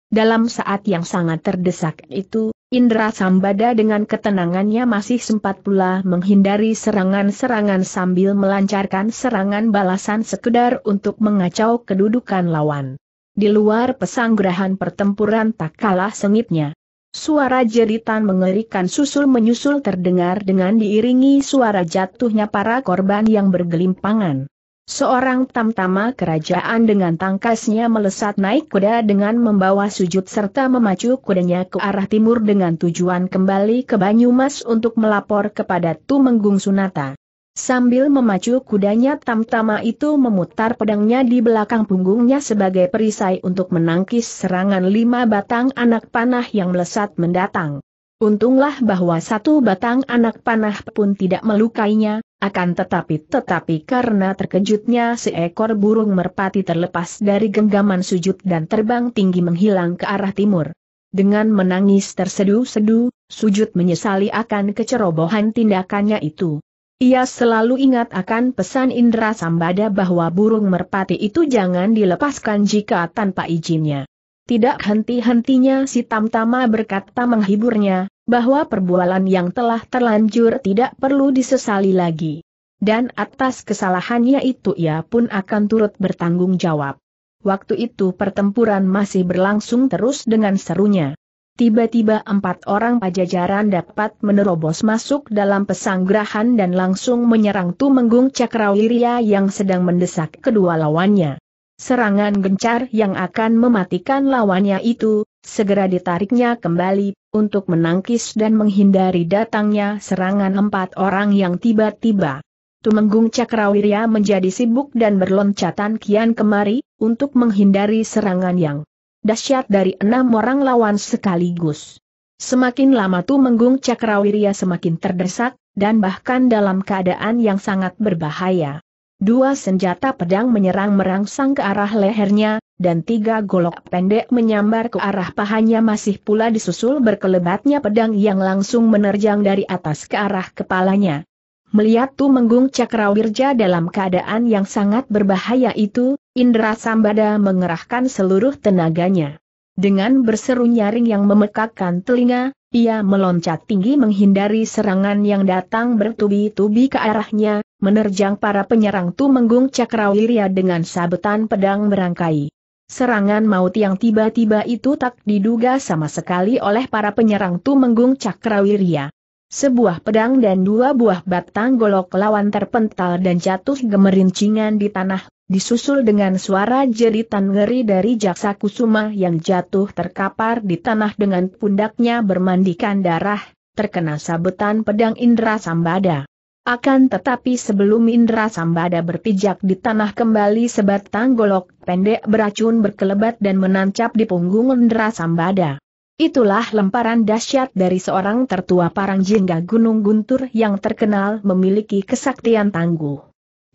Speaker 1: Dalam saat yang sangat terdesak itu, Indra Sambada dengan ketenangannya masih sempat pula menghindari serangan-serangan sambil melancarkan serangan balasan sekedar untuk mengacau kedudukan lawan. Di luar pesanggrahan pertempuran tak kalah sengitnya, Suara jeritan mengerikan susul menyusul terdengar dengan diiringi suara jatuhnya para korban yang bergelimpangan. Seorang tamtama kerajaan dengan tangkasnya melesat naik kuda dengan membawa sujud serta memacu kudanya ke arah timur dengan tujuan kembali ke Banyumas untuk melapor kepada Tumenggung Sunata. Sambil memacu kudanya Tamtama itu memutar pedangnya di belakang punggungnya sebagai perisai untuk menangkis serangan lima batang anak panah yang melesat mendatang. Untunglah bahwa satu batang anak panah pun tidak melukainya, akan tetapi tetapi karena terkejutnya seekor burung merpati terlepas dari genggaman sujud dan terbang tinggi menghilang ke arah timur. Dengan menangis terseduh-seduh, sujud menyesali akan kecerobohan tindakannya itu. Ia selalu ingat akan pesan Indra Sambada bahwa burung merpati itu jangan dilepaskan jika tanpa izinnya. Tidak henti-hentinya si Tamtama berkata menghiburnya, bahwa perbualan yang telah terlanjur tidak perlu disesali lagi. Dan atas kesalahannya itu ia pun akan turut bertanggung jawab. Waktu itu pertempuran masih berlangsung terus dengan serunya. Tiba-tiba empat orang pajajaran dapat menerobos masuk dalam pesanggrahan dan langsung menyerang Tumenggung Cakrawiria yang sedang mendesak kedua lawannya. Serangan gencar yang akan mematikan lawannya itu, segera ditariknya kembali, untuk menangkis dan menghindari datangnya serangan empat orang yang tiba-tiba. Tumenggung Cakrawiria menjadi sibuk dan berloncatan kian kemari, untuk menghindari serangan yang dahsyat dari enam orang lawan sekaligus. Semakin lama Tu Menggung Cakrawirya semakin terdesak, dan bahkan dalam keadaan yang sangat berbahaya. Dua senjata pedang menyerang merangsang ke arah lehernya, dan tiga golok pendek menyambar ke arah pahanya masih pula disusul berkelebatnya pedang yang langsung menerjang dari atas ke arah kepalanya. Melihat Tu Menggung Cakrawirja dalam keadaan yang sangat berbahaya itu, Indra Sambada mengerahkan seluruh tenaganya. Dengan berseru nyaring yang memekakkan telinga, ia meloncat tinggi menghindari serangan yang datang bertubi-tubi ke arahnya, menerjang para penyerang Tumenggung Cakrawirya dengan sabetan pedang merangkai. Serangan maut yang tiba-tiba itu tak diduga sama sekali oleh para penyerang Tumenggung Cakrawirya sebuah pedang dan dua buah batang golok lawan terpental dan jatuh gemerincingan di tanah, disusul dengan suara jeritan ngeri dari jaksa kusuma yang jatuh terkapar di tanah dengan pundaknya bermandikan darah, terkena sabetan pedang Indra Sambada. Akan tetapi sebelum Indra Sambada berpijak di tanah kembali sebatang golok pendek beracun berkelebat dan menancap di punggung Indra Sambada. Itulah lemparan dahsyat dari seorang tertua parang jingga Gunung Guntur yang terkenal memiliki kesaktian tangguh.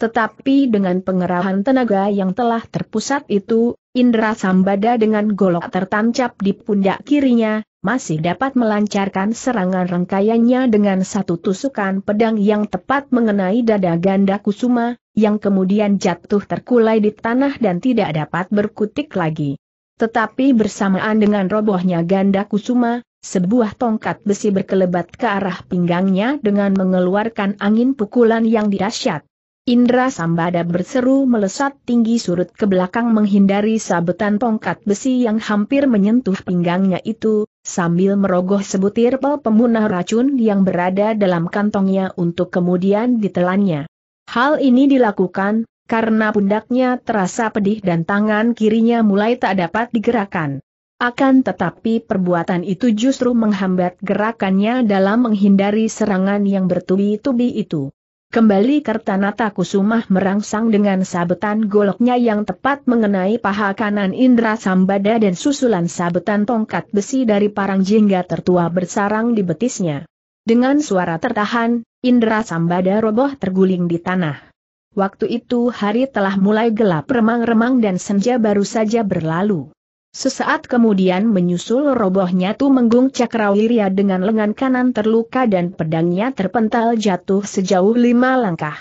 Speaker 1: Tetapi dengan pengerahan tenaga yang telah terpusat itu, Indra Sambada dengan golok tertancap di pundak kirinya, masih dapat melancarkan serangan rangkaiannya dengan satu tusukan pedang yang tepat mengenai dada ganda kusuma, yang kemudian jatuh terkulai di tanah dan tidak dapat berkutik lagi. Tetapi bersamaan dengan robohnya ganda kusuma, sebuah tongkat besi berkelebat ke arah pinggangnya dengan mengeluarkan angin pukulan yang dirasyat. Indra Sambada berseru melesat tinggi surut ke belakang menghindari sabetan tongkat besi yang hampir menyentuh pinggangnya itu, sambil merogoh sebutir pel pemunah racun yang berada dalam kantongnya untuk kemudian ditelannya. Hal ini dilakukan, karena pundaknya terasa pedih dan tangan kirinya mulai tak dapat digerakkan. Akan tetapi perbuatan itu justru menghambat gerakannya dalam menghindari serangan yang bertubi-tubi itu. Kembali Kertanata Kusumah merangsang dengan sabetan goloknya yang tepat mengenai paha kanan Indra Sambada dan susulan sabetan tongkat besi dari parang jingga tertua bersarang di betisnya. Dengan suara tertahan, Indra Sambada roboh terguling di tanah. Waktu itu hari telah mulai gelap remang-remang dan senja baru saja berlalu. Sesaat kemudian menyusul robohnya Tu Tumenggung Cakrawirya dengan lengan kanan terluka dan pedangnya terpental jatuh sejauh lima langkah.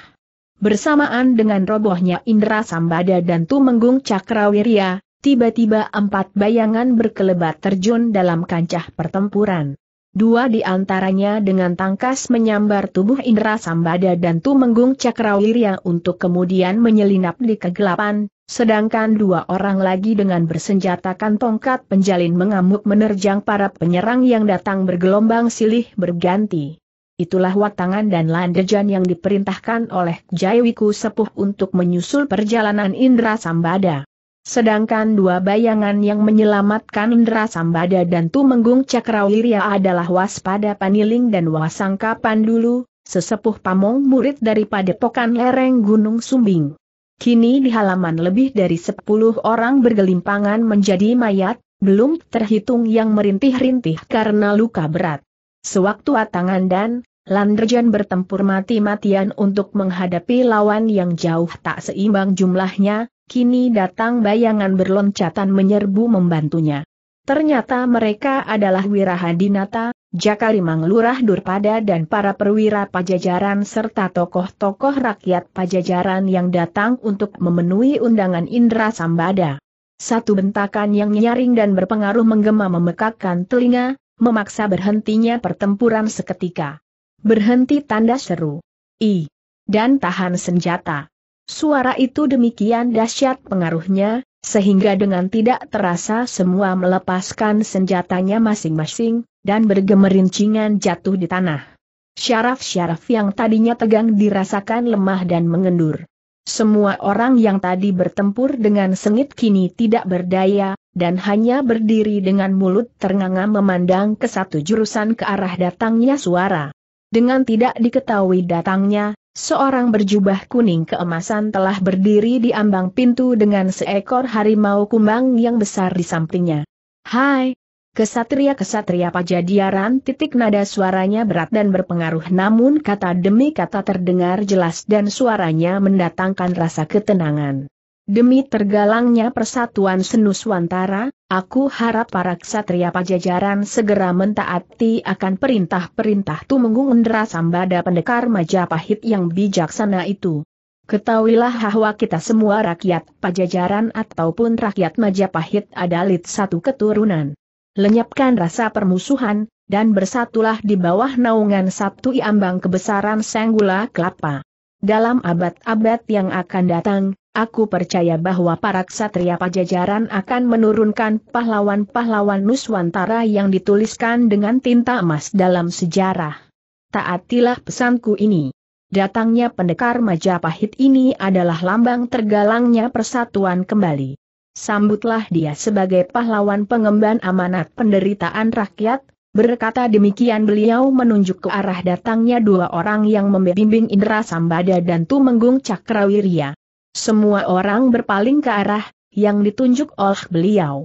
Speaker 1: Bersamaan dengan robohnya Indra Sambada dan Tu Tumenggung Cakrawirya, tiba-tiba empat bayangan berkelebat terjun dalam kancah pertempuran. Dua di antaranya dengan tangkas menyambar tubuh Indra Sambada dan Tumenggung Cakrawirya untuk kemudian menyelinap di kegelapan, sedangkan dua orang lagi dengan bersenjatakan tongkat penjalin mengamuk menerjang para penyerang yang datang bergelombang silih berganti. Itulah watangan dan landejan yang diperintahkan oleh Jaiwiku Sepuh untuk menyusul perjalanan Indra Sambada. Sedangkan dua bayangan yang menyelamatkan Indra Sambada dan Tumenggung Cakrawirya adalah Waspada Paniling dan Wasangka Pandulu, sesepuh pamong murid dari padepokan lereng Gunung Sumbing. Kini di halaman lebih dari sepuluh orang bergelimpangan menjadi mayat, belum terhitung yang merintih-rintih karena luka berat. Sewaktu Atangan dan Landerjan bertempur mati-matian untuk menghadapi lawan yang jauh tak seimbang jumlahnya, kini datang bayangan berloncatan menyerbu membantunya. Ternyata mereka adalah Wirahadinata, Jakarimang Lurah Durpada dan para perwira pajajaran serta tokoh-tokoh rakyat pajajaran yang datang untuk memenuhi undangan Indra Sambada. Satu bentakan yang nyaring dan berpengaruh menggema memekakkan telinga, memaksa berhentinya pertempuran seketika. Berhenti tanda seru. I. Dan tahan senjata. Suara itu demikian dahsyat pengaruhnya, sehingga dengan tidak terasa semua melepaskan senjatanya masing-masing, dan bergemerincingan jatuh di tanah. Syaraf-syaraf yang tadinya tegang dirasakan lemah dan mengendur. Semua orang yang tadi bertempur dengan sengit kini tidak berdaya, dan hanya berdiri dengan mulut ternganga memandang ke satu jurusan ke arah datangnya suara. Dengan tidak diketahui datangnya, seorang berjubah kuning keemasan telah berdiri di ambang pintu dengan seekor harimau kumbang yang besar di sampingnya. Hai! Kesatria-kesatria pajadiaran titik nada suaranya berat dan berpengaruh namun kata demi kata terdengar jelas dan suaranya mendatangkan rasa ketenangan. Demi tergalangnya persatuan Senuswantara, aku harap para ksatria pajajaran segera mentaati akan perintah-perintah Tumenggung Undra Sambada pendekar Majapahit yang bijaksana itu. Ketahuilah bahwa kita semua rakyat pajajaran ataupun rakyat Majapahit adalah satu keturunan. Lenyapkan rasa permusuhan, dan bersatulah di bawah naungan Sabtu Iambang Kebesaran Senggula Kelapa. Dalam abad-abad yang akan datang, aku percaya bahwa para ksatria pajajaran akan menurunkan pahlawan-pahlawan Nuswantara yang dituliskan dengan tinta emas dalam sejarah. Taatilah pesanku ini. Datangnya pendekar Majapahit ini adalah lambang tergalangnya persatuan kembali. Sambutlah dia sebagai pahlawan pengemban amanat penderitaan rakyat, Berkata demikian beliau menunjuk ke arah datangnya dua orang yang membimbing Indra Sambada dan Tumenggung Cakrawirya. Semua orang berpaling ke arah yang ditunjuk oleh beliau.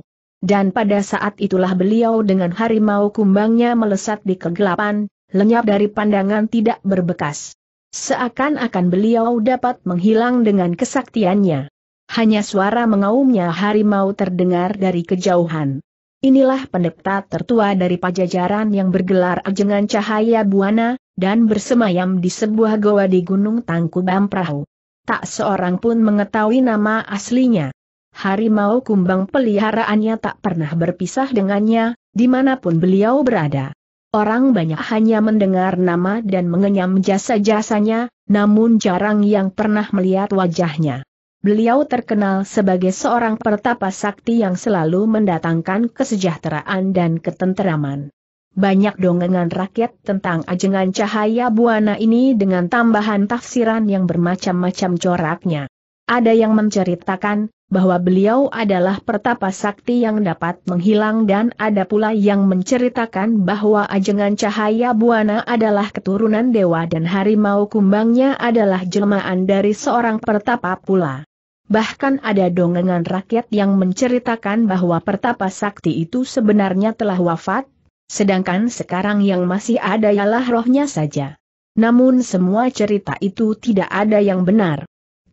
Speaker 1: Dan pada saat itulah beliau dengan harimau kumbangnya melesat di kegelapan, lenyap dari pandangan tidak berbekas. Seakan-akan beliau dapat menghilang dengan kesaktiannya. Hanya suara mengaumnya harimau terdengar dari kejauhan. Inilah pendeta tertua dari pajajaran yang bergelar Ajengan Cahaya Buana, dan bersemayam di sebuah goa di Gunung Tangkubam Prahu. Tak seorang pun mengetahui nama aslinya. Harimau kumbang peliharaannya tak pernah berpisah dengannya, dimanapun beliau berada. Orang banyak hanya mendengar nama dan mengenyam jasa-jasanya, namun jarang yang pernah melihat wajahnya. Beliau terkenal sebagai seorang pertapa sakti yang selalu mendatangkan kesejahteraan dan ketenteraman. Banyak dongengan rakyat tentang ajengan cahaya buana ini dengan tambahan tafsiran yang bermacam-macam coraknya. Ada yang menceritakan bahwa beliau adalah pertapa sakti yang dapat menghilang dan ada pula yang menceritakan bahwa ajengan cahaya buana adalah keturunan dewa dan harimau kumbangnya adalah jelmaan dari seorang pertapa pula. Bahkan ada dongengan rakyat yang menceritakan bahwa Pertapa Sakti itu sebenarnya telah wafat, sedangkan sekarang yang masih ada ialah rohnya saja. Namun semua cerita itu tidak ada yang benar.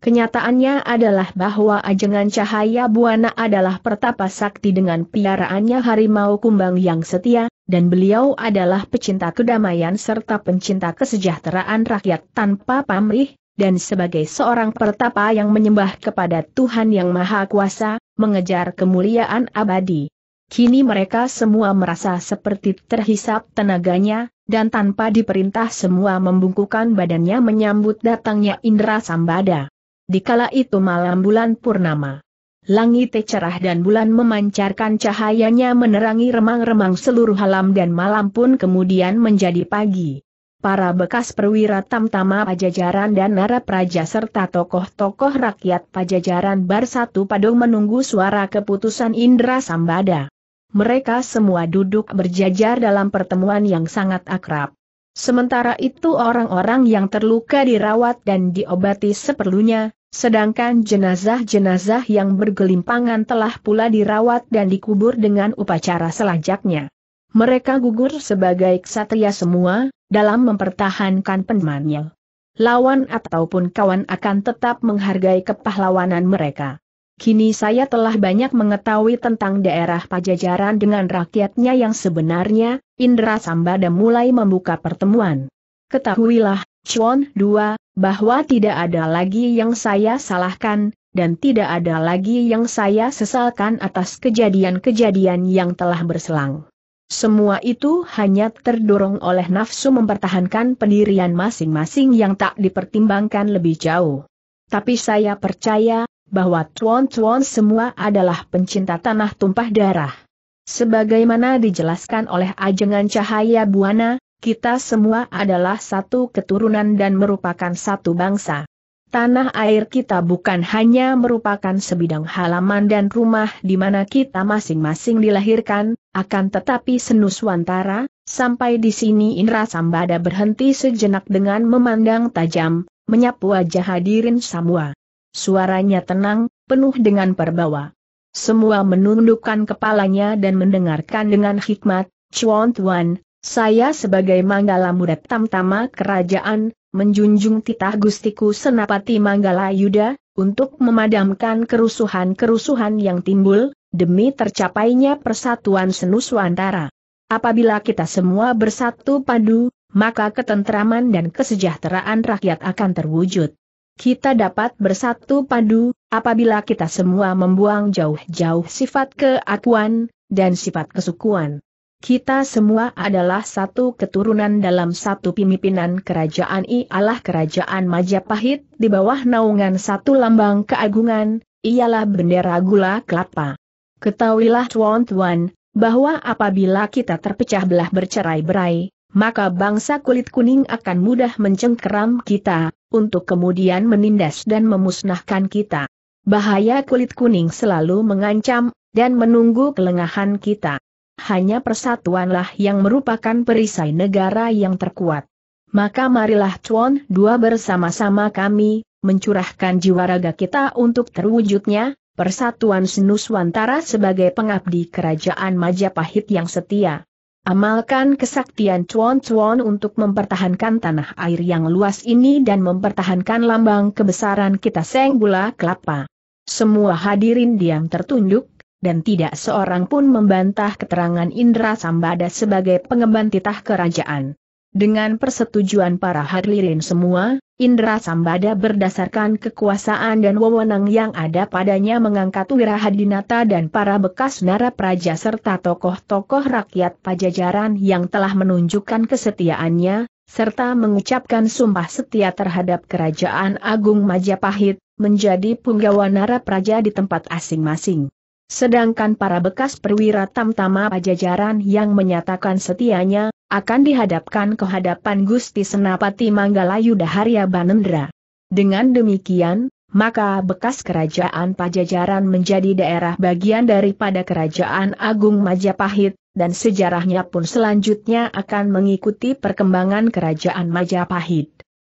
Speaker 1: Kenyataannya adalah bahwa ajengan cahaya buana adalah pertapa sakti dengan piaraannya harimau kumbang yang setia, dan beliau adalah pecinta kedamaian serta pencinta kesejahteraan rakyat tanpa pamrih, dan sebagai seorang pertapa yang menyembah kepada Tuhan Yang Maha Kuasa, mengejar kemuliaan abadi. Kini mereka semua merasa seperti terhisap tenaganya, dan tanpa diperintah semua membungkukan badannya menyambut datangnya Indra Sambada. Di kala itu malam bulan purnama. Langit cerah dan bulan memancarkan cahayanya menerangi remang-remang seluruh alam dan malam pun kemudian menjadi pagi para bekas perwira tamtama pajajaran dan nara praja serta tokoh-tokoh rakyat pajajaran bar satu padung menunggu suara keputusan Indra Sambada. Mereka semua duduk berjajar dalam pertemuan yang sangat akrab. Sementara itu orang-orang yang terluka dirawat dan diobati seperlunya, sedangkan jenazah-jenazah yang bergelimpangan telah pula dirawat dan dikubur dengan upacara selajaknya. Mereka gugur sebagai ksatria semua, dalam mempertahankan penemannya. Lawan ataupun kawan akan tetap menghargai kepahlawanan mereka. Kini saya telah banyak mengetahui tentang daerah pajajaran dengan rakyatnya yang sebenarnya, Indra Sambada mulai membuka pertemuan. Ketahuilah, Chuan 2, bahwa tidak ada lagi yang saya salahkan, dan tidak ada lagi yang saya sesalkan atas kejadian-kejadian yang telah berselang. Semua itu hanya terdorong oleh nafsu mempertahankan pendirian masing-masing yang tak dipertimbangkan lebih jauh. Tapi saya percaya, bahwa tuan-tuan semua adalah pencinta tanah tumpah darah. Sebagaimana dijelaskan oleh Ajengan Cahaya Buana, kita semua adalah satu keturunan dan merupakan satu bangsa. Tanah air kita bukan hanya merupakan sebidang halaman dan rumah di mana kita masing-masing dilahirkan, akan tetapi senuswantara, sampai di sini Indra Sambada berhenti sejenak dengan memandang tajam, menyapu wajah hadirin semua. Suaranya tenang, penuh dengan perbawa. Semua menundukkan kepalanya dan mendengarkan dengan hikmat, Chuan Tuan, saya sebagai manggala muda tamtama kerajaan, menjunjung titah Gustiku Senapati Manggala Yuda, untuk memadamkan kerusuhan-kerusuhan yang timbul, demi tercapainya persatuan senuswantara. Apabila kita semua bersatu padu, maka ketentraman dan kesejahteraan rakyat akan terwujud. Kita dapat bersatu padu, apabila kita semua membuang jauh-jauh sifat keakuan, dan sifat kesukuan. Kita semua adalah satu keturunan dalam satu pimpinan kerajaan ialah kerajaan Majapahit, di bawah naungan satu lambang keagungan, ialah bendera gula kelapa. Ketahuilah tuan-tuan, bahwa apabila kita terpecah belah bercerai-berai, maka bangsa kulit kuning akan mudah mencengkeram kita, untuk kemudian menindas dan memusnahkan kita. Bahaya kulit kuning selalu mengancam, dan menunggu kelengahan kita hanya persatuanlah yang merupakan perisai negara yang terkuat. Maka marilah Chuan dua bersama-sama kami, mencurahkan jiwa raga kita untuk terwujudnya, persatuan Senuswantara sebagai pengabdi kerajaan Majapahit yang setia. Amalkan kesaktian cuan-cuan untuk mempertahankan tanah air yang luas ini dan mempertahankan lambang kebesaran kita Senggula Kelapa. Semua hadirin diam tertunduk, dan tidak seorang pun membantah keterangan Indra Sambada sebagai pengemban titah kerajaan. Dengan persetujuan para hadirin semua, Indra Sambada berdasarkan kekuasaan dan wewenang yang ada padanya mengangkat Wirahadinata dan para bekas narapraja serta tokoh-tokoh rakyat pajajaran yang telah menunjukkan kesetiaannya, serta mengucapkan sumpah setia terhadap Kerajaan Agung Majapahit, menjadi punggawa narapraja di tempat asing-masing. Sedangkan para bekas perwira tamtama pajajaran yang menyatakan setianya, akan dihadapkan ke hadapan Gusti Senapati Manggala Daharya Banendra. Dengan demikian, maka bekas kerajaan pajajaran menjadi daerah bagian daripada kerajaan Agung Majapahit, dan sejarahnya pun selanjutnya akan mengikuti perkembangan kerajaan Majapahit.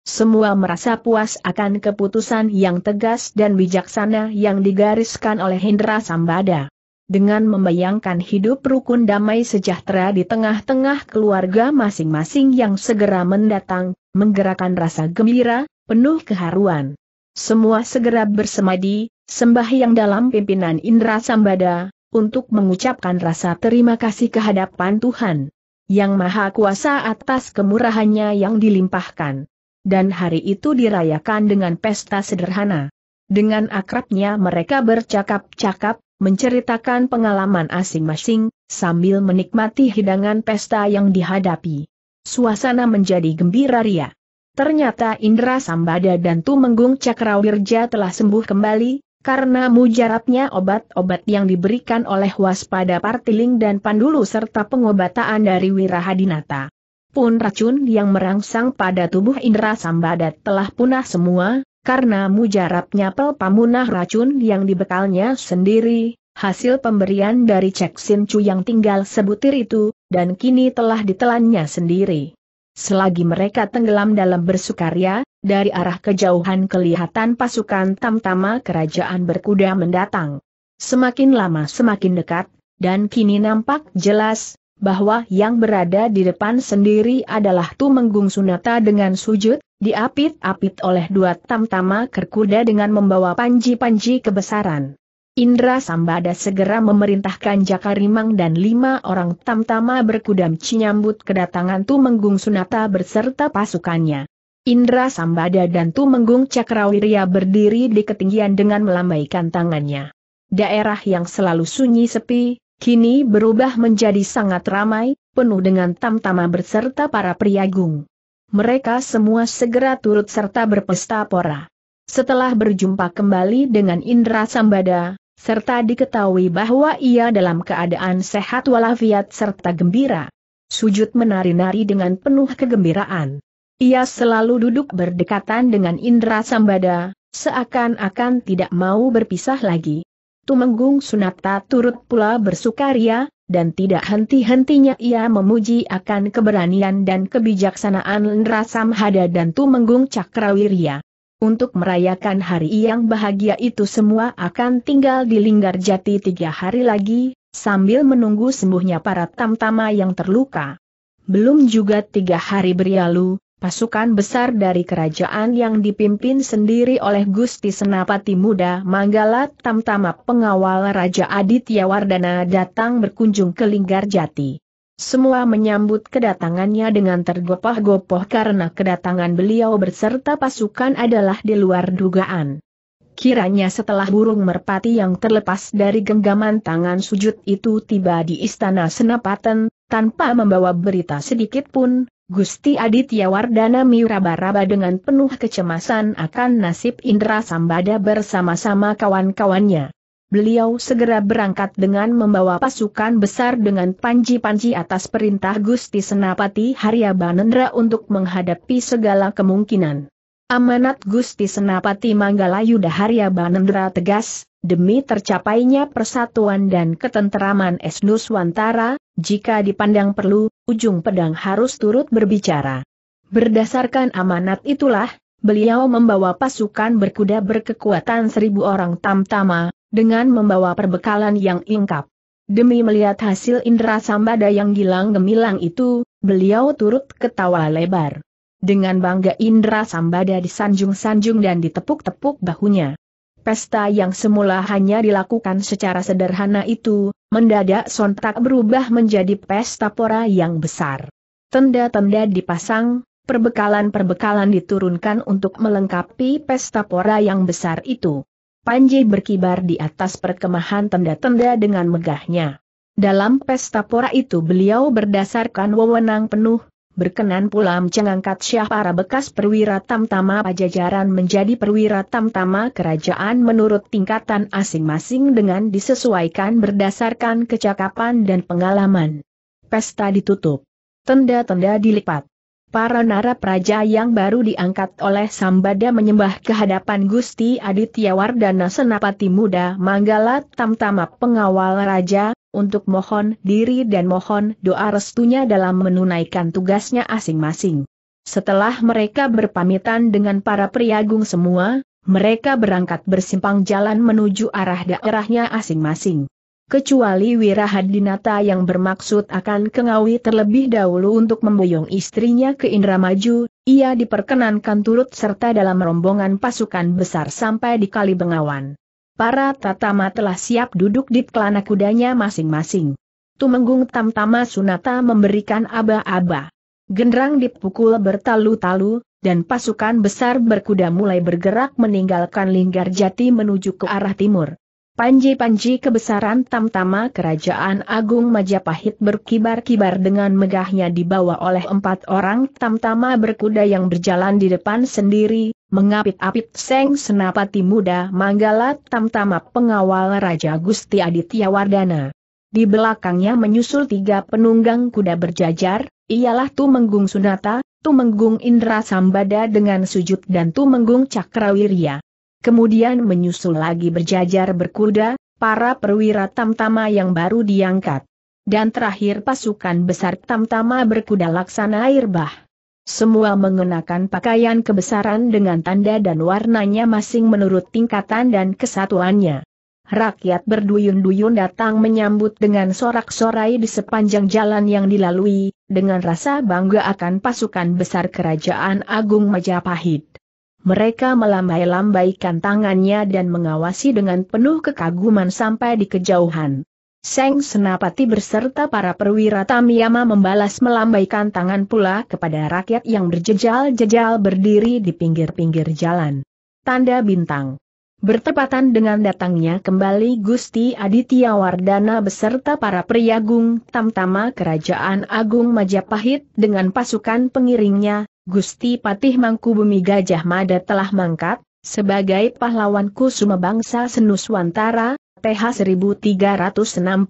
Speaker 1: Semua merasa puas akan keputusan yang tegas dan bijaksana yang digariskan oleh Hendra Sambada. Dengan membayangkan hidup rukun damai sejahtera di tengah-tengah keluarga masing-masing yang segera mendatang, menggerakkan rasa gembira, penuh keharuan. Semua segera bersemadi, sembahyang dalam pimpinan Indra Sambada, untuk mengucapkan rasa terima kasih kehadapan Tuhan. Yang Maha Kuasa atas kemurahannya yang dilimpahkan dan hari itu dirayakan dengan pesta sederhana. Dengan akrabnya mereka bercakap-cakap, menceritakan pengalaman asing-masing, sambil menikmati hidangan pesta yang dihadapi. Suasana menjadi gembira ria. Ternyata Indra Sambada dan Tumenggung Cakrawirja telah sembuh kembali, karena mujarabnya obat-obat yang diberikan oleh waspada Partiling dan Pandulu serta pengobatan dari Wirahadinata pun racun yang merangsang pada tubuh Indra Sambadat telah punah semua, karena mujarabnya pel pamunah racun yang dibekalnya sendiri, hasil pemberian dari Cek Sin Chu yang tinggal sebutir itu, dan kini telah ditelannya sendiri. Selagi mereka tenggelam dalam bersukaria, dari arah kejauhan kelihatan pasukan tamtama kerajaan berkuda mendatang. Semakin lama semakin dekat, dan kini nampak jelas, bahwa yang berada di depan sendiri adalah Tumenggung Sunata dengan sujud, diapit-apit oleh dua tamtama kerkuda dengan membawa panji-panji kebesaran. Indra Sambada segera memerintahkan Jakarimang dan lima orang tamtama berkuda menyambut kedatangan Tumenggung Sunata berserta pasukannya. Indra Sambada dan Tumenggung Cakrawirya berdiri di ketinggian dengan melambaikan tangannya. Daerah yang selalu sunyi sepi, kini berubah menjadi sangat ramai, penuh dengan tamtama berserta para pria gung. Mereka semua segera turut serta berpesta pora. Setelah berjumpa kembali dengan Indra Sambada, serta diketahui bahwa ia dalam keadaan sehat walafiat serta gembira. Sujud menari-nari dengan penuh kegembiraan. Ia selalu duduk berdekatan dengan Indra Sambada, seakan-akan tidak mau berpisah lagi. Tumenggung Sunata turut pula bersukaria, dan tidak henti-hentinya ia memuji akan keberanian dan kebijaksanaan Nrasamhada dan Tumenggung Cakrawirya. Untuk merayakan hari yang bahagia itu semua akan tinggal di Linggar Jati tiga hari lagi, sambil menunggu sembuhnya para tamtama yang terluka. Belum juga tiga hari berlalu, Pasukan besar dari kerajaan yang dipimpin sendiri oleh Gusti Senapati Muda Manggala Tamtama pengawal Raja Aditya Wardana datang berkunjung ke Linggarjati. Semua menyambut kedatangannya dengan tergopoh-gopoh karena kedatangan beliau berserta pasukan adalah di luar dugaan. Kiranya setelah burung merpati yang terlepas dari genggaman tangan sujud itu tiba di istana Senapaten, tanpa membawa berita sedikit pun, Gusti Aditya Wardana miraba-raba dengan penuh kecemasan akan nasib Indra Sambada bersama-sama kawan-kawannya. Beliau segera berangkat dengan membawa pasukan besar dengan panji-panji atas perintah Gusti Senapati Haryabanendra untuk menghadapi segala kemungkinan. Amanat Gusti Senapati Manggala Harya Banendra tegas, demi tercapainya persatuan dan ketenteraman Esnuswantara, jika dipandang perlu, ujung pedang harus turut berbicara. Berdasarkan amanat itulah, beliau membawa pasukan berkuda berkekuatan seribu orang tamtama, dengan membawa perbekalan yang lengkap. Demi melihat hasil indera sambada yang gilang gemilang itu, beliau turut ketawa lebar. Dengan bangga Indra Sambada disanjung-sanjung dan ditepuk-tepuk bahunya. Pesta yang semula hanya dilakukan secara sederhana itu, mendadak sontak berubah menjadi pesta pora yang besar. Tenda-tenda dipasang, perbekalan-perbekalan diturunkan untuk melengkapi pesta pora yang besar itu. Panji berkibar di atas perkemahan tenda-tenda dengan megahnya. Dalam pesta pora itu beliau berdasarkan wewenang penuh, Berkenan pula mengangkat Syah para bekas perwira tamtama pajajaran menjadi perwira tamtama kerajaan menurut tingkatan asing masing dengan disesuaikan berdasarkan kecakapan dan pengalaman. Pesta ditutup. Tenda-tenda dilipat. Para nara praja yang baru diangkat oleh Sambada menyembah kehadapan Gusti Aditya Wardana Senapati Muda Manggala Tamtama Pengawal Raja untuk mohon diri dan mohon doa restunya dalam menunaikan tugasnya asing-masing. Setelah mereka berpamitan dengan para priagung semua, mereka berangkat bersimpang jalan menuju arah daerahnya asing-masing. Kecuali Wirahadinata yang bermaksud akan ke Ngawi terlebih dahulu untuk memboyong istrinya ke Indramaju, ia diperkenankan turut serta dalam rombongan pasukan besar sampai di Kali Bengawan. Para tatama telah siap duduk di kelana kudanya masing-masing. Tumenggung Tamtama Sunata memberikan aba-aba. Genderang dipukul bertalu-talu, dan pasukan besar berkuda mulai bergerak meninggalkan Linggar Jati menuju ke arah timur. Panji-panji kebesaran Tamtama Kerajaan Agung Majapahit berkibar-kibar dengan megahnya dibawa oleh empat orang Tamtama berkuda yang berjalan di depan sendiri, mengapit-apit Seng Senapati Muda Manggala Tamtama pengawal Raja Gusti Aditya Wardana. Di belakangnya menyusul tiga penunggang kuda berjajar, ialah Tumenggung Sunata, Tumenggung Indra Sambada dengan sujud dan Tumenggung Cakrawirya. Kemudian menyusul lagi berjajar berkuda, para perwira tamtama yang baru diangkat. Dan terakhir pasukan besar tamtama berkuda laksana air bah. Semua mengenakan pakaian kebesaran dengan tanda dan warnanya masing menurut tingkatan dan kesatuannya. Rakyat berduyun-duyun datang menyambut dengan sorak-sorai di sepanjang jalan yang dilalui, dengan rasa bangga akan pasukan besar Kerajaan Agung Majapahit. Mereka melambai-lambaikan tangannya dan mengawasi dengan penuh kekaguman sampai di kejauhan. Seng Senapati berserta para perwira Tamiyama membalas melambaikan tangan pula kepada rakyat yang berjejal-jejal berdiri di pinggir-pinggir jalan. Tanda bintang. Bertepatan dengan datangnya kembali Gusti Aditya Wardana beserta para priagung tamtama Kerajaan Agung Majapahit dengan pasukan pengiringnya, Gusti Patih Mangkubumi Gajah Mada telah mangkat, sebagai pahlawanku kusuma bangsa Senuswantara, TH 1364.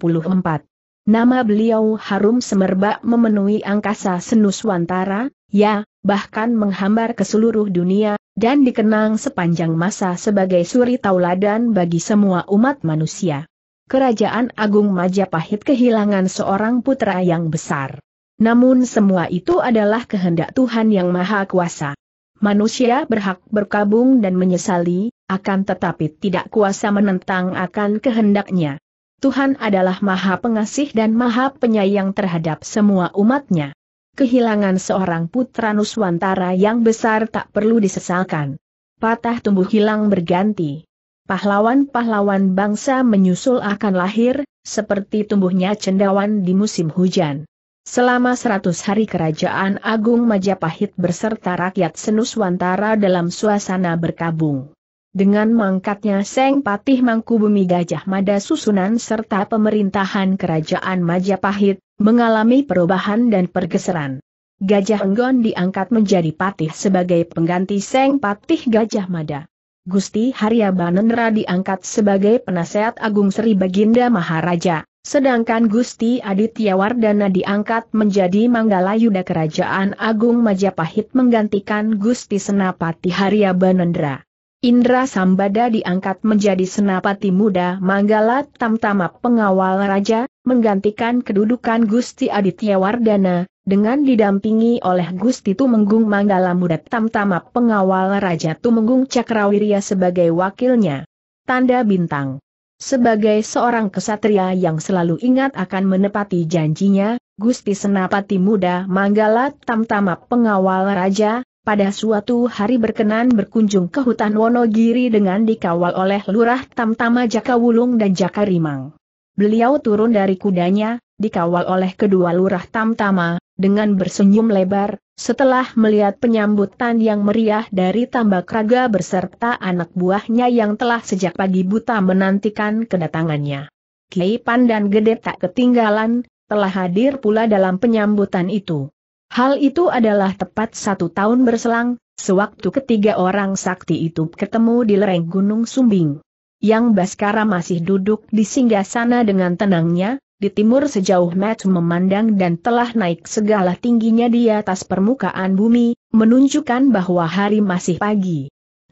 Speaker 1: Nama beliau harum semerbak memenuhi angkasa senuswantara, ya, bahkan menghambar ke seluruh dunia, dan dikenang sepanjang masa sebagai suri tauladan bagi semua umat manusia. Kerajaan Agung Majapahit kehilangan seorang putra yang besar. Namun semua itu adalah kehendak Tuhan yang Maha Kuasa. Manusia berhak berkabung dan menyesali, akan tetapi tidak kuasa menentang akan kehendaknya. Tuhan adalah maha pengasih dan maha penyayang terhadap semua umatnya. Kehilangan seorang putra Nuswantara yang besar tak perlu disesalkan. Patah tumbuh hilang berganti. Pahlawan-pahlawan bangsa menyusul akan lahir, seperti tumbuhnya cendawan di musim hujan. Selama seratus hari Kerajaan Agung Majapahit berserta rakyat Senuswantara dalam suasana berkabung dengan mangkatnya Seng Patih Mangkubumi Gajah Mada susunan serta pemerintahan kerajaan Majapahit, mengalami perubahan dan pergeseran. Gajah Enggon diangkat menjadi patih sebagai pengganti Seng Patih Gajah Mada. Gusti Harya Banendra diangkat sebagai penasehat agung Sri Baginda Maharaja, sedangkan Gusti Aditya Wardana diangkat menjadi Manggala Yuda Kerajaan Agung Majapahit menggantikan Gusti Senapati Harya Banendra. Indra Sambada diangkat menjadi senapati muda Manggala Tamtama pengawal raja, menggantikan kedudukan Gusti Aditya Wardana, dengan didampingi oleh Gusti Tumenggung Manggala Muda Tamtama pengawal Raja Tumenggung Cakrawirya sebagai wakilnya. Tanda Bintang Sebagai seorang kesatria yang selalu ingat akan menepati janjinya, Gusti Senapati Muda Manggala Tamtama Pengawal Raja, pada suatu hari berkenan berkunjung ke hutan Wonogiri dengan dikawal oleh Lurah Tamtama Jaka Wulung dan Jaka Rimang. Beliau turun dari kudanya, dikawal oleh kedua Lurah Tamtama, dengan bersenyum lebar, setelah melihat penyambutan yang meriah dari tambak raga berserta anak buahnya yang telah sejak pagi buta menantikan kedatangannya. Kiai Pandan Gede tak ketinggalan, telah hadir pula dalam penyambutan itu. Hal itu adalah tepat satu tahun berselang, sewaktu ketiga orang sakti itu ketemu di lereng Gunung Sumbing. Yang Baskara masih duduk di singgah sana dengan tenangnya, di timur sejauh Matt memandang dan telah naik segala tingginya di atas permukaan bumi, menunjukkan bahwa hari masih pagi.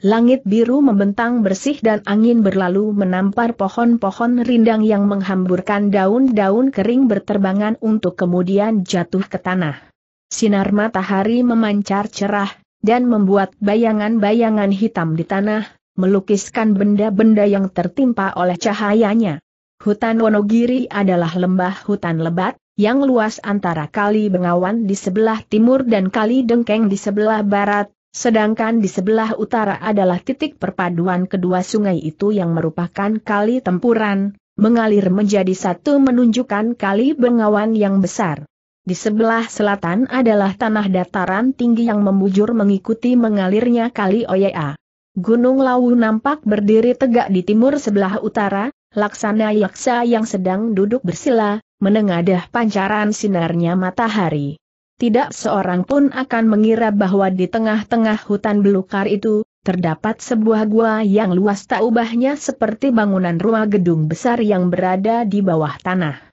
Speaker 1: Langit biru membentang bersih dan angin berlalu menampar pohon-pohon rindang yang menghamburkan daun-daun kering berterbangan untuk kemudian jatuh ke tanah. Sinar matahari memancar cerah, dan membuat bayangan-bayangan hitam di tanah, melukiskan benda-benda yang tertimpa oleh cahayanya. Hutan Wonogiri adalah lembah hutan lebat, yang luas antara Kali Bengawan di sebelah timur dan Kali Dengkeng di sebelah barat, Sedangkan di sebelah utara adalah titik perpaduan kedua sungai itu yang merupakan kali tempuran, mengalir menjadi satu menunjukkan kali bengawan yang besar. Di sebelah selatan adalah tanah dataran tinggi yang membujur mengikuti mengalirnya kali Oyea. Gunung Lawu nampak berdiri tegak di timur sebelah utara, laksana yaksa yang sedang duduk bersila, menengadah pancaran sinarnya matahari. Tidak seorang pun akan mengira bahwa di tengah-tengah hutan belukar itu, terdapat sebuah gua yang luas tak ubahnya seperti bangunan rumah gedung besar yang berada di bawah tanah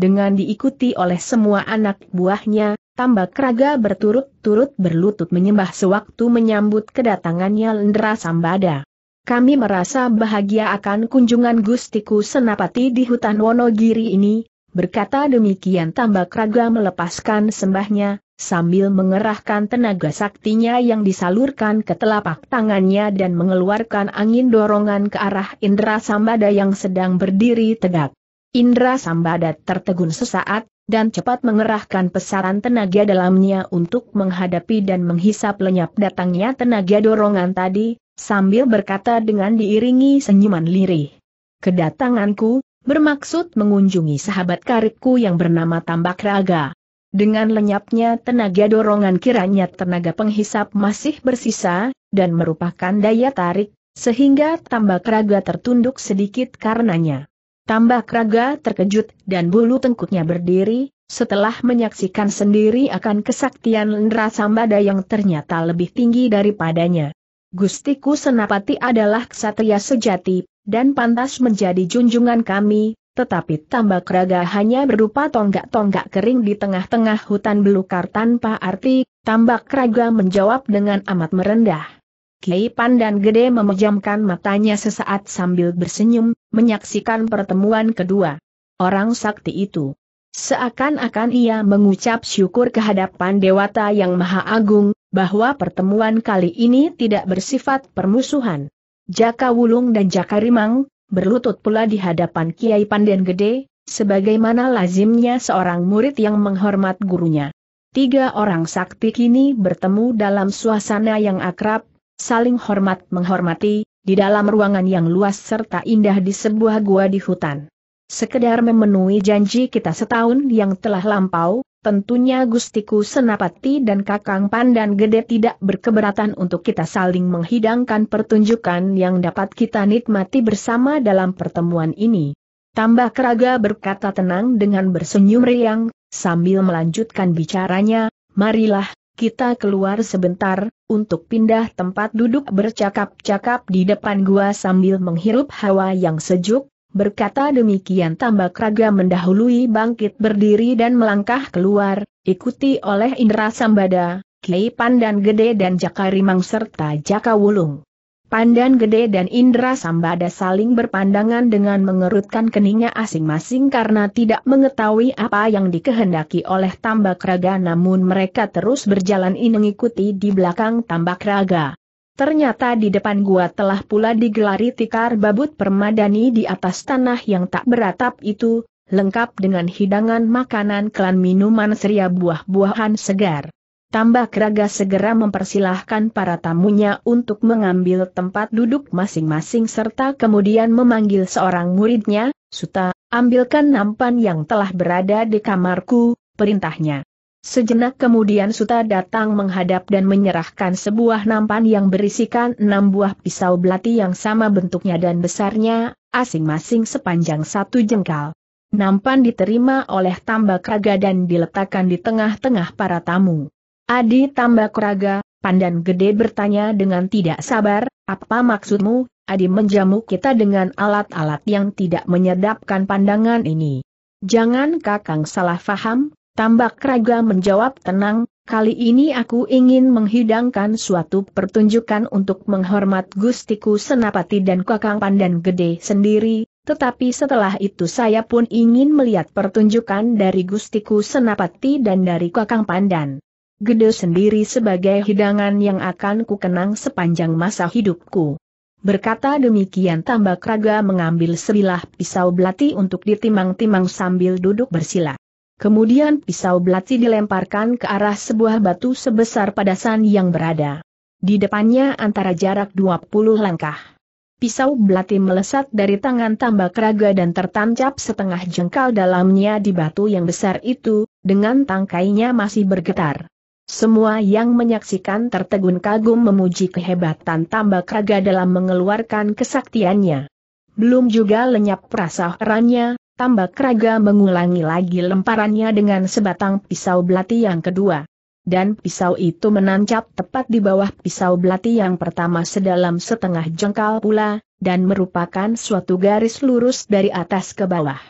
Speaker 1: dengan diikuti oleh semua anak buahnya, tambak raga berturut-turut berlutut menyembah sewaktu menyambut kedatangannya Lendra Sambada. Kami merasa bahagia akan kunjungan Gustiku Senapati di hutan Wonogiri ini, berkata demikian tambak raga melepaskan sembahnya, sambil mengerahkan tenaga saktinya yang disalurkan ke telapak tangannya dan mengeluarkan angin dorongan ke arah Indra Sambada yang sedang berdiri tegak. Indra Sambadat tertegun sesaat, dan cepat mengerahkan pesaran tenaga dalamnya untuk menghadapi dan menghisap lenyap datangnya tenaga dorongan tadi, sambil berkata dengan diiringi senyuman lirih. Kedatanganku, bermaksud mengunjungi sahabat karibku yang bernama Tambak Raga. Dengan lenyapnya tenaga dorongan kiranya tenaga penghisap masih bersisa, dan merupakan daya tarik, sehingga Tambak Raga tertunduk sedikit karenanya. Tambah keraga terkejut dan bulu tengkuknya berdiri, setelah menyaksikan sendiri akan kesaktian Lendra Sambada yang ternyata lebih tinggi daripadanya. Gustiku Senapati adalah ksatria sejati, dan pantas menjadi junjungan kami, tetapi tambah keraga hanya berupa tonggak-tonggak kering di tengah-tengah hutan belukar tanpa arti, tambah keraga menjawab dengan amat merendah. Kiai Pandan Gede memejamkan matanya sesaat sambil bersenyum, menyaksikan pertemuan kedua. Orang sakti itu. Seakan-akan ia mengucap syukur kehadapan Dewata yang Maha Agung, bahwa pertemuan kali ini tidak bersifat permusuhan. Jaka Wulung dan Jaka Rimang, berlutut pula di hadapan Kiai Pandan Gede, sebagaimana lazimnya seorang murid yang menghormat gurunya. Tiga orang sakti kini bertemu dalam suasana yang akrab, saling hormat menghormati, di dalam ruangan yang luas serta indah di sebuah gua di hutan. Sekedar memenuhi janji kita setahun yang telah lampau, tentunya Gustiku Senapati dan Kakang Pandan Gede tidak berkeberatan untuk kita saling menghidangkan pertunjukan yang dapat kita nikmati bersama dalam pertemuan ini. Tambah Keraga berkata tenang dengan bersenyum riang, sambil melanjutkan bicaranya, marilah, kita keluar sebentar, untuk pindah tempat duduk bercakap-cakap di depan gua sambil menghirup hawa yang sejuk, berkata demikian tambak raga mendahului bangkit berdiri dan melangkah keluar, ikuti oleh Indra Sambada, Kiai Pandan Gede dan Jakarimang serta Jaka Wulung. Pandan Gede dan Indra Sambada saling berpandangan dengan mengerutkan keningnya asing-masing karena tidak mengetahui apa yang dikehendaki oleh tambak raga namun mereka terus berjalan ini mengikuti di belakang tambak raga. Ternyata di depan gua telah pula digelari tikar babut permadani di atas tanah yang tak beratap itu, lengkap dengan hidangan makanan klan minuman seria buah-buahan segar. Tambah Keraga segera mempersilahkan para tamunya untuk mengambil tempat duduk masing-masing serta kemudian memanggil seorang muridnya, Suta, ambilkan nampan yang telah berada di kamarku, perintahnya. Sejenak kemudian Suta datang menghadap dan menyerahkan sebuah nampan yang berisikan enam buah pisau belati yang sama bentuknya dan besarnya, asing-masing sepanjang satu jengkal. Nampan diterima oleh tambah raga dan diletakkan di tengah-tengah para tamu. Adi tambah keraga, pandan gede bertanya dengan tidak sabar, apa maksudmu, Adi menjamu kita dengan alat-alat yang tidak menyedapkan pandangan ini. Jangan kakang salah faham, tambah keraga menjawab tenang, kali ini aku ingin menghidangkan suatu pertunjukan untuk menghormat Gustiku Senapati dan Kakang Pandan Gede sendiri, tetapi setelah itu saya pun ingin melihat pertunjukan dari Gustiku Senapati dan dari Kakang Pandan gede sendiri sebagai hidangan yang akan kukenang sepanjang masa hidupku. Berkata demikian tambak raga mengambil sebilah pisau belati untuk ditimang-timang sambil duduk bersila. Kemudian pisau belati dilemparkan ke arah sebuah batu sebesar padasan yang berada di depannya antara jarak 20 langkah. Pisau belati melesat dari tangan tambak raga dan tertancap setengah jengkal dalamnya di batu yang besar itu, dengan tangkainya masih bergetar. Semua yang menyaksikan tertegun kagum memuji kehebatan tambak raga dalam mengeluarkan kesaktiannya. Belum juga lenyap rasa herannya, tambak raga mengulangi lagi lemparannya dengan sebatang pisau belati yang kedua. Dan pisau itu menancap tepat di bawah pisau belati yang pertama sedalam setengah jengkal pula, dan merupakan suatu garis lurus dari atas ke bawah.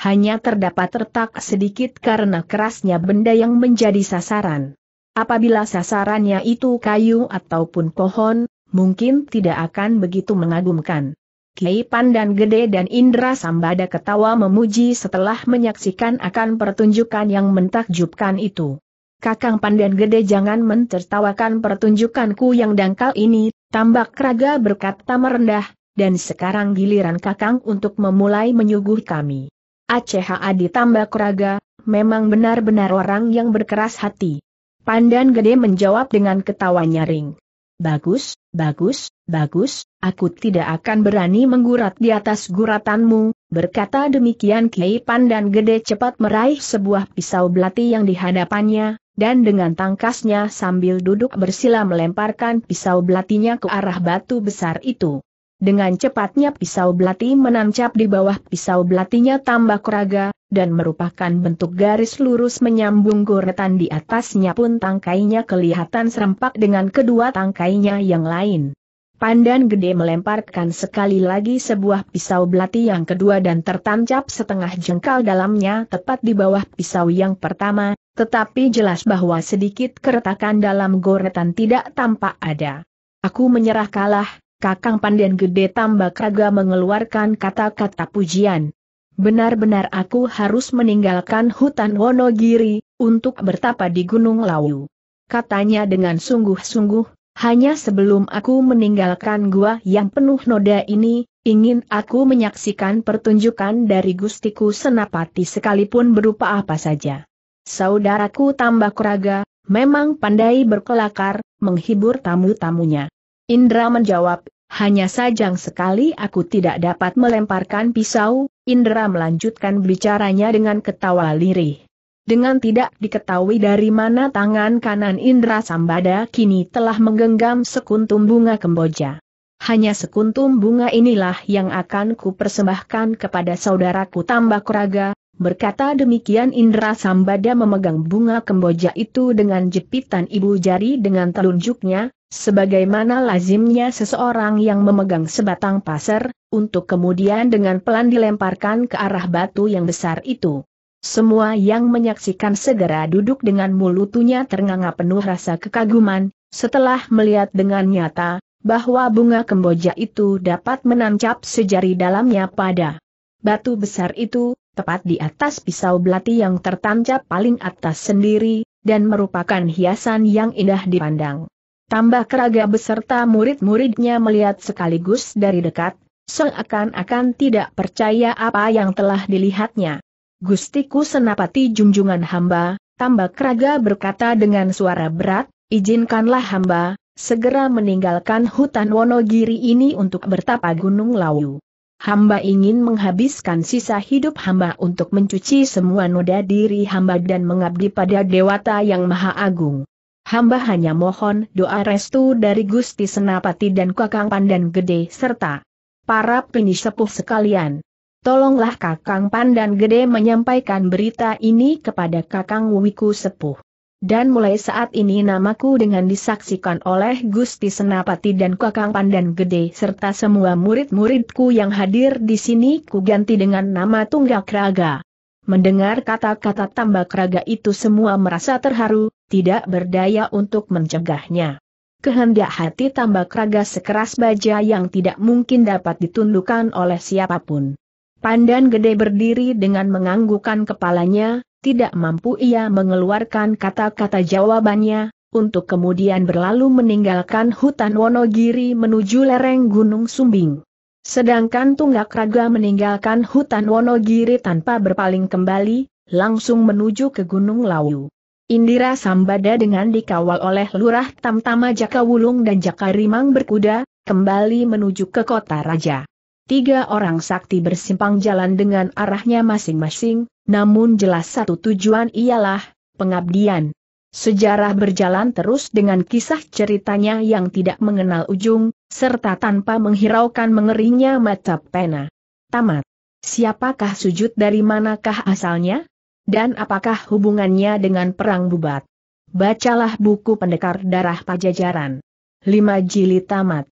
Speaker 1: Hanya terdapat retak sedikit karena kerasnya benda yang menjadi sasaran. Apabila sasarannya itu kayu ataupun pohon, mungkin tidak akan begitu mengagumkan. Kiai Pandan Gede dan Indra Sambada ketawa memuji setelah menyaksikan akan pertunjukan yang mentakjubkan itu. Kakang Pandan Gede jangan mentertawakan pertunjukanku yang dangkal ini, tambak raga berkata merendah, dan sekarang giliran kakang untuk memulai menyuguh kami. Aceh Adi tambak raga, memang benar-benar orang yang berkeras hati. Pandan Gede menjawab dengan ketawa nyaring. Bagus, bagus, bagus, aku tidak akan berani menggurat di atas guratanmu, berkata demikian Kiai Pandan Gede cepat meraih sebuah pisau belati yang dihadapannya, dan dengan tangkasnya sambil duduk bersila melemparkan pisau belatinya ke arah batu besar itu. Dengan cepatnya pisau belati menancap di bawah pisau belatinya tambah keraga, dan merupakan bentuk garis lurus menyambung goretan di atasnya pun tangkainya kelihatan serempak dengan kedua tangkainya yang lain. Pandan gede melemparkan sekali lagi sebuah pisau belati yang kedua dan tertancap setengah jengkal dalamnya tepat di bawah pisau yang pertama, tetapi jelas bahwa sedikit keretakan dalam goretan tidak tampak ada. Aku menyerah kalah, Kakang Pandian Gede tambah raga mengeluarkan kata-kata pujian. Benar-benar aku harus meninggalkan hutan Wonogiri, untuk bertapa di Gunung Lawu. Katanya dengan sungguh-sungguh, hanya sebelum aku meninggalkan gua yang penuh noda ini, ingin aku menyaksikan pertunjukan dari Gustiku Senapati sekalipun berupa apa saja. Saudaraku tambah raga, memang pandai berkelakar, menghibur tamu-tamunya. Indra menjawab, hanya sajang sekali aku tidak dapat melemparkan pisau, Indra melanjutkan bicaranya dengan ketawa lirih. Dengan tidak diketahui dari mana tangan kanan Indra Sambada kini telah menggenggam sekuntum bunga kemboja. Hanya sekuntum bunga inilah yang akan kupersembahkan kepada saudaraku tambah kuraga, Berkata demikian Indra Sambada memegang bunga kemboja itu dengan jepitan ibu jari dengan telunjuknya, sebagaimana lazimnya seseorang yang memegang sebatang pasir, untuk kemudian dengan pelan dilemparkan ke arah batu yang besar itu. Semua yang menyaksikan segera duduk dengan mulutunya ternganga penuh rasa kekaguman, setelah melihat dengan nyata, bahwa bunga kemboja itu dapat menancap sejari dalamnya pada batu besar itu, tepat di atas pisau belati yang tertancap paling atas sendiri, dan merupakan hiasan yang indah dipandang. Tambah keraga beserta murid-muridnya melihat sekaligus dari dekat, seakan-akan tidak percaya apa yang telah dilihatnya. Gustiku senapati junjungan hamba, tambah keraga berkata dengan suara berat, izinkanlah hamba, segera meninggalkan hutan Wonogiri ini untuk bertapa Gunung Lawu hamba ingin menghabiskan sisa hidup hamba untuk mencuci semua noda diri hamba dan mengabdi pada Dewata yang Maha Agung. Hamba hanya mohon doa restu dari Gusti Senapati dan Kakang Pandan Gede serta para pini sekalian. Tolonglah Kakang Pandan Gede menyampaikan berita ini kepada Kakang Wiku Sepuh dan mulai saat ini namaku dengan disaksikan oleh Gusti Senapati dan Kakang Pandan Gede serta semua murid-muridku yang hadir di sini ku ganti dengan nama Tunggak Raga. Mendengar kata-kata tambak raga itu semua merasa terharu, tidak berdaya untuk mencegahnya. Kehendak hati tambak raga sekeras baja yang tidak mungkin dapat ditundukkan oleh siapapun. Pandan gede berdiri dengan menganggukan kepalanya, tidak mampu ia mengeluarkan kata-kata jawabannya, untuk kemudian berlalu meninggalkan hutan Wonogiri menuju lereng Gunung Sumbing. Sedangkan Tunggak Raga meninggalkan hutan Wonogiri tanpa berpaling kembali, langsung menuju ke Gunung Lawu. Indira Sambada dengan dikawal oleh Lurah Tamtama Jakawulung dan Jakarimang berkuda, kembali menuju ke kota raja. Tiga orang sakti bersimpang jalan dengan arahnya masing-masing, namun jelas satu tujuan ialah pengabdian. Sejarah berjalan terus dengan kisah ceritanya yang tidak mengenal ujung, serta tanpa menghiraukan mengerinya mata pena. Tamat. Siapakah sujud dari manakah asalnya? Dan apakah hubungannya dengan perang bubat? Bacalah buku pendekar darah pajajaran. 5 jilid tamat.